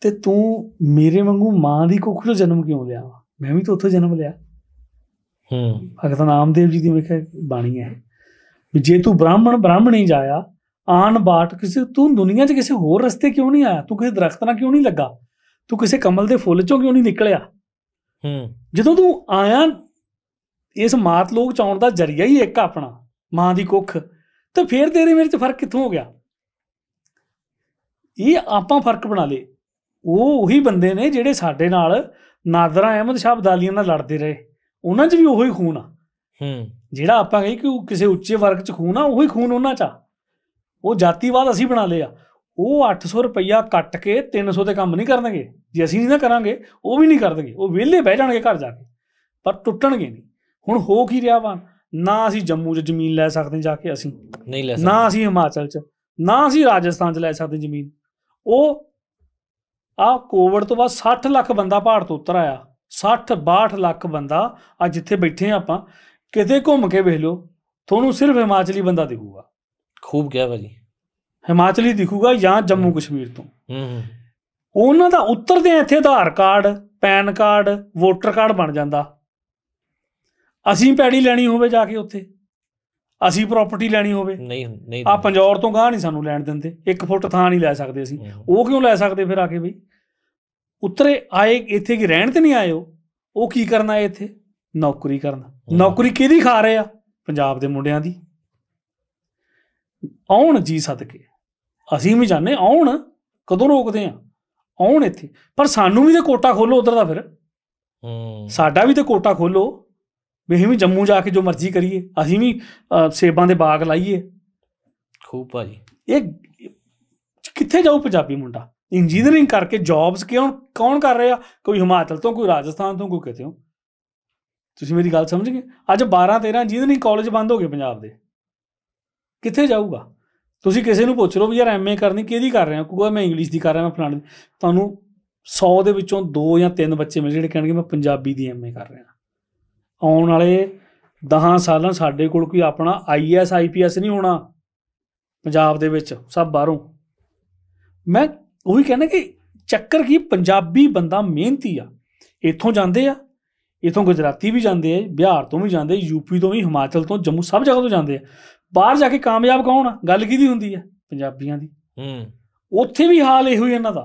ਤੇ ਤੂੰ ਮੇਰੇ ਵਾਂਗੂ ਮਾਂ ਦੀ ਕੁੱਖ ਚੋਂ ਜਨਮ ਕਿਉਂ ਲਿਆ ਵਾ ਮੈਂ ਵੀ ਤਾਂ ਉੱਥੋਂ ਜਨਮ ਲਿਆ ਹੂੰ ਭਗਤ ਨਾਮਦੇਵ ਜੀ ਦੀ ਵੇਖਿਆ ਬਾਣੀ ਹੈ ਵੀ ਜੇ ਤੂੰ ਬ੍ਰਾਹਮਣ ਬ੍ਰਾਹਮਣੀ ਜਾਇਆ ਆਨ ਬਾਟ ਕਿਸੇ ਤੂੰ ਦੁਨੀਆ 'ਚ ਕਿਸੇ ਹੋਰ ਰਸਤੇ ਕਿਉਂ ਨਹੀਂ ਆਇਆ ਤੂੰ ਕਿਸੇ ਦਰਖਤ ਨਾਲ ਕਿਉਂ ਨਹੀਂ ਲੱਗਾ ਤੂੰ ਕਿਸੇ ਕਮਲ ਦੇ ਫੁੱਲ 'ਚੋਂ ਕਿਉਂ ਨਹੀਂ ਨਿਕਲਿਆ ਹੂੰ ਜਦੋਂ ਤੂੰ ਆਇਆ ਇਸ ਮਾਤ ਲੋਕ ਚਾਉਣ ਦਾ ਜਰੀਆ ਹੀ ਇੱਕ ਆਪਣਾ ਮਾਂ ਦੀ ਕੁੱਖ ਤੇ ਫੇਰ ਤੇਰੇ ਮੇਰੇ ਚ ਫਰਕ ਕਿੱਥੋਂ ਹੋ ਗਿਆ ਇਹ ਆਪਾਂ ਫਰਕ ਬਣਾ ਲਏ ਉਹ ਉਹੀ ਬੰਦੇ ਨੇ ਜਿਹੜੇ ਸਾਡੇ ਨਾਲ ਨਾਦਰਾ ਅਹਿਮਦ ਸ਼ਾਹ ਬਦਾਲੀਆਂ ਨਾਲ ਲੜਦੇ ਰਹੇ ਉਹਨਾਂ 'ਚ ਵੀ ਉਹੀ ਖੂਨ ਆ ਹੂੰ ਜਿਹੜਾ ਆਪਾਂ ਕਹੀ ਕਿ ਕਿਸੇ ਉੱਚੇ ਵਰਗ 'ਚ ਖੂਨ ਆ ਉਹੀ ਖੂਨ ਉਹਨਾਂ 'ਚ ਆ ਉਹ ਜਾਤੀਵਾਦ ਅਸੀਂ ਬਣਾ ਲਿਆ ਉਹ 800 ਰੁਪਇਆ ਕੱਟ ਕੇ 300 ਦੇ ਕੰਮ ਨਹੀਂ ਕਰਨਗੇ ਜੇ ਅਸੀਂ ਨਹੀਂ ਨਾ ਕਰਾਂਗੇ ਉਹ ਵੀ ਨਹੀਂ ਕਰਦਗੇ ਉਹ ਵਿਹਲੇ ਬਹਿ ਜਾਣਗੇ ਘਰ ਜਾ ਕੇ ਪਰ ਟੁੱਟਣਗੇ ਨਹੀਂ ਹੁਣ ਹੋ ਕੀ ਰਿਹਾ ਵਾ ਨਾ ਅਸੀਂ ਜੰਮੂ 'ਚ ਜ਼ਮੀਨ ਲੈ ਸਕਦੇ ਜਾ ਕੇ ਅਸੀਂ ਨਹੀਂ ਲੈ ਸਕਦੇ ਨਾ ਅਸੀਂ ਹਿਮਾਚਲ 'ਚ ਨਾ ਅਸੀਂ ਰਾਜਸਥਾਨ 'ਚ ਲੈ ਸਕਦੇ ਜ਼ਮੀਨ ਉਹ ਆ ਕੋਵਿਡ ਤੋਂ ਬਾਅਦ 60 ਲੱਖ ਬੰਦਾ ਭਾਰਤ ਉਤਰ ਆਇਆ 60 62 ਲੱਖ ਬੰਦਾ ਆ ਜਿੱਥੇ ਬੈਠੇ ਆ ਆਪਾਂ ਕਿਤੇ ਘੁੰਮ ਕੇ ਵੇਖ ਲਓ ਤੁਹਾਨੂੰ ਸਿਰਫ ਹਿਮਾਚਲੀ ਬੰਦਾ ਦਿਖੂਗਾ ਖੂਬ ਗਿਆ ਭਾਜੀ ਹਿਮਾਚਲੀ ਦਿਖੂਗਾ ਜਾਂ ਜੰਮੂ ਕਸ਼ਮੀਰ ਤੋਂ ਹੂੰ ਹੂੰ ਉਹਨਾਂ ਦਾ ਉੱਤਰ ਦੇ ਇੱਥੇ Aadhaar card PAN card voter card ਬਣ ਜਾਂਦਾ ਅਸੀਂ ਪੈੜੀ ਲੈਣੀ ਹੋਵੇ ਜਾ ਕੇ ਉੱਥੇ ਅਸੀਂ ਪ੍ਰਾਪਰਟੀ ਲੈਣੀ ਹੋਵੇ ਨਹੀਂ ਨਹੀਂ ਆ ਪੰਜੌਰ ਤੋਂ ਗਾਹ ਨਹੀਂ ਸਾਨੂੰ ਲੈਣ ਦਿੰਦੇ 1 ਫੁੱਟ ਥਾਂ ਨਹੀਂ ਲੈ ਸਕਦੇ ਅਸੀਂ ਉਹ ਕਿਉਂ ਲੈ ਸਕਦੇ ਫਿਰ ਆ ਕੇ ਬਈ ਉੱਤਰੇ ਆਏ ਇੱਥੇ ਕੀ ਰਹਿਣ ਤੇ ਨਹੀਂ ਆਏ ਉਹ ਕੀ ਕਰਨਾ ਹੈ ਇੱਥੇ ਨੌਕਰੀ ਕਰਨਾ ਨੌਕਰੀ ਕਿਹਦੀ ਖਾ ਰਹੇ ਆ ਪੰਜਾਬ ਦੇ ਮੁੰਡਿਆਂ ਦੀ ਆਉਣ ਜੀ ਸਦਕੇ ਅਸੀਂ ਵੀ ਜਾਣੇ ਆਉਣ ਕਦੋਂ ਰੋਕਦੇ ਆ ਆਉਣ ਇੱਥੇ ਪਰ ਸਾਨੂੰ ਵੀ ਤੇ ਕੋਟਾ ਖੋਲੋ ਉਧਰ ਦਾ ਫਿਰ ਹੂੰ ਸਾਡਾ ਵੀ ਤੇ ਕੋਟਾ ਖੋਲੋ ਵੀ ਵੀ ਜੰਮੂ ਜਾ ਕੇ ਜੋ ਮਰਜ਼ੀ ਕਰੀਏ ਅਸੀਂ ਵੀ ਸੇਬਾਂ ਦੇ ਬਾਗ ਲਾਈਏ ਖੂਬ ਭਾਜੀ ਇਹ ਕਿੱਥੇ ਜਾਊ ਪੰਜਾਬੀ ਮੁੰਡਾ ਇੰਜੀਨੀਅਰਿੰਗ ਕਰਕੇ ਜੌਬਸ ਕਿਉਂ ਕੌਣ ਕਰ ਰਿਹਾ ਕੋਈ ਹਿਮਾਚਲ ਤੋਂ ਕੋਈ ਰਾਜਸਥਾਨ ਤੋਂ ਕੋਈ ਕਿਤੇ ਹੋ ਤੁਸੀਂ ਮੇਰੀ ਗੱਲ ਸਮਝ ਗਏ ਅੱਜ 12 13 ਇੰਜੀਨੀਅਰਿੰਗ ਕਾਲਜ ਬੰਦ ਹੋ ਗਏ ਪੰਜਾਬ ਦੇ ਕਿੱਥੇ ਜਾਊਗਾ ਤੁਸੀਂ ਕਿਸੇ ਨੂੰ ਪੁੱਛ ਲਓ ਵੀ ਯਾਰ ਐਮਏ ਕਰਨੀ ਕਿਹਦੀ ਕਰ ਰਹੇ ਕੋਈ ਮੈਂ ਇੰਗਲਿਸ਼ ਦੀ ਕਰ ਰਿਹਾ ਮੈਂ ਫਲਾਣ ਤੁਹਾਨੂੰ 100 ਦੇ ਵਿੱਚੋਂ 2 ਜਾਂ 3 ਬੱਚੇ ਮਿਲ ਜਿਹੜੇ ਕਹਿਣਗੇ ਮੈਂ ਪੰਜਾਬੀ ਦੀ ਐਮਏ ਕਰ ਰਿਹਾ ਆਉਣ ਵਾਲੇ 10 ਸਾਲਾਂ ਸਾਡੇ ਕੋਲ ਕੋਈ ਆਪਣਾ ਆਈਐਸ ਆਈਪੀਐਸ ਨਹੀਂ ਹੋਣਾ ਪੰਜਾਬ ਦੇ ਵਿੱਚ ਸਭ ਬਾਹਰੋਂ ਮੈਂ ਉਹੀ ਕਹਿੰਦਾ ਕਿ ਚੱਕਰ ਕੀ ਪੰਜਾਬੀ ਬੰਦਾ ਮਿਹਨਤੀ ਆ ਇੱਥੋਂ ਜਾਂਦੇ ਆ ਇਥੋਂ ਗੁਜਰਾਤੀ ਵੀ ਜਾਂਦੇ ਆ ਬਿਹਾਰ ਤੋਂ ਵੀ ਜਾਂਦੇ ਯੂਪੀ ਤੋਂ ਵੀ ਹਿਮਾਚਲ ਤੋਂ ਜੰਮੂ ਸਭ ਜਗ੍ਹਾ ਤੋਂ ਜਾਂਦੇ ਆ ਬਾਹਰ ਜਾ ਕੇ ਕਾਮਯਾਬ ਕੌਣ ਆ ਗੱਲ ਦੀ ਹੁੰਦੀ ਆ ਪੰਜਾਬੀਆਂ ਦੀ ਹੂੰ ਉੱਥੇ ਵੀ ਹਾਲ ਇਹੋ ਹੀ ਇਹਨਾਂ ਦਾ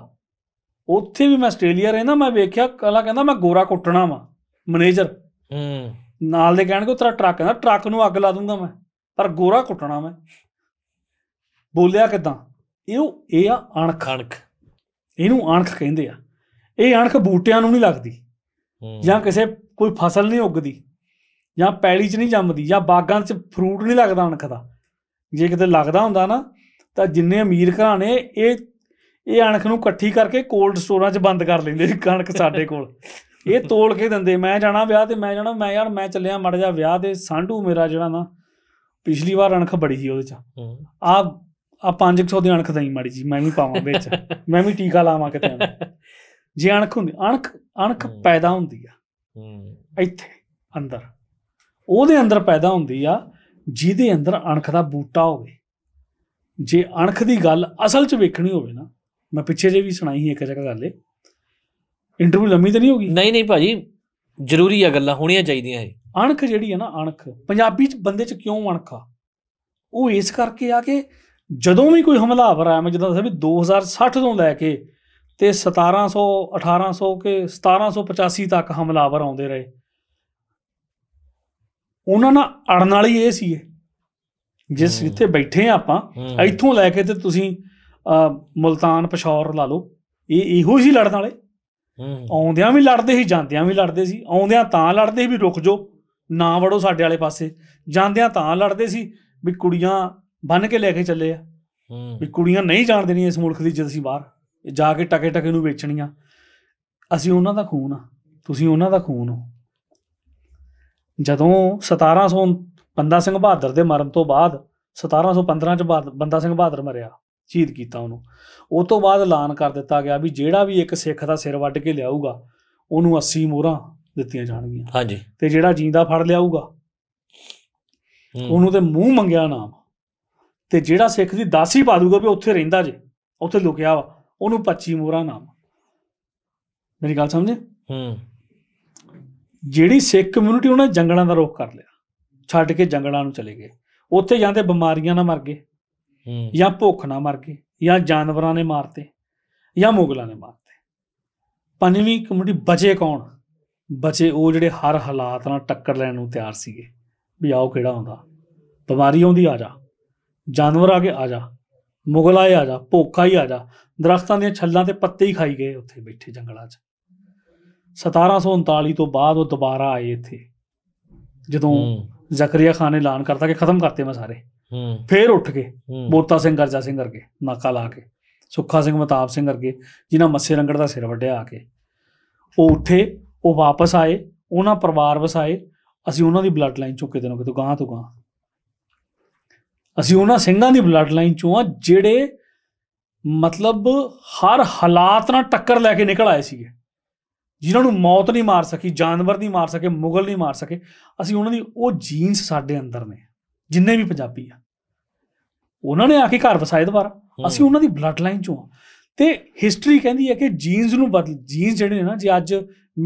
ਉੱਥੇ ਵੀ ਮੈਂ ਆਸਟ੍ਰੇਲੀਆ ਰਹਿੰਦਾ ਮੈਂ ਵੇਖਿਆ ਕਲਾ ਕਹਿੰਦਾ ਮੈਂ ਗੋਰਾ ਕੁੱਟਣਾ ਵਾ ਮੈਨੇਜਰ ਹੂੰ ਨਾਲ ਦੇ ਕਹਿਣਗੇ ਤੇਰਾ ਟਰੱਕ ਦਾ ਟਰੱਕ ਨੂੰ ਅੱਗ ਲਾ ਦੂੰਗਾ ਮੈਂ ਪਰ ਗੋਰਾ ਕੁੱਟਣਾ ਮੈਂ ਬੋਲਿਆ ਕਿਦਾਂ ਇਹ ਇਹ ਆ ਅਣਖ ਅਣਖ ਇਹਨੂੰ ਅਣਖ ਕਹਿੰਦੇ ਆ ਇਹ ਅਣਖ ਬੂਟਿਆਂ ਨੂੰ ਨਹੀਂ ਲੱਗਦੀ ਜਾਂ ਕਿਸੇ ਕੋਈ ਫਸਲ ਨਹੀਂ ਉੱਗਦੀ ਜਾਂ ਪੈਲੀ 'ਚ ਨਹੀਂ ਜੰਮਦੀ ਜਾਂ ਬਾਗਾਂ 'ਚ ਫਰੂਟ ਨਹੀਂ ਲੱਗਦਾ ਅਣਖ ਦਾ ਜੇ ਕਿਤੇ ਲੱਗਦਾ ਹੁੰਦਾ ਨਾ ਤਾਂ ਜਿੰਨੇ ਅਮੀਰ ਘਰਾਣੇ ਇਹ ਇਹ ਅਣਖ ਨੂੰ ਇਕੱਠੀ ਕਰਕੇ ਕੋਲਡ ਸਟੋਰਾਂ 'ਚ ਬੰਦ ਕਰ ਲੈਂਦੇ ਕਣਕ ਸਾਡੇ ਕੋਲ ਇਹ ਤੋਲ ਕੇ ਦਿੰਦੇ ਮੈਂ ਜਾਣਾ ਵਿਆਹ ਤੇ ਮੈਂ ਜਾਣਾ ਮੈਂ ਯਾਰ ਮੈਂ ਚੱਲਿਆ ਮੜ ਜਾ ਵਿਆਹ ਤੇ ਸਾਂਢੂ ਮੇਰਾ ਜਿਹੜਾ ਨਾ ਪਿਛਲੀ ਵਾਰ ਅਣਖ ਬੜੀ ਸੀ ਉਹਦੇ 'ਚ ਆ ਆ 500 ਦੀ ਅਣਖ ਦਈ ਮੜੀ ਜੀ ਮੈਂ ਵੀ ਪਾਵਾਂ ਵਿੱਚ ਮੈਂ ਵੀ ਟੀਕਾ ਲਾਵਾਂ ਕਿਤੇ ਜੇ ਅਣਖ ਹੁੰਦੀ ਅਣਖ ਅਣਖ ਪੈਦਾ ਹੁੰਦੀ ਆ ਇੱਥੇ ਅੰਦਰ ਉਹਦੇ ਅੰਦਰ ਪੈਦਾ ਹੁੰਦੀ ਆ ਜਿਹਦੇ ਅੰਦਰ ਅਣਖ ਦਾ ਬੂਟਾ ਹੋਵੇ ਜੇ ਅਣਖ ਦੀ ਗੱਲ ਅਸਲ 'ਚ ਵੇਖਣੀ ਹੋਵੇ ਨਾ ਮੈਂ ਪਿੱਛੇ ਜੇ ਵੀ ਸੁਣਾਈ ਸੀ ਇੱਕ ਜਗ੍ਹਾ ਗੱਲ ਇੰਟਰਵਿਊ ਲੰਮੀ ਤਾਂ ਨਹੀਂ ਹੋਗੀ ਨਹੀਂ ਨਹੀਂ ਭਾਜੀ ਜ਼ਰੂਰੀ ਆ ਗੱਲਾਂ ਹੋਣੀਆਂ ਚਾਹੀਦੀਆਂ ਇਹ ਅਣਖ ਜਿਹੜੀ ਆ ਨਾ ਅਣਖ ਪੰਜਾਬੀ 'ਚ ਬੰਦੇ 'ਚ ਕਿਉਂ ਅਣਖ ਆ ਉਹ ਇਸ ਕਰਕੇ ਆ ਕਿ ਜਦੋਂ ਵੀ ਕੋਈ ਹਮਲਾਵਰ ਆਇਆ ਮੈਂ ਜਦੋਂ ਦੱਸਿਆ ਵੀ 2060 ਤੋਂ ਲੈ ਕੇ ਤੇ 1700 1800 ਕੇ 1785 ਤੱਕ ਹਮਲਾਵਰ ਆਉਂਦੇ ਰਹੇ ਉਹਨਾਂ ਨਾਲ ਅੜਨ ਵਾਲੀ ਇਹ ਸੀ ਜਿਸ ਇੱਥੇ ਬੈਠੇ ਆਪਾਂ ਇੱਥੋਂ ਲੈ ਕੇ ਤੇ ਤੁਸੀਂ ਮਲਤਾਨ ਪਸ਼ੌਰ ਲਾ ਲਓ ਇਹ ਇਹੋ ਹੀ ਲੜਨ ਵਾਲੇ ਆਉਂਦਿਆਂ ਵੀ ਲੜਦੇ ਸੀ ਜਾਂਦਿਆਂ ਵੀ ਲੜਦੇ ਸੀ ਆਉਂਦਿਆਂ ਤਾਂ ਲੜਦੇ ਸੀ ਵੀ ਰੁਕ ਜੋ ਨਾ ਵੜੋ ਸਾਡੇ ਵਾਲੇ ਪਾਸੇ ਜਾਂਦਿਆਂ ਤਾਂ ਲੜਦੇ ਸੀ ਵੀ ਕੁੜੀਆਂ ਬੰਨ ਕੇ ਲੈ ਕੇ ਚੱਲੇ ਆ ਵੀ ਕੁੜੀਆਂ ਨਹੀਂ ਜਾਣ ਦੇਣੀ ਇਸ ਮੁਲਕ ਦੀ ਜਦ ਅਸੀਂ ਬਾਹਰ ਜਾ ਕੇ ਟਕੇ ਟਕੇ ਨੂੰ ਵੇਚਣੀਆਂ ਅਸੀਂ ਉਹਨਾਂ ਦਾ ਖੂਨ ਆ ਤੁਸੀਂ ਉਹਨਾਂ ਦਾ ਖੂਨ ਹੋ ਜਦੋਂ 1700 ਬੰਦਾ ਸਿੰਘ ਬਹਾਦਰ ਦੇ ਮਰਨ ਤੋਂ ਬਾਅਦ 1715 ਚ ਬੰਦਾ ਸਿੰਘ ਬਹਾਦਰ ਮਰਿਆ ਸ਼ਹੀਦ ਕੀਤਾ ਉਹਨੂੰ ਉਹ ਤੋਂ ਬਾਅਦ ਐਲਾਨ ਕਰ ਦਿੱਤਾ ਗਿਆ ਵੀ ਜਿਹੜਾ ਵੀ ਇੱਕ ਸਿੱਖ ਦਾ ਸਿਰ ਵੱਢ ਕੇ ਲਿਆਊਗਾ ਉਹਨੂੰ 80 ਮੋਹਰਾਂ ਦਿੱਤੀਆਂ ਜਾਣਗੀਆਂ ਹਾਂਜੀ ਤੇ ਜਿਹੜਾ ਜਿੰਦਾ ਫੜ ਲਿਆਊਗਾ ਉਹਨੂੰ ਤੇ ਮੂੰਹ ਮੰਗਿਆ ਨਾਮ ਤੇ ਜਿਹੜਾ ਸਿੱਖ ਦੀ ਦਾਸੀ ਪਾ ਦੂਗਾ ਵੀ ਉੱਥੇ ਰਹਿੰਦਾ ਜੇ ਉੱਥੇ ਲੁਕਿਆ ਵਾ ਉਹਨੂੰ 25 ਮੋਹਰਾਂ ਨਾਮ ਮੇਰੀ ਗੱਲ ਸਮਝੇ ਹੂੰ ਜਿਹੜੀ ਸਿੱਖ ਕਮਿਊਨਿਟੀ ਉਹਨਾਂ ਜੰਗਲਾਂ ਦਾ ਰੋਕ ਕਰ ਲਿਆ ਛੱਡ ਕੇ ਜੰਗਲਾਂ ਨੂੰ ਚਲੇ ਗਏ ਉੱਥੇ ਜਾਂਦੇ ਬਿਮਾਰੀਆਂ ਨਾਲ ਮਰ ਗਏ ਜਾਂ ਭੁੱਖ ਨਾਲ ਮਰ ਗਏ ਜਾਂ ਜਾਨਵਰਾਂ ਨੇ ਮਾਰਤੇ ਜਾਂ ਮੁਗਲਾਂ ਨੇ ਮਾਰਤੇ ਪੰਜਵੀਂ ਕਮਿਊਨਿਟੀ ਬਚੇ ਕੌਣ ਬਚੇ ਉਹ ਜਿਹੜੇ ਹਰ ਹਾਲਾਤ ਨਾਲ ਟੱਕਰ ਲੈਣ ਨੂੰ ਤਿਆਰ ਸੀਗੇ ਵੀ ਆਓ ਕਿਹੜਾ ਹੁੰਦਾ ਬਿਮਾਰੀ ਆਉਂਦੀ ਆ ਜਾ ਜਾਨਵਰ ਆ ਕੇ ਆ ਜਾ ਮੁਗਲ ਆਏ ਆ ਜਾ ਭੁੱਖਾ ਹੀ ਆ ਜਾ ਦਰਖਤਾਂ ਦੀਆਂ ਛੱਲਾਂ ਤੇ ਪੱਤੇ ਹੀ ਖਾਈ ਗਏ ਉੱਥੇ ਬੈਠੇ ਜੰਗਲਾਂ 'ਚ 1739 ਤੋਂ ਬਾਅਦ ਉਹ ਦੁਬਾਰਾ ਆਏ ਇੱਥੇ ਜਦੋਂ ਜ਼ਕਰੀਆ ਖਾਨ ਨੇ ਐਲਾਨ ਕਰਤਾ ਕਿ ਖਤਮ ਕਰਤੇ ਮੈਂ ਸਾਰੇ ਫੇਰ ਉੱਠ ਕੇ ਬੋਤਾ ਸਿੰਘ ਗਰਜਾ ਸਿੰਘ ਕਰਕੇ ਨਾਕਾ ਲਾ ਕੇ ਸੁੱਖਾ ਸਿੰਘ ਮਤਾਬ ਸਿੰਘ ਕਰਕੇ ਜਿਨ੍ਹਾਂ ਮੱਸੇ ਰੰਗੜ ਦਾ ਸਿਰ ਵੱਢਿਆ ਆ ਕੇ ਉਹ ਉੱਠੇ ਉਹ ਵਾਪਸ ਆਏ ਉਹਨਾਂ ਪਰਿਵਾਰ ਵਸਾਏ ਅਸੀਂ ਉਹਨਾਂ ਦੀ ਬਲੱਡ ਲਾਈਨ ਚੋਂ ਕਿਤੇ ਨਾ ਕਿਤੇ ਗਾਂ ਤੋਂ ਗਾਂ ਅਸੀਂ ਉਹਨਾਂ ਸਿੰਘਾਂ ਦੀ ਬਲੱਡ ਲਾਈਨ ਚੋਂ ਆ ਜਿਹੜੇ ਮਤਲਬ ਹਰ ਹਾਲਾਤ ਨਾਲ ਟੱਕਰ ਲੈ ਕੇ ਨਿਕਲ ਆਏ ਸੀਗੇ ਜਿਨ੍ਹਾਂ ਨੂੰ ਮੌਤ ਨਹੀਂ ਮਾਰ ਸਕੀ ਜਾਨਵਰ ਨਹੀਂ ਮਾਰ ਸਕੇ ਮੁਗਲ ਨਹੀਂ ਮਾਰ ਸਕੇ ਅਸੀਂ ਉਹਨਾਂ ਦੀ ਉਹ ਜੀਨਸ ਸਾਡੇ ਅੰਦਰ ਨੇ ਜਿੰਨੇ ਵੀ ਪੰਜਾਬੀ ਆ ਉਹਨਾਂ ਨੇ ਆ ਕੇ ਘਰ ਵਸਾਇਆ ਦੁਬਾਰਾ ਅਸੀਂ ਉਹਨਾਂ ਦੀ ਬਲੱਡ ਲਾਈਨ ਚੋਂ ਆ ਤੇ ਹਿਸਟਰੀ ਕਹਿੰਦੀ ਹੈ ਕਿ ਜੀਨਸ ਨੂੰ ਬਦਲ ਜੀਨਸ ਜਿਹੜੇ ਨੇ ਨਾ ਜੇ ਅੱਜ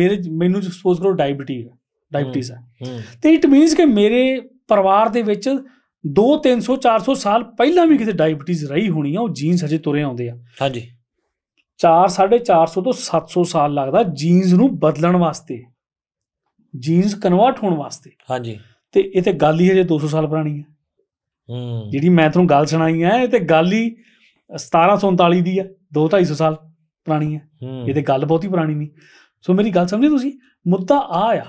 ਮੇਰੇ ਮੈਨੂੰ ਸਪੋਜ਼ ਕਰੋ ਡਾਇਬੀਟੀ ਹੈ ਡਾਇਬੀਟੀਜ਼ ਹੈ ਤੇ ਇਟ ਮੀਨਸ ਕਿ ਮੇਰੇ ਪਰਿਵਾਰ ਦੇ ਵਿੱਚ 2 300 400 ਸਾਲ ਪਹਿਲਾਂ ਵੀ ਕਿਤੇ ਡਾਇਬੀਟੀਜ਼ ਰਹੀ ਹੋਣੀ ਆ ਉਹ ਜੀਨਸ ਅਜੇ ਤੁਰੇ ਆਉਂਦੇ ਆ ਹਾਂਜੀ 4 450 ਤੋਂ 700 ਸਾਲ ਲੱਗਦਾ ਜੀਨਸ ਨੂੰ ਬਦਲਣ ਵਾਸਤੇ ਜੀਨਸ ਕਨਵਰਟ ਹੋਣ ਵਾਸਤੇ ਹਾਂਜੀ ਤੇ ਇਹ ਤੇ ਗੱਲ ਹੀ ਹਜੇ 200 ਸਾਲ ਪੁਰਾਣੀ ਹੈ ਹੂੰ ਜਿਹੜੀ ਮੈਂ ਤੁਹਾਨੂੰ ਗੱਲ ਸੁਣਾਈ ਹੈ ਇਹ ਤੇ ਗੱਲ ਹੀ 1739 ਦੀ ਹੈ 2-250 ਸਾਲ ਪੁਰਾਣੀ ਹੈ ਇਹ ਤੇ ਗੱਲ ਬਹੁਤੀ ਪੁਰਾਣੀ ਨਹੀਂ ਸੋ ਮੇਰੀ ਗੱਲ ਸਮਝੇ ਤੁਸੀਂ ਮੁੱਦਾ ਆ ਆ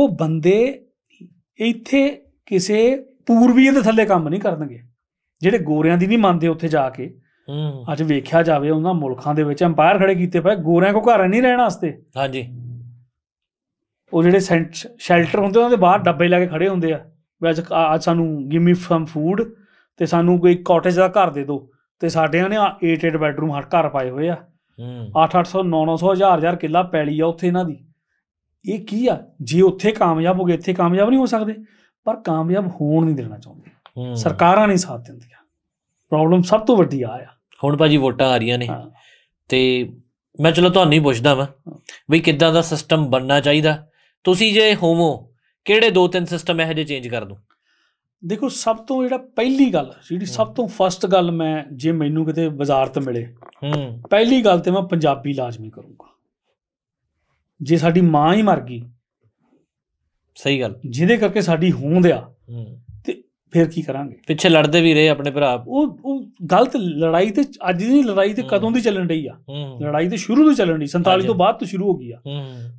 ਉਹ ਬੰਦੇ ਇੱਥੇ ਕਿਸੇ ਪੂਰਬੀਏ ਦੇ ਥੱਲੇ ਕੰਮ ਨਹੀਂ ਕਰਨਗੇ ਜਿਹੜੇ ਗੋਰਿਆਂ ਦੀ ਨਹੀਂ ਮੰਨਦੇ ਉੱਥੇ ਜਾ ਕੇ ਅੱਜ ਵੇਖਿਆ ਜਾਵੇ ਉਹਨਾਂ ਮੁਲਕਾਂ ਦੇ ਵਿੱਚ ਅੰਪਾਇਰ ਖੜੇ ਕੀਤੇ ਪਏ ਗੋਰਿਆਂ ਕੋ ਘਰ ਨਹੀਂ ਰਹਿਣ ਵਾਸਤੇ ਹਾਂਜੀ ਉਹ ਜਿਹੜੇ ਸ਼ੈਲਟਰ ਹੁੰਦੇ ਉਹਨਾਂ ਦੇ ਬਾਹਰ ਡੱਬੇ ਲਾ ਕੇ ਖੜੇ ਹੁੰਦੇ ਆ ਵੀ ਅੱਜ ਅੱਜ ਸਾਨੂੰ ਗਿਵ ਮੀ ਸਮ ਫੂਡ ਤੇ ਸਾਨੂੰ ਕੋਈ ਕਾਟੇਜ ਦਾ ਘਰ ਦੇ ਦਿਓ ਤੇ ਸਾਡਿਆਂ ਨੇ 8-8 ਬੈਡਰੂਮ ਹਰ ਘਰ ਪਾਏ ਹੋਏ ਆ 8-800 900 1000 1000 ਕਿੱਲਾ ਪੈਲੀ ਆ ਉੱਥੇ ਇਹਨਾਂ ਦੀ ਇਹ ਕੀ ਆ ਜੇ ਉੱਥੇ ਕਾਮਯਾਬ ਹੋ ਗਏ ਇੱਥੇ ਕਾਮਯਾਬ ਨਹੀਂ ਹੋ ਸਕਦੇ ਪਰ ਕਾਮਯਾਬ ਹੋਣ ਨਹੀਂ ਦੇਣਾ ਚਾਹੁੰਦੇ ਸਰਕਾਰਾਂ ਨਹੀਂ ਸਾਥ ਦਿੰਦੀਆਂ ਪ੍ਰੋਬਲਮ ਸਭ ਤੋਂ ਵੱਡੀ ਆ ਆ ਹੁਣ ਭਾਜੀ ਵੋਟਾਂ ਆ ਰਹੀਆਂ ਨੇ ਤੇ ਮੈਂ ਚਲੋ ਤੁਹਾਨੂੰ ਹੀ ਪੁੱਛਦਾ ਵਾਂ ਵੀ ਕਿੱਦਾਂ ਦਾ ਸਿਸਟਮ ਬਣਨਾ ਚਾਹੀਦਾ ਤੁਸੀਂ ਜੇ ਹੋਵੋ ਕਿਹੜੇ ਦੋ ਤਿੰਨ ਸਿਸਟਮ ਇਹ ਜੇ ਚੇਂਜ ਕਰ ਦੋ ਦੇਖੋ ਸਭ ਤੋਂ ਜਿਹੜਾ ਪਹਿਲੀ ਗੱਲ ਜਿਹੜੀ ਸਭ ਤੋਂ ਫਸਟ ਗੱਲ ਮੈਂ ਜੇ ਮੈਨੂੰ ਕਿਤੇ ਬਾਜ਼ਾਰ ਤੇ ਮਿਲੇ ਹੂੰ ਪਹਿਲੀ ਗੱਲ ਤੇ ਮੈਂ ਪੰਜਾਬੀ ਲਾਜ਼ਮੀ ਕਰੂੰਗਾ ਜੇ ਸਾਡੀ ਮਾਂ ਹੀ ਮਰ ਗਈ ਸਹੀ ਗੱਲ ਜਿਹਦੇ ਕਰਕੇ ਸਾਡੀ ਹੋਂਦ ਆ ਹੂੰ ਫਿਰ ਕੀ ਕਰਾਂਗੇ ਪਿੱਛੇ ਲੜਦੇ ਵੀ ਰਹੇ ਆਪਣੇ ਭਰਾ ਉਹ ਉਹ ਗਲਤ ਲੜਾਈ ਤੇ ਅੱਜ ਦੀ ਲੜਾਈ ਤੇ ਕਦੋਂ ਦੀ ਚੱਲਣ ਰਹੀ ਆ ਲੜਾਈ ਤੇ ਸ਼ੁਰੂ ਤੋਂ ਚੱਲਣ ਰਹੀ 47 ਤੋਂ ਬਾਅਦ ਤੋਂ ਸ਼ੁਰੂ ਹੋ ਗਈ ਆ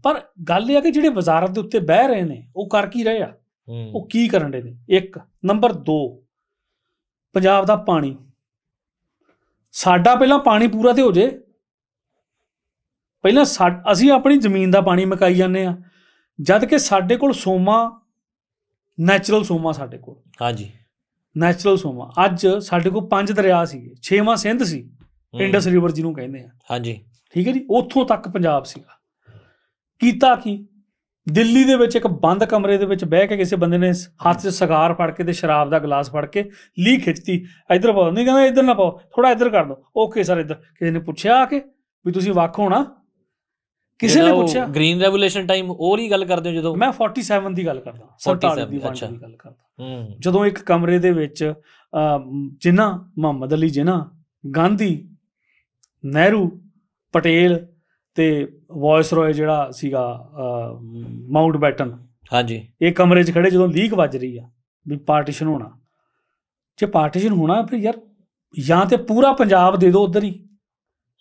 ਪਰ ਗੱਲ ਇਹ ਆ ਕਿ ਜਿਹੜੇ ਵਜ਼ਾਰਤ ਦੇ ਉੱਤੇ ਬਹਿ ਰਹੇ ਨੇ ਉਹ ਕਰ ਕੀ ਰਹੇ ਆ ਉਹ ਕੀ ਕਰਨ ਦੇ ਨੇ ਇੱਕ ਨੰਬਰ 2 ਪੰਜਾਬ ਦਾ ਪਾਣੀ ਸਾਡਾ ਪਹਿਲਾਂ ਪਾਣੀ ਪੂਰਾ ਤੇ ਹੋ ਜੇ ਪਹਿਲਾਂ ਅਸੀਂ ਆਪਣੀ ਜ਼ਮੀਨ ਦਾ ਪਾਣੀ ਮਕਾਈ ਜਾਂਦੇ ਆ ਜਦ ਕਿ ਸਾਡੇ ਕੋਲ ਸੋਮਾ ਨੈਚੁਰਲ ਸੋਮਾ ਸਾਡੇ ਕੋਲ ਹਾਂਜੀ ਨੈਚੁਰਲ ਸੋਮਾ ਅੱਜ ਸਾਡੇ ਕੋਲ ਪੰਜ ਦਰਿਆ ਸੀਗੇ ਛੇਵਾਂ ਸਿੰਧ ਸੀ ਇੰਡਸ ਰਿਵਰ ਜਿਹਨੂੰ ਕਹਿੰਦੇ ਆ ਹਾਂਜੀ ਠੀਕ ਹੈ ਜੀ ਉੱਥੋਂ ਤੱਕ ਪੰਜਾਬ ਸੀਗਾ ਕੀਤਾ ਕੀ ਦਿੱਲੀ ਦੇ ਵਿੱਚ ਇੱਕ ਬੰਦ ਕਮਰੇ ਦੇ ਵਿੱਚ ਬਹਿ ਕੇ ਕਿਸੇ ਬੰਦੇ ਨੇ ਹੱਥ 'ਚ ਸਿਗਾਰ ਫੜ ਕੇ ਤੇ ਸ਼ਰਾਬ ਦਾ ਗਲਾਸ ਫੜ ਕੇ ਲੀ ਖਿੱਚਤੀ ਇਧਰ ਪਾਓ ਨਹੀਂ ਕਹਿੰਦਾ ਇਧਰ ਨਾ ਪਾਓ ਥੋੜਾ ਇਧਰ ਕਰ ਦੋ ਓਕੇ ਸਰ ਇਧਰ ਕਿਸੇ ਨੇ ਪੁੱਛਿਆ ਆ ਕੇ ਵੀ ਤੁਸੀਂ ਵੱਖ ਹੋਣਾ ਕਿਸੇ ਨੇ ਪੁੱਛਿਆ ਗ੍ਰੀਨ ਰੈਵੋਲੂਸ਼ਨ ਟਾਈਮ ਉਹ ਨਹੀਂ ਗੱਲ ਕਰਦੇ ਜਦੋਂ ਮੈਂ 47 ਦੀ ਗੱਲ ਕਰਦਾ 47 ਦੀ ਦੀ ਗੱਲ ਕਰਦਾ ਜਦੋਂ ਇੱਕ ਕਮਰੇ ਦੇ ਵਿੱਚ ਜਿਨ੍ਹਾਂ ਮੁਹੰਮਦ ਅਲੀ ਜਿਨ੍ਹਾਂ ਗਾਂਧੀ ਨਹਿਰੂ ਪਟੇਲ ਤੇ ਵੌਇਸ ਰੋਏ ਜਿਹੜਾ ਸੀਗਾ ਮਾਊਂਟ ਬੈਟਨ ਹਾਂਜੀ ਇਹ ਕਮਰੇ 'ਚ ਖੜੇ ਜਦੋਂ ਲੀਕ ਵੱਜ ਰਹੀ ਆ ਵੀ ਪਾਰਟੀਸ਼ਨ ਹੋਣਾ ਜੇ ਪਾਰਟੀਸ਼ਨ ਹੋਣਾ ਫਿਰ ਯਾਰ ਜਾਂ ਤੇ ਪੂਰਾ ਪੰਜਾਬ ਦੇ ਦਿਓ ਉਧਰ ਹੀ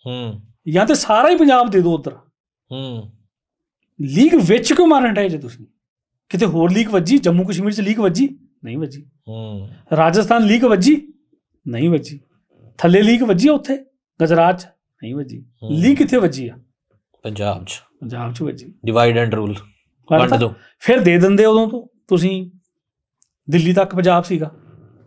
ਹੂੰ ਜਾਂ ਤੇ ਸਾਰਾ ਹੀ ਪੰਜਾਬ ਦੇ ਦਿਓ ਉਧਰ ਹੂੰ ਲੀਗ ਵਿੱਚ ਕਿਉਂ ਮਾਰਨ ਟਾਏ ਜੇ ਤੁਸੀਂ ਕਿਤੇ ਹੋਰ ਲੀਗ ਵੱਜੀ ਜੰਮੂ ਕਸ਼ਮੀਰ 'ਚ ਲੀਗ ਵੱਜੀ ਨਹੀਂ ਵੱਜੀ ਹੂੰ ਰਾਜਸਥਾਨ ਲੀਗ ਵੱਜੀ ਨਹੀਂ ਵੱਜੀ ਥੱਲੇ ਲੀਗ ਵੱਜੀ ਉੱਥੇ ਗੁਜਰਾਤ 'ਚ ਨਹੀਂ ਵੱਜੀ ਲੀਗ ਕਿੱਥੇ ਵੱਜੀ ਆ ਪੰਜਾਬ 'ਚ ਪੰਜਾਬ 'ਚ ਵੱਜੀ ਡਿਵਾਈਡ ਐਂਡ ਰੂਲ ਵੰਡ ਦੋ ਫਿਰ ਦੇ ਦਿੰਦੇ ਉਦੋਂ ਤੋਂ ਤੁਸੀਂ ਦਿੱਲੀ ਤੱਕ ਪੰਜਾਬ ਸੀਗਾ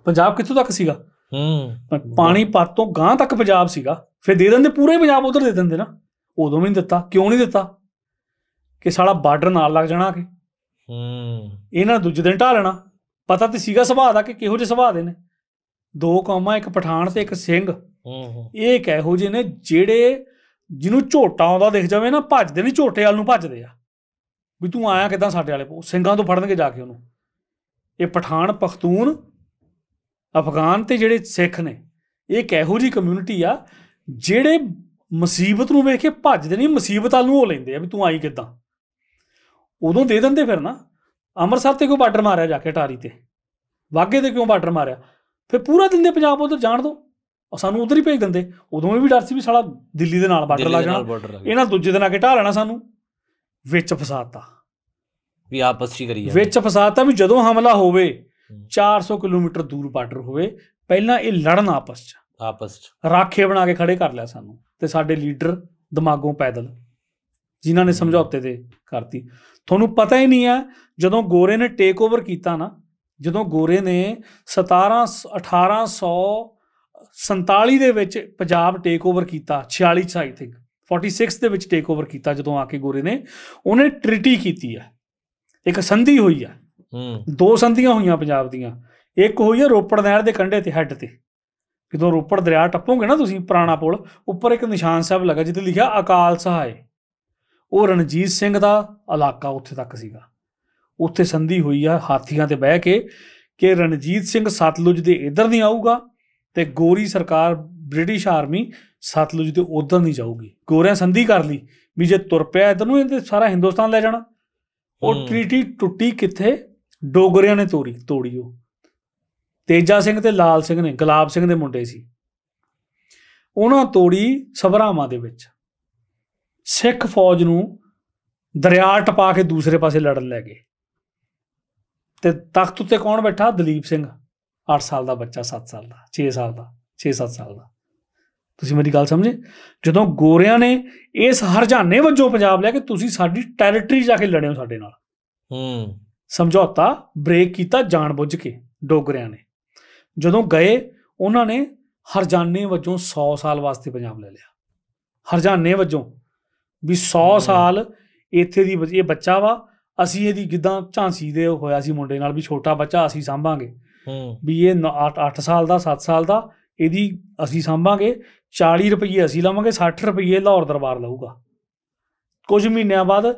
ਪੰਜਾਬ ਕਿੱਥੋਂ ਤੱਕ ਸੀਗਾ ਹੂੰ ਪਾਣੀਪਤ ਤੋਂ ਗਾਂ ਤੱਕ ਪੰਜਾਬ ਸੀਗਾ ਫਿਰ ਦੇ ਦਿੰਦੇ ਪੂਰੇ ਪੰਜਾਬ ਉਧਰ ਦੇ ਦਿੰਦੇ ਨਾ ਉਦੋਂ ਵੀ ਨਹੀਂ ਦਿੱਤਾ ਕਿਉਂ ਨਹੀਂ ਦਿੱਤਾ ਕਿ ਸਾਲਾ ਬਾਰਡਰ ਨਾਲ ਲੱਗ ਜਾਣਾ ਕਿ ਹੂੰ ਇਹਨਾਂ ਦੂਜੇ ਦਿਨ ਢਾ ਲੈਣਾ ਪਤਾ ਤੇ ਸੀਗਾ ਸੁਭਾਅ ਦਾ ਕਿ ਕਿਹੋ ਜਿਹੇ ਸੁਭਾਅ ਦੇ ਨੇ ਦੋ ਕੌਮਾਂ ਇੱਕ ਪਠਾਨ ਤੇ ਇੱਕ ਸਿੰਘ ਹੂੰ ਹੂੰ ਇਹ ਕਿਹੋ ਜਿਹੇ ਨੇ ਜਿਹੜੇ ਜਿਹਨੂੰ ਝੋਟਾ ਆਉਂਦਾ ਦਿਖ ਜਾਵੇ ਨਾ ਭੱਜਦੇ ਨਹੀਂ ਝੋਟੇ ਵਾਲ ਨੂੰ ਭੱਜਦੇ ਆ ਵੀ ਤੂੰ ਆਇਆ ਕਿਦਾਂ ਸਾਡੇ ਵਾਲੇ ਸਿੰਘਾਂ ਤੋਂ ਫੜਨਗੇ ਜਾ ਕੇ ਉਹਨੂੰ ਇਹ ਪਠਾਨ ਪਖਤੂਨ ਅਫਗਾਨ ਤੇ ਜਿਹੜੇ ਸਿੱਖ ਨੇ ਇਹ ਕਿਹੋ ਜੀ ਕਮਿਊਨਿਟੀ ਆ ਜਿਹੜੇ ਮੁਸੀਬਤ ਨੂੰ ਵੇਖ ਕੇ ਭੱਜਦੇ ਨਹੀਂ ਮੁਸੀਬਤ ਆਲੂ ਨੂੰ ਹੋ ਲੈਂਦੇ ਆ ਵੀ ਤੂੰ ਆਈ ਕਿੱਦਾਂ ਉਦੋਂ ਦੇ ਦਿੰਦੇ ਫਿਰ ਨਾ ਅੰਮ੍ਰਿਤਸਰ ਤੇ ਕਿਉਂ ਬਾਰਡਰ ਮਾਰਿਆ ਜਾ ਕੇ ਟਾਰੀ ਤੇ ਵਾਗੇ ਤੇ ਕਿਉਂ ਬਾਰਡਰ ਮਾਰਿਆ ਫਿਰ ਪੂਰਾ ਦਿਨ ਦੇ ਪੰਜਾਬ ਉਧਰ ਜਾਣ ਦੋ ਔਰ ਸਾਨੂੰ ਉਧਰ ਹੀ ਭੇਜ ਦਿੰਦੇ ਉਦੋਂ ਵੀ ਡਰ ਸੀ ਵੀ ਸਾਲਾ ਦਿੱਲੀ ਦੇ ਨਾਲ ਬਾਰਡਰ ਲਾ ਜਾਣਾ ਇਹਨਾਂ ਦੂਜੇ ਦਿਨ ਆ ਕੇ ਢਾ ਲੈਣਾ ਸਾਨੂੰ ਵਿੱਚ ਫਸਾਤਾ ਵੀ ਆਪਸ ਹੀ ਕਰੀ ਜਾਂਦੇ ਵਿੱਚ ਫਸਾਤਾ ਵੀ ਜਦੋਂ ਹਮਲਾ ਹੋਵੇ 400 ਕਿਲੋਮੀਟਰ ਦੂਰ ਬਾਰਡਰ ਹੋਵੇ ਪਹਿਲਾਂ ਇਹ ਲੜਨ ਆਪਸ ਚ ਆਪਸ ਚ ਰਾਖੇ ਬਣਾ ਕੇ ਖੜੇ ਕਰ ਲਿਆ ਸਾਨੂੰ ਤੇ ਸਾਡੇ ਲੀਡਰ ਦਿਮਾਗੋਂ ਪੈਦਲ ਜਿਨ੍ਹਾਂ ਨੇ ਸਮਝੌਤੇ ਤੇ ਕਰਤੀ ਤੁਹਾਨੂੰ ਪਤਾ ਹੀ ਨਹੀਂ ਹੈ ਜਦੋਂ ਗੋਰੇ ਨੇ ਟੇਕ ਓਵਰ ਕੀਤਾ ਨਾ ਜਦੋਂ ਗੋਰੇ ਨੇ 17 1847 ਦੇ ਵਿੱਚ ਪੰਜਾਬ ਟੇਕ ਓਵਰ ਕੀਤਾ 46 ਚ ਆਈ ਥਿੰਕ 46 ਦੇ ਵਿੱਚ ਟੇਕ ਓਵਰ ਕੀਤਾ ਜਦੋਂ ਆ ਕੇ ਗੋਰੇ ਨੇ ਉਹਨੇ ਟ੍ਰਿਟੀ ਕੀਤੀ ਆ ਇੱਕ ਸੰਧੀ ਹੋਈ ਆ ਹੂੰ ਦੋ ਸੰਧੀਆਂ ਹੋਈਆਂ ਪੰਜਾਬ ਦੀਆਂ ਇੱਕ ਹੋਈ ਆ ਰੋਪੜ ਨਹਿਰ ਦੇ ਕੰਢੇ ਤੇ ਹੈੱਡ ਤੇ ਜਦੋਂ ਰੋਪੜ ਦਰਿਆ ਟੱਪੋਗੇ ਨਾ ਤੁਸੀਂ ਪੁਰਾਣਾ ਪੁਲ ਉੱਪਰ ਇੱਕ ਨਿਸ਼ਾਨ ਸਾਹਿਬ ਲੱਗਾ ਜਿੱਥੇ ਲਿਖਿਆ ਅਕਾਲ ਸਹਾਇ ਉਹ ਰਣਜੀਤ ਸਿੰਘ ਦਾ ਇਲਾਕਾ ਉੱਥੇ ਤੱਕ ਸੀਗਾ ਉੱਥੇ ਸੰਧੀ ਹੋਈ ਆ ਹਾਥੀਆਂ ਤੇ ਬਹਿ ਕੇ ਕਿ ਰਣਜੀਤ ਸਿੰਘ ਸਤਲੁਜ ਦੇ ਇਧਰ ਨਹੀਂ ਆਊਗਾ ਤੇ ਗੋਰੀ ਸਰਕਾਰ ਬ੍ਰਿਟਿਸ਼ ਆਰਮੀ ਸਤਲੁਜ ਦੇ ਉਧਰ ਨਹੀਂ ਜਾਊਗੀ ਗੋਰਿਆਂ ਸੰਧੀ ਕਰ ਲਈ ਵੀ ਜੇ ਤੁਰ ਪਿਆ ਇਧਰ ਨੂੰ ਇਹਦੇ ਸਾਰਾ ਹਿੰਦੁਸਤਾਨ ਲੈ ਜਾਣਾ ਉਹ ਟ੍ਰੀਟੀ ਟੁੱਟੀ ਕਿੱਥੇ ਡੋਗਰਿਆਂ ਨੇ ਤੋੜੀ ਤੋੜੀ ਉਹ ਤੇਜਾ ਸਿੰਘ ਤੇ ਲਾਲ ਸਿੰਘ ਨੇ ਗੁਲਾਬ ਸਿੰਘ ਦੇ ਮੁੰਡੇ ਸੀ ਉਹਨਾਂ ਤੋੜੀ ਸਭਰਾਵਾਂ ਦੇ ਵਿੱਚ ਸਿੱਖ ਫੌਜ ਨੂੰ ਦਰਿਆ ਟਪਾ ਕੇ ਦੂਸਰੇ ਪਾਸੇ ਲੜਨ ਲੈ ਗਏ ਤੇ ਤਖਤ ਉੱਤੇ ਕੌਣ ਬੈਠਾ ਦਲੀਪ ਸਿੰਘ 8 ਸਾਲ ਦਾ ਬੱਚਾ 7 ਸਾਲ ਦਾ 6 ਸਾਲ ਦਾ 6-7 ਸਾਲ ਦਾ ਤੁਸੀਂ ਮੇਰੀ ਗੱਲ ਸਮਝੇ ਜਦੋਂ ਗੋਰਿਆਂ ਨੇ ਇਸ ਹਰਜਾਨੇ ਵੱਜੋਂ ਪੰਜਾਬ ਲਿਆ ਕਿ ਤੁਸੀਂ ਸਾਡੀ ਟੈਰੀਟਰੀ ਜਾ ਕੇ ਲੜਿਓ ਸਾਡੇ ਨਾਲ ਹੂੰ ਸਮਝੌਤਾ ਬ੍ਰੇਕ ਕੀਤਾ ਜਾਣ ਬੁੱਝ ਕੇ ਡੋਗਰਿਆਂ ਨੇ ਜਦੋਂ ਗਏ ਉਹਨਾਂ ਨੇ ਹਰਜਾਨੇ ਵਜੋਂ 100 ਸਾਲ ਵਾਸਤੇ ਪੰਜਾਬ ਲੈ ਲਿਆ ਹਰਜਾਨੇ ਵਜੋਂ ਵੀ 100 ਸਾਲ ਇੱਥੇ ਦੀ ਇਹ ਬੱਚਾ ਵਾ ਅਸੀਂ ਇਹਦੀ ਕਿਦਾਂ ਝਾਂਸੀ ਦੇ ਹੋਇਆ ਸੀ ਮੁੰਡੇ ਨਾਲ ਵੀ ਛੋਟਾ ਬੱਚਾ ਅਸੀਂ ਸੰਭਾਂਗੇ ਵੀ ਇਹ 8 ਸਾਲ ਦਾ 7 ਸਾਲ ਦਾ ਇਹਦੀ ਅਸੀਂ ਸੰਭਾਂਗੇ 40 ਰੁਪਏ ਅਸੀਂ ਲਾਵਾਂਗੇ 60 ਰੁਪਏ ਲਾਹੌਰ ਦਰਬਾਰ ਲਊਗਾ ਕੁਝ ਮਹੀਨਿਆਂ ਬਾਅਦ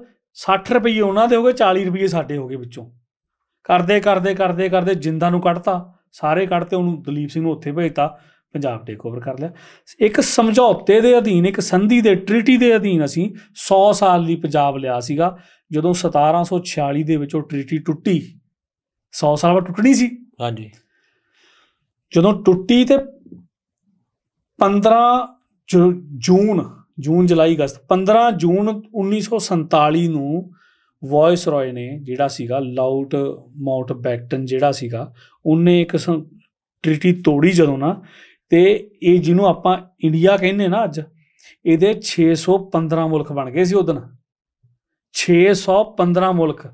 60 ਰੁਪਏ ਉਹਨਾਂ ਦੇ ਹੋਗੇ 40 ਰੁਪਏ ਸਾਡੇ ਹੋਗੇ ਵਿੱਚੋਂ ਕਰਦੇ ਕਰਦੇ ਕਰਦੇ ਕਰਦੇ ਜਿੰਦਾਂ ਨੂੰ ਕੱਢਤਾ ਸਾਰੇ ਕੱਢ ਤੇ ਉਹਨੂੰ ਦਲੀਪ ਸਿੰਘ ਨੂੰ ਉੱਥੇ ਭੇਜਤਾ ਪੰਜਾਬ ਟੇਕ ਓਵਰ ਕਰ ਲਿਆ ਇੱਕ ਸਮਝੌਤੇ ਦੇ ਅਧੀਨ ਇੱਕ ਸੰਧੀ ਦੇ ਟ੍ਰੀਟੀ ਦੇ ਅਧੀਨ ਅਸੀਂ 100 ਸਾਲ ਲਈ ਪੰਜਾਬ ਲਿਆ ਸੀਗਾ ਜਦੋਂ 1746 ਦੇ ਵਿੱਚ ਉਹ ਟ੍ਰੀਟੀ ਟੁੱਟੀ 100 ਸਾਲ ਬਾਅਦ ਟੁੱਟਣੀ ਸੀ ਹਾਂਜੀ ਜਦੋਂ ਟੁੱਟੀ ਤੇ 15 ਜੂਨ ਜੂਨ ਜੁਲਾਈ ਅਗਸਤ 15 ਜੂਨ 1947 ਨੂੰ ਵਾਇਸ ਰਾਏ ਨੇ ਜਿਹੜਾ ਸੀਗਾ ਲਾਊਟ ਮਾਊਂਟ ਬੈਕਟਨ ਜਿਹੜਾ ਸੀਗਾ ਉਹਨੇ ਇੱਕ ਟ੍ਰੀਟੀ ਤੋੜੀ ਜਦੋਂ ਨਾ ਤੇ ਇਹ ਜਿਹਨੂੰ ਆਪਾਂ ਇੰਡੀਆ ਕਹਿੰਦੇ ਨਾ ਅੱਜ ਇਹਦੇ 615 ਮੁਲਕ ਬਣ ਗਏ ਸੀ ਉਦੋਂ 615 ਮੁਲਕ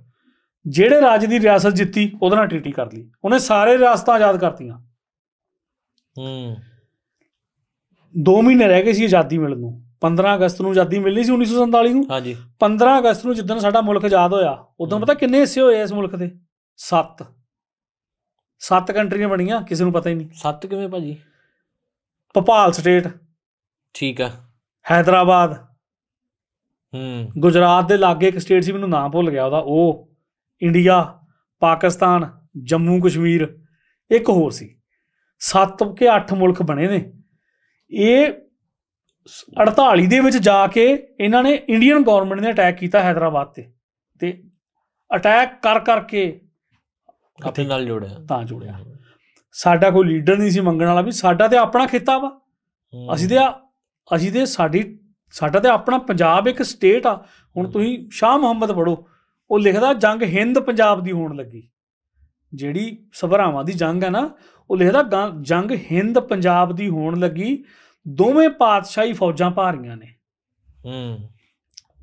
ਜਿਹੜੇ ਰਾਜ ਦੀ ਰਿਆਸਤ ਜਿੱਤੀ ਉਹਦੇ ਨਾਲ ਟ੍ਰੀਟੀ ਕਰ ਲਈ ਉਹਨੇ ਸਾਰੇ ਰਾਸਤਾ ਆਜ਼ਾਦ ਕਰਤੀਆਂ ਹੂੰ 2 ਮਹੀਨੇ ਰਹਿ ਗਏ ਸੀ ਆਜ਼ਾਦੀ ਮਿਲਣ ਨੂੰ 15 ਅਗਸਤ ਨੂੰ ਆਜ਼ਾਦੀ ਮਿਲਣੀ ਸੀ 1947 ਨੂੰ ਹਾਂਜੀ 15 ਅਗਸਤ ਨੂੰ ਜਿੱਦਣ ਸਾਡਾ ਮੁਲਕ ਆਜ਼ਾਦ ਹੋਇਆ ਉਦੋਂ ਪਤਾ ਕਿੰਨੇ ਹਿੱਸੇ ਹੋਏ ਇਸ ਮੁਲਕ ਦੇ 7 ਸੱਤ ਕੰਟਰੀਆਂ ਬਣੀਆਂ ਕਿਸੇ ਨੂੰ ਪਤਾ ਹੀ ਨਹੀਂ ਸੱਤ ਕਿਵੇਂ ਭਾਜੀ ਭੋਪਾਲ ਸਟੇਟ ਠੀਕ ਆ ਹైదరాబాద్ ਹੂੰ ਗੁਜਰਾਤ ਦੇ ਲਾਗੇ ਇੱਕ ਸਟੇਟ ਸੀ ਮੈਨੂੰ ਨਾਮ ਭੁੱਲ ਗਿਆ ਉਹਦਾ ਉਹ ਇੰਡੀਆ ਪਾਕਿਸਤਾਨ ਜੰਮੂ ਕਸ਼ਮੀਰ ਇੱਕ ਹੋਰ ਸੀ ਸੱਤ ਕੇ ਅੱਠ ਮੁਲਕ ਬਣੇ ਨੇ ਇਹ 48 ਦੇ ਵਿੱਚ ਜਾ ਕੇ ਇਹਨਾਂ ਨੇ ਇੰਡੀਅਨ ਗਵਰਨਮੈਂਟ ਨੇ ਅਟੈਕ ਕੀਤਾ ਹైదరాబాద్ ਤੇ ਤੇ ਅਟੈਕ ਕਰ ਕਰਕੇ ਆਪਣੇ ਨਾਲ ਜੁੜਿਆ ਤਾਂ ਜੁੜਿਆ ਸਾਡਾ ਕੋਈ ਲੀਡਰ ਨਹੀਂ ਸੀ ਮੰਗਣ ਵਾਲਾ ਵੀ ਸਾਡਾ ਤੇ ਆਪਣਾ ਖੇਤਾ ਵਾ ਅਸੀਂ ਤੇ ਅਸੀਂ ਤੇ ਸਾਡੀ ਸਾਡਾ ਤੇ ਆਪਣਾ ਪੰਜਾਬ ਇੱਕ ਸਟੇਟ ਆ ਹੁਣ ਤੁਸੀਂ ਸ਼ਾਹ ਮੁਹੰਮਦ ਪੜੋ ਉਹ ਲਿਖਦਾ ਜੰਗ ਹਿੰਦ ਪੰਜਾਬ ਦੀ ਹੋਣ ਲੱਗੀ ਜਿਹੜੀ ਸਭਰਾਵਾਂ ਦੀ ਜੰਗ ਹੈ ਨਾ ਉਹ ਲਿਖਦਾ ਜੰਗ ਹਿੰਦ ਪੰਜਾਬ ਦੀ ਹੋਣ ਲੱਗੀ ਦੋਵੇਂ ਪਾਤਸ਼ਾਹੀ ਫੌਜਾਂ ਭਾਰੀਆਂ ਨੇ ਹੂੰ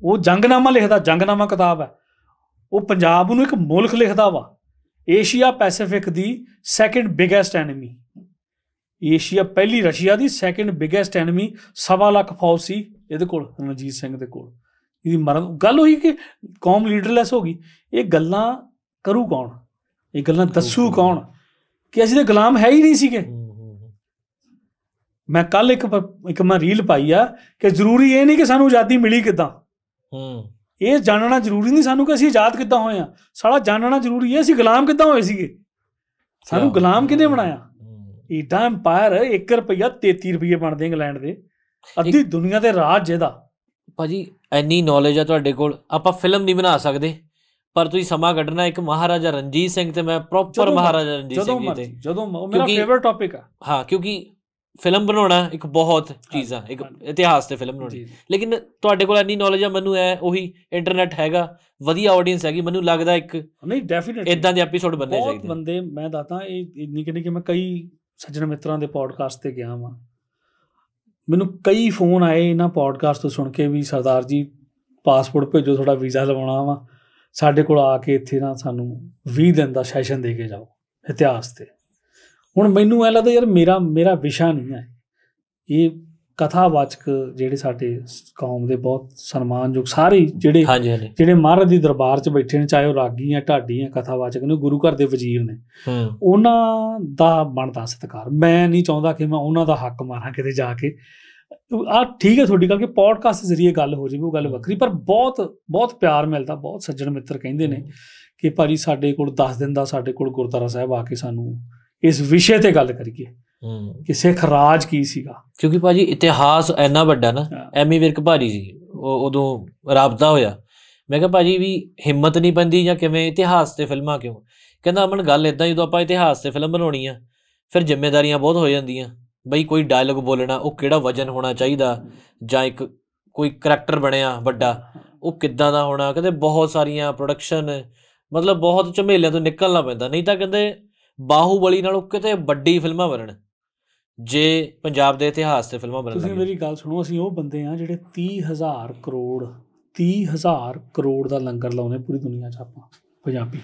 ਉਹ ਜੰਗਨਾਮਾ ਲਿਖਦਾ ਜੰਗਨਾਮਾ ਕਿਤਾਬ ਹੈ ਉਹ ਪੰਜਾਬ ਨੂੰ ਇੱਕ ਮੁਲਕ ਲਿਖਦਾ ਵਾ ਏਸ਼ੀਆ ਪੈਸੀਫਿਕ ਦੀ ਸੈਕੰਡ ਬਿਗੇਸਟ ਐਨਮੀ ਏਸ਼ੀਆ ਪਹਿਲੀ ਰਸ਼ੀਆ ਦੀ ਸੈਕੰਡ ਬਿਗੇਸਟ ਐਨਮੀ ਸਵਾ ਲੱਖ ਫੌਜ ਸੀ ਇਹਦੇ ਕੋਲ ਰਣਜੀਤ ਸਿੰਘ ਦੇ ਕੋਲ ਇਹਦੀ ਮਰਨ ਗੱਲ ਹੋਈ ਕਿ ਕੌਮ ਲੀਡਰਲੈਸ ਹੋ ਗਈ ਇਹ ਗੱਲਾਂ ਕਰੂ ਕੌਣ ਇਹ ਗੱਲਾਂ ਦੱਸੂ ਕੌਣ ਕਿ ਅਸੀਂ ਤਾਂ ਗੁਲਾਮ ਹੈ ਹੀ ਨਹੀਂ ਸੀਗੇ ਮੈਂ ਕੱਲ ਇੱਕ ਇੱਕ ਮੈਂ ਰੀਲ ਪਾਈ ਆ ਕਿ ਜ਼ਰੂਰੀ ਇਹ ਨਹੀਂ ਕਿ ਸਾਨੂੰ ਆਜ਼ਾਦੀ ਮਿਲੀ ਕਿਦਾਂ ਹੂੰ ਇਹ ਜਾਣਨਾ ਜ਼ਰੂਰੀ ਨਹੀਂ ਸਾਨੂੰ ਕਿ ਅਸੀਂ ਆਜ਼ਾਦ ਕਿੱਦਾਂ ਹੋਏ ਆ ਸਾਲਾ ਜਾਣਨਾ ਜ਼ਰੂਰੀ ਹੈ ਅਸੀਂ ਗੁਲਾਮ ਕਿੱਦਾਂ ਹੋਏ ਸੀਗੇ ਸਾਨੂੰ ਗੁਲਾਮ ਕਿਹਨੇ ਬਣਾਇਆ ਇਦਾਂ ਐਮਪਾਇਰ 1 ਰੁਪਿਆ 33 ਰੁਪਏ ਬਣਦੇ ਇੰਗਲੈਂਡ ਦੇ ਅੱਧੀ ਦੁਨੀਆ ਦੇ ਰਾਜ ਜਿਹਦਾ ਭਾਜੀ ਐਨੀ ਨੌਲੇਜ ਆ ਤੁਹਾਡੇ ਕੋਲ ਆਪਾਂ ਫਿਲਮ ਨਹੀਂ ਬਣਾ ਸਕਦੇ ਪਰ ਤੁਸੀਂ ਸਮਾਂ ਕੱਢਣਾ ਇੱਕ ਮਹਾਰਾਜਾ ਰਣਜੀਤ ਸਿੰਘ ਤੇ ਮੈਂ ਪ੍ਰੋਪਰ ਮਹਾਰਾਜਾ ਰਣਜੀਤ ਸਿੰਘ ਜੀ ਤੇ ਜਦੋਂ ਮੇਰਾ ਫੇਵਰਟ ਟੌਪਿਕ ਆ ਹਾਂ ਕਿਉਂਕਿ ਫਿਲਮ ਬਣਾਉਣਾ ਇੱਕ ਬਹੁਤ ਚੀਜ਼ਾਂ ਇੱਕ ਇਤਿਹਾਸ ਤੇ ਫਿਲਮ ਬਣਾਉਣੀ ਲੇਕਿਨ ਤੁਹਾਡੇ ਕੋਲ ਇੰਨੀ ਨੌਲੇਜ ਆ ਮੈਨੂੰ ਐ ਉਹੀ ਇੰਟਰਨੈਟ ਹੈਗਾ ਵਧੀਆ ਆਡੀਅנס ਹੈਗੀ ਮੈਨੂੰ ਲੱਗਦਾ ਇੱਕ ਨਹੀਂ ਡੈਫੀਨਿਟਲੀ ਇਦਾਂ ਦੇ ਐਪੀਸੋਡ ਬੰਦੇ ਚਾਹੀਦੇ ਬਹੁਤ ਬੰਦੇ ਮੈਂ ਦੱਸਦਾ ਇਹ ਕਿੰਨੀ ਕਿ ਮੈਂ ਕਈ ਸੱਜਣ ਮਿੱਤਰਾਂ ਦੇ ਪੋਡਕਾਸਟ ਤੇ ਗਿਆ ਵਾਂ ਮੈਨੂੰ ਕਈ ਫੋਨ ਆਏ ਇਹਨਾਂ ਪੋਡਕਾਸਟ ਤੋਂ ਸੁਣ ਕੇ ਵੀ ਸਰਦਾਰ ਜੀ ਪਾਸਪੋਰਟ ਭੇਜੋ ਤੁਹਾਡਾ ਵੀਜ਼ਾ ਲਵਾਉਣਾ ਵਾ ਸਾਡੇ ਕੋਲ ਆ ਕੇ ਇੱਥੇ ਨਾ ਸਾਨੂੰ 20 ਦਿਨ ਦਾ ਸੈਸ਼ਨ ਦੇ ਕੇ ਜਾਓ ਇਤਿਹਾਸ ਤੇ ਹੁਣ ਮੈਨੂੰ ਐ ਲੱਗਦਾ ਯਾਰ ਮੇਰਾ ਮੇਰਾ ਵਿਸ਼ਾ ਨਹੀਂ ਹੈ ਇਹ ਕਥਾਵਾਚਕ ਜਿਹੜੇ ਸਾਡੇ ਕੌਮ ਦੇ ਬਹੁਤ ਸਨਮਾਨਯੋਗ ਸਾਰੇ ਜਿਹੜੇ ਜਿਹੜੇ ਮਹਾਰਾਜ ਦੀ ਦਰਬਾਰ 'ਚ ਬੈਠੇ ਨੇ ਚਾਹੇ ਉਹ ਰਾਗੀ ਆ ਢਾਡੀ ਆ ਕਥਾਵਾਚਕ ਨੇ ਗੁਰੂ ਘਰ ਦੇ ਵਜ਼ੀਰ ਨੇ ਉਹਨਾਂ ਦਾ ਬਣਦਾ ਸਤਿਕਾਰ ਮੈਂ ਨਹੀਂ ਚਾਹੁੰਦਾ ਕਿ ਮੈਂ ਉਹਨਾਂ ਦਾ ਹੱਕ ਮਾਰਾਂ ਕਿਤੇ ਜਾ ਕੇ ਆ ਠੀਕ ਹੈ ਤੁਹਾਡੀ ਗੱਲ ਕਿ ਪੋਡਕਾਸਟ ਜ਼ਰੀਏ ਗੱਲ ਹੋ ਜਾਵੇ ਉਹ ਗੱਲ ਵੱਖਰੀ ਪਰ ਬਹੁਤ ਬਹੁਤ ਪਿਆਰ ਮਿਲਦਾ ਬਹੁਤ ਸੱਜਣ ਮਿੱਤਰ ਕਹਿੰਦੇ ਨੇ ਕਿ ਭਾਜੀ ਸਾਡੇ ਕੋਲ 10 ਦਿਨ ਦਾ ਸਾਡੇ ਕੋਲ ਗੁਰਦਾਰਾ ਸਾਹਿਬ ਆ ਕੇ ਸਾਨੂੰ ਇਸ ਵਿਸ਼ੇ ਤੇ ਗੱਲ ਕਰੀਏ ਕਿ ਸਿੱਖ ਰਾਜ ਕੀ ਸੀਗਾ ਕਿਉਂਕਿ ਭਾਜੀ ਇਤਿਹਾਸ ਐਨਾ ਵੱਡਾ ਨਾ ਐਮੀ ਵਿਰਕ ਭਾਜੀ ਸੀ ਉਦੋਂ ਰਾਬਤਾ ਹੋਇਆ ਮੈਂ ਕਿਹਾ ਭਾਜੀ ਵੀ ਹਿੰਮਤ ਨਹੀਂ ਪੈਂਦੀ ਜਾਂ ਕਿਵੇਂ ਇਤਿਹਾਸ ਤੇ ਫਿਲਮਾਂ ਕਿਉਂ ਕਹਿੰਦਾ ਅਮਨ ਗੱਲ ਇਦਾਂ ਜਦੋਂ ਆਪਾਂ ਇਤਿਹਾਸ ਤੇ ਫਿਲਮ ਬਣਾਉਣੀ ਆ ਫਿਰ ਜ਼ਿੰਮੇਵਾਰੀਆਂ ਬਹੁਤ ਹੋ ਜਾਂਦੀਆਂ ਬਈ ਕੋਈ ਡਾਇਲੌਗ ਬੋਲਣਾ ਉਹ ਕਿਹੜਾ ਵਜਨ ਹੋਣਾ ਚਾਹੀਦਾ ਜਾਂ ਇੱਕ ਕੋਈ ਕੈਰੈਕਟਰ ਬਣਿਆ ਵੱਡਾ ਉਹ ਕਿੱਦਾਂ ਦਾ ਹੋਣਾ ਕਹਿੰਦੇ ਬਹੁਤ ਸਾਰੀਆਂ ਪ੍ਰੋਡਕਸ਼ਨ ਮਤਲਬ ਬਹੁਤ ਝਮੇਲਿਆਂ ਤੋਂ ਨਿਕਲਣਾ ਪੈਂਦਾ ਨਹੀਂ ਤਾਂ ਕਹਿੰਦੇ ਬਾਹੂਬਲੀ ਨਾਲੋਂ ਕਿਤੇ ਵੱਡੀ ਫਿਲਮਾਂ ਬਣਨ ਜੇ ਪੰਜਾਬ ਦੇ ਇਤਿਹਾਸ ਤੇ ਫਿਲਮਾਂ ਬਣਨ ਤੁਸੀਂ ਮੇਰੀ ਗੱਲ ਸੁਣੋ ਅਸੀਂ ਉਹ ਬੰਦੇ ਆ ਜਿਹੜੇ 30000 ਕਰੋੜ 30000 ਕਰੋੜ ਦਾ ਲੰਗਰ ਲਾਉਨੇ ਪੂਰੀ ਦੁਨੀਆ 'ਚ ਆਪਾਂ ਪੰਜਾਬੀ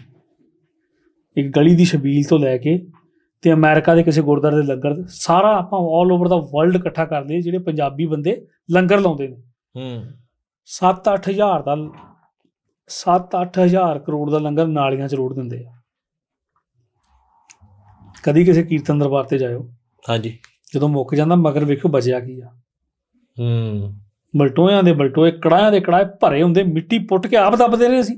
ਇੱਕ ਗਲੀ ਦੀ ਸ਼ਬੀਲ ਤੋਂ ਲੈ ਕੇ ਤੇ ਅਮਰੀਕਾ ਦੇ ਕਿਸੇ ਗੁਰਦਾਰ ਦੇ ਲੰਗਰ ਸਾਰਾ ਆਪਾਂ 올 ਓਵਰ ਦਾ ਵਰਲਡ ਇਕੱਠਾ ਕਰ ਲਈਏ ਜਿਹੜੇ ਪੰਜਾਬੀ ਬੰਦੇ ਲੰਗਰ ਲਾਉਂਦੇ ਨੇ ਹੂੰ 7-8000 ਦਾ 7-8000 ਕਰੋੜ ਦਾ ਲੰਗਰ ਨਾਲੀਆਂ 'ਚ ਰੋੜ ਦਿੰਦੇ ਆ ਕਦੀ ਕਿਸੇ ਕੀਰਤਨ ਦਰਬਾਰ ਤੇ ਜਾਇਓ ਹਾਂਜੀ ਜਦੋਂ ਮੁੱਕ ਜਾਂਦਾ ਮਗਰ ਵੇਖੋ ਬਚਿਆ ਕੀ ਆ ਹੂੰ ਬਲਟੋਆਂ ਦੇ ਬਲਟੋਏ ਕੜਾਇਆਂ ਦੇ ਕੜਾਏ ਭਰੇ ਹੁੰਦੇ ਮਿੱਟੀ ਪੁੱਟ ਕੇ ਆਪ ਦੱਬਦੇ ਰਹੇ ਸੀ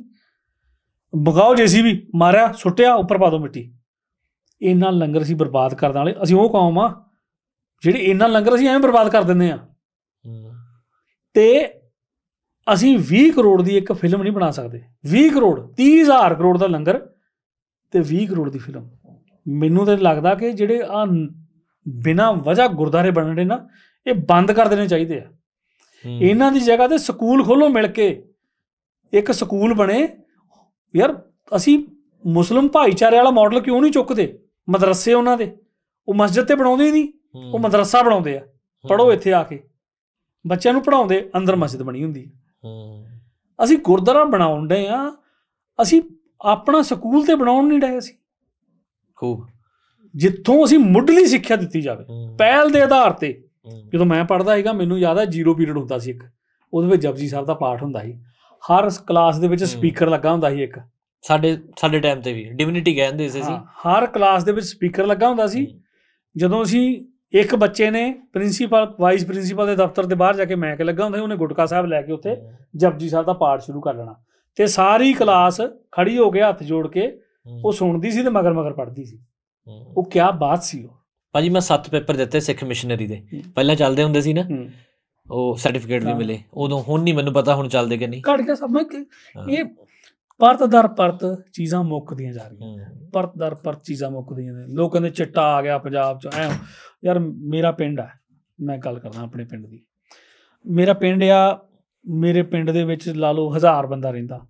ਬਗਾਓ ਵੀ ਮਾਰਿਆ ਸੁੱਟਿਆ ਉੱਪਰ ਪਾ ਦੋ ਮਿੱਟੀ ਇੰਨਾ ਲੰਗਰ ਸੀ ਬਰਬਾਦ ਕਰਨ ਵਾਲੇ ਅਸੀਂ ਉਹ ਕੌਮ ਆ ਜਿਹੜੀ ਇੰਨਾ ਲੰਗਰ ਅਸੀਂ ਐਵੇਂ ਬਰਬਾਦ ਕਰ ਦਿੰਦੇ ਆ ਤੇ ਅਸੀਂ 20 ਕਰੋੜ ਦੀ ਇੱਕ ਫਿਲਮ ਨਹੀਂ ਬਣਾ ਸਕਦੇ 20 ਕਰੋੜ 30000 ਕਰੋੜ ਦਾ ਲੰਗਰ ਤੇ 20 ਕਰੋੜ ਦੀ ਫਿਲਮ ਮੈਨੂੰ ਤੇ ਲੱਗਦਾ ਕਿ ਜਿਹੜੇ ਆ ਬਿਨਾ ਵਜ੍ਹਾ ਗੁਰਦਾਰੇ ਬਣਨੇ ਨਾ ਇਹ ਬੰਦ ਕਰ ਦੇਣੇ ਚਾਹੀਦੇ ਆ ਇਹਨਾਂ ਦੀ ਜਗ੍ਹਾ ਤੇ ਸਕੂਲ ਖੋਲੋ ਮਿਲ ਕੇ ਇੱਕ ਸਕੂਲ ਬਣੇ ਯਾਰ ਅਸੀਂ ਮੁਸਲਮ ਭਾਈਚਾਰੇ ਵਾਲਾ ਮਾਡਲ ਕਿਉਂ ਨਹੀਂ ਚੁੱਕਦੇ ਮਦਰਸੇ ਉਹਨਾਂ ਦੇ ਉਹ ਮਸਜਿਦ ਤੇ ਬਣਾਉਂਦੇ ਨਹੀਂ ਉਹ ਮਦਰਸਾ ਬਣਾਉਂਦੇ ਆ ਪੜੋ ਇੱਥੇ ਆ ਕੇ ਬੱਚਿਆਂ ਨੂੰ ਪੜਾਉਂਦੇ ਅੰਦਰ ਮਸਜਿਦ ਬਣੀ ਹੁੰਦੀ ਅਸੀਂ ਗੁਰਦਾਰਾ ਬਣਾਉਂਦੇ ਆ ਅਸੀਂ ਆਪਣਾ ਸਕੂਲ ਤੇ ਬਣਾਉਣ ਨਹੀਂ ਡਏ ਅਸੀਂ ਖੂਬ ਜਿੱਥੋਂ ਅਸੀਂ ਮੁੱਢਲੀ ਸਿੱਖਿਆ ਦਿੱਤੀ ਜਾਵੇ ਪਹਿਲ ਦੇ ਆਧਾਰ ਤੇ ਜਦੋਂ ਮੈਂ ਪੜਦਾ ਸੀਗਾ ਮੈਨੂੰ ਯਾਦ ਆ ਜ਼ੀਰੋ ਪੀਰੀਅਡ ਹੁੰਦਾ ਸੀ ਇੱਕ ਉਹਦੇ ਵਿੱਚ ਜਪਜੀ ਸਾਹਿਬ ਦਾ ਪਾਠ ਹੁੰਦਾ ਸੀ ਹਰ ਕਲਾਸ ਦੇ ਵਿੱਚ ਸਪੀਕਰ ਲੱਗਾ ਹੁੰਦਾ ਸੀ ਇੱਕ ਸਾਡੇ ਸਾਡੇ ਟਾਈਮ ਤੇ ਵੀ ਡਿਵਿਨਿਟੀ ਕਹਿੰਦੇ ਸੀ ਅਸੀਂ ਹਰ ਕਲਾਸ ਦੇ ਵਿੱਚ ਸਪੀਕਰ ਲੱਗਾ ਹੁੰਦਾ ਸੀ ਜਦੋਂ ਅਸੀਂ ਇੱਕ ਬੱਚੇ ਨੇ ਪ੍ਰਿੰਸੀਪਲ ਵਾਈਸ ਪ੍ਰਿੰਸੀਪਲ ਦੇ ਦਫ਼ਤਰ ਦੇ ਬਾਹਰ ਜਾ ਕੇ ਮੈਂ ਕਿ ਲੱਗਾ ਹੁੰਦਾ ਸੀ ਉਹਨੇ ਗੁਟਕਾ ਸਾਹਿਬ ਲੈ ਕੇ ਉੱਥੇ ਜਪਜੀ ਸਾਹਿਬ ਦਾ ਪਾਠ ਸ਼ੁਰੂ ਕਰ ਲੈਣਾ ਤੇ ਸਾਰੀ ਕਲਾਸ ਖੜੀ ਹੋ ਕੇ ਹੱਥ ਜੋੜ ਕੇ ਉਹ ਸੁਣਦੀ ਸੀ ਤੇ ਮਗਰ ਮਗਰ ਪੜਦੀ ਸੀ ਉਹ ਕਿਆ ਬਾਤ ਸੀ ਉਹ ਭਾਜੀ ਮੈਂ ਸੱਤ ਪੇਪਰ ਦਿੱਤੇ ਸਿੱਖ ਮਿਸ਼ਨਰੀ ਦੇ ਪਹਿਲਾਂ ਚੱਲਦੇ ਹੁੰਦੇ ਸੀ ਨਾ ਉਹ ਸਰਟੀਫਿਕੇਟ ਵੀ ਮਿਲੇ ਉਦੋਂ ਹੁਣ ਨਹੀਂ ਮੈਨੂੰ ਪਤਾ ਹੁਣ ਚੱਲਦੇ ਕਿ ਨਹੀਂ ਘੜ ਗਿਆ ਸਭ ਇਹ ਪਰਤ ਦਰ ਪਰਤ ਚੀਜ਼ਾਂ ਮੁੱਕਦੀਆਂ ਜਾ ਰਹੀਆਂ ਪਰਤ ਦਰ ਪਰਤ ਚੀਜ਼ਾਂ ਮੁੱਕਦੀਆਂ ਨੇ ਲੋਕ ਕਹਿੰਦੇ ਚਿੱਟਾ ਆ ਗਿਆ ਪੰਜਾਬ ਚ ਐ ਯਾਰ ਮੇਰਾ ਪਿੰਡ ਆ ਮੈਂ ਗੱਲ ਕਰਦਾ ਆਪਣੇ ਪਿੰਡ ਦੀ ਮੇਰਾ ਪਿੰਡ ਆ ਮੇਰੇ ਪਿੰਡ ਦੇ ਵਿੱਚ ਲਾ ਲਓ ਹਜ਼ਾਰ ਬੰਦਾ ਰਹਿੰਦਾ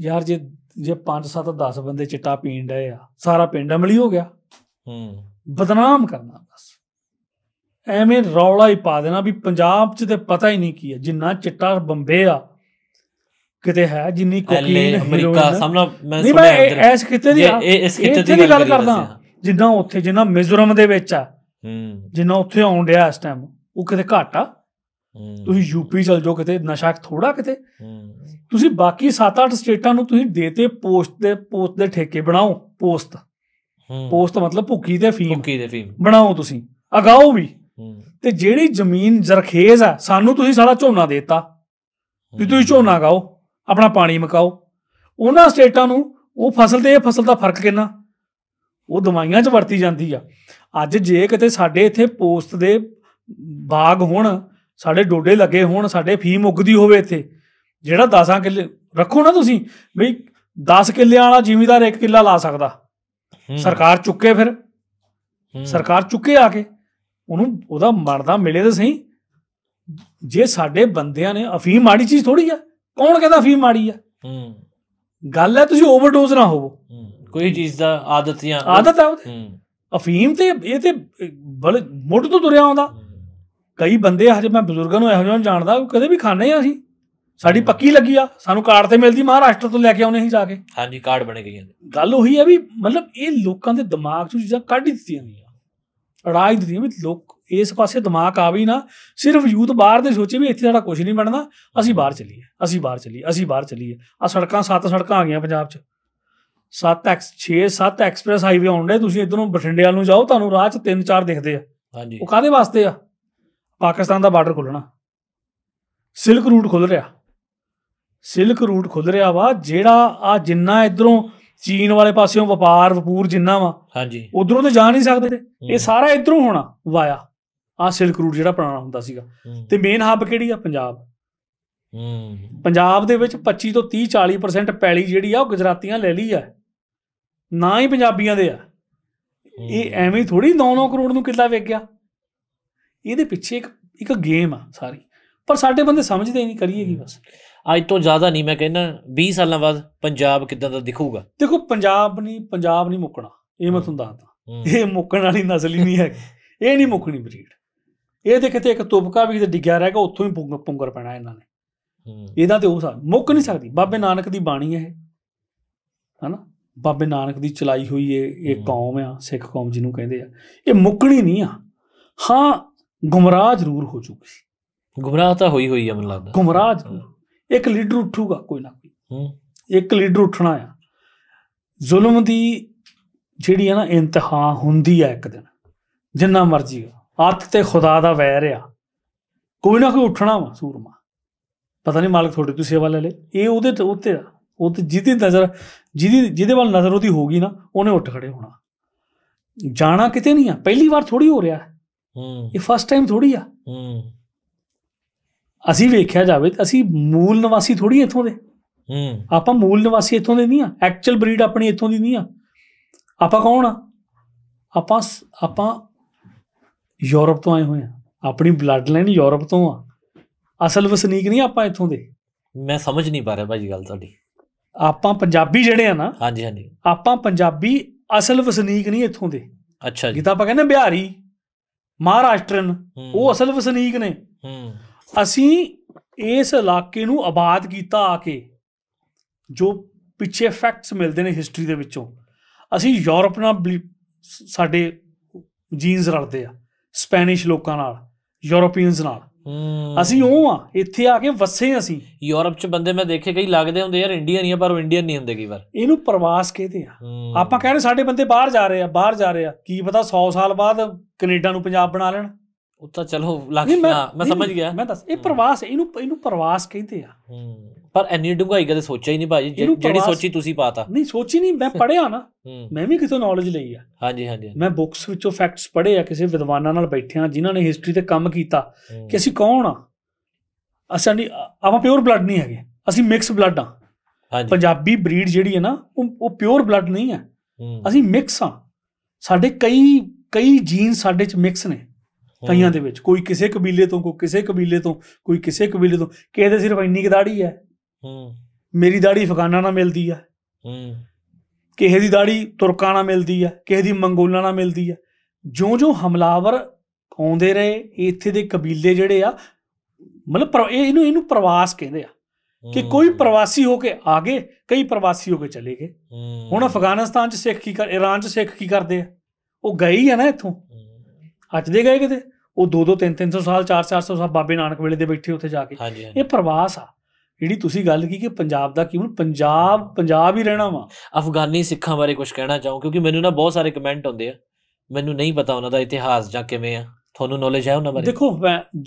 ਯਾਰ ਜੇ ਜੇ 5 7 10 ਬੰਦੇ ਚਿੱਟਾ ਪੀਣ ਡਏ ਆ ਸਾਰਾ ਪਿੰਡ ਅਮਲੀ ਹੋ ਗਿਆ ਹੂੰ ਬਦਨਾਮ ਕਰਨਾ ਬਸ ਐਵੇਂ ਰੌਲਾ ਹੀ ਪਾ ਦੇਣਾ ਵੀ ਪੰਜਾਬ 'ਚ ਤੇ ਪਤਾ ਹੀ ਨਹੀਂ ਕੀ ਹੈ ਜਿੰਨਾ ਚਿੱਟਾ ਬੰਬੇ ਆ ਕਿਤੇ ਹੈ ਜਿੰਨੀ ਕੋਕੀਨ ਅਮਰੀਕਾ ਸਾਹਮਣਾ ਮੈਂ ਸੁਣਿਆ ਮੈਂ ਇਸ ਕਿਤੇ ਦੀ ਇਸ ਕਿਤੇ ਦੀ ਗੱਲ ਕਰਦਾ ਜਿੰਨਾ ਉੱਥੇ ਜਿੰਨਾ ਮਿਜ਼ੋਰਮ ਦੇ ਵਿੱਚ ਆ ਹੂੰ ਜਿੰਨਾ ਉੱਥੇ ਆਉਣ ਡਿਆ ਇਸ ਟਾਈਮ ਉਹ ਕਿਤੇ ਘਟਾ ਤੁਸੀਂ ਯੂਪੀ ਚਲ ਜਾਓ ਕਿਤੇ ਨਸ਼ਾ ਥੋੜਾ ਕਿਤੇ ਤੁਸੀਂ ਬਾਕੀ 7-8 ਸਟੇਟਾਂ ਨੂੰ ਤੁਸੀਂ ਦੇਤੇ ਪੋਸਟ ਦੇ ਪੋਸਟ ਦੇ ਠੇਕੇ ਬਣਾਓ ਪੋਸਟ ਪੋਸਟ ਮਤਲਬ ਭੁੱਕੀ ਤੇ ਫੀਮ ਭੁੱਕੀ ਤੇ ਫੀਮ ਬਣਾਓ ਤੁਸੀਂ ਅਗਾਓ ਵੀ ਤੇ ਜਿਹੜੀ ਜ਼ਮੀਨ ਜ਼ਰਖੇਜ਼ ਆ ਸਾਨੂੰ ਤੁਸੀਂ ਸਾਲਾ ਝੋਨਾ ਦੇਤਾ ਵੀ ਤੁਸੀਂ ਝੋਨਾ ਗਾਓ ਆਪਣਾ ਪਾਣੀ ਮਕਾਓ ਉਹਨਾਂ ਸਟੇਟਾਂ ਨੂੰ ਉਹ ਫਸਲ ਤੇ ਇਹ ਫਸਲ ਦਾ ਫਰਕ ਕਿੰਨਾ ਉਹ ਦਵਾਈਆਂ 'ਚ ਵਰਤੀ ਜਾਂਦੀ ਆ ਅੱਜ ਜੇ ਕਿਤੇ ਸਾਡੇ ਇੱਥੇ ਪੋਸਟ ਦੇ ਬਾਗ ਹੋਣ ਸਾਡੇ ਡੋਡੇ ਲੱਗੇ ਹੋਣ ਸਾਡੇ ਫੀ ਮੁੱਕਦੀ ਹੋਵੇ ਇੱਥੇ ਜਿਹੜਾ 10 ਕਿੱਲੇ ਰੱਖੋ ਨਾ ਤੁਸੀਂ ਬਈ 10 ਕਿੱਲਿਆਂ ਵਾਲਾ ਜ਼ਿਮੀਦਾਰ 1 ਕਿੱਲਾ ਲਾ ਸਕਦਾ ਸਰਕਾਰ ਚੁੱਕੇ ਫਿਰ ਸਰਕਾਰ ਚੁੱਕੇ ਆ ਕੇ ਉਹਨੂੰ ਉਹਦਾ ਮਰਦਾ ਮਿਲੇ ਤਾਂ ਸਹੀ ਜੇ ਸਾਡੇ ਬੰਦਿਆਂ ਨੇ ਅਫੀਮ ਮਾੜੀ ਚੀਜ਼ ਥੋੜੀ ਆ ਕੌਣ ਕਹਿੰਦਾ ਅਫੀਮ ਮਾੜੀ ਆ ਗੱਲ ਹੈ ਤੁਸੀਂ ਓਵਰਡੋਜ਼ ਨਾ ਹੋਵੋ ਕੋਈ ਚੀਜ਼ ਦਾ ਆਦਤ ਜਾਂ ਆਦਤ ਆ ਉਹਦੀ ਅਫੀਮ ਤੇ ਇਹ ਤੇ ਬਲ ਮੁੱਢ ਤੋਂ ਤੁਰਿਆ ਆਉਂਦਾ ਕਈ ਬੰਦੇ ਜੇ ਮੈਂ ਬਜ਼ੁਰਗਾਂ ਨੂੰ ਇਹੋ ਜਿਹਾ ਜਾਣਦਾ ਉਹ ਕਦੇ ਵੀ ਖਾਣੇ ਆ ਅਸੀਂ ਸਾਡੀ ਪੱਕੀ ਲੱਗੀ ਆ ਸਾਨੂੰ ਕਾਰਡ ਤੇ ਮਿਲਦੀ ਮਹਾਰਾਸ਼ਟਰ ਤੋਂ ਲੈ ਕੇ ਆਉਨੇ ਹੀ ਜਾ ਕੇ ਹਾਂਜੀ ਕਾਰਡ ਬਣੇ ਗਈਆਂ ਗੱਲ ਉਹੀ ਆ ਵੀ ਮਤਲਬ ਇਹ ਲੋਕਾਂ ਦੇ ਦਿਮਾਗ 'ਚੋਂ ਚੀਜ਼ਾਂ ਕੱਢ ਹੀ ਦਿੱਤੀਆਂ ਗਈਆਂ ਅੜਾਈ ਦਿੱਤੀਆਂ ਵੀ ਲੋਕ ਇਸ ਪਾਸੇ ਦਿਮਾਗ ਆ ਵੀ ਨਾ ਸਿਰਫ ਯੂਥ ਬਾਹਰ ਦੇ ਸੋਚੇ ਵੀ ਇੱਥੇ ਸਾਡਾ ਕੁਝ ਨਹੀਂ ਬਣਨਾ ਅਸੀਂ ਬਾਹਰ ਚੱਲੀਏ ਅਸੀਂ ਬਾਹਰ ਚੱਲੀਏ ਅਸੀਂ ਬਾਹਰ ਚੱਲੀਏ ਆ ਸੜਕਾਂ ਸੱਤ ਸੜਕਾਂ ਆ ਗਈਆਂ ਪੰਜਾਬ 'ਚ 7 ਐਕਸ 6 7 ਐਕਸਪ੍ਰੈਸ ਹਾਈਵੇ ਆਉਂਦੇ ਤੁਸੀਂ ਇਧਰੋਂ ਬਠਿੰਡੇ ਵੱਲ ਨੂੰ ਜਾਓ ਤੁਹਾਨੂੰ ਰਾਹ 'ਚ 3-4 ਦਿਖਦੇ ਆ ਹਾਂਜੀ ਉਹ ਕਾਦੇ ਵਾਸਤੇ ਆ ਪਾਕਿਸਤਾਨ ਦਾ ਬਾਰਡਰ ਖੁੱਲਣਾ ਸਿਲਕ ਰੂਟ ਖੁੱਲ ਰਿਹਾ ਸਿਲਕ ਰੂਟ ਖੁੱਲ ਰਿਹਾ ਵਾ ਜਿਹੜਾ ਆ ਜਿੰਨਾ ਇਧਰੋਂ ਚੀਨ ਵਾਲੇ ਪਾਸਿਓਂ ਵਪਾਰ ਵਪੂਰ ਜਿੰਨਾ ਵਾ ਹਾਂਜੀ ਉਧਰੋਂ ਤੇ ਜਾ ਨਹੀਂ ਸਕਦੇ ਇਹ ਸਾਰਾ ਇਧਰੋਂ ਹੋਣਾ ਵਾਇਆ ਆ ਸਿਲਕ ਰੂਟ ਜਿਹੜਾ ਪੁਰਾਣਾ ਹੁੰਦਾ ਸੀਗਾ ਤੇ ਮੇਨ ਹੱਬ ਕਿਹੜੀ ਆ ਪੰਜਾਬ ਹੂੰ ਪੰਜਾਬ ਦੇ ਵਿੱਚ 25 ਤੋਂ 30 40% ਪੈਲੀ ਜਿਹੜੀ ਆ ਉਹ ਗੁਜਰਾਤੀਆਂ ਲੈ ਲਈ ਆ ਨਾ ਹੀ ਪੰਜਾਬੀਆਂ ਦੇ ਆ ਇਹ ਐਵੇਂ ਥੋੜੀ 9-9 ਕਰੋੜ ਨੂੰ ਕਿੱਲਾ ਵੇਚ ਗਿਆ ਇਹਦੇ ਪਿੱਛੇ ਇੱਕ ਇੱਕ ਗੇਮ ਆ ਸਾਰੀ ਪਰ ਸਾਡੇ ਬੰਦੇ ਸਮਝਦੇ ਨਹੀਂ ਕਰੀਏ ਕੀ ਬਸ ਅੱਜ ਤੋਂ ਜ਼ਿਆਦਾ ਨਹੀਂ ਮੈਂ ਕਹਿੰਦਾ 20 ਸਾਲਾਂ ਬਾਅਦ ਪੰਜਾਬ ਕਿਦਾਂ ਦਾ ਦਿਖੂਗਾ ਦੇਖੋ ਪੰਜਾਬ ਨਹੀਂ ਪੰਜਾਬ ਨਹੀਂ ਮੁੱਕਣਾ ਇਹ ਮੈਂ ਤੁਹਾਨੂੰ ਦੱਸਦਾ ਇਹ ਮੁੱਕਣ ਵਾਲੀ ਨਸਲ ਹੀ ਨਹੀਂ ਹੈ ਇਹ ਨਹੀਂ ਮੁੱਕਣੀ ਬਰੀਡ ਇਹ ਤੇ ਕਿਤੇ ਇੱਕ ਤੁਪਕਾ ਵੀ ਕਿਤੇ ਡਿੱਗਿਆ ਰਹੇਗਾ ਉੱਥੋਂ ਹੀ ਪੁੰਗਰ ਪੈਣਾ ਇਹਨਾਂ ਨੇ ਇਹਦਾ ਤੇ ਉਹ ਸਾ ਮੁੱਕ ਨਹੀਂ ਸਕਦੀ ਬਾਬੇ ਨਾਨਕ ਦੀ ਬਾਣੀ ਹੈ ਇਹ ਹਨਾ ਬਾਬੇ ਨਾਨਕ ਦੀ ਚਲਾਈ ਹੋਈ ਇਹ ਇਹ ਕੌਮ ਆ ਸਿੱਖ ਕੌਮ ਜਿਹਨੂੰ ਕਹਿੰਦੇ ਆ ਇਹ ਮੁੱਕਣੀ ਨਹੀਂ ਆ ਹਾਂ ਗੁੰਮਰਾਹ ਜ਼ਰੂਰ ਹੋ ਚੁੱਕੀ ਗੁਮਰਾਹ ਤਾਂ ਹੋਈ ਹੋਈ ਆ ਮੈਨੂੰ ਲੱਗਦਾ ਗੁੰਮਰਾਹ ਜ਼ਰੂਰ ਇੱਕ ਲੀਡਰ ਉੱਠੂਗਾ ਕੋਈ ਨਾ ਕੋਈ ਹੂੰ ਇੱਕ ਲੀਡਰ ਉੱਠਣਾ ਆ ਜ਼ੁਲਮ ਦੀ ਜਿਹੜੀ ਆ ਨਾ ਇੰਤਹਾ ਹੁੰਦੀ ਆ ਇੱਕ ਦਿਨ ਜਿੰਨਾ ਮਰਜੀ ਆਤ ਤੇ ਖੁਦਾ ਦਾ ਵੈਰ ਆ ਕੋਈ ਨਾ ਕੋਈ ਉੱਠਣਾ ਵਾ ਸੂਰਮਾ ਪਤਾ ਨਹੀਂ ਮਾਲਕ ਤੁਹਾਡੇ ਤੋਂ ਸੇਵਾ ਲੈ ਲੇ ਇਹ ਉਹਦੇ ਤੇ ਉੱਤੇ ਆ ਉਹ ਤੇ ਜਿਹਦੀ ਨਜ਼ਰ ਜਿਹਦੀ ਜਿਹਦੇ ਵੱਲ ਨਜ਼ਰ ਉਹਦੀ ਹੋਗੀ ਨਾ ਉਹਨੇ ਉੱਠ ਖੜੇ ਹੋਣਾ ਜਾਣਾ ਕਿਤੇ ਨਹੀਂ ਆ ਪਹਿਲੀ ਵਾਰ ਥੋੜੀ ਹੋ ਰਿਹਾ ਹੂੰ ਇਹ ਫਸਟ ਟਾਈਮ ਥੋੜੀ ਆ ਹੂੰ ਅਸੀਂ ਵੇਖਿਆ ਜਾਵੇ ਤਾਂ ਅਸੀਂ ਮੂਲ ਨਿਵਾਸੀ ਥੋੜੀ ਇੱਥੋਂ ਦੇ ਹੂੰ ਆਪਾਂ ਮੂਲ ਨਿਵਾਸੀ ਇੱਥੋਂ ਦੇ ਨਹੀਂ ਆ ਐਕਚੁਅਲ ਬਰੀਡ ਆਪਣੀ ਇੱਥੋਂ ਦੀ ਨਹੀਂ ਆ ਆਪਾਂ ਕੌਣ ਆ ਆਪਾਂ ਆਪਾਂ ਯੂਰਪ ਤੋਂ ਆਏ ਹੋਏ ਆ ਆਪਣੀ ਬਲੱਡ ਲਾਈਨ ਯੂਰਪ ਤੋਂ ਆ ਅਸਲ ਵਸਨੀਕ ਨਹੀਂ ਆਪਾਂ ਇੱਥੋਂ ਦੇ ਮੈਂ ਸਮਝ ਨਹੀਂ ਪਾ ਰਿਹਾ ਭਾਜੀ ਗੱਲ ਤੁਹਾਡੀ ਆਪਾਂ ਪੰਜਾਬੀ ਜਿਹੜੇ ਆ ਨਾ ਹਾਂਜੀ ਹਾਂਜੀ ਆਪਾਂ ਪੰਜਾਬੀ ਅਸਲ ਵਸਨੀਕ ਨਹੀਂ ਇੱਥੋਂ ਦੇ ਅੱਛਾ ਜੀ ਜਿੱਦਾਂ ਆਪਾਂ ਕਹਿੰਦੇ ਬਿਹਾਰੀ ਮਹਾਰਾਸ਼ਟਰਨ ਉਹ ਅਸਲ ਵਸਨੀਕ ਨੇ ਅਸੀਂ ਇਸ ਇਲਾਕੇ ਨੂੰ ਆਬਾਦ ਕੀਤਾ ਆ ਕੇ ਜੋ ਪਿੱਛੇ ਫੈਕਟਸ ਮਿਲਦੇ ਨੇ ਹਿਸਟਰੀ ਦੇ ਵਿੱਚੋਂ ਅਸੀਂ ਯੂਰਪ ਨਾਲ ਸਾਡੇ ਜੀਨਸ ਰਲਦੇ ਆ ਸਪੈਨਿਸ਼ ਲੋਕਾਂ ਨਾਲ ਯੂਰੋਪੀਅਨਸ ਨਾਲ ਅਸੀਂ ਉਹ ਆ ਇੱਥੇ ਆ ਕੇ ਵਸੇ ਅਸੀਂ ਯੂਰਪ ਚ ਬੰਦੇ ਮੈਂ ਦੇਖੇ ਕਈ ਲੱਗਦੇ ਹੁੰਦੇ ਯਾਰ ਇੰਡੀਅਨ ਹੀ ਆ ਪਰ ਉਹ ਇੰਡੀਅਨ ਨਹੀਂ ਹੁੰਦੇ ਕਈ ਵਾਰ ਇਹਨੂੰ ਪ੍ਰਵਾਸ ਕਹਿੰਦੇ ਆ ਆਪਾਂ ਕਹਿੰਦੇ ਸਾਡੇ ਬੰਦੇ ਬਾਹਰ ਜਾ ਰਹੇ ਆ ਬਾਹਰ ਜਾ ਰਹੇ ਆ ਕੀ ਪਤਾ 100 ਸਾਲ ਬਾਅਦ ਕੈਨੇਡਾ ਨੂੰ ਪੰਜਾਬ ਬਣਾ ਲੈਣ ਉੱਤਾ ਚਲੋ ਲੱਗ ਮੈਂ ਸਮਝ ਗਿਆ ਮੈਂ ਦੱਸ ਇਹ ਪ੍ਰਵਾਸ ਇਹਨੂੰ ਇਹਨੂੰ ਪ੍ਰਵਾਸ ਕਹਿੰਦੇ ਆ ਪਰ ਐਨੀ ਡੂੰਘਾਈ ਕਦੇ ਸੋਚਿਆ ਹੀ ਨਹੀਂ ਭਾਜੀ ਜਿਹੜੀ ਸੋਚੀ ਤੁਸੀਂ ਪਾਤਾ ਨਹੀਂ ਸੋਚੀ ਨਹੀਂ ਮੈਂ ਪੜਿਆ ਨਾ ਮੈਂ ਵੀ ਕਿਤੋਂ ਨੌਲੇਜ ਲਈ ਆ ਹਾਂਜੀ ਹਾਂਜੀ ਮੈਂ ਬੁੱਕਸ ਵਿੱਚੋਂ ਫੈਕਟਸ ਪੜ੍ਹੇ ਆ ਕਿਸੇ ਵਿਦਵਾਨਾਂ ਨਾਲ ਬੈਠਿਆ ਜਿਨ੍ਹਾਂ ਨੇ ਹਿਸਟਰੀ ਤੇ ਕੰਮ ਕੀਤਾ ਕਿ ਅਸੀਂ ਕੌਣ ਆ ਅਸਾਂ ਨਹੀਂ ਆਪਾਂ ਪਿਓਰ ਬਲੱਡ ਨਹੀਂ ਹੈਗੇ ਅਸੀਂ ਮਿਕਸ ਬਲੱਡ ਆ ਹਾਂਜੀ ਪੰਜਾਬੀ ਬਰੀਡ ਜਿਹੜੀ ਹੈ ਨਾ ਉਹ ਪਿਓਰ ਬਲੱਡ ਨਹੀਂ ਹੈ ਅਸੀਂ ਮਿਕਸ ਆ ਸਾਡੇ ਕਈ ਕਈ ਜੀਨ ਸਾਡੇ ਚ ਮਿਕਸ ਨੇ ਕਈਆਂ ਦੇ ਵਿੱਚ ਕੋਈ ਕਿਸੇ ਕਬੀਲੇ ਤੋਂ ਕੋਈ ਕਿਸੇ ਕਬੀਲੇ ਤੋਂ ਕੋਈ ਕਿਸੇ ਕਬੀਲੇ ਤੋਂ ਕਿਸੇ ਦੇ ਸਿਰਫ ਇੰਨੀ ਕਿ ਦਾੜੀ ਹੈ ਹੂੰ ਮੇਰੀ ਦਾੜੀ ਫਗਾਨਾ ਨਾਲ ਮਿਲਦੀ ਆ ਹੂੰ ਕਿਸੇ ਦੀ ਦਾੜੀ ਤੁਰਕਾਂ ਨਾਲ ਮਿਲਦੀ ਆ ਕਿਸੇ ਦੀ ਮੰਗੋਲਾਂ ਨਾਲ ਮਿਲਦੀ ਆ ਜਿਉਂ-ਜਿਉਂ ਹਮਲਾਵਰ ਆਉਂਦੇ ਰਹੇ ਇੱਥੇ ਦੇ ਕਬੀਲੇ ਜਿਹੜੇ ਆ ਮਤਲਬ ਇਹ ਇਹਨੂੰ ਇਹਨੂੰ ਪ੍ਰਵਾਸ ਕਹਿੰਦੇ ਆ ਕਿ ਕੋਈ ਪ੍ਰਵਾਸੀ ਹੋ ਕੇ ਆ ਗਏ ਕਈ ਪ੍ਰਵਾਸੀ ਹੋ ਕੇ ਚਲੇ ਗਏ ਹੁਣ ਅਫਗਾਨਿਸਤਾਨ 'ਚ ਸਿੱਖ ਕੀ ਕਰ ਇਰਾਨ 'ਚ ਸਿੱਖ ਕੀ ਕਰਦੇ ਆ ਉਹ ਗਏ ਹੀ ਆ ਨਾ ਇੱਥੋਂ ਅੱਜ ਦੇ ਗਏ ਕਿਤੇ ਉਹ 2-2 3-300 ਸਾਲ 4-400 ਸਾਲ ਬਾਬੇ ਨਾਨਕ ਵੇਲੇ ਦੇ ਬੈਠੇ ਉੱਥੇ ਜਾ ਕੇ ਇਹ ਪ੍ਰਵਾਸ ਆ ਜਿਹੜੀ ਤੁਸੀਂ ਗੱਲ ਕੀ ਕਿ ਪੰਜਾਬ ਦਾ ਕਿਉਂ ਪੰਜਾਬ ਪੰਜਾਬ ਹੀ ਰਹਿਣਾ ਵਾ ਅਫਗਾਨੀ ਸਿੱਖਾਂ ਬਾਰੇ ਕੁਝ ਕਹਿਣਾ ਚਾਹੂੰ ਕਿਉਂਕਿ ਮੈਨੂੰ ਨਾ ਬਹੁਤ ਸਾਰੇ ਕਮੈਂਟ ਆਉਂਦੇ ਆ ਮੈਨੂੰ ਨਹੀਂ ਪਤਾ ਉਹਨਾਂ ਦਾ ਇਤਿਹਾਸ ਜਾਂ ਕਿਵੇਂ ਆ ਤੁਹਾਨੂੰ ਨੌਲੇਜ ਹੈ ਉਹਨਾਂ ਬਾਰੇ ਦੇਖੋ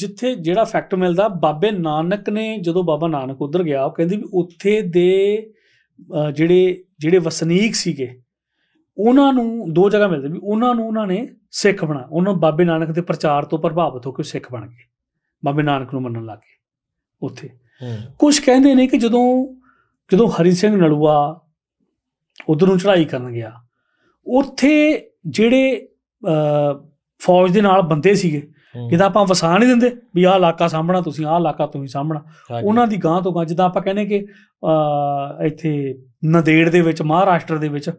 ਜਿੱਥੇ ਜਿਹੜਾ ਫੈਕਟ ਮਿਲਦਾ ਬਾਬੇ ਨਾਨਕ ਨੇ ਜਦੋਂ ਬਾਬਾ ਨਾਨਕ ਉਧਰ ਗਿਆ ਉਹ ਕਹਿੰਦੇ ਵੀ ਉੱਥੇ ਦੇ ਜਿਹੜੇ ਜਿਹੜੇ ਵਸਨੀਕ ਸੀਗੇ ਉਹਨਾਂ ਨੂੰ ਦੋ ਜਗ੍ਹਾ ਮਿਲਦੇ ਵੀ ਉਹਨਾਂ ਨੂੰ ਉਹਨਾਂ ਨੇ ਸਿੱਖ ਬਣਾ ਉਹਨਾਂ ਬਾਬੇ ਨਾਨਕ ਦੇ ਪ੍ਰਚਾਰ ਤੋਂ ਪ੍ਰਭਾਵਿਤ ਹੋ ਕੇ ਸਿੱਖ ਬਣ ਗਏ ਬਾਬੇ ਨਾਨਕ ਨੂੰ ਮੰਨਣ ਲੱਗੇ ਉੱਥੇ ਕੁਝ ਕਹਿੰਦੇ ਨੇ ਕਿ ਜਦੋਂ ਜਦੋਂ ਹਰੀ ਸਿੰਘ ਨੜੂਆ ਉਧਰ ਨੂੰ ਚੜ੍ਹਾਈ ਕਰਨ ਗਿਆ ਉੱਥੇ ਜਿਹੜੇ ਫੌਜ ਦੇ ਨਾਲ ਬੰਦੇ ਸੀਗੇ ਜਿੱਦਾਂ ਆਪਾਂ ਵਸਾ ਨਹੀਂ ਦਿੰਦੇ ਵੀ ਆਹ ਇਲਾਕਾ ਸਾਹਮਣਾ ਤੁਸੀਂ ਆਹ ਇਲਾਕਾ ਤੁਸੀਂ ਸਾਹਮਣਾ ਉਹਨਾਂ ਦੀ ਗਾਂ ਤੋਂ ਗਾਂ ਜਿੱਦਾਂ ਆਪਾਂ ਕਹਿੰਦੇ ਕਿ ਇੱਥੇ ਨਦੇੜ ਦੇ ਵਿੱਚ ਮਹਾਰਾਸ਼ਟਰ ਦੇ ਵਿੱਚ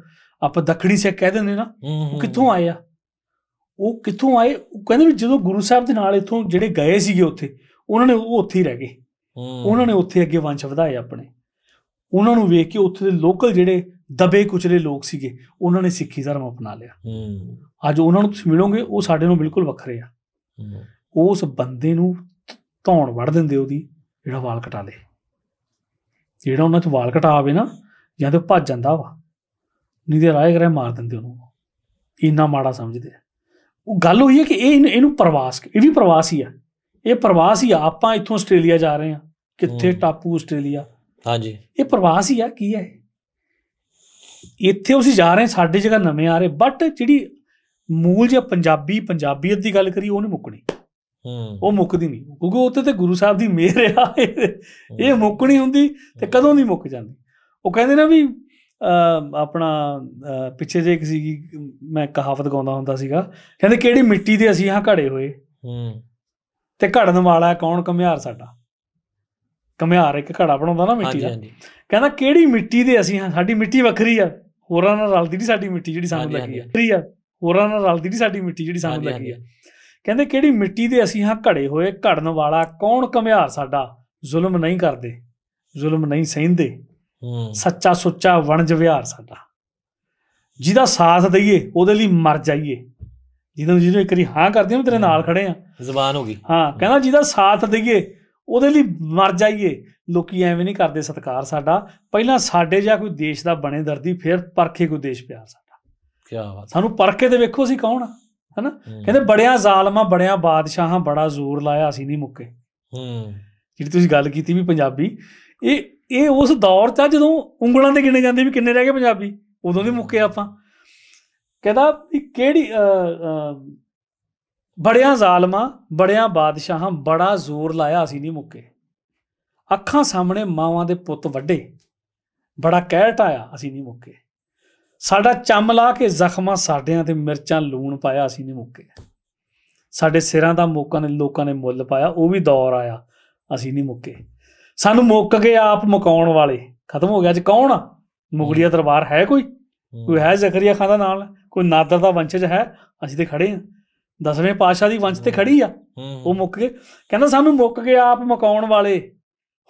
ਆਪਾਂ ਦੱਖਣੀ ਸਿੱਖ ਕਹਿ ਦਿੰਦੇ ਨਾ ਉਹ ਕਿੱਥੋਂ ਆਏ ਆ ਉਹ ਕਿੱਥੋਂ ਆਏ ਉਹ ਕਹਿੰਦੇ ਵੀ ਜਦੋਂ ਗੁਰੂ ਸਾਹਿਬ ਦੇ ਨਾਲ ਇੱਥੋਂ ਜਿਹੜੇ ਗਏ ਸੀਗੇ ਉੱਥੇ ਉਹਨਾਂ ਨੇ ਉਹ ਉੱਥੇ ਹੀ ਰਹਿ ਗਏ ਉਹਨਾਂ ਨੇ ਉੱਥੇ ਅੱਗੇ ਵੰਸ਼ ਵਧਾਏ ਆਪਣੇ ਉਹਨਾਂ ਨੂੰ ਵੇਖ ਕੇ ਉੱਥੇ ਦੇ ਲੋਕਲ ਜਿਹੜੇ ਦਬੇ ਕੁਚਲੇ ਲੋਕ ਸੀਗੇ ਉਹਨਾਂ ਨੇ ਸਿੱਖੀ ਧਰਮ ਅਪਣਾ ਲਿਆ ਅੱਜ ਉਹਨਾਂ ਨੂੰ ਤੁਸੀਂ ਮਿਲੋਗੇ ਉਹ ਸਾਡੇ ਨੂੰ ਬਿਲਕੁਲ ਵੱਖਰੇ ਆ ਉਸ ਬੰਦੇ ਨੂੰ ਧੌਣ ਵੜ ਦਿੰਦੇ ਉਹਦੀ ਜਿਹੜਾ ਵਾਲ ਕਟਾ ਲੇ ਜਿਹੜਾ ਉਹਨਾਂ 'ਚ ਵਾਲ ਕਟਾ ਆਵੇ ਨਾ ਜਾਂ ਤੇ ਭੱਜ ਜਾਂਦਾ ਵਾ ਨਹੀਂ ਤੇ ਰਾਏ ਕਰੇ ਮਾਰ ਦਿੰਦੇ ਉਹਨੂੰ ਇੰਨਾ ਮਾੜਾ ਸਮਝਦੇ ਉਹ ਗੱਲ ਹੋਈ ਹੈ ਕਿ ਇਹ ਇਹਨੂੰ ਪ੍ਰਵਾਸ ਇਹ ਵੀ ਪ੍ਰਵਾਸ ਹੀ ਆ ਇਹ ਪ੍ਰਵਾਸ ਹੀ ਆ ਆਪਾਂ ਇੱਥੋਂ ਆਸਟ੍ਰੇਲੀਆ ਜਾ ਰਹੇ ਆ ਕਿੱਥੇ ਟਾਪੂ ਆਸਟ੍ਰੇਲੀਆ ਹਾਂਜੀ ਇਹ ਪ੍ਰਵਾਸ ਹੀ ਆ ਕੀ ਹੈ ਇੱਥੇ ਉਸੇ ਜਾ ਰਹੇ ਸਾਡੀ ਜਗ੍ਹਾ ਨਵੇਂ ਆ ਰਹੇ ਬਟ ਜਿਹੜੀ ਮੂਲ ਜੇ ਪੰਜਾਬੀ ਪੰਜਾਬੀਅਤ ਦੀ ਗੱਲ ਕਰੀ ਉਹ ਨਹੀਂ ਮੁੱਕਣੀ ਹੂੰ ਉਹ ਮੁੱਕਦੀ ਨਹੀਂ ਕਿਉਂਕਿ ਉੱਥੇ ਤੇ ਗੁਰੂ ਸਾਹਿਬ ਦੀ ਮਿਹਰ ਆ ਇਹ ਮੁੱਕਣੀ ਹੁੰਦੀ ਤੇ ਕਦੋਂ ਨਹੀਂ ਮੁੱਕ ਜਾਂਦੀ ਉਹ ਕਹਿੰਦੇ ਨਾ ਵੀ ਆਪਣਾ ਪਿੱਛੇ ਜੇ ਕਿਸੇ ਮੈਂ ਕਹਾਵਤ ਗਾਉਂਦਾ ਹੁੰਦਾ ਸੀਗਾ ਕਹਿੰਦੇ ਕਿਹੜੀ ਮਿੱਟੀ ਦੇ ਅਸੀਂ ਹਾਂ ਘੜੇ ਹੋਏ ਹੂੰ ਤੇ ਘੜਨ ਵਾਲਾ ਕੌਣ ਕਮਿਆਰ ਸਾਡਾ ਕਮਿਆਰ ਇੱਕ ਘੜਾ ਬਣਾਉਂਦਾ ਨਾ ਮਿੱਟੀ ਦਾ ਕਹਿੰਦਾ ਕਿਹੜੀ ਮਿੱਟੀ ਦੇ ਅਸੀਂ ਸਾਡੀ ਮਿੱਟੀ ਵੱਖਰੀ ਆ ਹੋਰਾਂ ਨਾਲ ਰਲਦੀ ਨਹੀਂ ਸਾਡੀ ਮਿੱਟੀ ਜਿਹੜੀ ਸਾਨੂੰ ਲੱਗੀ ਆ ਵੱਖਰੀ ਆ ਹੋਰਾਂ ਨਾਲ ਰਲਦੀ ਨਹੀਂ ਸਾਡੀ ਮਿੱਟੀ ਜਿਹੜੀ ਸਾਨੂੰ ਲੱਗੀ ਆ ਕਹਿੰਦੇ ਕਿਹੜੀ ਮਿੱਟੀ ਦੇ ਅਸੀਂ ਹਾਂ ਘੜੇ ਹੋਏ ਘੜਨ ਵਾਲਾ ਕੌਣ ਕਮਿਆਰ ਸਾਡਾ ਜ਼ੁਲਮ ਨਹੀਂ ਕਰਦੇ ਜ਼ੁਲਮ ਨਹੀਂ ਸਹਿੰਦੇ ਸੱਚਾ ਸੁੱਚਾ ਵਣਜ ਵਿਹਾਰ ਸਾਡਾ ਜਿਹਦਾ ਸਾਥ ਦਈਏ ਉਹਦੇ ਲਈ ਮਰ ਜਾਈਏ ਜਿਹਨੂੰ ਜਿਹਨੂੰ ਇੱਕ ਵਾਰੀ ਹਾਂ ਕਰਦੇ ਹਾਂ ਤੇਰੇ ਨਾਲ ਖੜੇ ਆ ਜ਼ਬਾਨ ਹੋ ਗਈ ਹਾਂ ਕਹਿੰਦਾ ਜਿਹਦਾ ਸਾਥ ਦਈਏ ਉਹਦੇ ਲਈ ਮਰ ਜਾਈਏ ਲੋਕੀ ਐਵੇਂ ਨਹੀਂ ਕਰਦੇ ਸਤਕਾਰ ਸਾਡਾ ਪਹਿਲਾਂ ਸਾਡੇ ਜਾਂ ਕੋਈ ਦੇਸ਼ ਦਾ ਬਣੇ ਦਰਦੀ ਫਿਰ ਪਰਖੇ ਕੋਈ ਦੇਸ਼ ਪਿਆਰ ਸਾਡਾ ਕੀ ਬਾਤ ਸਾਨੂੰ ਪਰਖੇ ਤੇ ਵੇਖੋ ਅਸੀਂ ਕੌਣ ਆ ਹਨਾ ਕਹਿੰਦੇ ਬੜਿਆਂ ਜ਼ਾਲਮਾਂ ਬੜਿਆਂ ਬਾਦਸ਼ਾਹਾਂ ਬੜਾ ਜ਼ੋਰ ਲਾਇਆ ਅਸੀਂ ਨਹੀਂ ਮੁੱਕੇ ਹੂੰ ਜਿਹੜੀ ਤੁਸੀਂ ਗੱਲ ਕੀਤੀ ਵੀ ਪੰਜਾਬੀ ਇਹ ਇਹ ਉਸ ਦੌਰ 'ਚ ਜਦੋਂ ਉਂਗਲਾਂ ਤੇ ਗਿਣੇ ਜਾਂਦੇ ਵੀ ਕਿੰਨੇ ਰਹਿ ਗਏ ਪੰਜਾਬੀ ਉਦੋਂ ਦੇ ਮੁੱਕੇ ਆਪਾਂ ਕਹਿੰਦਾ ਵੀ ਕਿਹੜੀ ਬੜਿਆਂ ਜ਼ਾਲਮਾਂ ਬੜਿਆਂ ਬਾਦਸ਼ਾਹਾਂ ਬੜਾ ਜ਼ੋਰ ਲਾਇਆ ਅਸੀਂ ਨਹੀਂ ਮੁੱਕੇ ਅੱਖਾਂ ਸਾਹਮਣੇ ਮਾਵਾਂ ਦੇ ਪੁੱਤ ਵੱਡੇ ਬੜਾ ਕਹਿਟ ਆਇਆ ਅਸੀਂ ਨਹੀਂ ਮੁੱਕੇ ਸਾਡਾ ਚੰਮ ਲਾ ਕੇ ਜ਼ਖਮਾਂ ਸਾਡਿਆਂ ਤੇ ਮਿਰਚਾਂ ਲੂਣ ਪਾਇਆ ਅਸੀਂ ਨਹੀਂ ਮੁੱਕੇ ਸਾਡੇ ਸਿਰਾਂ ਦਾ ਮੋਕਾਂ ਨੇ ਲੋਕਾਂ ਨੇ ਮੁੱਲ ਪਾਇਆ ਉਹ ਵੀ ਦੌਰ ਆਇਆ ਅਸੀਂ ਨਹੀਂ ਮੁੱਕੇ ਸਾਨੂੰ ਮੁੱਕ ਗਏ ਆਪ ਮੁਕਾਉਣ ਵਾਲੇ ਖਤਮ ਹੋ ਗਿਆ ਅੱਜ ਕੌਣ ਆ ਮੁਗਲੀਆ ਦਰਬਾਰ ਹੈ ਕੋਈ ਕੋਈ ਹੈ ਜ਼ਕਰੀਆ ਖਾਨ ਦਾ ਨਾਲ ਕੋਈ ਨਾਦਰ ਦਾ ਵੰਸ਼ਜ ਹੈ ਅਸੀਂ ਤੇ ਖੜੇ ਆ ਦਸਵੇਂ ਪਾਸ਼ਾ ਦੀ ਵੰਸ਼ ਤੇ ਖੜੀ ਆ ਉਹ ਮੁੱਕ ਗਏ ਕਹਿੰਦਾ ਸਾਨੂੰ ਮੁੱਕ ਗਏ ਆਪ ਮਕਾਉਣ ਵਾਲੇ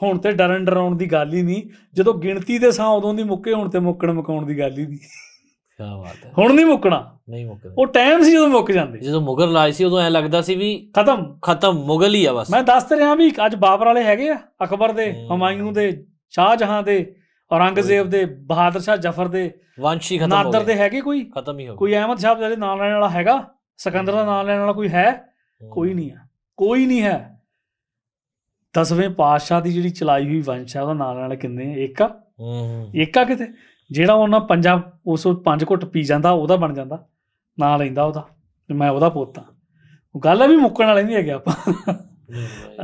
ਹੁਣ ਤੇ ਡਰਨ ਡਰਾਉਣ ਦੀ ਗੱਲ ਹੀ ਨਹੀਂ ਜਦੋਂ ਗਿਣਤੀ ਦੇ ਸਾਂ ਉਦੋਂ ਦੀ ਮੁੱਕੇ ਹੁਣ ਤੇ ਮੁੱਕਣ ਮਕਾਉਣ ਦੀ ਗੱਲ ਹੀ ਨਹੀਂ ਕੀ ਬਾਤ ਹੈ ਹੁਣ ਨਹੀਂ ਮੁੱਕਣਾ ਨਹੀਂ ਮੁੱਕਦੇ ਉਹ ਟਾਈਮ ਸੀ ਜਦੋਂ ਮੁੱਕ ਜਾਂਦੇ ਜਦੋਂ ਮੁਗਲ ਰਾਜ ਸੀ ਉਦੋਂ ਐ ਲੱਗਦਾ ਸੀ ਵੀ ਖਤਮ ਖਤਮ ਮੁਗਲ ਹੀ ਆ ਬਸ ਮੈਂ ਦੱਸ ਤੇ ਰਿਹਾ ਵੀ ਅੱਜ ਬਾਬਰ ਵਾਲੇ ਹੈਗੇ ਆ ਅਕਬਰ ਦੇ ਹਮਾਇੂ ਦੇ ਸ਼ਾਹਜਹਾਂ ਦੇ ਔਰੰਗਜ਼ੇਬ ਦੇ ਬਹਾਦਰ ਸ਼ਾਹ ਜਫਰ ਦੇ ਵੰਸ਼ੀ ਖਤਮ ਹੋ ਗਏ ਨਾਦਰ ਦੇ ਹੈਗੇ ਕੋਈ ਖਤਮ ਹੀ ਹੋ ਗਏ ਕੋਈ ਅਹਿਮਦ ਸ਼ਾਹ ਦੇ ਨਾਮ ਲੈਣ ਵਾਲਾ ਹੈਗਾ ਸਿਕੰਦਰ ਦਾ ਨਾਮ ਲੈਣ ਵਾਲਾ ਕੋਈ ਹੈ ਕੋਈ ਨਹੀਂ ਹੈ ਕੋਈ ਨਹੀਂ ਹੈ ਦਸਵੇਂ ਪਾਤਸ਼ਾਹ ਦੀ ਜਿਹੜੀ ਚਲਾਈ ਹੋਈ ਵੰਸ਼ ਹੈ ਉਹਦਾ ਲੈਣ ਵਾਲੇ ਕਿੰਨੇ ਏਕਾ ਏਕਾ ਕਿਤੇ ਜਿਹੜਾ ਉਹਨਾਂ ਪੰਜਾਂ ਉਸ ਪੰਜ ਘੁੱਟ ਪੀ ਜਾਂਦਾ ਉਹਦਾ ਬਣ ਜਾਂਦਾ ਨਾਂ ਲੈਂਦਾ ਉਹਦਾ ਮੈਂ ਉਹਦਾ ਪੋਤਾ ਗੱਲ ਵੀ ਮੁੱਕਣ ਵਾਲੀ ਨਹੀਂ ਹੈਗੀ ਆਪਾਂ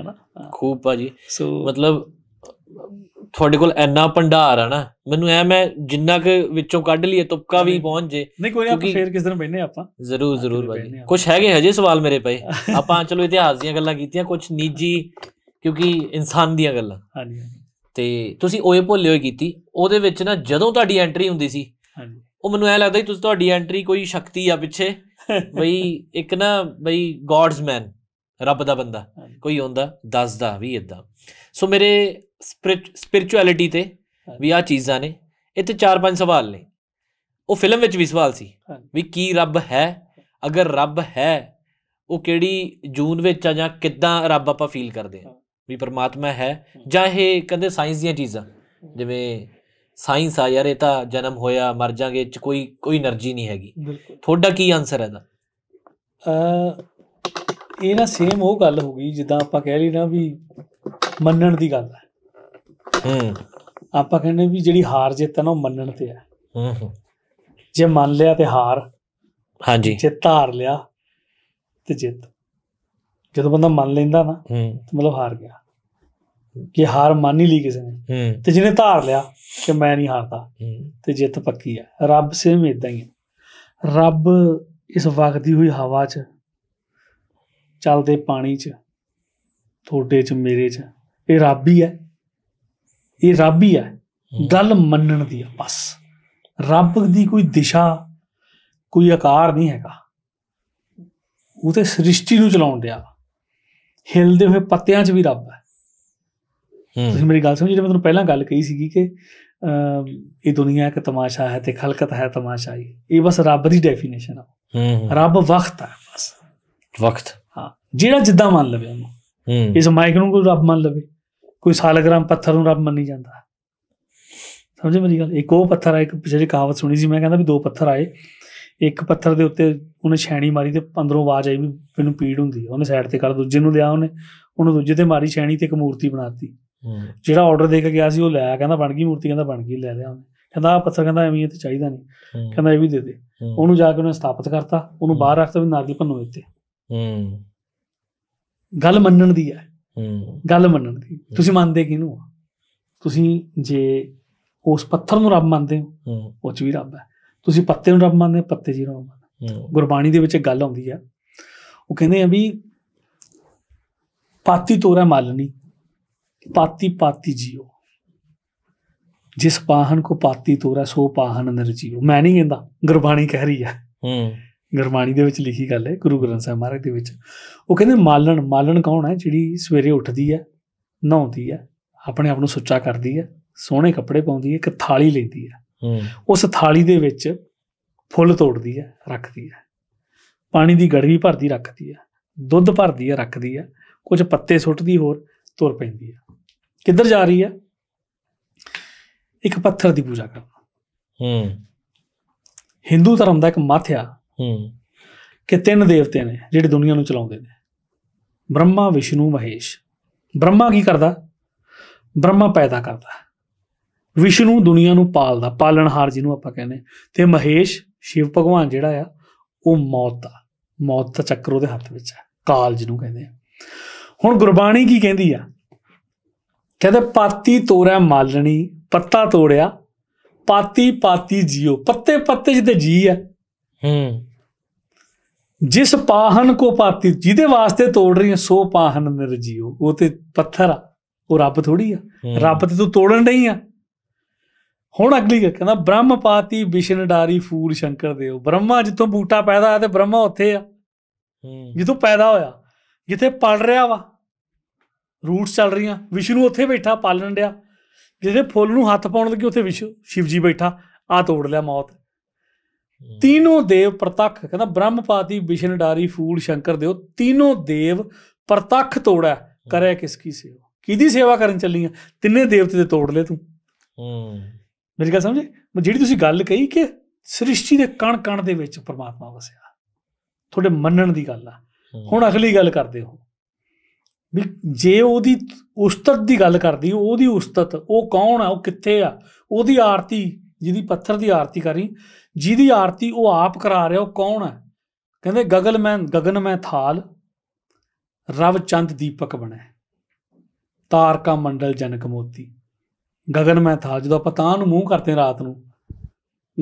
ਹਨਾ ਖੂਬ ਭਾਜੀ ਸੋ ਮਤਲਬ ਤੁਹਾਡੇ ਕੋਲ ਐਨਾ ਭੰਡਾਰ ਆ ਨਾ ਮੈਨੂੰ ਐ ਮੈਂ ਜਿੰਨਾ ਕ ਵਿੱਚੋਂ ਕੱਢ ਲਈਏ ਤੁਪਕਾ ਵੀ ਪਹੁੰਚ ਜੇ ਨਹੀਂ ਕੋਈ ਆਪਾਂ ਫੇਰ ਕਿਸ ਦਿਨ ਬੈਨੇ ਆਪਾਂ ਜ਼ਰੂਰ ਜ਼ਰੂਰ ਬਾਈ ਕੁਝ ਹੈਗੇ ਹਜੇ ਸਵਾਲ ਮੇਰੇ ਪਏ (laughs) ਆਪਾਂ ਚਲੋ ਇਤਿਹਾਸ ਦੀਆਂ ਗੱਲਾਂ ਕੀਤੀਆਂ ਕੁਝ ਨਿੱਜੀ ਕਿਉਂਕਿ ਇਨਸਾਨ ਦੀਆਂ ਗੱਲਾਂ ਹਾਂਜੀ ਤੇ ਤੁਸੀਂ ਓਏ ਭੋਲੇ ਹੋਏ ਕੀਤੀ ਉਹਦੇ ਵਿੱਚ ਨਾ ਜਦੋਂ ਤੁਹਾਡੀ ਐਂਟਰੀ ਹੁੰਦੀ ਸੀ ਹਾਂਜੀ ਉਹ ਮੈਨੂੰ ਐ ਲੱਗਦਾ ਸੀ ਤੁਸੀਂ ਤੁਹਾਡੀ ਐਂਟਰੀ ਕੋਈ ਸ਼ਕਤੀ ਆ ਪਿੱਛੇ ਬਈ ਇੱਕ ਨਾ ਬਈ ਗॉड्स ਮੈਨ ਰੱਬ ਦਾ ਬੰਦਾ ਕੋਈ ਹੁੰਦਾ ਦੱਸਦਾ ਵੀ ਇਦਾਂ ਸੋ ਮੇਰੇ ਸਪਿਰਚੁਅਲਿਟੀ ਤੇ ਵੀ ਆ ਚੀਜ਼ਾਂ ਨੇ ਇੱਥੇ ਚਾਰ ਪੰਜ ਸਵਾਲ ਨੇ ਉਹ ਫਿਲਮ ਵਿੱਚ ਵੀ ਸਵਾਲ ਸੀ ਵੀ ਕੀ ਰੱਬ ਹੈ ਅਗਰ ਰੱਬ ਹੈ ਉਹ ਕਿਹੜੀ ਜੂਨ ਵਿੱਚ ਆ ਜਾਂ ਕਿੱਦਾਂ ਰੱਬ ਆਪਾਂ ਫੀਲ ਕਰਦੇ ਆ ਵੀ ਪਰਮਾਤਮਾ ਹੈ ਜਾਂ ਇਹ ਕਹਿੰਦੇ ਸਾਇੰਸ ਦੀਆਂ ਚੀਜ਼ਾਂ ਜਿਵੇਂ ਸਾਇੰਸ ਆ ਯਾਰ ਇਹ ਤਾਂ ਜਨਮ ਹੋਇਆ ਮਰ ਜਾਗੇ ਚ ਕੋਈ ਕੋਈ એનર્ਜੀ ਨਹੀਂ ਹੈਗੀ ਤੁਹਾਡਾ ਕੀ ਆਨਸਰ ਹੈ ਦਾ ਅ ਇਹ ਨਾ ਸੇਮ ਉਹ ਗੱਲ ਹੋ ਗਈ ਜਿੱਦਾਂ ਆਪਾਂ ਕਹਿ ਲਈ ਨਾ ਵੀ ਮੰਨਣ ਦੀ ਗੱਲ ਹੈ ਹੂੰ ਆਪਾਂ ਕਹਿੰਦੇ ਵੀ ਜਿਹੜੀ ਹਾਰ ਜਿੱਤ ਹੈ ਨਾ ਉਹ ਮੰਨਣ ਤੇ ਹੈ ਹੂੰ ਹੂੰ ਜੇ ਮੰਨ ਲਿਆ ਤੇ ਹਾਰ ਹਾਂਜੀ ਜੇ ਧਾਰ ਲਿਆ ਤੇ ਜਿੱਤ ਜਦੋਂ ਬੰਦਾ ਮੰਨ ਲੈਂਦਾ ਨਾ ਤੇ ਮਤਲਬ ਹਾਰ ਗਿਆ ਕਿ ਹਾਰ ਮੰਨ ਹੀ ਲਈ ਕਿਸੇ ਨੇ ਹੂੰ ਤੇ ਜਿਹਨੇ ਧਾਰ ਲਿਆ ਕਿ ਮੈਂ ਨਹੀਂ ਹਾਰਦਾ ਤੇ ਜਿੱਤ ਪੱਕੀ ਹੈ ਰੱਬ ਸੇਮ ਇਦਾਂ ਹੀ ਰੱਬ ਇਸ ਵਗਦੀ ਹੋਈ ਹਵਾ 'ਚ ਚੱਲਦੇ ਪਾਣੀ 'ਚ ਥੋੜੇ 'ਚ ਮੇਰੇ 'ਚ ਇਹ ਰੱਬ ਹੀ ਹੈ ਇਹ ਰੱਬ ਹੀ ਹੈ ਗੱਲ ਮੰਨਣ ਦੀ ਆ ਬਸ ਰੱਬ ਦੀ ਕੋਈ ਦਿਸ਼ਾ ਕੋਈ ਆਕਾਰ ਨਹੀਂ ਹੈਗਾ ਉਹ ਤੇ ਸ੍ਰਿਸ਼ਟੀ ਨੂੰ ਚਲਾਉਣ ਰਿਹਾ ਹਿਲਦੇ ਹੋਏ ਪੱਤਿਆਂ 'ਚ ਵੀ ਰੱਬ ਹੈ ਤੁਸੀਂ ਮੇਰੀ ਗੱਲ ਸਮਝ ਜਿਹੜੀ ਮੈਂ ਤੁਹਾਨੂੰ ਪਹਿਲਾਂ ਗੱਲ ਕਹੀ ਸੀਗੀ ਕਿ ਇਹ ਦੁਨੀਆ ਇੱਕ ਤਮਾਸ਼ਾ ਹੈ ਤੇ ਖਲਕਤ ਹੈ ਤਮਾਸ਼ਾਈ ਇਹ ਬਸ ਰੱਬ ਦੀ ਡੈਫੀਨੇਸ਼ਨ ਆ ਰੱਬ ਵਕਤ ਹੈ ਬਸ ਵਕਤ ਹਾਂ ਜਿਹੜਾ ਜਿੱਦਾਂ ਮੰਨ ਲਵੇ ਉਹਨੂੰ ਇਸ ਮਾਈਕ ਨੂੰ ਕੋਈ ਰੱਬ ਮੰਨ ਲਵੇ ਕੋਈ ਸਾਲਗ੍ਰਾਮ ਪੱਥਰ ਨੂੰ ਰੱਬ ਮੰਨੀ ਜਾਂਦਾ ਸਮਝੇ ਮੇਰੀ ਗੱਲ ਇੱਕ ਉਹ ਪੱਥਰ ਆ ਇੱਕ ਪਿਛਲੇ ਕਹਾਵਤ ਸੁਣੀ ਸੀ ਮੈਂ ਕਹਿੰਦਾ ਵੀ ਦੋ ਪੱਥਰ ਆਏ ਇੱਕ ਪੱਥਰ ਦੇ ਉੱਤੇ ਉਹਨੇ ਛੈਣੀ ਮਾਰੀ ਤੇ ਅੰਦਰੋਂ ਆਵਾਜ਼ ਆਈ ਵੀ ਮੈਨੂੰ ਪੀੜ ਹੁੰਦੀ ਹੈ ਉਹਨੇ ਸਾਈਡ ਤੇ ਕਰ ਦੂਜੇ ਨੂੰ ਲਿਆ ਉਹਨੇ ਉਹਨੂੰ ਦੂਜੇ ਤੇ ਮਾਰੀ ਛੈਣੀ ਤੇ ਇੱਕ ਮੂਰਤੀ ਬਣਾਤੀ ਜਿਹੜਾ ਆਰਡਰ ਦੇ ਕੇ ਗਿਆ ਸੀ ਉਹ ਲੈ ਕਹਿੰਦਾ ਬਣ ਗਈ ਮੂਰਤੀ ਕਹਿੰਦਾ ਬਣ ਗਈ ਲੈ ਲਿਆ ਉਹਨੇ ਕਹਿੰਦਾ ਆ ਪੱਥਰ ਕਹਿੰਦਾ ਐਵੇਂ ਤੇ ਚਾਹੀਦਾ ਨਹੀਂ ਕਹਿੰਦਾ ਇਹ ਵੀ ਦੇ ਦੇ ਉਹਨੂੰ ਜਾ ਕੇ ਉਹਨੇ ਸਥਾਪਿਤ ਕਰਤਾ ਉਹਨੂੰ ਬਾਹਰ ਰੱਖਤਾ ਵੀ ਨਾਰਲੀ ਭੰਨੋ ਇੱਥੇ ਹੂੰ ਗੱਲ ਮੰਨਣ ਦੀ ਹੈ ਹੂੰ ਗੱਲ ਮੰਨਣ ਦੀ ਤੁਸੀਂ ਮੰਨਦੇ ਕਿਹਨੂੰ ਤੁਸੀਂ ਜੇ ਉਸ ਪੱਥਰ ਨੂੰ ਰੱਬ ਮੰਨਦੇ ਹੋ ਉਹ ਚ ਵੀ ਰੱਬ ਹੈ ਤੁਸੀਂ ਪੱਤੇ ਨੂੰ ਰੱਬ ਮੰਨਦੇ ਪੱਤੇ ਜੀ ਰੱਬ ਮੰਨਦੇ ਗੁਰਬਾਣੀ ਦੇ ਵਿੱਚ ਇੱਕ ਗੱਲ ਆਉਂਦੀ ਆ ਉਹ ਕਹਿੰਦੇ ਆ ਵੀ ਪਾਤੀ ਤੋਰਾ ਮਾਲਨੀ ਪਾਤੀ ਪਾਤੀ ਜੀਓ ਜਿਸ ਪਾਹਨ ਕੋ ਪਾਤੀ ਤੋਰਾ ਸੋ ਪਾਹਨ ਨਰ ਜੀਓ ਮੈਂ ਨਹੀਂ ਕਹਿੰਦਾ ਗੁਰਬਾਣੀ ਕਹਿ ਰਹੀ ਆ ਹੂੰ ਗਰਮਾਣੀ ਦੇ ਵਿੱਚ ਲਿਖੀ ਗੱਲ ਹੈ ਗੁਰੂ ਗ੍ਰੰਥ ਸਾਹਿਬ ਮਹਾਰਾਜ ਦੇ ਵਿੱਚ ਉਹ ਕਹਿੰਦੇ ਮਾਲਣ ਮਾਲਣ ਕੌਣ ਹੈ ਜਿਹੜੀ ਸਵੇਰੇ ਉੱਠਦੀ ਹੈ ਨਹਾਉਂਦੀ ਹੈ ਆਪਣੇ ਆਪ ਨੂੰ ਸੁੱਚਾ ਕਰਦੀ ਹੈ ਸੋਹਣੇ ਕੱਪੜੇ ਪਾਉਂਦੀ ਹੈ ਇੱਕ ਥਾਲੀ ਲੈਂਦੀ ਹੈ ਉਸ ਥਾਲੀ ਦੇ ਵਿੱਚ ਫੁੱਲ ਤੋੜਦੀ ਹੈ ਰੱਖਦੀ ਹੈ ਪਾਣੀ ਦੀ ਗੜਵੀ ਭਰਦੀ ਰੱਖਦੀ ਹੈ ਦੁੱਧ ਭਰਦੀ ਹੈ ਰੱਖਦੀ ਹੈ ਕੁਝ ਪੱਤੇ ਸੁੱਟਦੀ ਹੋਰ ਤੁਰ ਪੈਂਦੀ ਹੈ ਕਿੱਧਰ ਜਾ ਰਹੀ ਹੈ ਇੱਕ ਪੱਥਰ ਦੀ ਪੂਜਾ ਕਰਨ ਹੂੰ ਹਿੰਦੂ ਧਰਮ ਦਾ ਇੱਕ ਮਾਥਿਆ ਹੂੰ ਕਿ ਤਿੰਨ ਦੇਵਤੇ ਨੇ ਜਿਹੜੇ ਦੁਨੀਆ ਨੂੰ ਚਲਾਉਂਦੇ ਨੇ ਬ੍ਰਹਮਾ ਵਿਸ਼ਨੂੰ ਮਹੇਸ਼ ਬ੍ਰਹਮਾ ਕੀ ਕਰਦਾ ਬ੍ਰਹਮਾ ਪੈਦਾ ਕਰਦਾ ਵਿਸ਼ਨੂੰ ਦੁਨੀਆ ਨੂੰ ਪਾਲਦਾ ਪਾਲਣਹਾਰ ਜਿਹਨੂੰ ਆਪਾਂ ਕਹਿੰਦੇ ਤੇ ਮਹੇਸ਼ ਸ਼ਿਵ ਭਗਵਾਨ ਜਿਹੜਾ ਆ ਉਹ ਮੌਤ ਦਾ ਮੌਤ ਦਾ ਚੱਕਰ ਉਹਦੇ ਹੱਥ ਵਿੱਚ ਹੈ ਕਾਲ ਜਿਹਨੂੰ ਕਹਿੰਦੇ ਆ ਹੁਣ ਗੁਰਬਾਣੀ ਕੀ ਕਹਿੰਦੀ ਆ ਕਹਿੰਦੇ ਪਾਤੀ ਤੋੜਿਆ ਮਾਲਣੀ ਪੱਤਾ ਤੋੜਿਆ ਪਾਤੀ ਪਾਤੀ ਜੀਓ ਪੱਤੇ ਪੱਤੇ ਜਿਹਦੇ ਜੀ ਆ ਹੂੰ ਜਿਸ ਪਾਹਨ ਕੋ ਪਾਤੀ ਜਿਹਦੇ ਵਾਸਤੇ ਤੋੜ ਰਹੀ ਹੈ ਸੋ ਪਾਹਨ ਨਿਰਜੀਓ ਉਹ ਤੇ ਪੱਥਰ ਆ ਉਹ ਰੱਬ ਥੋੜੀ ਆ ਰੱਬ ਤੇ ਤੂੰ ਤੋੜਨ ਨਹੀਂ ਆ ਹੁਣ ਅਗਲੀ ਗੱਲ ਕਹਿੰਦਾ ਬ੍ਰਹਮ ਪਾਤੀ ਡਾਰੀ ਫੂਲ ਸ਼ੰਕਰ ਦੇਓ ਬ੍ਰਹਮਾ ਜਿੱਥੋਂ ਬੂਟਾ ਪੈਦਾ ਆ ਤੇ ਬ੍ਰਹਮਾ ਉੱਥੇ ਆ ਜਿੱਥੋਂ ਪੈਦਾ ਹੋਇਆ ਜਿੱਥੇ ਪਲ ਰਿਹਾ ਵਾ ਰੂਟਸ ਚੱਲ ਰਹੀਆਂ ਵਿਸ਼ਨੂੰ ਉੱਥੇ ਬੈਠਾ ਪਾਲਣ ਡਿਆ ਜਿਹਦੇ ਫੁੱਲ ਨੂੰ ਹੱਥ ਪਾਉਣ ਲੱਗੇ ਉੱਥੇ ਵਿਸ਼ੂ ਸ਼ਿਵਜੀ ਬੈਠਾ ਆ ਤੋੜ ਲਿਆ ਮੌਤ ਤੀਨੋ ਦੇਵ ਪ੍ਰਤੱਖ ਕਹਿੰਦਾ ਬ੍ਰਹਮਪਾਤੀ ਵਿਸ਼ਨ ਡਾਰੀ ਫੂਲ ਸ਼ੰਕਰ ਦੇਉ ਤੀਨੋ ਦੇਵ ਪ੍ਰਤੱਖ ਤੋੜਾ ਕਰੇ ਕਿਸ ਕੀ ਸੇਵਾ ਕਿਹਦੀ ਸੇਵਾ ਕਰਨ ਚੱਲੀ ਆ ਤਿੰਨੇ ਦੇਵਤੇ ਤੇ ਤੋੜ ਲੈ ਤੂੰ ਹੂੰ ਮੇਰੀ ਗੱਲ ਸਮਝੇ ਜਿਹੜੀ ਤੁਸੀਂ ਗੱਲ ਕਹੀ ਕਿ ਸ੍ਰਿਸ਼ਟੀ ਦੇ ਕਣ ਕਣ ਦੇ ਵਿੱਚ ਪਰਮਾਤਮਾ ਵਸਿਆ ਤੁਹਾਡੇ ਮੰਨਣ ਦੀ ਗੱਲ ਆ ਹੁਣ ਅਗਲੀ ਗੱਲ ਕਰਦੇ ਹੋ ਵੀ ਜੇ ਉਹਦੀ ਉਸਤਤ ਦੀ ਗੱਲ ਕਰਦੀ ਉਹਦੀ ਉਸਤਤ ਉਹ ਕੌਣ ਆ ਉਹ ਕਿੱਥੇ ਆ ਉਹਦੀ ਆਰਤੀ ਜਿਹਦੀ ਪੱਥਰ ਦੀ ਆਰਤੀ ਕਰੀ ਜਿਹਦੀ ਆਰਤੀ ਉਹ ਆਪ ਕਰਾ ਰਿਹਾ ਉਹ ਕੌਣ ਹੈ ਕਹਿੰਦੇ ਗਗਨ ਮੈਂ ਗਗਨ ਮੈਂ ਥਾਲ ਰਵ ਚੰਦ ਦੀਪਕ ਬਣੈ ਤਾਰਕਾ ਮੰਡਲ ਜਨਕ ਮੋਤੀ ਗਗਨ ਮੈਂ ਥਾਲ ਜਦੋਂ ਆਪਾਂ ਤਾਂ ਨੂੰ ਮੂੰਹ ਕਰਦੇ ਰਾਤ ਨੂੰ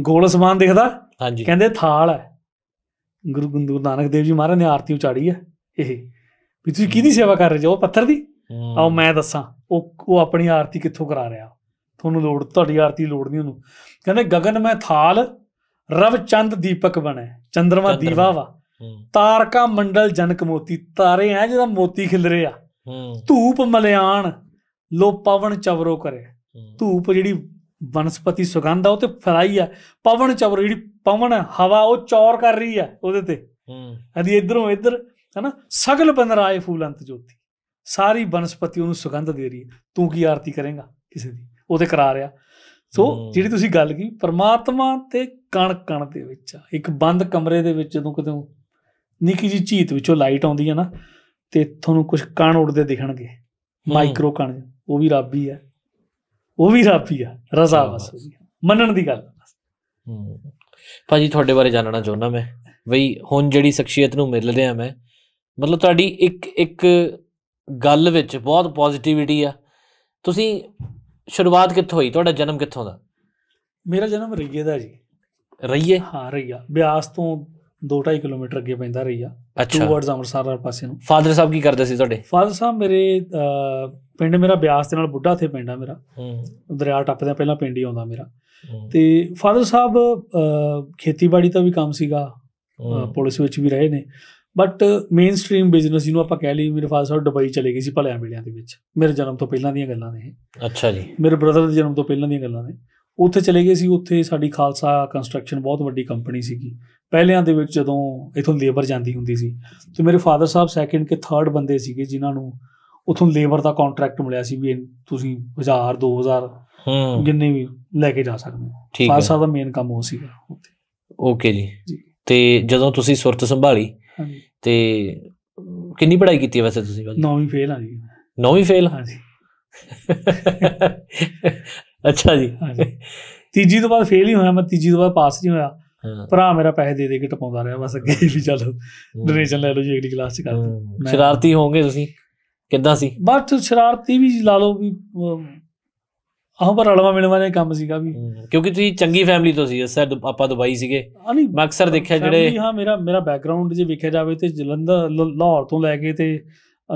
ਗੋਲ ਸਮਾਨ ਦਿਖਦਾ ਹਾਂਜੀ ਕਹਿੰਦੇ ਥਾਲ ਹੈ ਗੁਰੂ ਗੰਦੂਰ ਨਾਨਕ ਦੇਵ ਜੀ ਮਹਾਰਾਜ ਨੇ ਆਰਤੀ ਉਚਾੜੀ ਹੈ ਇਹ ਵੀ ਤੁਸੀਂ ਕਿਹਦੀ ਸੇਵਾ ਕਰ ਰਹੇ ਜੋ ਪੱਥਰ ਦੀ ਆਓ ਮੈਂ ਦੱਸਾਂ ਉਹ ਉਹ ਆਪਣੀ ਆਰਤੀ ਕਿੱਥੋਂ ਕਰਾ ਰਿਹਾ ਤੁਹਾਨੂੰ ਲੋੜ ਤੁਹਾਡੀ ਆਰਤੀ ਲੋੜ ਨਹੀਂ ਉਹਨੂੰ ਕਹਿੰਦੇ ਗਗਨ ਮੈਂ ਥਾਲ ਰਵ ਚੰਦ ਦੀਪਕ ਬਣੇ ਚੰਦਰਮਾ ਦੀਵਾ ਵਾ ਤਾਰਕਾ ਮੰਡਲ ਜਨਕ ਮੋਤੀ ਤਾਰੇ ਐ ਜਿਹਦਾ ਮੋਤੀ ਖਿਲਰੇ ਆ ਧੂਪ ਮਲਿਆਣ ਲੋ ਪਵਨ ਚਵਰੋ ਕਰੇ ਧੂਪ ਜਿਹੜੀ ਵਨਸਪਤੀ ਸੁਗੰਧ ਆ ਉਹ ਤੇ ਫਰਾਈ ਆ ਪਵਨ ਚਵਰ ਜਿਹੜੀ ਪਵਨ ਹਵਾ ਉਹ ਚੌਰ ਕਰ ਰਹੀ ਆ ਉਹਦੇ ਤੇ ਅਦੀ ਇਧਰੋਂ ਇਧਰ ਹਨਾ ਸਗਲ ਬਨਰਾਏ ਫੂਲ ਅੰਤ ਜੋਤੀ ਸਾਰੀ ਬਨਸਪਤੀ ਉਹਨੂੰ ਸੁਗੰਧ ਦੇ ਰਹੀ ਹੈ ਤੂੰ ਕੀ ਆਰਤੀ ਕਰੇਗਾ ਕਿਸੇ ਦੀ ਉਹਦੇ ਕਰਾ ਰਿਆ ਸੋ ਜਿਹੜੀ ਤੁਸੀਂ ਗੱਲ ਕੀ ਪਰਮਾਤਮਾ ਤੇ ਕਣ ਕਣ ਦੇ ਵਿੱਚ ਇੱਕ ਬੰਦ ਕਮਰੇ ਦੇ ਵਿੱਚ ਜਦੋਂ ਕਦੋਂ ਨਿੱਕੀ ਜੀ ਝੀਤ ਵਿੱਚੋਂ ਲਾਈਟ ਆਉਂਦੀ ਹੈ ਨਾ ਤੇ ਤੁਹਾਨੂੰ ਕੁਝ ਕਣ ਉੜਦੇ ਦਿਖਣਗੇ ਮਾਈਕਰੋ ਕਣ ਉਹ ਵੀ ਰੱਬ ਹੀ ਆ ਉਹ ਵੀ ਰੱਬ ਹੀ ਆ ਰਜ਼ਾ ਬਸ ਮੰਨਣ ਦੀ ਗੱਲ ਬਸ ਭਾਜੀ ਤੁਹਾਡੇ ਬਾਰੇ ਜਾਣਨਾ ਚਾਹੁੰਦਾ ਮੈਂ ਬਈ ਹੁਣ ਜਿਹੜੀ ਸ਼ਖਸੀਅਤ ਨੂੰ ਮਿਲ ਰਿਹਾ ਮੈਂ ਮਤਲਬ ਤੁਹਾਡੀ ਇੱਕ ਇੱਕ ਗੱਲ ਵਿੱਚ ਬਹੁਤ ਪੋਜ਼ਿਟਿਵਿਟੀ ਆ ਤੁਸੀਂ ਸ਼ੁਰੂਆਤ ਕਿੱਥੋਂ ਹੋਈ ਤੁਹਾਡਾ ਜਨਮ ਕਿੱਥੋਂ ਦਾ ਮੇਰਾ ਜਨਮ ਰਈਏ ਦਾ ਜੀ ਰਈਏ ਹਾਂ ਰਈਆ ਬਿਆਸ ਤੋਂ 2.5 ਕਿਲੋਮੀਟਰ ਅੱਗੇ ਪੈਂਦਾ ਰਈਆ ਅੱਛਾ ਵਰਡਸ ਅੰਮ੍ਰਿਤਸਰ ਵਾਲੇ ਪਾਸੇ ਨੂੰ ਫਾਦਰ ਸਾਹਿਬ ਕੀ ਕਰਦੇ ਸੀ ਤੁਹਾਡੇ ਫਾਦਰ ਸਾਹਿਬ ਮੇਰੇ ਪਿੰਡ ਮੇਰਾ ਬਿਆਸ ਦੇ ਨਾਲ ਬੁੱਢਾ ਥੇ ਪਿੰਡ ਆ ਮੇਰਾ ਹੂੰ ਦਰਿਆ ਟੱਪਦਿਆਂ ਪਹਿਲਾਂ ਪਿੰਡ ਹੀ ਆਉਂਦਾ ਮੇਰਾ ਤੇ ਫਾਦਰ ਸਾਹਿਬ ਖੇਤੀਬਾੜੀ ਦਾ ਵੀ ਕੰਮ ਸੀਗਾ ਪੁਲਿਸ ਵਿੱਚ ਵੀ ਰਹੇ ਨੇ ਬਟ ਮੇਨ ਸਟ੍ਰੀਮ ਬਿਜ਼ਨਸ ਜਿਹਨੂੰ ਆਪਾਂ ਕਹਿ ਲਈ ਮੇਰੇ ਫਾਦਰ ਸਾਹਿਬ ਦੁਬਈ ਚਲੇ ਗਏ ਸੀ ਭਲਿਆ ਮੇਲਿਆਂ ਦੇ ਵਿੱਚ ਮੇਰੇ ਜਨਮ ਤੋਂ ਪਹਿਲਾਂ ਦੀਆਂ ਗੱਲਾਂ ਨੇ ਅੱਛਾ ਜੀ ਮੇਰੇ ਬ੍ਰਦਰ ਦੇ ਜਨਮ ਤੋਂ ਪਹਿਲਾਂ ਦੀਆਂ ਗੱਲਾਂ ਨੇ ਉੱਥੇ ਚਲੇ ਗਏ ਸੀ ਉੱਥੇ ਸਾਡੀ ਖਾਲਸਾ ਕੰਸਟਰਕਸ਼ਨ ਬਹੁਤ ਵੱਡੀ ਕੰਪਨੀ ਸੀਗੀ ਪਹਿਲਿਆਂ ਦੇ ਵਿੱਚ ਜਦੋਂ ਇਥੋਂ ਲੇਬਰ ਜਾਂਦੀ ਹੁੰਦੀ ਸੀ ਤੇ ਮੇਰੇ ਫਾਦਰ ਸਾਹਿਬ ਸੈਕਿੰਡ ਕੇ ਥਰਡ ਬੰਦੇ ਸੀਗੇ ਜਿਨ੍ਹਾਂ ਨੂੰ ਉਥੋਂ ਲੇਬਰ ਦਾ ਕੰਟਰੈਕਟ ਮਿਲਿਆ ਸੀ ਵੀ ਤੁਸੀਂ 1000 2000 ਹੂੰ ਜਿੰਨੇ ਵੀ ਲੈ ਕੇ ਜਾ ਸਕਦੇ ਹੋ ਫਾਦਰ ਸਾਹਿਬ ਦਾ ਮੇਨ ਕੰਮ ਉਹ ਸੀਗਾ ਉੱਥੇ ਓਕੇ ਜੀ ਤੇ ਜਦੋਂ ਤੁਸੀਂ ਸੁਰਤ ਸੰਭਾਲੀ ਹਾਂਜੀ ਤੇ ਕਿੰਨੀ ਪੜ੍ਹਾਈ ਕੀਤੀ ਹੈ ਵੈਸੇ ਤੁਸੀਂ ਬਾਕੀ ਨੌਵੀਂ ਫੇਲ ਆ ਜੀ ਨੌਵੀਂ ਫੇਲ ਹਾਂਜੀ ਅੱਛਾ ਜੀ ਤੀਜੀ ਤੋਂ ਬਾਅਦ ਫੇਲ ਹੀ ਹੋਇਆ ਮੈਂ ਤੀਜੀ ਤੋਂ ਬਾਅਦ ਪਾਸ ਨਹੀਂ ਹੋਇਆ ਭਰਾ ਮੇਰਾ ਪੈਸੇ ਦੇ ਦੇ ਕੇ ਟਪਾਉਂਦਾ ਰਿਹਾ ਬਸ ਅੱਗੇ ਵੀ ਚੱਲ ਡੋਨੇਸ਼ਨ ਲੈ ਲਓ ਜੀ ਅਗਲੀ ਕਲਾਸ ਚ ਕਰ ਸ਼ਰਾਰਤੀ ਹੋਵੋਗੇ ਤੁਸੀਂ ਕਿੱਦਾਂ ਸੀ ਬਸ ਸ਼ਰਾਰਤੀ ਵੀ ਲਾ ਲਓ ਵੀ ਆਹ ਪਰ ਰਲਵਾ ਮਿਲਵਾ ਨੇ ਕੰਮ ਸੀਗਾ ਵੀ ਕਿਉਂਕਿ ਤੁਸੀਂ ਚੰਗੀ ਫੈਮਿਲੀ ਤੋਂ ਸੀ ਸਰ ਆਪਾਂ ਦੁਬਈ ਸੀਗੇ ਮੈਂ ਅਕਸਰ ਦੇਖਿਆ ਜਿਹੜੇ ਹਾਂ ਮੇਰਾ ਮੇਰਾ ਬੈਕਗ੍ਰਾਉਂਡ ਜੇ ਵੇਖਿਆ ਜਾਵੇ ਤੇ ਜਲੰਧਰ ਲਾਹੌਰ ਤੋਂ ਲੈ ਕੇ ਤੇ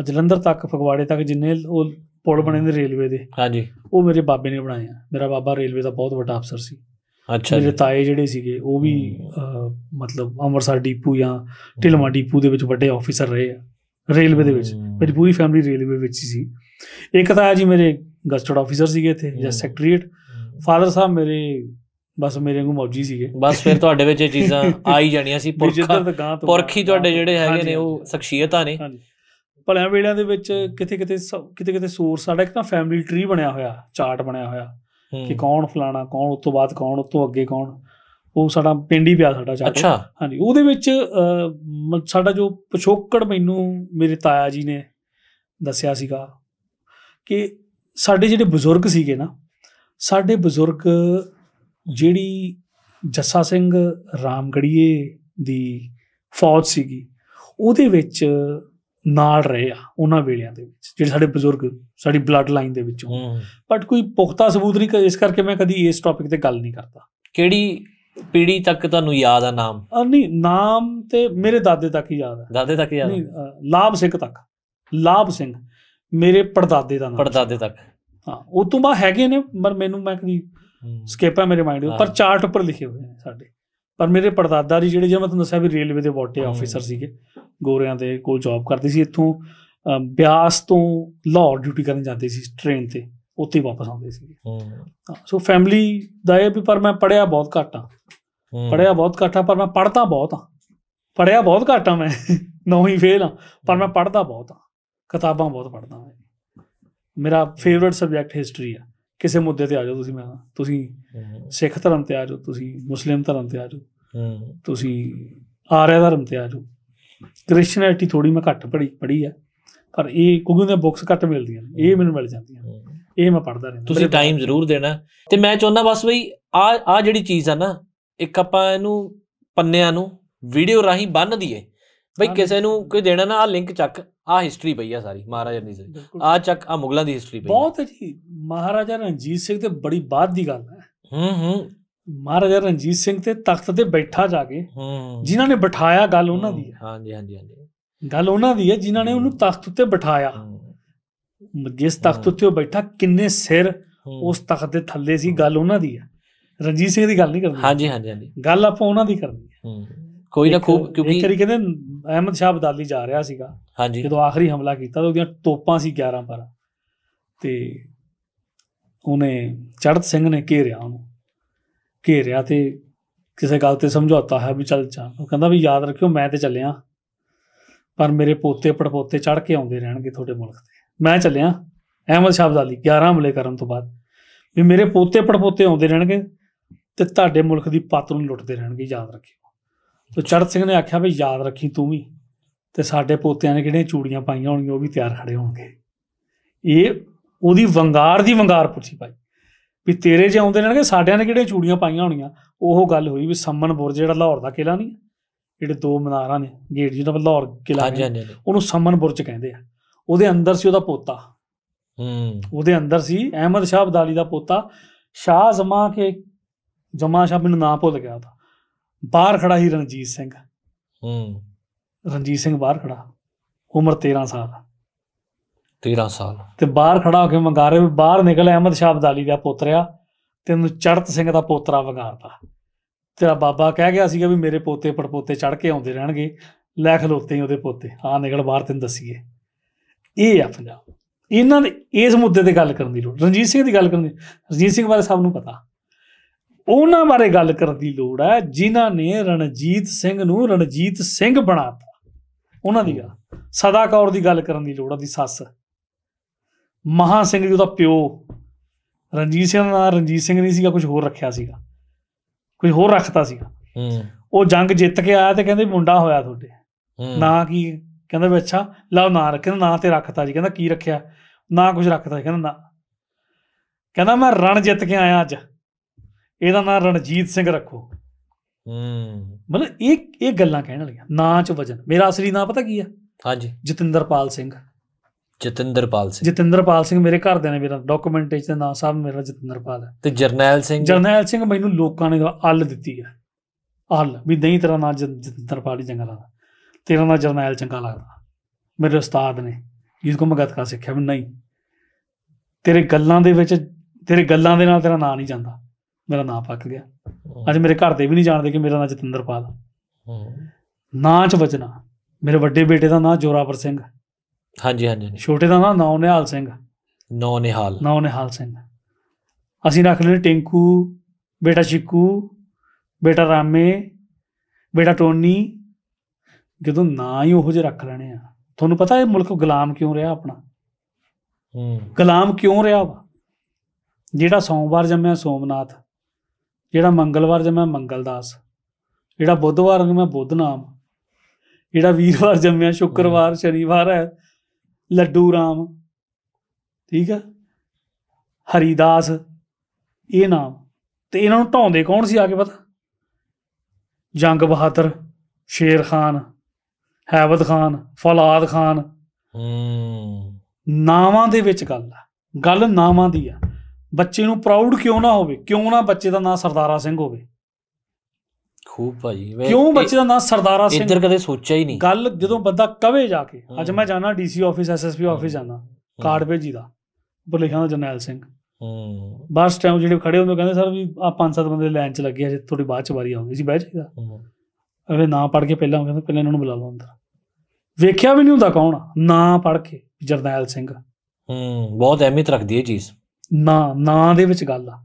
ਜਲੰਧਰ ਤੱਕ ਫਗਵਾੜੇ ਤੱਕ ਜਿੰਨੇ ਉਹ ਪੁਲ ਬਣੇ ਨੇ ਰੇਲਵੇ ਦੇ ਹਾਂਜੀ ਉਹ ਮੇਰੇ ਬਾਬੇ ਨੇ ਬਣਾਏ ਆ ਮੇਰਾ ਬਾਬਾ ਰੇਲਵੇ ਦਾ ਬਹੁਤ ਵੱਡਾ ਅਫਸਰ ਸੀ ਅੱਛਾ ਮੇਰੇ ਤਾਏ ਜਿਹੜੇ ਸੀਗੇ ਉਹ ਵੀ ਮਤਲਬ ਅੰਮ੍ਰਿਤਸਰ ਡੀਪੂ ਜਾਂ ਢਿਲਮਾ ਡੀਪੂ ਦੇ ਵਿੱਚ ਵੱਡੇ ਆਫੀਸਰ ਰਹੇ ਆ ਰੇਲਵੇ ਦੇ ਵਿੱਚ ਮੇਰੀ ਪੂਰੀ ਫੈਮਿਲੀ ਰੇਲਵੇ ਵਿੱਚ ਹੀ ਸੀ ਇੱਕ ਤਾਂ ਜੀ ਮੇਰੇ ਗਸਟਡ ਆਫੀਸਰ ਸੀਗੇ ਇਥੇ ਜਾਂ ਸੈਕਟਰੀਏਟ ਫਾਦਰ ਸਾਹਿਬ ਮੇਰੇ ਬਸ ਮੇਰੇ ਵਾਂਗੂ ਮੌਜੀ ਸੀਗੇ ਬਸ ਫਿਰ ਤੁਹਾਡੇ ਵਿੱਚ ਇਹ ਚੀਜ਼ਾਂ (laughs) ਆ ਹੀ ਜਾਣੀਆਂ ਸੀ ਪੁਰਖੀ ਤੁਹਾਡੇ ਜਿਹੜੇ ਹੈਗੇ ਨੇ ਉਹ ਸ਼ਖਸੀਅਤਾਂ ਨੇ ਭਲਿਆਂ ਵੇਲਿਆਂ ਦੇ ਵਿੱਚ ਕਿਤੇ ਕਿਤੇ ਕਿਤੇ ਕਿਤੇ ਸੋਰਸ ਸਾਡਾ ਇੱਕ ਤਾਂ ਫੈਮਿਲੀ ਟਰੀ ਬਣਿਆ ਹੋਇਆ ਚਾਰਟ ਬਣਿਆ ਹੋਇਆ ਕਿ ਕੌਣ ਫਲਾਣਾ ਕੌਣ ਉਸ ਤੋਂ ਬਾਅਦ ਕੌਣ ਉਸ ਤੋਂ ਅੱਗੇ ਕੌਣ ਉਹ ਸਾਡਾ ਪਿੰਡ ਹੀ ਪਿਆ ਸਾਡਾ ਚਾਰਟ ਹਾਂਜੀ ਉਹਦੇ ਵਿੱਚ ਸਾਡਾ ਜੋ ਪਛੋਕੜ ਮੈਨੂੰ ਮੇਰੇ ਤਾਇਆ ਜੀ ਨੇ ਦੱਸਿਆ ਸੀਗਾ ਕਿ ਸਾਡੇ ਜਿਹੜੇ ਬਜ਼ੁਰਗ ਸੀਗੇ ਨਾ ਸਾਡੇ ਬਜ਼ੁਰਗ ਜਿਹੜੀ ਜੱਸਾ ਸਿੰਘ ਰਾਮਗੜੀਏ ਦੀ ਫੌਜ ਸੀਗੀ ਉਹਦੇ ਵਿੱਚ ਨਾਲ ਰਹੇ ਆ ਉਹਨਾਂ ਵੇਲਿਆਂ ਦੇ ਵਿੱਚ ਜਿਹੜੇ ਸਾਡੇ ਬਜ਼ੁਰਗ ਸਾਡੀ ਬਲੱਡ ਲਾਈਨ ਦੇ ਵਿੱਚੋਂ ਬਟ ਕੋਈ ਪੁਖਤਾ ਸਬੂਤ ਨਹੀਂ ਇਸ ਕਰਕੇ ਮੈਂ ਕਦੀ ਇਸ ਟੌਪਿਕ ਤੇ ਗੱਲ ਨਹੀਂ ਕਰਦਾ ਕਿਹੜੀ ਪੀੜੀ ਤੱਕ ਤੁਹਾਨੂੰ ਯਾਦ ਆ ਨਾਮ ਨਹੀਂ ਨਾਮ ਤੇ ਮੇਰੇ ਦਾਦੇ ਤੱਕ ਹੀ ਯਾਦ ਆ ਦਾਦੇ ਤੱਕ ਯਾਦ ਨਹੀਂ ਲਾਭ ਸਿੰਘ ਤੱਕ ਲਾਭ ਸਿੰਘ ਮੇਰੇ ਪੜਦਾਦੇ ਦਾ ਨਾਮ ਪੜਦਾਦੇ ਤੱਕ ਹਾਂ ਉਹ ਤੋਂ ਬਾਅਦ ਹੈਗੇ ਨੇ ਪਰ ਮੈਨੂੰ ਮੈਂ ਕਦੀ ਸਕਿਪ ਹੈ ਮੇਰੇ ਮਾਈਂਡ ਪਰ ਚਾਰਟ ਉੱਪਰ ਲਿਖੇ ਹੋਏ ਨੇ ਸਾਡੇ ਪਰ ਮੇਰੇ ਪੜਦਾਦਾ ਜੀ ਜਿਹੜੇ ਜਿਵੇਂ ਮੈਂ ਤੁਹਾਨੂੰ ਦੱਸਿਆ ਵੀ ਰੇਲਵੇ ਦੇ ਵਾਟੇ ਆਫੀਸਰ ਸੀਗੇ ਗੋਰਿਆਂ ਦੇ ਕੋਲ ਜੌਬ ਕਰਦੇ ਸੀ ਇੱਥੋਂ ਬਿਆਸ ਤੋਂ ਲਾਹੌਰ ਡਿਊਟੀ ਕਰਨ ਜਾਂਦੇ ਸੀ ਟ੍ਰੇਨ ਤੇ ਉੱਥੇ ਵਾਪਸ ਆਉਂਦੇ ਸੀ ਹਾਂ ਸੋ ਫੈਮਿਲੀ ਦਾ ਇਹ ਵੀ ਪਰ ਮੈਂ ਪੜਿਆ ਬਹੁਤ ਘੱਟ ਆ ਪੜਿਆ ਬਹੁਤ ਘੱਟ ਆ ਪਰ ਮੈਂ ਪੜਦਾ ਬਹੁਤ ਆ ਪੜਿਆ ਬਹੁਤ ਘੱਟ ਆ ਮੈਂ ਨੌਵੀਂ ਫੇਲ ਆ ਪਰ ਮੈਂ ਪੜਦਾ ਬਹੁਤ ਆ ਕਿਤਾਬਾਂ ਬਹੁਤ ਪੜ੍ਹਦਾ ਮੈਂ ਮੇਰਾ ਫੇਵਰਿਟ ਸਬਜੈਕਟ ਹਿਸਟਰੀ ਆ ਕਿਸੇ ਮੁੱਦੇ ਤੇ ਆ ਜਾਓ ਤੁਸੀਂ ਮੈਂ ਤੁਸੀਂ ਸਿੱਖ ਧਰਮ ਤੇ ਆ ਜਾਓ ਤੁਸੀਂ ਮੁਸਲਿਮ ਧਰਮ ਤੇ ਆ ਜਾਓ ਤੁਸੀਂ ਆਰਿਆ ਧਰਮ ਤੇ ਆ ਜਾਓ ਕ੍ਰਿਸਚੀਅਨਿਟੀ ਥੋੜੀ ਮੈਂ ਘੱਟ ਪੜ੍ਹੀ ਪੜ੍ਹੀ ਆ ਪਰ ਇਹ ਕਿਉਂਕਿ ਉਹਨਾਂ ਬੁੱਕਸ ਘੱਟ ਮਿਲਦੀਆਂ ਨੇ ਇਹ ਮੈਨੂੰ ਮਿਲ ਜਾਂਦੀਆਂ ਇਹ ਮੈਂ ਪੜ੍ਹਦਾ ਰਹਿੰਦਾ ਤੁਸੀਂ ਟਾਈਮ ਜ਼ਰੂਰ ਦੇਣਾ ਤੇ ਮੈਂ ਚਾਹੁੰਦਾ ਬਸ ਬਈ ਆ ਆ ਜਿਹੜੀ ਚੀਜ਼ ਆ ਨਾ ਇੱਕ ਆਪਾਂ ਇਹਨੂੰ ਪੰਨਿਆਂ ਨੂੰ ਵੀਡੀਓ ਰਾਹੀਂ ਬੰਨ ਦਈਏ ਬਈ ਕਿਸੇ ਨੂੰ ਕੋਈ ਦੇਣਾ ਨਾ ਆ ਲਿੰਕ ਚੱਕ ਆ ਹਿਸਟਰੀ ਪਈ ਆ ਸਾਰੀ ਮਹਾਰਾਜਾ ਰਣਜੀਤ ਸਿੰਘ ਆ ਚੱਕ ਆ ਮੁਗਲਾਂ ਦੀ ਹਿਸਟਰੀ ਪਈ ਬਹੁਤ ਹੈ ਜੀ ਮਹਾਰਾਜਾ ਰਣਜੀਤ ਸਿੰਘ ਤੇ ਬੜੀ ਬਾਤ ਦੀ ਗੱਲ ਹੈ ਹੂੰ ਹੂੰ ਮਹਾਰਾਜਾ ਰਣਜੀਤ ਸਿੰਘ ਤੇ ਤਖਤ ਤੇ ਬੈਠਾ ਜਾ ਕੇ ਹੂੰ ਜਿਨ੍ਹਾਂ ਨੇ ਬਿਠਾਇਆ ਗੱਲ ਉਹਨਾਂ ਦੀ ਹੈ ਹਾਂਜੀ ਹਾਂਜੀ ਹਾਂਜੀ ਗੱਲ ਉਹਨਾਂ ਦੀ ਹੈ ਜਿਨ੍ਹਾਂ ਨੇ ਉਹਨੂੰ ਤਖਤ ਉੱਤੇ ਬਿਠਾਇਆ ਜਿਸ ਤਖਤ ਉੱਤੇ ਉਹ ਬੈਠਾ ਕਿੰਨੇ ਸਿਰ ਉਸ ਤਖਤ ਦੇ ਥੱਲੇ ਸੀ ਗੱਲ ਉਹਨਾਂ ਦੀ ਹੈ ਰਣਜੀਤ ਸਿੰਘ ਦੀ ਗੱਲ ਨਹੀਂ ਕਰਦੇ ਹਾਂਜੀ ਹਾਂਜੀ ਹਾਂਜੀ ਗੱਲ ਆਪਾਂ ਉਹਨਾਂ ਦੀ ਕਰਨੀ ਹੈ ਕੋਈ ਨਾ ਖੂਬ ਕਿਉਂਕਿ ਇੱਕ ਤਰੀਕੇ ਦੇ ਅਹਿਮਦ ਸ਼ਾਹ ਬਦਾਲੀ ਜਾ ਰਿਹਾ ਸੀਗਾ ਹਾਂਜੀ ਜਦੋਂ ਆਖਰੀ ਹਮਲਾ ਕੀਤਾ ਤਾਂ ਉਹਦੀਆਂ ਤੋਪਾਂ ਸੀ 11 ਪਰ ਤੇ ਉਹਨੇ ਚੜਤ ਸਿੰਘ ਨੇ ਘੇਰਿਆ ਉਹਨੂੰ ਘੇਰਿਆ ਤੇ ਕਿਸੇ ਗੱਲ ਤੇ ਸਮਝੌਤਾ ਹੈ ਵੀ ਚੱਲ ਜਾ ਉਹ ਕਹਿੰਦਾ ਵੀ ਯਾਦ ਰੱਖਿਓ ਮੈਂ ਤੇ ਚੱਲਿਆ ਪਰ ਮੇਰੇ ਪੋਤੇ ਪੜਪੋਤੇ ਚੜ ਕੇ ਆਉਂਦੇ ਰਹਿਣਗੇ ਤੁਹਾਡੇ ਮੁਲਕ ਤੇ ਮੈਂ ਚੱਲਿਆ ਅਹਿਮਦ ਸ਼ਾਹ ਬਦਾਲੀ 11 ਹਮਲੇ ਕਰਨ ਤੋਂ ਬਾਅਦ ਵੀ ਮੇਰੇ ਪੋਤੇ ਪੜਪੋਤੇ ਆਉਂਦੇ ਰਹਿਣਗੇ ਤੇ ਤੁਹਾਡੇ ਮੁਲਕ ਦੀ ਪਾਤਰ ਨੂੰ ਲੁੱਟਦੇ ਰਹਿਣਗੇ ਯਾਦ ਰੱਖਿਓ ਤੋ ਚੜਤ ਸਿੰਘ ਨੇ ਆਖਿਆ ਵੀ ਯਾਦ ਰੱਖੀ ਤੂੰ ਵੀ ਤੇ ਸਾਡੇ ਪੋਤਿਆਂ ਨੇ ਕਿਹੜੀਆਂ ਚੂੜੀਆਂ ਪਾਈਆਂ ਹੋਣਗੀਆਂ ਉਹ ਵੀ ਤਿਆਰ ਖੜੇ ਹੋਣਗੇ ਇਹ ਉਹਦੀ ਵੰਗਾਰ ਦੀ ਵੰਗਾਰ ਪੁੱਛੀ ਭਾਈ ਵੀ ਤੇਰੇ ਜੇ ਆਉਂਦੇ ਨੇ ਕਿ ਸਾਡਿਆਂ ਨੇ ਕਿਹੜੀਆਂ ਚੂੜੀਆਂ ਪਾਈਆਂ ਹੋਣੀਆਂ ਉਹ ਗੱਲ ਹੋਈ ਵੀ ਬੁਰਜ ਜਿਹੜਾ ਲਾਹੌਰ ਦਾ ਕਿਲਾ ਨਹੀਂ ਜਿਹੜੇ ਦੋ ਮਨਾਰਾਂ ਨੇ ਗੇਟ ਜਿਹਦਾ ਲਾਹੌਰ ਕਿਲਾ ਉਹਨੂੰ ਸੰਮਨਪੁਰ ਚ ਕਹਿੰਦੇ ਆ ਉਹਦੇ ਅੰਦਰ ਸੀ ਉਹਦਾ ਪੋਤਾ ਹੂੰ ਉਹਦੇ ਅੰਦਰ ਸੀ ਅਹਿਮਦ ਸ਼ਾਹ ਅਬਦਾਲੀ ਦਾ ਪੋਤਾ ਸ਼ਾਹ ਜ਼ਮਾ ਕੇ ਜਮਾ ਸ਼ਾਹ ਮੈਨੂੰ ਨਾਂ ਭੁੱਲ ਗਿਆ ਉਹਦਾ ਬਾਹਰ ਖੜਾ ਹੀ ਰਣਜੀਤ ਸਿੰਘ ਹੂੰ ਰਣਜੀਤ ਸਿੰਘ ਬਾਹਰ ਖੜਾ ਉਮਰ 13 ਸਾਲ 13 ਸਾਲ ਤੇ ਬਾਹਰ ਖੜਾ ਹੋ ਕੇ ਮੰਗਾਰੇ ਵੀ ਬਾਹਰ ਨਿਕਲ ਅਹਿਮਦ ਸ਼ਾਹ ਅਬਦਾਲੀ ਦਾ ਪੋਤਰਿਆ ਤੈਨੂੰ ਚੜਤ ਸਿੰਘ ਦਾ ਪੋਤਰਾ ਵਗਾਰਦਾ ਤੇਰਾ ਬਾਬਾ ਕਹਿ ਗਿਆ ਸੀਗਾ ਵੀ ਮੇਰੇ ਪੋਤੇ ਪੜਪੋਤੇ ਚੜ ਕੇ ਆਉਂਦੇ ਰਹਿਣਗੇ ਲੈ ਖਲੋਤੇ ਹੀ ਉਹਦੇ ਪੋਤੇ ਆ ਨਿਕਲ ਬਾਹਰ ਤੈਨੂੰ ਦੱਸੀਏ ਇਹ ਆ ਪੰਜਾਬ ਇਹਨਾਂ ਨੇ ਇਸ ਮੁੱਦੇ ਤੇ ਗੱਲ ਕਰਨ ਦੀ ਲੋੜ ਰਣਜੀਤ ਸਿੰਘ ਦੀ ਗੱਲ ਕਰਨ ਦੀ ਰਣਜੀਤ ਸਿੰਘ ਬਾਰੇ ਸਭ ਨੂੰ ਪਤਾ ਉਹਨਾਂ ਬਾਰੇ ਗੱਲ ਕਰਨ ਦੀ ਲੋੜ ਹੈ ਜਿਨ੍ਹਾਂ ਨੇ ਰਣਜੀਤ ਸਿੰਘ ਨੂੰ ਰਣਜੀਤ ਸਿੰਘ ਬਣਾਤਾ ਉਹਨਾਂ ਦੀ ਗੱਲ ਸਦਾ ਕੌਰ ਦੀ ਗੱਲ ਕਰਨ ਦੀ ਲੋੜ ਹੈ ਦੀ ਸੱਸ ਮਹਾ ਸਿੰਘ ਜੀ ਉਹਦਾ ਪਿਓ ਰਣਜੀਤ ਸਿੰਘ ਦਾ ਰਣਜੀਤ ਸਿੰਘ ਨਹੀਂ ਸੀਗਾ ਕੁਝ ਹੋਰ ਰੱਖਿਆ ਸੀਗਾ ਕੁਝ ਹੋਰ ਰੱਖਤਾ ਸੀਗਾ ਹੂੰ ਉਹ ਜੰਗ ਜਿੱਤ ਕੇ ਆਇਆ ਤੇ ਕਹਿੰਦੇ ਮੁੰਡਾ ਹੋਇਆ ਤੁਹਾਡੇ ਨਾ ਕੀ ਕਹਿੰਦਾ ਵੀ ਅੱਛਾ ਲਓ ਨਾਂ ਰੱਖਿਆ ਨਾਂ ਤੇ ਰੱਖਤਾ ਜੀ ਕਹਿੰਦਾ ਕੀ ਰੱਖਿਆ ਨਾ ਕੁਝ ਰੱਖਤਾ ਕਹਿੰਦਾ ਨਾ ਕਹਿੰਦਾ ਮੈਂ ਰਣ ਜਿੱਤ ਕੇ ਆਇਆ ਅੱਜ ਇਹਦਾ ਨਾਮ ਰਣਜੀਤ ਸਿੰਘ ਰੱਖੋ ਹੂੰ ਮਤਲਬ ਇਹ ਇਹ ਗੱਲਾਂ ਕਹਿਣ ਵਾਲੀਆਂ ਨਾਂ ਚ ਵਜਨ ਮੇਰਾ ਅਸਲੀ ਨਾਂ ਪਤਾ ਕੀ ਆ ਹਾਂਜੀ ਜਤਿੰਦਰਪਾਲ ਸਿੰਘ ਜਤਿੰਦਰਪਾਲ ਸਿੰਘ ਜਤਿੰਦਰਪਾਲ ਸਿੰਘ ਮੇਰੇ ਘਰ ਦੇ ਨੇ ਮੇਰਾ ਡਾਕੂਮੈਂਟੇਸ਼ਨ ਦਾ ਨਾਮ ਸਾਹਿਬ ਮੇਰਾ ਜਤਿੰਦਰਪਾਲ ਹੈ ਤੇ ਜਰਨੈਲ ਸਿੰਘ ਜਰਨੈਲ ਸਿੰਘ ਮੈਨੂੰ ਲੋਕਾਂ ਨੇ ਅੱਲ ਦਿੱਤੀ ਆ ਅੱਲ ਵੀ ਨਹੀਂ ਤੇਰਾ ਨਾਂ ਜਤਿੰਦਰਪਾਲ ਹੀ ਚੰਗਾ ਲੱਗਦਾ ਤੇਰਾ ਨਾਮ ਜਰਨੈਲ ਚੰਗਾ ਲੱਗਦਾ ਮੇਰੇ ਉਸਤਾਦ ਨੇ ਜਿਸ ਕੋ ਮੈਂ ਗੱਤਕਾ ਸਿੱਖਿਆ ਵੀ ਨਹੀਂ ਤੇਰੇ ਗੱਲਾਂ ਦੇ ਵਿੱਚ ਤੇਰੇ ਗੱਲਾਂ ਦੇ ਨਾਲ ਤੇਰਾ ਨਾਂ ਨਹੀਂ ਜਾਂਦਾ ਮੇਰਾ ਨਾਮ ਪੱਕ ਗਿਆ ਅੱਜ ਮੇਰੇ ਘਰ ਦੇ ਵੀ ਨਹੀਂ ਜਾਣਦੇ ਕਿ ਮੇਰਾ ਨਾਮ ਜਤਿੰਦਰਪਾਲ ਨਾਂ ਚ ਬਚਣਾ ਮੇਰੇ ਵੱਡੇ ਬੇਟੇ ਦਾ ਨਾਮ ਜੋਰਾਵਰ ਸਿੰਘ ਹਾਂਜੀ ਹਾਂਜੀ ਛੋਟੇ ਦਾ ਨਾਮ ਨੌ ਨਿਹਾਲ ਸਿੰਘ ਨੌ ਨਿਹਾਲ ਨੌ ਨਿਹਾਲ ਸਿੰਘ ਅਸੀਂ ਰੱਖ ਲਏ ਟਿੰਕੂ ਬੇਟਾ ਚਿੱਕੂ ਬੇਟਾ ਰਾਮੇ ਬੇਟਾ ਟੋਨੀ ਜਦੋਂ ਨਾਂ ਹੀ ਉਹੋ ਜਿਹੇ ਰੱਖ ਲੈਣੇ ਆ ਤੁਹਾਨੂੰ ਪਤਾ ਇਹ ਮੁਲਕ ਗੁਲਾਮ ਕਿਉਂ ਰਿਹਾ ਆਪਣਾ ਹੂੰ ਗੁਲਾਮ ਕਿਉਂ ਰਿਹਾ ਵਾ ਜਿਹੜਾ ਸੋਮਵਾਰ ਜੰਮਿਆ ਸੋਮਨਾਥ ਜਿਹੜਾ ਮੰਗਲਵਾਰ ਜੰਮਿਆ ਮੰਗਲਦਾਸ ਜਿਹੜਾ ਬੁੱਧਵਾਰ ਜੰਮਿਆ ਬੁੱਧਨਾਮ ਜਿਹੜਾ ਵੀਰਵਾਰ ਜੰਮਿਆ ਸ਼ੁੱਕਰਵਾਰ ਸ਼ਨੀਵਾਰ ਹੈ ਲੱਡੂ ਰਾਮ ਠੀਕ ਹੈ ਹਰੀਦਾਸ ਇਹ ਨਾਮ ਤੇ ਇਹਨਾਂ ਨੂੰ ਢਾਉਂਦੇ ਕੌਣ ਸੀ ਆ ਕੇ ਪਤਾ ਜੰਗ ਬਹਾਦਰ ਸ਼ੇਰ ਖਾਨ ਹੈਵਤ ਖਾਨ ਫਲਾਦ ਖਾਨ ਹੂੰ ਨਾਵਾਂ ਦੇ ਵਿੱਚ ਗੱਲ ਆ ਗੱਲ ਨਾਵਾਂ ਦੀ ਆ ਬੱਚੇ ਨੂੰ ਪ੍ਰਾਊਡ ਕਿਉਂ ਨਾ ਹੋਵੇ ਕਿਉਂ ਨਾ ਬੱਚੇ ਦਾ ਨਾਮ ਸਰਦਾਰਾ ਸਿੰਘ ਹੋਵੇ ਖੂਬ ਭਾਈ ਕਿਉਂ ਬੱਚੇ ਦਾ ਨਾਮ ਸਰਦਾਰਾ ਸਿੰਘ ਇੱਧਰ ਕਦੇ ਸੋਚਿਆ ਹੀ ਨਹੀਂ ਗੱਲ ਜਦੋਂ ਬੰਦਾ ਕਵੇ ਜਾ ਕੇ ਅੱਜ ਮੈਂ ਜਾਣਾ ਡੀਸੀ ਆਫਿਸ ਐਸਐਸਪੀ ਆਫਿਸ ਜਾਣਾ ਕਾਰਡ ਭੇਜੀ ਦਾ ਉੱਪਰ ਲਿਖਿਆ ਹੁੰਦਾ ਜਰਨੈਲ ਸਿੰਘ ਹੂੰ ਬਸ ਟਾਈਮ ਜਿਹੜੇ ਖੜੇ ਹੁੰਦੇ ਕਹਿੰਦੇ ਸਰ ਵੀ ਆ ਪੰਜ ਸੱਤ ਬੰਦੇ ਲਾਈਨ 'ਚ ਲੱਗੇ ਅਜੇ ਥੋੜੀ ਬਾਅਦ 'ਚ ਵਾਰੀ ਆਉਂਦੀ ਸੀ ਬਹਿ ਜਾਈਦਾ ਅਰੇ ਨਾਂ ਪੜ ਕੇ ਪਹਿਲਾਂ ਕਹਿੰਦੇ ਪਹਿਲਾਂ ਇਹਨਾਂ ਨੂੰ ਬੁਲਾ ਲਓ ਅੰਦਰ ਵੇਖਿਆ ਵੀ ਨਹੀਂ ਹੁੰਦਾ ਕੌਣ ਨਾਂ ਪੜ ਕੇ ਜਰਨੈਲ ਸਿੰਘ ਹੂੰ ਬਹੁਤ ਅਹਿਮੀਅਤ ਰੱਖਦੀ ਹੈ ਚੀਜ਼ ਨਾ ਨਾਂ ਦੇ ਵਿੱਚ ਗੱਲ ਆ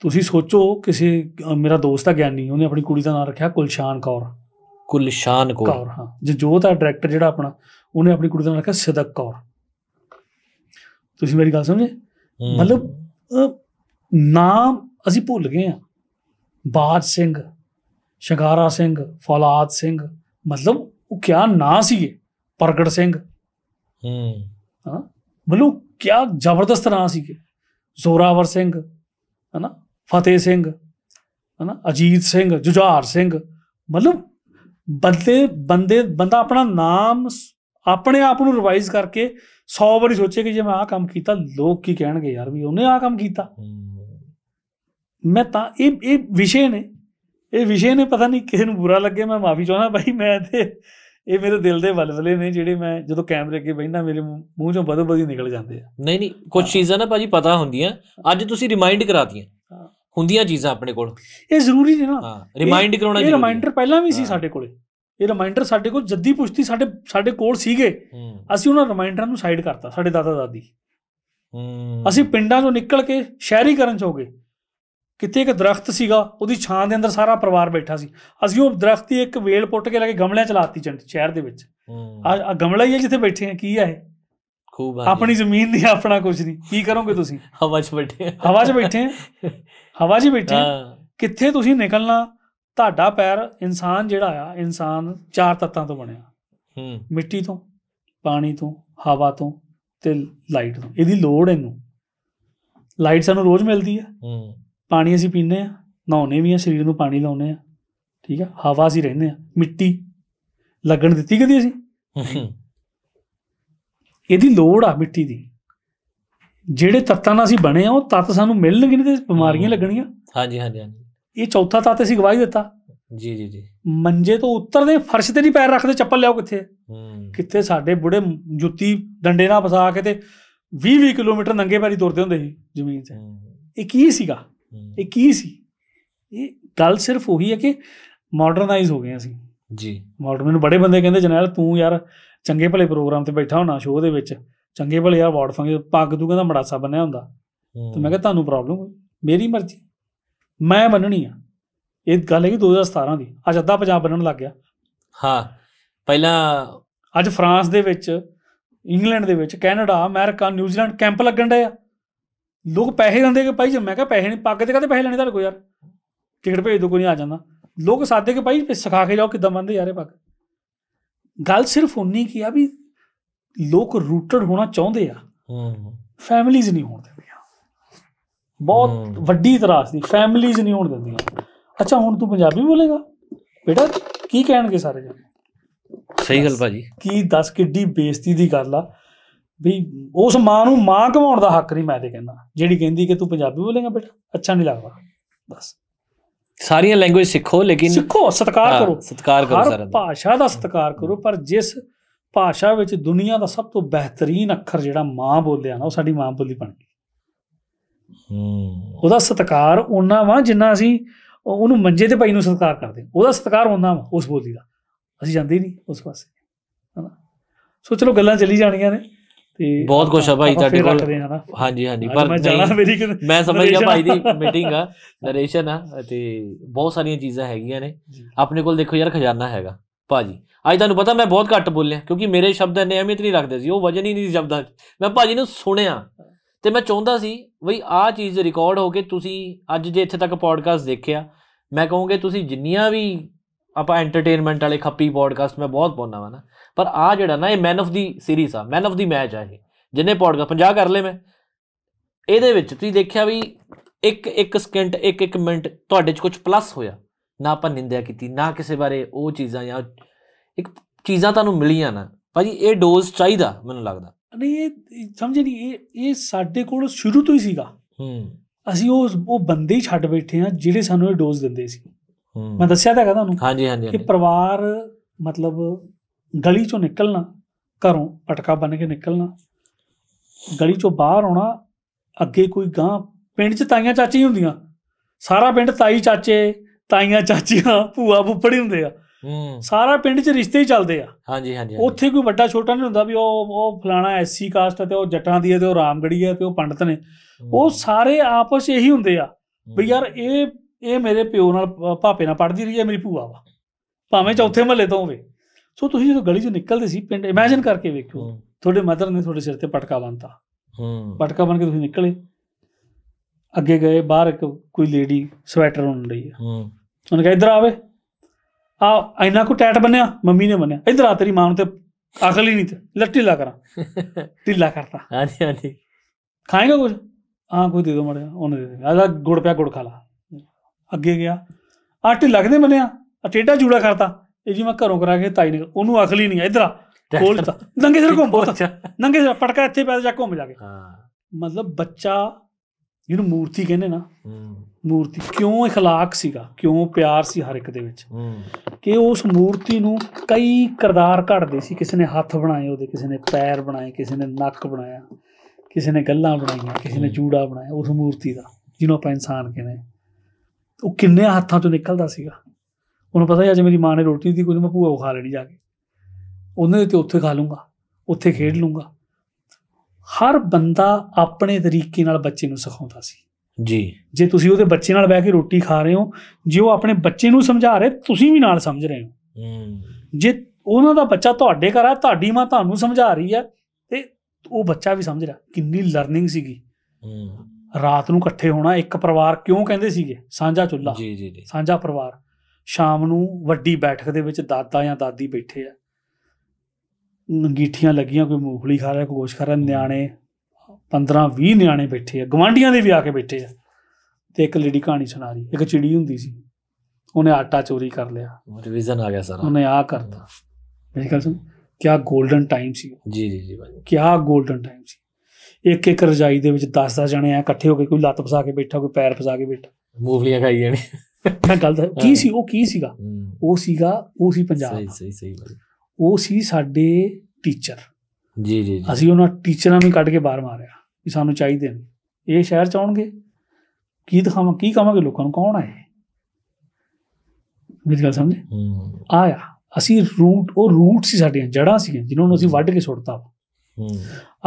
ਤੁਸੀਂ ਸੋਚੋ ਕਿਸੇ ਮੇਰਾ ਦੋਸਤ ਆ ਗਿਆਨੀ ਉਹਨੇ ਆਪਣੀ ਕੁੜੀ ਦਾ ਨਾਮ ਰੱਖਿਆ ਕੁਲਸ਼ਾਨ ਕੌਰ ਕੁਲਸ਼ਾਨ ਕੌਰ ਹਾਂ ਜੇ ਜੋਤ ਆ ਡਾਇਰੈਕਟਰ ਜਿਹੜਾ ਆਪਣਾ ਉਹਨੇ ਆਪਣੀ ਕੁੜੀ ਦਾ ਨਾਮ ਰੱਖਿਆ ਸਿਦਕ ਕੌਰ ਤੁਸੀਂ ਮੇਰੀ ਗੱਲ ਸਮਝੇ ਮਤਲਬ ਨਾਮ ਅਸੀਂ ਭੁੱਲ ਗਏ ਆ ਬਾਦ ਸਿੰਘ ਸ਼ਗਾਰਾ ਸਿੰਘ ਫੌਲਾਦ ਸਿੰਘ ਮਤਲਬ ਉਹ ਕਿਆ ਨਾਂ ਸੀਗੇ ਪ੍ਰਗਟ ਸਿੰਘ ਹੂੰ ਹਾਂ ਮਤਲਬ क्या जबरदस्त नाम सीखे जोरावर सिंह है ना फतेह सिंह है ना अजीत सिंह जुझार सिंह मतलब ਬੰਦੇ ਬੰਦੇ ਬੰਦਾ ਆਪਣਾ ਨਾਮ ਆਪਣੇ ਆਪ ਨੂੰ ਰਿਵਾਈਜ਼ ਕਰਕੇ 100 ਵਾਰੀ ਸੋਚੇ ਕਿ ਜੇ ਮੈਂ ਆਹ ਕੰਮ ਕੀਤਾ ਲੋਕ ਕੀ ਕਹਿਣਗੇ ਯਾਰ ਵੀ ਉਹਨੇ ਆਹ ਕੰਮ ਕੀਤਾ ਮੈਂ ਤਾਂ ਇਹ ਇਹ ਵਿਸ਼ੇ ਨੇ ਇਹ ਵਿਸ਼ੇ ਨੇ ਪਤਾ ਨਹੀਂ ਕਿਸੇ ਨੂੰ ਬੁਰਾ ਲੱਗੇ ਮੈਂ ਮਾਫੀ ਚਾਹਣਾ ਭਾਈ ਮੈਂ ਤੇ ਇਹ ਮੇਰੇ ਦਿਲ ਦੇ ਬਲਬਲੇ ਨੇ ਜਿਹੜੇ ਮੈਂ ਜਦੋਂ ਕੈਮਰੇ 'ਕੇ ਬੈਠਦਾ ਮੇਰੇ ਮੂੰਹ ਚੋਂ ਬਦੋ ਬਦੀ ਨਿਕਲ ਜਾਂਦੇ ਆ ਨਹੀਂ ਨਹੀਂ ਕੁਝ ਚੀਜ਼ਾਂ ਨਾ ਭਾਜੀ ਪਤਾ ਹੁੰਦੀਆਂ ਅੱਜ ਤੁਸੀਂ ਰਿਮਾਈਂਡ ਕਰਾਤੀਆਂ ਹੁੰਦੀਆਂ ਚੀਜ਼ਾਂ ਆਪਣੇ ਕੋਲ ਇਹ ਜ਼ਰੂਰੀ ਨੇ ਨਾ ਹਾਂ ਰਿਮਾਈਂਡ ਕਰਾਉਣਾ ਜ਼ਰੂਰੀ ਇਹ ਰਿਮਾਈਂਡਰ ਪਹਿਲਾਂ ਵੀ ਸੀ ਸਾਡੇ ਕੋਲੇ ਇਹ ਰਿਮਾਈਂਡਰ ਸਾਡੇ ਕੋਲ ਜੱਦੀ ਪੁਸ਼ਤੀ ਸਾਡੇ ਸਾਡੇ ਕੋਲ ਸੀਗੇ ਅਸੀਂ ਉਹਨਾਂ ਰਿਮਾਈਂਡਰਾਂ ਨੂੰ ਸਾਈਡ ਕਰਤਾ ਸਾਡੇ ਦਾਦਾ ਦਾਦੀ ਅਸੀਂ ਪਿੰਡਾਂ ਤੋਂ ਨਿਕਲ ਕੇ ਸ਼ਹਿਰੀਕਰਨ ਚ ਹੋ ਗਏ ਕਿਤੇ ਇੱਕ ਦਰਖਤ ਸੀਗਾ ਉਹਦੀ ਛਾਂ ਦੇ ਅੰਦਰ ਸਾਰਾ ਪਰਿਵਾਰ ਬੈਠਾ ਸੀ ਅਸੀਂ ਉਹ ਦਰਖਤ ਦੀ ਇੱਕ ਵੇਲ ਪੁੱਟ ਕੇ ਲਾ ਕੇ ਗਮਲਿਆਂ ਚ ਲਾਤੀ ਚੰਡ ਸ਼ਹਿਰ ਦੇ ਵਿੱਚ ਆ ਗਮਲਾ ਹੀ ਹੈ ਜਿੱਥੇ ਬੈਠੇ ਆ ਕੀ ਆ ਇਹ ਖੂਬ ਆਪਣੀ ਜ਼ਮੀਨ ਦੀ ਆਪਣਾ ਕੁਝ ਨਹੀਂ ਕੀ ਕਰੋਗੇ ਤੁਸੀਂ ਹਵਾ 'ਚ ਬੈਠੇ ਹਵਾ 'ਚ ਬੈਠੇ ਹਵਾ 'ਚ ਬੈਠੇ ਕਿੱਥੇ ਤੁਸੀਂ ਨਿਕਲਣਾ ਤੁਹਾਡਾ ਪੈਰ ਇਨਸਾਨ ਜਿਹੜਾ ਆ ਇਨਸਾਨ ਚਾਰ ਤੱਤਾਂ ਤੋਂ ਬਣਿਆ ਹੂੰ ਮਿੱਟੀ ਤੋਂ ਪਾਣੀ ਤੋਂ ਹਵਾ ਤੋਂ ਤੇ ਲਾਈਟ ਤੋਂ ਇਹਦੀ ਲੋੜ ਇਹਨੂੰ ਲਾਈਟ ਸਾਨੂੰ ਰੋਜ਼ ਮਿਲਦੀ ਆ ਹੂੰ ਪਾਣੀ ਅਸੀਂ ਪੀਂਦੇ ਆ ਨਹਾਉਨੇ ਵੀ ਆ ਸਰੀਰ ਨੂੰ ਪਾਣੀ ਲਾਉਨੇ ਆ ਠੀਕ ਆ ਹਵਾ ਅਸੀਂ ਰਹਿੰਦੇ ਆ ਮਿੱਟੀ ਲੱਗਣ ਦਿੱਤੀ ਕਦੀ ਅਸੀਂ ਇਹਦੀ ਲੋੜ ਆ ਮਿੱਟੀ ਦੀ ਜਿਹੜੇ ਤੱਤਾਂ ਨਾਲ ਅਸੀਂ ਬਣੇ ਆ ਉਹ ਤੱਤ ਸਾਨੂੰ ਮਿਲਣਗੇ ਨਹੀਂ ਤੇ ਬਿਮਾਰੀਆਂ ਲੱਗਣੀਆਂ ਹਾਂਜੀ ਹਾਂਜੀ ਹਾਂਜੀ ਇਹ ਚੌਥਾ ਤੱਤ ਅਸੀਂ ਗਵਾਹੀ ਦਿੱਤਾ ਜੀ ਜੀ ਜੀ ਮੰਜੇ ਤੋਂ ਉੱਤਰਦੇ ਫਰਸ਼ ਤੇ ਨਹੀਂ ਪੈਰ ਰੱਖਦੇ ਚੱਪਲ ਲਿਆਓ ਕਿੱਥੇ ਕਿੱਥੇ ਸਾਡੇ ਬੁੜੇ ਜੁੱਤੀ ਡੰਡੇ ਨਾਲ ਫਸਾ ਕੇ ਤੇ 20 20 ਕਿਲੋਮੀਟਰ ਨੰਗੇ ਪੈਰੀ ਤੁਰਦੇ ਹੁੰਦੇ ਸੀ ਜ਼ਮੀਨ 'ਤੇ ਇਹ ਕੀ ਸੀਗਾ ਇਹ ਕੀ ਸੀ ਇਹ ਗੱਲ ਸਿਰਫ ਉਹੀ ਹੈ ਕਿ ਮਾਡਰਨਾਈਜ਼ ਹੋ ਗਏ ਅਸੀਂ ਜੀ ਮਾਡਰਨ ਮੈਨੂੰ ਬੜੇ ਬੰਦੇ ਕਹਿੰਦੇ ਜਨਰਲ ਤੂੰ ਯਾਰ ਚੰਗੇ ਭਲੇ ਪ੍ਰੋਗਰਾਮ ਤੇ ਬੈਠਾ ਹੋਣਾ ਸ਼ੋਅ ਦੇ ਵਿੱਚ ਚੰਗੇ ਭਲੇ ਯਾਰ ਵਾਰਡ ਫੰਗੇ ਪੱਗ ਤੂੰ ਕਹਿੰਦਾ ਮੜਾਸਾ ਬੰਨਿਆ ਹੁੰਦਾ ਤੇ ਮੈਂ ਕਿਹਾ ਤੁਹਾਨੂੰ ਪ੍ਰੋਬਲਮ ਮੇਰੀ ਮਰਜ਼ੀ ਮੈਂ ਮੰਨਣੀ ਆ ਇਹ ਗੱਲ ਹੈ ਕਿ 2017 ਦੀ ਅੱਜ ਅੱਧਾ ਪੰਜਾਬ ਬੰਨਣ ਲੱਗ ਗਿਆ ਹਾਂ ਪਹਿਲਾਂ ਅੱਜ ਫਰਾਂਸ ਦੇ ਵਿੱਚ ਇੰਗਲੈਂਡ ਦੇ ਵਿੱਚ ਕੈਨੇਡਾ ਅਮਰੀਕਾ ਨਿਊਜ਼ੀਲੈਂਡ ਕੈਂਪ ਲੱਗਣ ਡਿਆ ਆ ਲੋਕ ਪੈਸੇ ਦਿੰਦੇ ਕਿ ਭਾਈ ਜੀ ਮੈਂ ਕਿਹਾ ਪੈਸੇ ਨਹੀਂ ਪੱਗ ਤੇ ਕਦੇ ਪੈਸੇ ਲੈਣੇ ਤੁਹਾਡੇ ਕੋ ਯਾਰ ਟਿਕਟ ਭੇਜ ਦੋ ਕੋਈ ਨਹੀਂ ਆ ਜਾਂਦਾ ਲੋਕ ਸਾਦੇ ਕਿ ਭਾਈ ਸਿਖਾ ਕੇ ਜਾਓ ਕਿਦਾਂ ਬੰਦੇ ਯਾਰੇ ਪੱਗ ਗੱਲ ਸਿਰਫ ਉਨੀ ਕੀ ਆ ਵੀ ਲੋਕ ਰੂਟਡ ਹੋਣਾ ਚਾਹੁੰਦੇ ਆ ਹੂੰ ਫੈਮਿਲੀਜ਼ ਨਹੀਂ ਹੋਣ ਦਿੰਦੀਆਂ ਬਹੁਤ ਵੱਡੀ ਤਰਾਸ ਦੀ ਫੈਮਿਲੀਜ਼ ਨਹੀਂ ਹੋਣ ਦਿੰਦੀਆਂ ਅੱਛਾ ਹੁਣ ਤੂੰ ਪੰਜਾਬੀ ਬੋਲੇਗਾ ਬੇਟਾ ਕੀ ਕਹਿਣਗੇ ਸਾਰੇ ਜਣੇ ਸਹੀ ਗੱਲ ਭਾਜੀ ਕੀ ਦੱਸ ਕਿੱਡੀ ਬੇਇੱਜ਼ਤੀ ਦੀ ਗੱਲ ਆ ਵੀ ਉਸ ਮਾਂ ਨੂੰ ਮਾਂ ਕਹਾਉਣ ਦਾ ਹੱਕ ਨਹੀਂ ਮੈਂ ਤੇ ਕਹਿੰਦਾ ਜਿਹੜੀ ਕਹਿੰਦੀ ਕਿ ਤੂੰ ਪੰਜਾਬੀ ਬੋਲੇਗਾ ਬੇਟਾ ਅੱਛਾ ਨਹੀਂ ਲੱਗਦਾ ਬਸ ਸਾਰੀਆਂ ਲੈਂਗੁਏਜ ਸਿੱਖੋ ਲੇਕਿਨ ਸਿੱਖੋ ਸਤਿਕਾਰ ਕਰੋ ਸਤਿਕਾਰ ਕਰੋ ਦਾ ਭਾਸ਼ਾ ਦਾ ਸਤਿਕਾਰ ਕਰੋ ਪਰ ਜਿਸ ਭਾਸ਼ਾ ਵਿੱਚ ਦੁਨੀਆ ਦਾ ਸਭ ਤੋਂ ਬਿਹਤਰੀਨ ਅੱਖਰ ਜਿਹੜਾ ਮਾਂ ਬੋਲਿਆ ਨਾ ਉਹ ਸਾਡੀ ਮਾਂ ਬੋਲੀ ਬਣ ਗਈ ਹੂੰ ਉਹਦਾ ਸਤਿਕਾਰ ਉਹਨਾਂ ਵਾਂ ਜਿੰਨਾ ਅਸੀਂ ਉਹਨੂੰ ਮੰਜੇ ਤੇ ਪਈ ਨੂੰ ਸਤਿਕਾਰ ਕਰਦੇ ਉਹਦਾ ਸਤਿਕਾਰ ਉਹਨਾਂ ਵਾਂ ਉਸ ਬੋਲੀ ਦਾ ਅਸੀਂ ਜਾਂਦੇ ਨਹੀਂ ਉਸ ਪਾਸੇ ਹਨਾ ਸੋ ਚਲੋ ਗੱਲਾਂ ਚੱਲੀ ਜਾਣੀਆਂ ਨੇ ਤੇ ਬਹੁਤ ਕੁਝ ਆ ਭਾਈ ਤੁਹਾਡੇ ਕੋਲ ਹਾਂਜੀ ਹਾਂਜੀ ਪਰ ਮੈਂ ਸਮਝ ਗਿਆ ਭਾਈ ਦੀ ਮੀਟਿੰਗ ਆ ਨਰੇਸ਼ਨ ਆ ਤੇ ਬਹੁਤ ਸਾਰੀਆਂ ਚੀਜ਼ਾਂ ਹੈਗੀਆਂ ਨੇ ਆਪਣੇ ਕੋਲ ਦੇਖੋ ਯਾਰ ਖਜ਼ਾਨਾ ਹੈਗਾ ਭਾਜੀ ਅੱਜ ਤੁਹਾਨੂੰ ਪਤਾ ਮੈਂ ਬਹੁਤ ਘੱਟ ਬੋਲਿਆ ਕਿਉਂਕਿ ਮੇਰੇ ਸ਼ਬਦ ਇੰਨੇ ਅਹਿਮੀਅਤ ਨਹੀਂ ਰੱਖਦੇ ਸੀ ਉਹ ਵਜਨ ਹੀ ਨਹੀਂ ਸ਼ਬਦਾਂ ਮੈਂ ਭਾਜੀ ਨੂੰ ਸੁਣਿਆ ਤੇ ਮੈਂ ਚਾਹੁੰਦਾ ਸੀ ਬਈ ਆਹ ਚੀਜ਼ ਰਿਕਾਰਡ ਹੋ ਕੇ ਤੁਸੀਂ ਅੱਜ ਜੇ ਇੱਥੇ ਤੱਕ ਪੋਡਕਾਸਟ ਦੇਖਿਆ ਮੈਂ ਕਹੂੰਗਾ ਤੁਸੀਂ ਜਿੰਨੀਆਂ ਵੀ ਆਪਾਂ ਐਂਟਰਟੇਨਮੈਂਟ ਵਾਲੇ ਖੱਪੀ ਪੋਡਕਾਸਟ ਮੈਂ ਬਹੁਤ ਪਾਉਣਾ ਵਾ ਨਾ ਪਰ ਆ ਜਿਹੜਾ ਨਾ ਇਹ ਮੈਨ ਆਫ ਦੀ ਸੀਰੀਜ਼ ਆ ਮੈਨ ਆਫ ਦੀ ਮੈਚ ਆ ਇਹ ਜਿੰਨੇ ਪੋਡਕਾਸਟ 50 ਕਰ ਲੇ ਮੈਂ ਇਹਦੇ ਵਿੱਚ ਤੁਸੀਂ ਦੇਖਿਆ ਵੀ ਇੱਕ ਇੱਕ ਸਕਿੰਟ ਇੱਕ ਇੱਕ ਮਿੰਟ ਤੁਹਾਡੇ 'ਚ ਕੁਝ ਪਲੱਸ ਹੋਇਆ ਨਾ ਆਪਾਂ ਨਿੰਦਿਆ ਕੀਤੀ ਨਾ ਕਿਸੇ ਬਾਰੇ ਉਹ ਚੀਜ਼ਾਂ ਜਾਂ ਇੱਕ ਚੀਜ਼ਾਂ ਤੁਹਾਨੂੰ ਮਿਲੀਆਂ ਨਾ ਭਾਜੀ ਇਹ ਡੋਜ਼ ਚਾਹੀਦਾ ਮੈਨੂੰ ਲੱਗਦਾ ਨਹੀਂ ਇਹ ਸਮਝ ਨਹੀਂ ਇਹ ਇਹ ਸਾਡੇ ਕੋਲ ਸ਼ੁਰੂ ਤੋਂ ਹੀ ਸੀਗਾ ਹੂੰ ਅਸੀਂ ਉਹ ਉਹ ਬੰਦੇ ਹੀ ਛੱਡ ਬੈਠੇ ਆ ਜਿਹੜੇ ਸਾਨੂੰ ਇਹ ਡੋਜ਼ ਦਿੰਦੇ ਸੀ ਮੈਂ ਦੱਸਿਆ ਤਾਂ ਹੈਗਾ ਤੁਹਾਨੂੰ ਹਾਂਜੀ ਹਾਂਜੀ ਕਿ ਪਰਿਵਾਰ ਮਤਲਬ ਗਲੀ ਚੋਂ ਨਿਕਲਣਾ ਘਰੋਂ ਅਟਕਾ ਬਣ ਕੇ ਨਿਕਲਣਾ ਗਲੀ ਚੋਂ ਬਾਹਰ ਆਉਣਾ ਅੱਗੇ ਕੋਈ ਗਾਂ ਪਿੰਡ 'ਚ ਤਾਈਆਂ ਚਾਚੀ ਹੁੰਦੀਆਂ ਸਾਰਾ ਪਿੰਡ ਤਾਈ ਚਾਚੇ ਤਾਈਆਂ ਚਾਚੀਆਂ ਭੂਆ ਭੁੱਪੜੀ ਹੁੰਦੇ ਆ ਸਾਰਾ ਪਿੰਡ 'ਚ ਰਿਸ਼ਤੇ ਹੀ ਚੱਲਦੇ ਆ ਹਾਂਜੀ ਹਾਂਜੀ ਉੱਥੇ ਕੋਈ ਵੱਡਾ ਛੋਟਾ ਨਹੀਂ ਹੁੰਦਾ ਵੀ ਉਹ ਉਹ ਫਲਾਣਾ ਐਸਸੀ ਕਾਸਟ ਹੈ ਤੇ ਉਹ ਜੱਟਾਂ ਦੀ ਹੈ ਤੇ ਉਹ ਰਾਮਗੜੀ ਹੈ ਤੇ ਉਹ ਪੰਡਤ ਨੇ ਉਹ ਸਾਰੇ ਆਪਸ ਇਹੀ ਹੁੰਦੇ ਆ ਵੀ ਯਾਰ ਇਹ ਇਹ ਮੇਰੇ ਪਿਓ ਨਾਲ ਭਾਪੇ ਨਾਲ ਪੜਦੀ ਰਹੀ ਹੈ ਮੇਰੀ ਭੂਆ ਵਾ ਭਾਵੇਂ ਚੌਥੇ ਮਹੱਲੇ ਤੋਂ ਹੋਵੇ ਸੋ ਤੁਸੀਂ ਜਦੋਂ ਗਲੀ 'ਚ ਨਿਕਲਦੇ ਸੀ ਪਿੰਡ ਇਮੇਜਿਨ ਕਰਕੇ ਵੇਖੋ ਤੁਹਾਡੇ ਮਦਰ ਨੇ ਤੁਹਾਡੇ ਸਿਰ ਤੇ ਪਟਕਾ ਬੰਨਤਾ ਹੂੰ ਪਟਕਾ ਬੰਨ ਕੇ ਤੁਸੀਂ ਨਿਕਲੇ ਅੱਗੇ ਗਏ ਬਾਹਰ ਇੱਕ ਕੋਈ ਲੇਡੀ ਸਵੈਟਰ ਉਣ ਰਹੀ ਹੈ ਹੂੰ ਉਹਨੇ ਕਿਹਾ ਇੱਧਰ ਆਵੇ ਆ ਐਨਾ ਕੋ ਟੈਟ ਬੰਨਿਆ ਮੰਮੀ ਨੇ ਬੰਨਿਆ ਇੱਧਰ ਆ ਤੇਰੀ ਮਾਂ ਨੂੰ ਤੇ ਅਕਲ ਹੀ ਨਹੀਂ ਤੇ ਲੱਟੀ ਲਾ ਕਰਾਂ (laughs) ਢਿੱਲਾ ਕਰਤਾ ਹਾਂਜੀ ਹਾਂਜੀ ਖਾਏਗਾ ਕੁਝ ਹਾਂ ਕੋਈ ਦੇ ਦੋ ਮੜਿਆ ਉਹਨੇ ਦੇ ਦੇ ਆ ਗੁੜ ਪਿਆ ਗੁੜ ਖਾ ਲਾ ਅੱਗੇ ਗਿਆ ਆ ਲੱਗਦੇ ਕਿਨੇ ਬਣਿਆ ਆ ਟੇਡਾ ਜੂੜਾ ਕਰਤਾ ਇਹ ਜੀ ਮੈਂ ਘਰੋਂ ਕਰਾ ਕੇ ਤਾਈ ਨੇ ਉਹਨੂੰ ਅਖਲੀ ਹੀ ਨਹੀਂ ਇਧਰ ਆ ਖੋਲਤਾ ਨੰਗੇ ਸਿਰ ਘੁੰਮ ਬਹੁਤ ਨੰਗੇ ਸਿਰ ਪਟਕਾ ਇੱਥੇ ਪੈ ਜਾ ਘੁੰਮ ਜਾ ਕੇ ਹਾਂ ਮਤਲਬ ਬੱਚਾ ਇਹਨੂੰ ਮੂਰਤੀ ਕਹਿੰਦੇ ਨਾ ਮੂਰਤੀ ਕਿਉਂ اخلاق ਸੀਗਾ ਕਿਉਂ ਪਿਆਰ ਸੀ ਹਰ ਇੱਕ ਦੇ ਵਿੱਚ ਕਿ ਉਸ ਮੂਰਤੀ ਨੂੰ ਕਈ ਕਰਦਾਰ ਘੜਦੇ ਸੀ ਕਿਸੇ ਨੇ ਹੱਥ ਬਣਾਏ ਉਹਦੇ ਕਿਸੇ ਨੇ ਪੈਰ ਬਣਾਏ ਕਿਸੇ ਨੇ ਨੱਕ ਬਣਾਇਆ ਕਿਸੇ ਨੇ ਗੱਲਾਂ ਬਣਾਈਆਂ ਕਿਸੇ ਨੇ ਚੂੜਾ ਬਣਾਇਆ ਉਸ ਮੂਰਤੀ ਦਾ ਜਿਹਨੂੰ ਆਪਾਂ ਇਨਸਾਨ ਕਹਿੰਦੇ ਉਹ ਕਿੰਨੇ ਹੱਥਾਂ ਤੋਂ ਨਿਕਲਦਾ ਸੀਗਾ ਉਹਨੂੰ ਪਤਾ ਹੈ ਅੱਜ ਮੇਰੀ ਮਾਂ ਨੇ ਰੋਟੀ ਦਿੱਤੀ ਕੋਈ ਮੈਂ ਭੂਆ ਖਾ ਲੈਣੀ ਜਾ ਕੇ ਉਹਨੇ ਤੇ ਉੱਥੇ ਖਾ ਲੂੰਗਾ ਉੱਥੇ ਖੇਡ ਲੂੰਗਾ ਹਰ ਬੰਦਾ ਆਪਣੇ ਤਰੀਕੇ ਨਾਲ ਬੱਚੇ ਨੂੰ ਸਿਖਾਉਂਦਾ ਸੀ ਜੀ ਜੇ ਤੁਸੀਂ ਉਹਦੇ ਬੱਚੇ ਨਾਲ ਬਹਿ ਕੇ ਰੋਟੀ ਖਾ ਰਹੇ ਹੋ ਜੇ ਉਹ ਆਪਣੇ ਬੱਚੇ ਨੂੰ ਸਮਝਾ ਰਹੇ ਤੁਸੀਂ ਵੀ ਨਾਲ ਸਮਝ ਰਹੇ ਹੋ ਜੇ ਉਹਨਾਂ ਦਾ ਬੱਚਾ ਤੁਹਾਡੇ ਘਰ ਆ ਤੁਹਾਡੀ ਮਾਂ ਤੁਹਾਨੂੰ ਸਮਝਾ ਰਹੀ ਹੈ ਤੇ ਉਹ ਬੱਚਾ ਵੀ ਸਮਝ ਰਿਹਾ ਕਿੰਨੀ ਲਰਨਿੰਗ ਸੀਗੀ ਰਾਤ ਨੂੰ ਇਕੱਠੇ ਹੋਣਾ ਇੱਕ ਪਰਿਵਾਰ ਕਿਉਂ ਕਹਿੰਦੇ ਸੀਗੇ ਸਾਂਝਾ ਚੁੱਲਾ ਜੀ ਜੀ ਜੀ ਸਾਂਝਾ ਪਰਿਵਾਰ ਸ਼ਾਮ ਨੂੰ ਵੱਡੀ ਬੈਠਕ ਦੇ ਵਿੱਚ ਦਾਦਾ ਜਾਂ ਦਾਦੀ ਬੈਠੇ ਆ ਨੰਗੀਠੀਆਂ ਲੱਗੀਆਂ ਕੋਈ ਮੂੰਗਫਲੀ ਖਾ ਰਿਹਾ ਕੋਈ ਗੋਸ਼ ਖਾ ਰਿਹਾ ਨਿਆਣੇ 15 20 ਨਿਆਣੇ ਬੈਠੇ ਆ ਗਵਾਂਡੀਆਂ ਦੇ ਵੀ ਆ ਕੇ ਬੈਠੇ ਆ ਤੇ ਇੱਕ ਲੇਡੀ ਕਹਾਣੀ ਸੁਣਾ ਰਹੀ ਇੱਕ ਚਿੜੀ ਹੁੰਦੀ ਸੀ ਉਹਨੇ ਆਟਾ ਚੋਰੀ ਕਰ ਲਿਆ ਰਿਵੀਜ਼ਨ ਆ ਗਿਆ ਸਾਰਾ ਉਹਨੇ ਆ ਕਰਤਾ ਮੇਰੀ ਗੱਲ ਸੁਣ ਕਿਆ 골ਡਨ ਟਾਈਮ ਸੀ ਜੀ ਜੀ ਜੀ ਭਾਈ ਕਿਆ 골ਡਨ ਟਾਈਮ ਸੀ ਇੱਕ ਇੱਕ ਰਜਾਈ ਦੇ ਵਿੱਚ 10-10 ਜਣੇ ਆ ਇਕੱਠੇ ਹੋ ਕੇ ਕੋਈ ਲੱਤ ਫਸਾ ਕੇ ਬੈਠਾ ਕੋਈ ਪੈਰ ਫਸਾ ਕੇ ਬੈਠਾ ਮੂਵਲੀਆਂ ਖਾਈ ਜਾਣੀ ਮੈਂ ਗਲਤ ਕੀ ਸੀ ਉਹ ਕੀ ਸੀਗਾ ਉਹ ਸੀਗਾ ਉਹ ਸੀ ਪੰਜਾਬ ਸਹੀ ਸਹੀ ਸਹੀ ਬਾਈ ਉਹ ਸੀ ਸਾਡੇ ਟੀਚਰ ਜੀ ਜੀ ਅਸੀਂ ਉਹਨਾਂ ਟੀਚਰਾਂ ਨੂੰ ਕੱਢ ਕੇ ਬਾਹਰ ਮਾਰਿਆ ਵੀ ਸਾਨੂੰ ਚਾਹੀਦੇ ਨੇ ਇਹ ਸ਼ਹਿਰ ਚ ਆਉਣਗੇ ਕੀ ਦਿਖਾਵਾਂ ਕੀ ਕਹਾਂਗੇ ਲੋਕਾਂ ਨੂੰ ਕੌਣ ਆਏ ਮੇਰੀ ਗੱਲ ਸਮਝੇ ਆਇਆ ਅਸੀਂ ਰੂਟ ਉਹ ਰੂਟ ਸੀ ਸਾਡੀਆਂ ਜੜਾਂ ਸੀ ਜਿਨ੍ਹਾਂ ਨੂੰ ਅਸੀਂ ਵੱਢ ਕੇ ਸੁੱਟਤਾ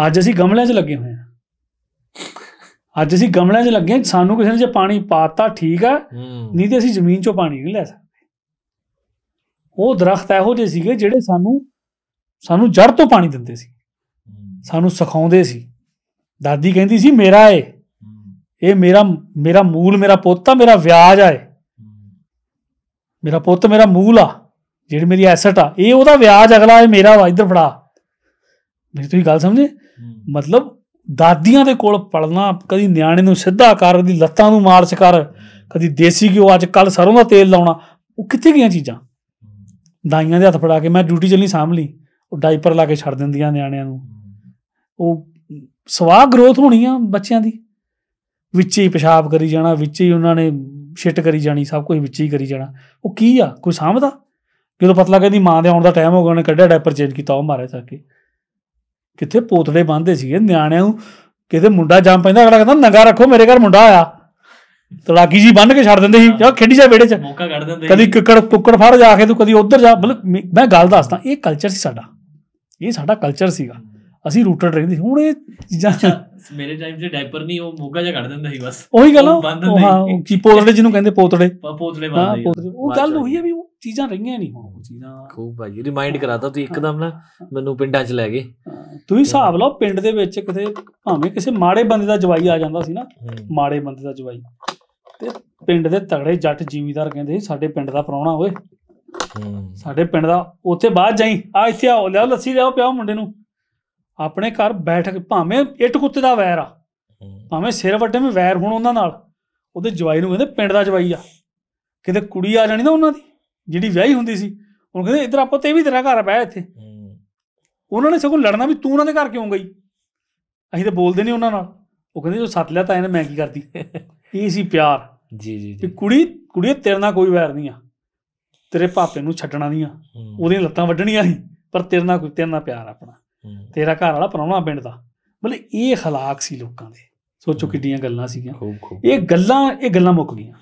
ਅੱਜ ਅਸੀਂ ਗਮਲਿਆਂ 'ਚ ਲੱਗੇ ਹੋਏ ਆ ਅੱਜ ਅਸੀਂ ਗਮਲਿਆਂ 'ਚ ਲੱਗੇ ਆ ਸਾਨੂੰ ਕਿਸੇ ਨੇ ਜੇ ਪਾਣੀ ਪਾਤਾ ਠੀਕ ਆ ਨਹੀਂ ਤੇ ਅਸੀਂ ਜ਼ਮੀਨ 'ਚੋਂ ਪਾਣੀ ਨਹੀਂ ਲੈ ਸਕਦੇ ਉਹ ਦਰਖਤ ਇਹੋ ਜਿਹੇ ਸੀਗੇ ਜਿਹੜੇ ਸਾਨੂੰ ਸਾਨੂੰ ਜੜ ਤੋਂ ਪਾਣੀ ਦਿੰਦੇ ਸੀ ਸਾਨੂੰ ਸਿਖਾਉਂਦੇ ਸੀ ਦਾਦੀ ਕਹਿੰਦੀ ਸੀ ਮੇਰਾ ਏ ਇਹ ਮੇਰਾ ਮੇਰਾ ਮੂਲ ਮੇਰਾ ਪੋਤਾ ਮੇਰਾ ਵਿਆਜ ਆ ਏ ਮੇਰਾ ਪੁੱਤ ਮੇਰਾ ਮੂਲ ਆ ਜਿਹੜੀ ਮੇਰੀ ਐਸਟ ਆ ਇਹ ਉਹਦਾ ਵਿਆਜ ਅਗਲਾ ਇਹ ਮੇਰਾ ਵਾ ਇਧਰ ਫੜਾ ਨਹੀਂ ਤੁਸੀਂ ਗੱਲ ਸਮਝੇ ਮਤਲਬ ਦਾਦੀਆਂ ਦੇ ਕੋਲ ਪੜਨਾ ਕਦੀ ਨਿਆਣੇ ਨੂੰ ਸਿੱਧਾ ਕਰ ਦੀ ਲੱਤਾਂ ਨੂੰ ਮਾਲਸ਼ ਕਰ ਕਦੀ ਦੇਸੀ ਘਿਓ ਅੱਜ ਕੱਲ ਸਰੋਂ ਦਾ ਤੇਲ ਲਾਉਣਾ ਉਹ ਕਿੱਥੇ ਗਈਆਂ ਚੀਜ਼ਾਂ ਦਾਈਆਂ ਦੇ ਹੱਥ ਫੜਾ ਕੇ ਮੈਂ ਡਿਊਟੀ ਚੱਲੀ ਸਾਂਭ ਲਈ ਉਹ ਡਾਈਪਰ ਲਾ ਕੇ ਛੱਡ ਦਿੰਦੀਆਂ ਨਿਆਣਿਆਂ ਨੂੰ ਉਹ ਸਵਾਹ ਗਰੋਥ ਹੋਣੀ ਆ ਬੱਚਿਆਂ ਦੀ ਵਿੱਚ ਹੀ ਪਿਸ਼ਾਬ ਕਰੀ ਜਾਣਾ ਵਿੱਚ ਹੀ ਉਹਨਾਂ ਨੇ ਸ਼ਿਟ ਕਰੀ ਜਾਣੀ ਸਭ ਕੁਝ ਵਿੱਚ ਹੀ ਕਰੀ ਜਾਣਾ ਉਹ ਕੀ ਆ ਕੋਈ ਸਾਂਭਦਾ ਜਦੋਂ ਪਤਲਾ ਕਹਿੰਦੀ ਮਾਂ ਦੇ ਆਉਣ ਦਾ ਟਾਈਮ ਹੋ ਗਿਆ ਉਹਨੇ ਕੱਢਿਆ ਡਾਈਪਰ ਚੇਂਜ ਕੀਤਾ ਉਹ ਮਾਰੇ ਜਾ ਕਿੱਥੇ ਪੋਤੜੇ ਬੰਨਦੇ ਸੀਗੇ ਨਿਆਣਿਆਂ ਨੂੰ ਕਿਤੇ ਮੁੰਡਾ ਜੰਮ ਪੈਂਦਾ ਅਗਲਾ ਕਹਿੰਦਾ ਨੰਗਾ ਰੱਖੋ ਮੇਰੇ ਘਰ ਮੁੰਡਾ ਆਇਆ ਤੜਾਕੀ ਜੀ ਬੰਨ ਕੇ ਛੱਡ ਦਿੰਦੇ ਸੀ ਜਾ ਖੇਡੀ ਜਾ ਵੇੜੇ 'ਚ ਮੌਕਾ ਕੱਢ ਦਿੰਦੇ ਕਦੀ ਕਿੱਕੜ ਕੁੱਕੜ ਫੜ ਜਾ ਕੇ ਤੂੰ ਕਦੀ ਉੱਧਰ ਜਾ ਮੈਂ ਗੱਲ ਦੱਸਦਾ ਇਹ ਕਲਚਰ ਸੀ ਸਾਡਾ ਇਹ ਸਾਡਾ ਕਲਚਰ ਸੀਗਾ ਅਸੀਂ ਰੂਟਡ ਰਹਿੰਦੇ ਹੁਣ ਇਹ ਚੀਜ਼ਾਂ ਮੇਰੇ ਟਾਈਮ 'ਚ ਡਾਈਪਰ ਨਹੀਂ ਉਹ ਮੋਗਾ ਜਿਹਾ ਕੱਢ ਦਿੰਦਾ ਸੀ ਬਸ ਉਹੀ ਗੱਲ ਹਾਂ ਉਹ ਕੀ ਪੋਤੜੇ ਜਿਹਨੂੰ ਕਹਿੰਦੇ ਪੋਤੜੇ ਪੋਤੜੇ ਬੰਦੇ ਉਹ ਗੱਲ ਉਹੀ ਹੈ ਵੀ ਉਹ ਚੀਜ਼ਾਂ ਰਹੀਆਂ ਨਹੀਂ ਹੁਣ ਉਹ ਚੀਜ਼ਾਂ ਖੂਬ ਭਾਈ ਰਿਮਾਈਂਡ ਕਰਾਤਾ ਤੂੰ ਇੱਕਦਮ ਨਾ ਮੈਨੂੰ ਪਿੰਡਾਂ 'ਚ ਲੈ ਗਏ ਤੂੰ ਹਿਸਾਬ ਲਾ ਪਿੰਡ ਦੇ ਵਿੱਚ ਕਿਤੇ ਭਾਵੇਂ ਕਿਸੇ ਮਾੜੇ ਬੰਦੇ ਦਾ ਜਵਾਈ ਆ ਜਾਂਦਾ ਸੀ ਨਾ ਮਾੜੇ ਬੰਦੇ ਦਾ ਜਵਾਈ ਤੇ ਪਿੰਡ ਦੇ ਤਗੜੇ ਜੱਟ ਜ਼ਿਮੀਦਾਰ ਕਹਿੰਦੇ ਸਾਡੇ ਪਿੰਡ ਦਾ ਪਰੌਣਾ ਓਏ ਸਾਡੇ ਪਿੰਡ ਦਾ ਉੱਥੇ ਬਾਅਦ ਜਾਈ ਆ ਇੱਥੇ ਆਓ ਲੈ ਲੱਸੀ ਲਿਆਓ ਪਿਆਓ ਮੁੰਡੇ ਨੂੰ ਆਪਣੇ ਘਰ ਬੈਠ ਕੇ ਭਾਵੇਂ ਇੱਟ ਕੁੱਤੇ ਦਾ ਵੈਰ ਆ ਭਾਵੇਂ ਸਿਰ ਵੱਡੇ ਮੇ ਵੈਰ ਹੋਣ ਉਹਨਾਂ ਨਾਲ ਉਹਦੇ ਜਵਾਈ ਨੂੰ ਕਹਿੰਦੇ ਪਿੰਡ ਦਾ ਜਵਾਈ ਆ ਕਿਤੇ ਕੁੜੀ ਆ ਜਾਣੀ ਨਾ ਉਹਨਾਂ ਦੀ ਜਿਹੜੀ ਵਿਆਹੀ ਹੁੰਦੀ ਸੀ ਉਹ ਕਹਿੰਦੇ ਇਧਰ ਆਪਾਂ ਤੇ ਵੀ ਤੇਰਾ ਘਰ ਬੈ ਇੱਥੇ ਉਹਨਾਂ ਨੇ ਸਗੋਂ ਲੜਨਾ ਵੀ ਤੂੰ ਉਹਨਾਂ ਦੇ ਘਰ ਕਿਉਂ ਗਈ ਅਸੀਂ ਤਾਂ ਬੋਲਦੇ ਨਹੀਂ ਉਹਨਾਂ ਨਾਲ ਉਹ ਕਹਿੰਦੇ ਜੋ ਸੱਤ ਲਿਆ ਤਾਂ ਇਹਨੇ ਮੈਂ ਕੀ ਕਰਦੀ (laughs) ਇਹ ਸੀ ਪਿਆਰ ਜੀ ਜੀ ਜੀ ਕੁੜੀ ਕੁੜੀ ਤੇਰੇ ਨਾਲ ਕੋਈ ਵੈਰ ਨਹੀਂ ਆ ਤੇਰੇ ਪਾਪੇ ਨੂੰ ਛੱਡਣਾ ਨਹੀਂ ਆ ਉਹਦੀਆਂ ਲੱਤਾਂ ਵੱਢਣੀਆਂ ਸੀ ਪਰ ਤੇਰੇ ਨਾਲ ਕੋਈ ਤੇਰੇ ਨਾਲ ਪਿਆਰ ਆਪਣਾ ਤੇਰਾ ਘਰ ਵਾਲਾ ਪਰੌਣਾ ਪਿੰਡ ਦਾ ਮਤਲਬ ਇਹ ਹਲਾਕ ਸੀ ਲੋਕਾਂ ਦੇ ਸੋਚੋ ਕਿੱਡੀਆਂ ਗੱਲਾਂ ਸੀਗੀਆਂ ਇਹ ਗੱਲਾਂ ਇਹ ਗੱਲਾਂ ਮੁੱਕ ਗਈਆਂ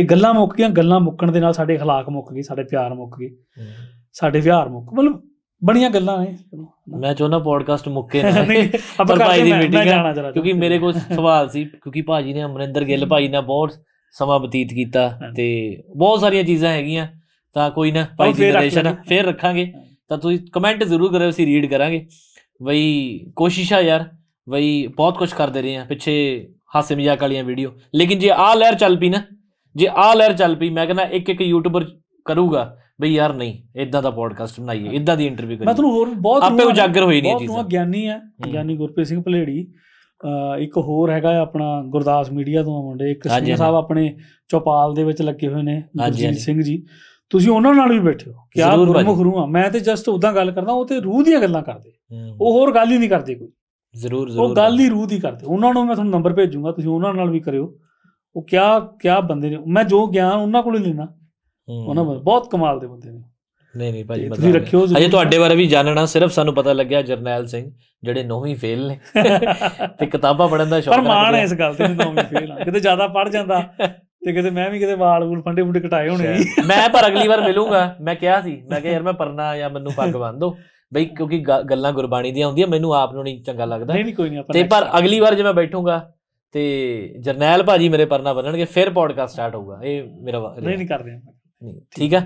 ਇਹ ਗੱਲਾਂ ਮੁੱਕ ਗਈਆਂ ਗੱਲਾਂ ਮੁੱਕਣ ਦੇ ਨਾਲ ਸਾਡੇ ਹਲਾਕ ਮੁੱਕ ਗਏ ਸਾਡੇ ਪਿਆਰ ਮੁੱਕ ਗਏ ਸਾਡੇ ਵਿਹਾਰ ਮੁੱਕ ਮਤਲਬ ਬੜੀਆਂ ਗੱਲਾਂ ਨੇ ਮੈਂ ਚਾਹੁੰਦਾ ਪੋਡਕਾਸਟ ਮੁੱਕੇ ਨਾ ਆਪਾਂ ਭਾਈ ਦੀ ਮੀਟਿੰਗ ਹੈ ਕਿਉਂਕਿ ਮੇਰੇ ਕੋਲ ਸਵਾਲ ਸੀ ਕਿਉਂਕਿ ਭਾਜੀ ਨੇ ਅਮਰਿੰਦਰ ਗਿੱਲ ਭਾਈ ਨਾਲ ਬਹੁਤ ਸਮਾਂ ਬਤੀਤ ਕੀਤਾ ਤੇ ਬਹੁਤ ਸਾਰੀਆਂ ਚੀਜ਼ਾਂ ਹੈਗੀਆਂ ਤਾਂ ਕੋਈ ਨਾ ਭਾਈ ਦੀ ਜਨਰੇਸ਼ਨ ਫੇਰ ਰੱਖਾਂਗੇ ਤਾਂ ਤੁਸੀਂ ਕਮੈਂਟ ਜ਼ਰੂਰ ਕਰਿਓ ਅਸੀਂ ਰੀਡ ਕਰਾਂਗੇ ਬਈ ਕੋਸ਼ਿਸ਼ ਆ ਯਾਰ ਬਈ ਬਹੁਤ ਕੁਝ ਕਰਦੇ ਰਹੇ ਆ ਪਿੱਛੇ ਹਾਸੇ ਮਜ਼ਾਕ ਵਾਲੀਆਂ ਵੀਡੀਓ ਲੇਕਿਨ ਜੇ ਆ ਲਹਿਰ ਚੱਲ ਪਈ ਨਾ ਜੇ ਆ ਲਹਿਰ ਚੱਲ ਪਈ ਮੈਂ ਕਹਿੰਦਾ ਇੱਕ ਇੱਕ ਯੂਟਿਊਬਰ ਕਰੂਗਾ ਬਈ ਯਾਰ ਨਹੀਂ ਇਦਾਂ ਦਾ ਪੋਡਕਾਸਟ ਬਣਾਈਏ ਇਦਾਂ ਦੀ ਇੰਟਰਵਿਊ ਕਰੀਏ ਮੈਂ ਤੁਹਾਨੂੰ ਹੋਰ ਬਹੁਤ ਆਪੇ ਉਜਾਗਰ ਹੋਈ ਨਹੀਂ ਜੀ ਬਹੁਤ ਗਿਆਨੀ ਆ ਗਿਆਨੀ ਗੁਰਪ੍ਰੀਤ ਸਿੰਘ ਭਲੇੜੀ ਇੱਕ ਹੋਰ ਹੈਗਾ ਆਪਣਾ ਗੁਰਦਾਸ ਮੀਡੀਆ ਤੋਂ ਮੁੰਡੇ ਇੱਕ ਸਿੰਘ ਸਾਹਿਬ ਆਪਣੇ ਚੌਪਾਲ ਦੇ ਵਿੱਚ ਲੱਗੇ ਹੋਏ ਨੇ ਗੁਰਜੀਤ ਸਿੰਘ ਜੀ ਤੁਸੀਂ ਉਹਨਾਂ ਨਾਲ ਵੀ ਬੈਠੇ ਹੋ ਕਿਆ ਗੁਰਮੁਖ ਰੂਹ ਆ ਮੈਂ ਤੇ ਜਸਟ ਉਦਾਂ ਗੱਲ ਕਰਦਾ ਉਹ ਤੇ ਰੂਹ ਦੀਆਂ ਗੱਲਾਂ ਕਰਦੇ ਉਹ ਹੋਰ ਗੱਲ ਹੀ ਨਹੀਂ ਕਰਦੇ ਕੋਈ ਜ਼ਰੂਰ ਜ਼ਰੂਰ ਉਹ ਗੱਲ ਹੀ ਰੂਹ ਦੀ ਕਰਦੇ ਉਹਨਾਂ ਨੂੰ ਮੈਂ ਤੁਹਾਨੂੰ ਨੰਬਰ ਭੇਜੂਗਾ ਤੁਸੀਂ ਉਹਨਾਂ ਨਾਲ ਵੀ ਕਰਿਓ ਉਹ ਕਿਆ ਕਿਆ ਬੰਦੇ ਨੇ ਮੈਂ ਜੋ ਗਿਆਨ ਉਹਨਾਂ ਕੋਲੋਂ ਲੈਣਾ ਉਹਨਾਂ ਬਹੁਤ ਕਮਾਲ ਦੇ ਬੰਦੇ ਨੇ ਨਹੀਂ ਨਹੀਂ ਭਾਜੀ ਤੁਸੀਂ ਰੱਖਿਓ ਅਜੇ ਤੁਹਾਡੇ ਬਾਰੇ ਵੀ ਜਾਣਨਾ ਸਿਰਫ ਸਾਨੂੰ ਪਤਾ ਲੱਗਿਆ ਜਰਨੈਲ ਸਿੰਘ ਜਿਹੜੇ ਨੌਵੀਂ ਫੇਲ ਨੇ (laughs) ਤੇ ਕਿਤਾਬਾਂ ਪੜਨ ਦਾ ਸ਼ੌਕ ਪਰ ਮਾਣ ਹੈ ਇਸ ਗੱਲ ਤੇ ਨੌਵੀਂ ਫੇਲ ਆ ਕਿਤੇ ਜ਼ਿਆਦਾ ਪੜ ਜਾਂਦਾ ਤੇ ਕਿਤੇ ਮੈਂ ਵੀ ਕਿਤੇ ਵਾਲ ਵੂਲ ਫੰਡੇ ਫੁੰਡੇ ਕਟਾਏ ਹੋਣੇ ਮੈਂ ਪਰ ਅਗਲੀ ਵਾਰ ਮਿਲੂੰਗਾ ਮੈਂ ਕਿਹਾ ਸੀ ਮੈਂ ਕਿਹਾ ਯਾਰ ਮੈਂ ਪਰਨਾ ਜਾਂ ਮੈਨੂੰ ਪੱਗ ਬੰਨ ਦੋ ਬਈ ਕਿਉਂਕਿ ਗੱਲਾਂ ਗੁਰਬਾਣੀ ਦੀਆਂ ਹੁੰਦੀਆਂ ਮੈਨੂੰ ਆਪ ਨੂੰ ਨਹੀਂ ਚੰਗਾ ਲੱਗਦਾ ਨਹੀਂ ਨਹੀਂ ਕੋਈ ਨਹੀਂ ਆਪਾਂ ਤੇ ਪਰ ਅਗਲੀ ਵਾਰ ਜੇ ਮੈਂ ਬੈਠੂੰਗਾ ਤੇ ਜਰਨੈਲ ਭਾਜੀ ਮੇਰੇ ਪਰਨਾ ਬੰਨਣਗੇ ਫਿਰ ਪੋਡਕਾਸਟ ਸਟਾਰਟ ਹੋਊਗਾ ਇਹ ਮੇਰਾ ਨਹੀਂ ਨਹੀਂ ਕਰਦੇ ਨਹੀਂ ਠੀਕ ਹੈ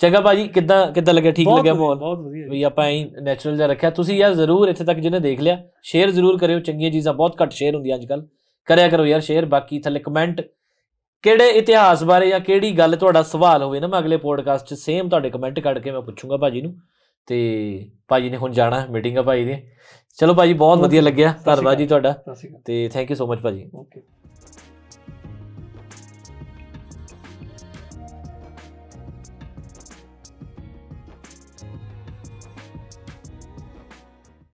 ਚੰਗਾ ਭਾਜੀ ਕਿੱਦਾਂ ਕਿੱਦਾਂ ਲੱਗਿਆ ਠੀਕ ਲੱਗਿਆ ਮੋਲ ਬਹੁਤ ਵਧੀਆ ਵੀ ਆਪਾਂ ਐਂ ਨੈਚੁਰਲ ਜਿਹਾ ਰੱਖਿਆ ਤੁਸੀਂ ਯਾਰ ਜ਼ਰੂਰ ਇੱਥੇ ਤੱਕ ਜਿਹਨੇ ਦੇਖ ਲਿਆ ਸ਼ੇਅਰ ਜ਼ਰੂਰ ਕਰਿਓ ਚੰਗੀਆਂ ਚੀਜ਼ਾਂ ਬਹੁਤ ਘੱਟ ਸ਼ੇਅਰ ਹੁੰਦੀਆਂ ਅੱਜਕੱਲ ਕਰਿਆ ਕਰੋ ਯਾਰ ਸ਼ੇਅਰ ਬਾਕੀ ਥੱਲੇ ਕਮੈਂਟ ਕਿਹੜੇ ਇਤਿਹਾਸ ਬਾਰੇ ਜਾਂ ਕਿਹੜੀ ਗੱਲ ਤੁਹਾਡਾ ਸਵਾਲ ਹੋਵੇ ਨਾ ਮੈਂ ਅਗਲੇ ਪੋਡਕਾਸਟ 'ਚ ਸੇਮ ਤੁਹਾਡੇ ਕਮੈਂਟ ਕੱਢ ਕੇ ਮੈਂ ਪੁੱਛੂੰਗਾ ਭਾਜੀ ਨੂੰ ਤੇ ਭਾਜੀ ਨੇ ਹੁਣ ਜਾਣਾ ਮੀਟਿੰਗ ਆ ਭਾਈ ਦੀ ਚਲੋ ਭਾਜੀ ਬਹੁਤ ਵਧੀਆ ਲੱਗਿਆ ਧੰਨਵਾਦ ਜੀ ਤੁਹਾਡਾ ਤੇ ਥੈਂਕ ਯੂ ਸੋ ਮਚ ਭਾਜੀ ਓਕੇ